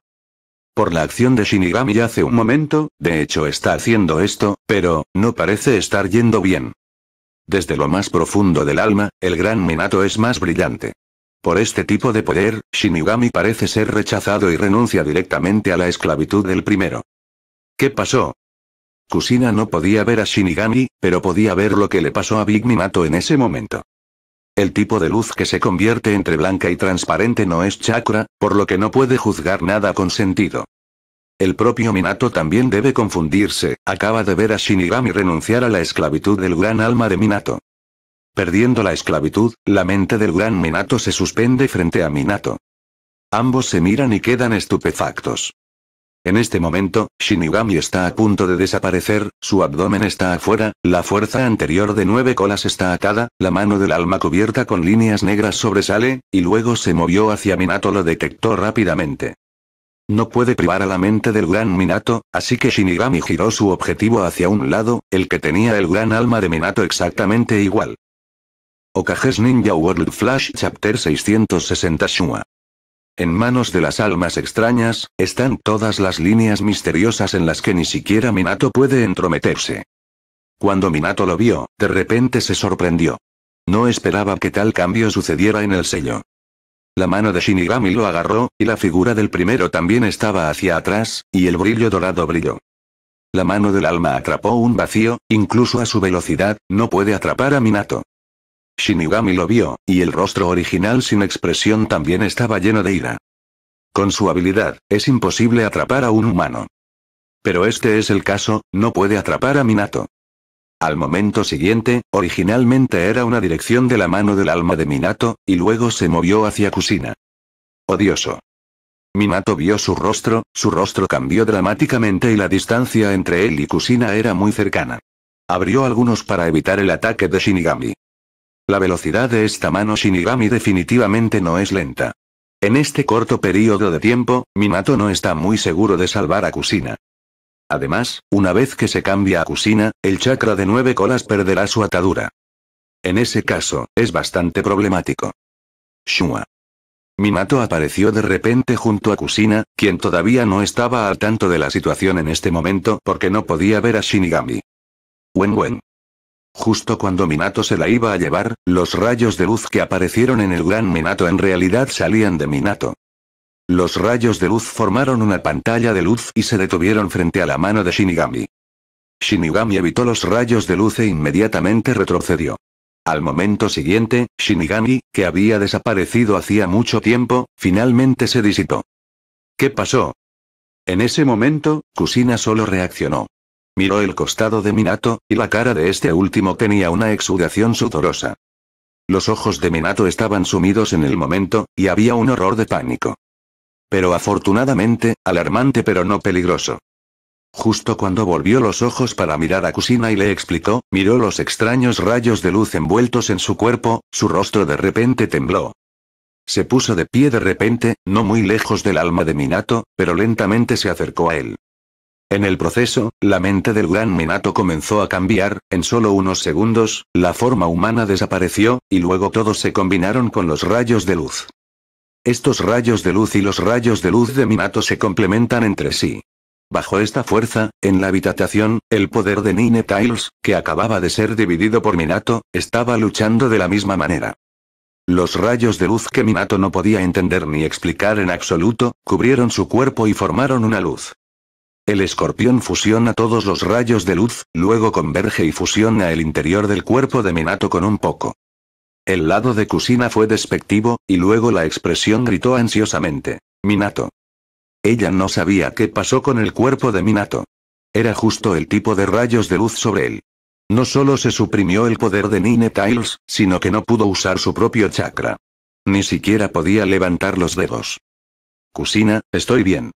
Por la acción de Shinigami hace un momento, de hecho está haciendo esto, pero, no parece estar yendo bien. Desde lo más profundo del alma, el gran Minato es más brillante. Por este tipo de poder, Shinigami parece ser rechazado y renuncia directamente a la esclavitud del primero. ¿Qué pasó? Kusina no podía ver a Shinigami, pero podía ver lo que le pasó a Big Minato en ese momento. El tipo de luz que se convierte entre blanca y transparente no es chakra, por lo que no puede juzgar nada con sentido. El propio Minato también debe confundirse, acaba de ver a Shinigami renunciar a la esclavitud del gran alma de Minato. Perdiendo la esclavitud, la mente del gran Minato se suspende frente a Minato. Ambos se miran y quedan estupefactos. En este momento, Shinigami está a punto de desaparecer, su abdomen está afuera, la fuerza anterior de nueve colas está atada, la mano del alma cubierta con líneas negras sobresale, y luego se movió hacia Minato lo detectó rápidamente. No puede privar a la mente del gran Minato, así que Shinigami giró su objetivo hacia un lado, el que tenía el gran alma de Minato exactamente igual. Okages Ninja World Flash Chapter 660 Shua en manos de las almas extrañas, están todas las líneas misteriosas en las que ni siquiera Minato puede entrometerse. Cuando Minato lo vio, de repente se sorprendió. No esperaba que tal cambio sucediera en el sello. La mano de Shinigami lo agarró, y la figura del primero también estaba hacia atrás, y el brillo dorado brilló. La mano del alma atrapó un vacío, incluso a su velocidad, no puede atrapar a Minato. Shinigami lo vio, y el rostro original sin expresión también estaba lleno de ira. Con su habilidad, es imposible atrapar a un humano. Pero este es el caso, no puede atrapar a Minato. Al momento siguiente, originalmente era una dirección de la mano del alma de Minato, y luego se movió hacia Kusina. Odioso. Minato vio su rostro, su rostro cambió dramáticamente y la distancia entre él y Kusina era muy cercana. Abrió algunos para evitar el ataque de Shinigami. La velocidad de esta mano Shinigami definitivamente no es lenta. En este corto periodo de tiempo, Minato no está muy seguro de salvar a Kusina. Además, una vez que se cambia a Kusina, el chakra de nueve colas perderá su atadura. En ese caso, es bastante problemático. Shua. Minato apareció de repente junto a Kusina, quien todavía no estaba al tanto de la situación en este momento porque no podía ver a Shinigami. Wen Justo cuando Minato se la iba a llevar, los rayos de luz que aparecieron en el gran Minato en realidad salían de Minato. Los rayos de luz formaron una pantalla de luz y se detuvieron frente a la mano de Shinigami. Shinigami evitó los rayos de luz e inmediatamente retrocedió. Al momento siguiente, Shinigami, que había desaparecido hacía mucho tiempo, finalmente se disipó. ¿Qué pasó? En ese momento, Kusina solo reaccionó. Miró el costado de Minato, y la cara de este último tenía una exudación sudorosa. Los ojos de Minato estaban sumidos en el momento, y había un horror de pánico. Pero afortunadamente, alarmante pero no peligroso. Justo cuando volvió los ojos para mirar a Kusina y le explicó, miró los extraños rayos de luz envueltos en su cuerpo, su rostro de repente tembló. Se puso de pie de repente, no muy lejos del alma de Minato, pero lentamente se acercó a él. En el proceso, la mente del gran Minato comenzó a cambiar, en solo unos segundos, la forma humana desapareció, y luego todos se combinaron con los rayos de luz. Estos rayos de luz y los rayos de luz de Minato se complementan entre sí. Bajo esta fuerza, en la habitación, el poder de Nine Tiles, que acababa de ser dividido por Minato, estaba luchando de la misma manera. Los rayos de luz que Minato no podía entender ni explicar en absoluto, cubrieron su cuerpo y formaron una luz. El escorpión fusiona todos los rayos de luz, luego converge y fusiona el interior del cuerpo de Minato con un poco. El lado de Kusina fue despectivo, y luego la expresión gritó ansiosamente. Minato. Ella no sabía qué pasó con el cuerpo de Minato. Era justo el tipo de rayos de luz sobre él. No solo se suprimió el poder de Nine Tiles, sino que no pudo usar su propio chakra. Ni siquiera podía levantar los dedos. Kusina, estoy bien.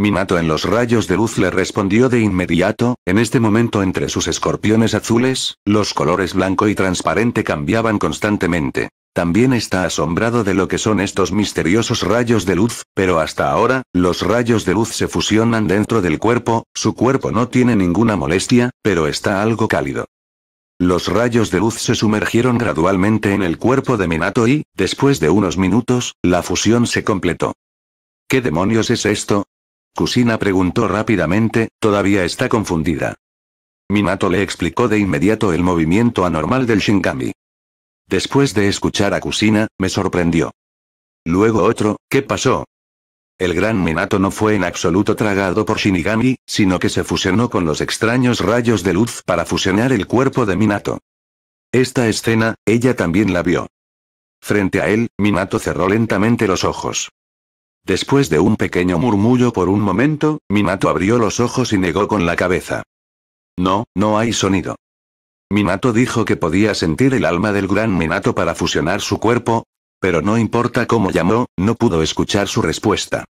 Minato en los rayos de luz le respondió de inmediato, en este momento entre sus escorpiones azules, los colores blanco y transparente cambiaban constantemente. También está asombrado de lo que son estos misteriosos rayos de luz, pero hasta ahora, los rayos de luz se fusionan dentro del cuerpo, su cuerpo no tiene ninguna molestia, pero está algo cálido. Los rayos de luz se sumergieron gradualmente en el cuerpo de Minato y, después de unos minutos, la fusión se completó. ¿Qué demonios es esto? Kusina preguntó rápidamente, todavía está confundida. Minato le explicó de inmediato el movimiento anormal del Shinigami. Después de escuchar a Kusina, me sorprendió. Luego otro, ¿qué pasó? El gran Minato no fue en absoluto tragado por Shinigami, sino que se fusionó con los extraños rayos de luz para fusionar el cuerpo de Minato. Esta escena, ella también la vio. Frente a él, Minato cerró lentamente los ojos. Después de un pequeño murmullo por un momento, Minato abrió los ojos y negó con la cabeza. No, no hay sonido. Minato dijo que podía sentir el alma del gran Minato para fusionar su cuerpo, pero no importa cómo llamó, no pudo escuchar su respuesta.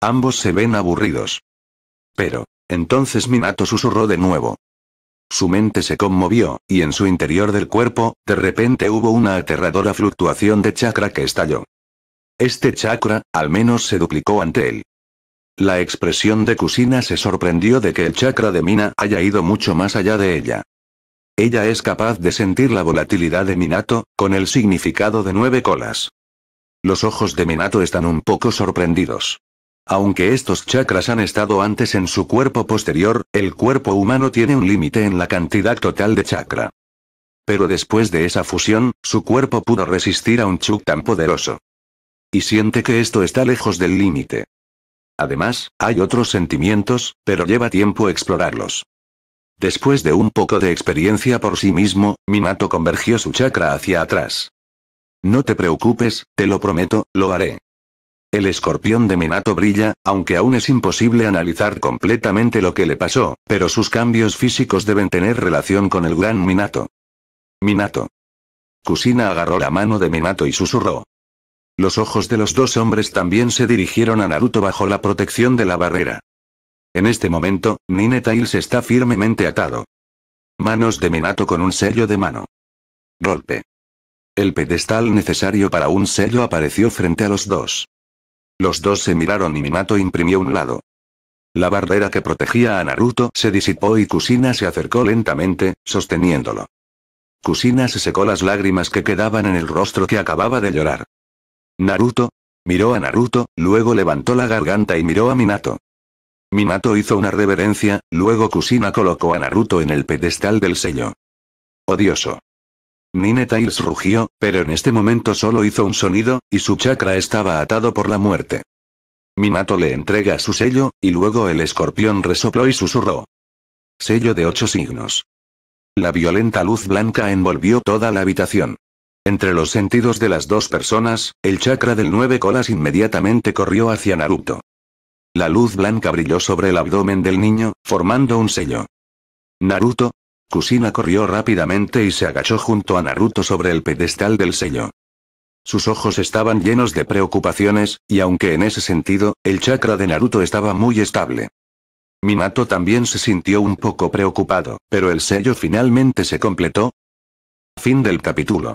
Ambos se ven aburridos. Pero, entonces Minato susurró de nuevo. Su mente se conmovió, y en su interior del cuerpo, de repente hubo una aterradora fluctuación de chakra que estalló. Este chakra, al menos se duplicó ante él. La expresión de Kusina se sorprendió de que el chakra de Mina haya ido mucho más allá de ella. Ella es capaz de sentir la volatilidad de Minato, con el significado de nueve colas. Los ojos de Minato están un poco sorprendidos. Aunque estos chakras han estado antes en su cuerpo posterior, el cuerpo humano tiene un límite en la cantidad total de chakra. Pero después de esa fusión, su cuerpo pudo resistir a un Chuk tan poderoso. Y siente que esto está lejos del límite. Además, hay otros sentimientos, pero lleva tiempo explorarlos. Después de un poco de experiencia por sí mismo, Minato convergió su chakra hacia atrás. No te preocupes, te lo prometo, lo haré. El escorpión de Minato brilla, aunque aún es imposible analizar completamente lo que le pasó, pero sus cambios físicos deben tener relación con el gran Minato. Minato. Kusina agarró la mano de Minato y susurró. Los ojos de los dos hombres también se dirigieron a Naruto bajo la protección de la barrera. En este momento, Nine se está firmemente atado. Manos de Minato con un sello de mano. Golpe. El pedestal necesario para un sello apareció frente a los dos. Los dos se miraron y Minato imprimió un lado. La barrera que protegía a Naruto se disipó y Kusina se acercó lentamente, sosteniéndolo. Kusina se secó las lágrimas que quedaban en el rostro que acababa de llorar. Naruto. Miró a Naruto, luego levantó la garganta y miró a Minato. Minato hizo una reverencia, luego Kusina colocó a Naruto en el pedestal del sello. Odioso. Nine Tails rugió, pero en este momento solo hizo un sonido, y su chakra estaba atado por la muerte. Minato le entrega su sello, y luego el escorpión resopló y susurró. Sello de ocho signos. La violenta luz blanca envolvió toda la habitación. Entre los sentidos de las dos personas, el chakra del nueve colas inmediatamente corrió hacia Naruto. La luz blanca brilló sobre el abdomen del niño, formando un sello. Naruto. Kusina corrió rápidamente y se agachó junto a Naruto sobre el pedestal del sello. Sus ojos estaban llenos de preocupaciones, y aunque en ese sentido, el chakra de Naruto estaba muy estable. Minato también se sintió un poco preocupado, pero el sello finalmente se completó. Fin del capítulo.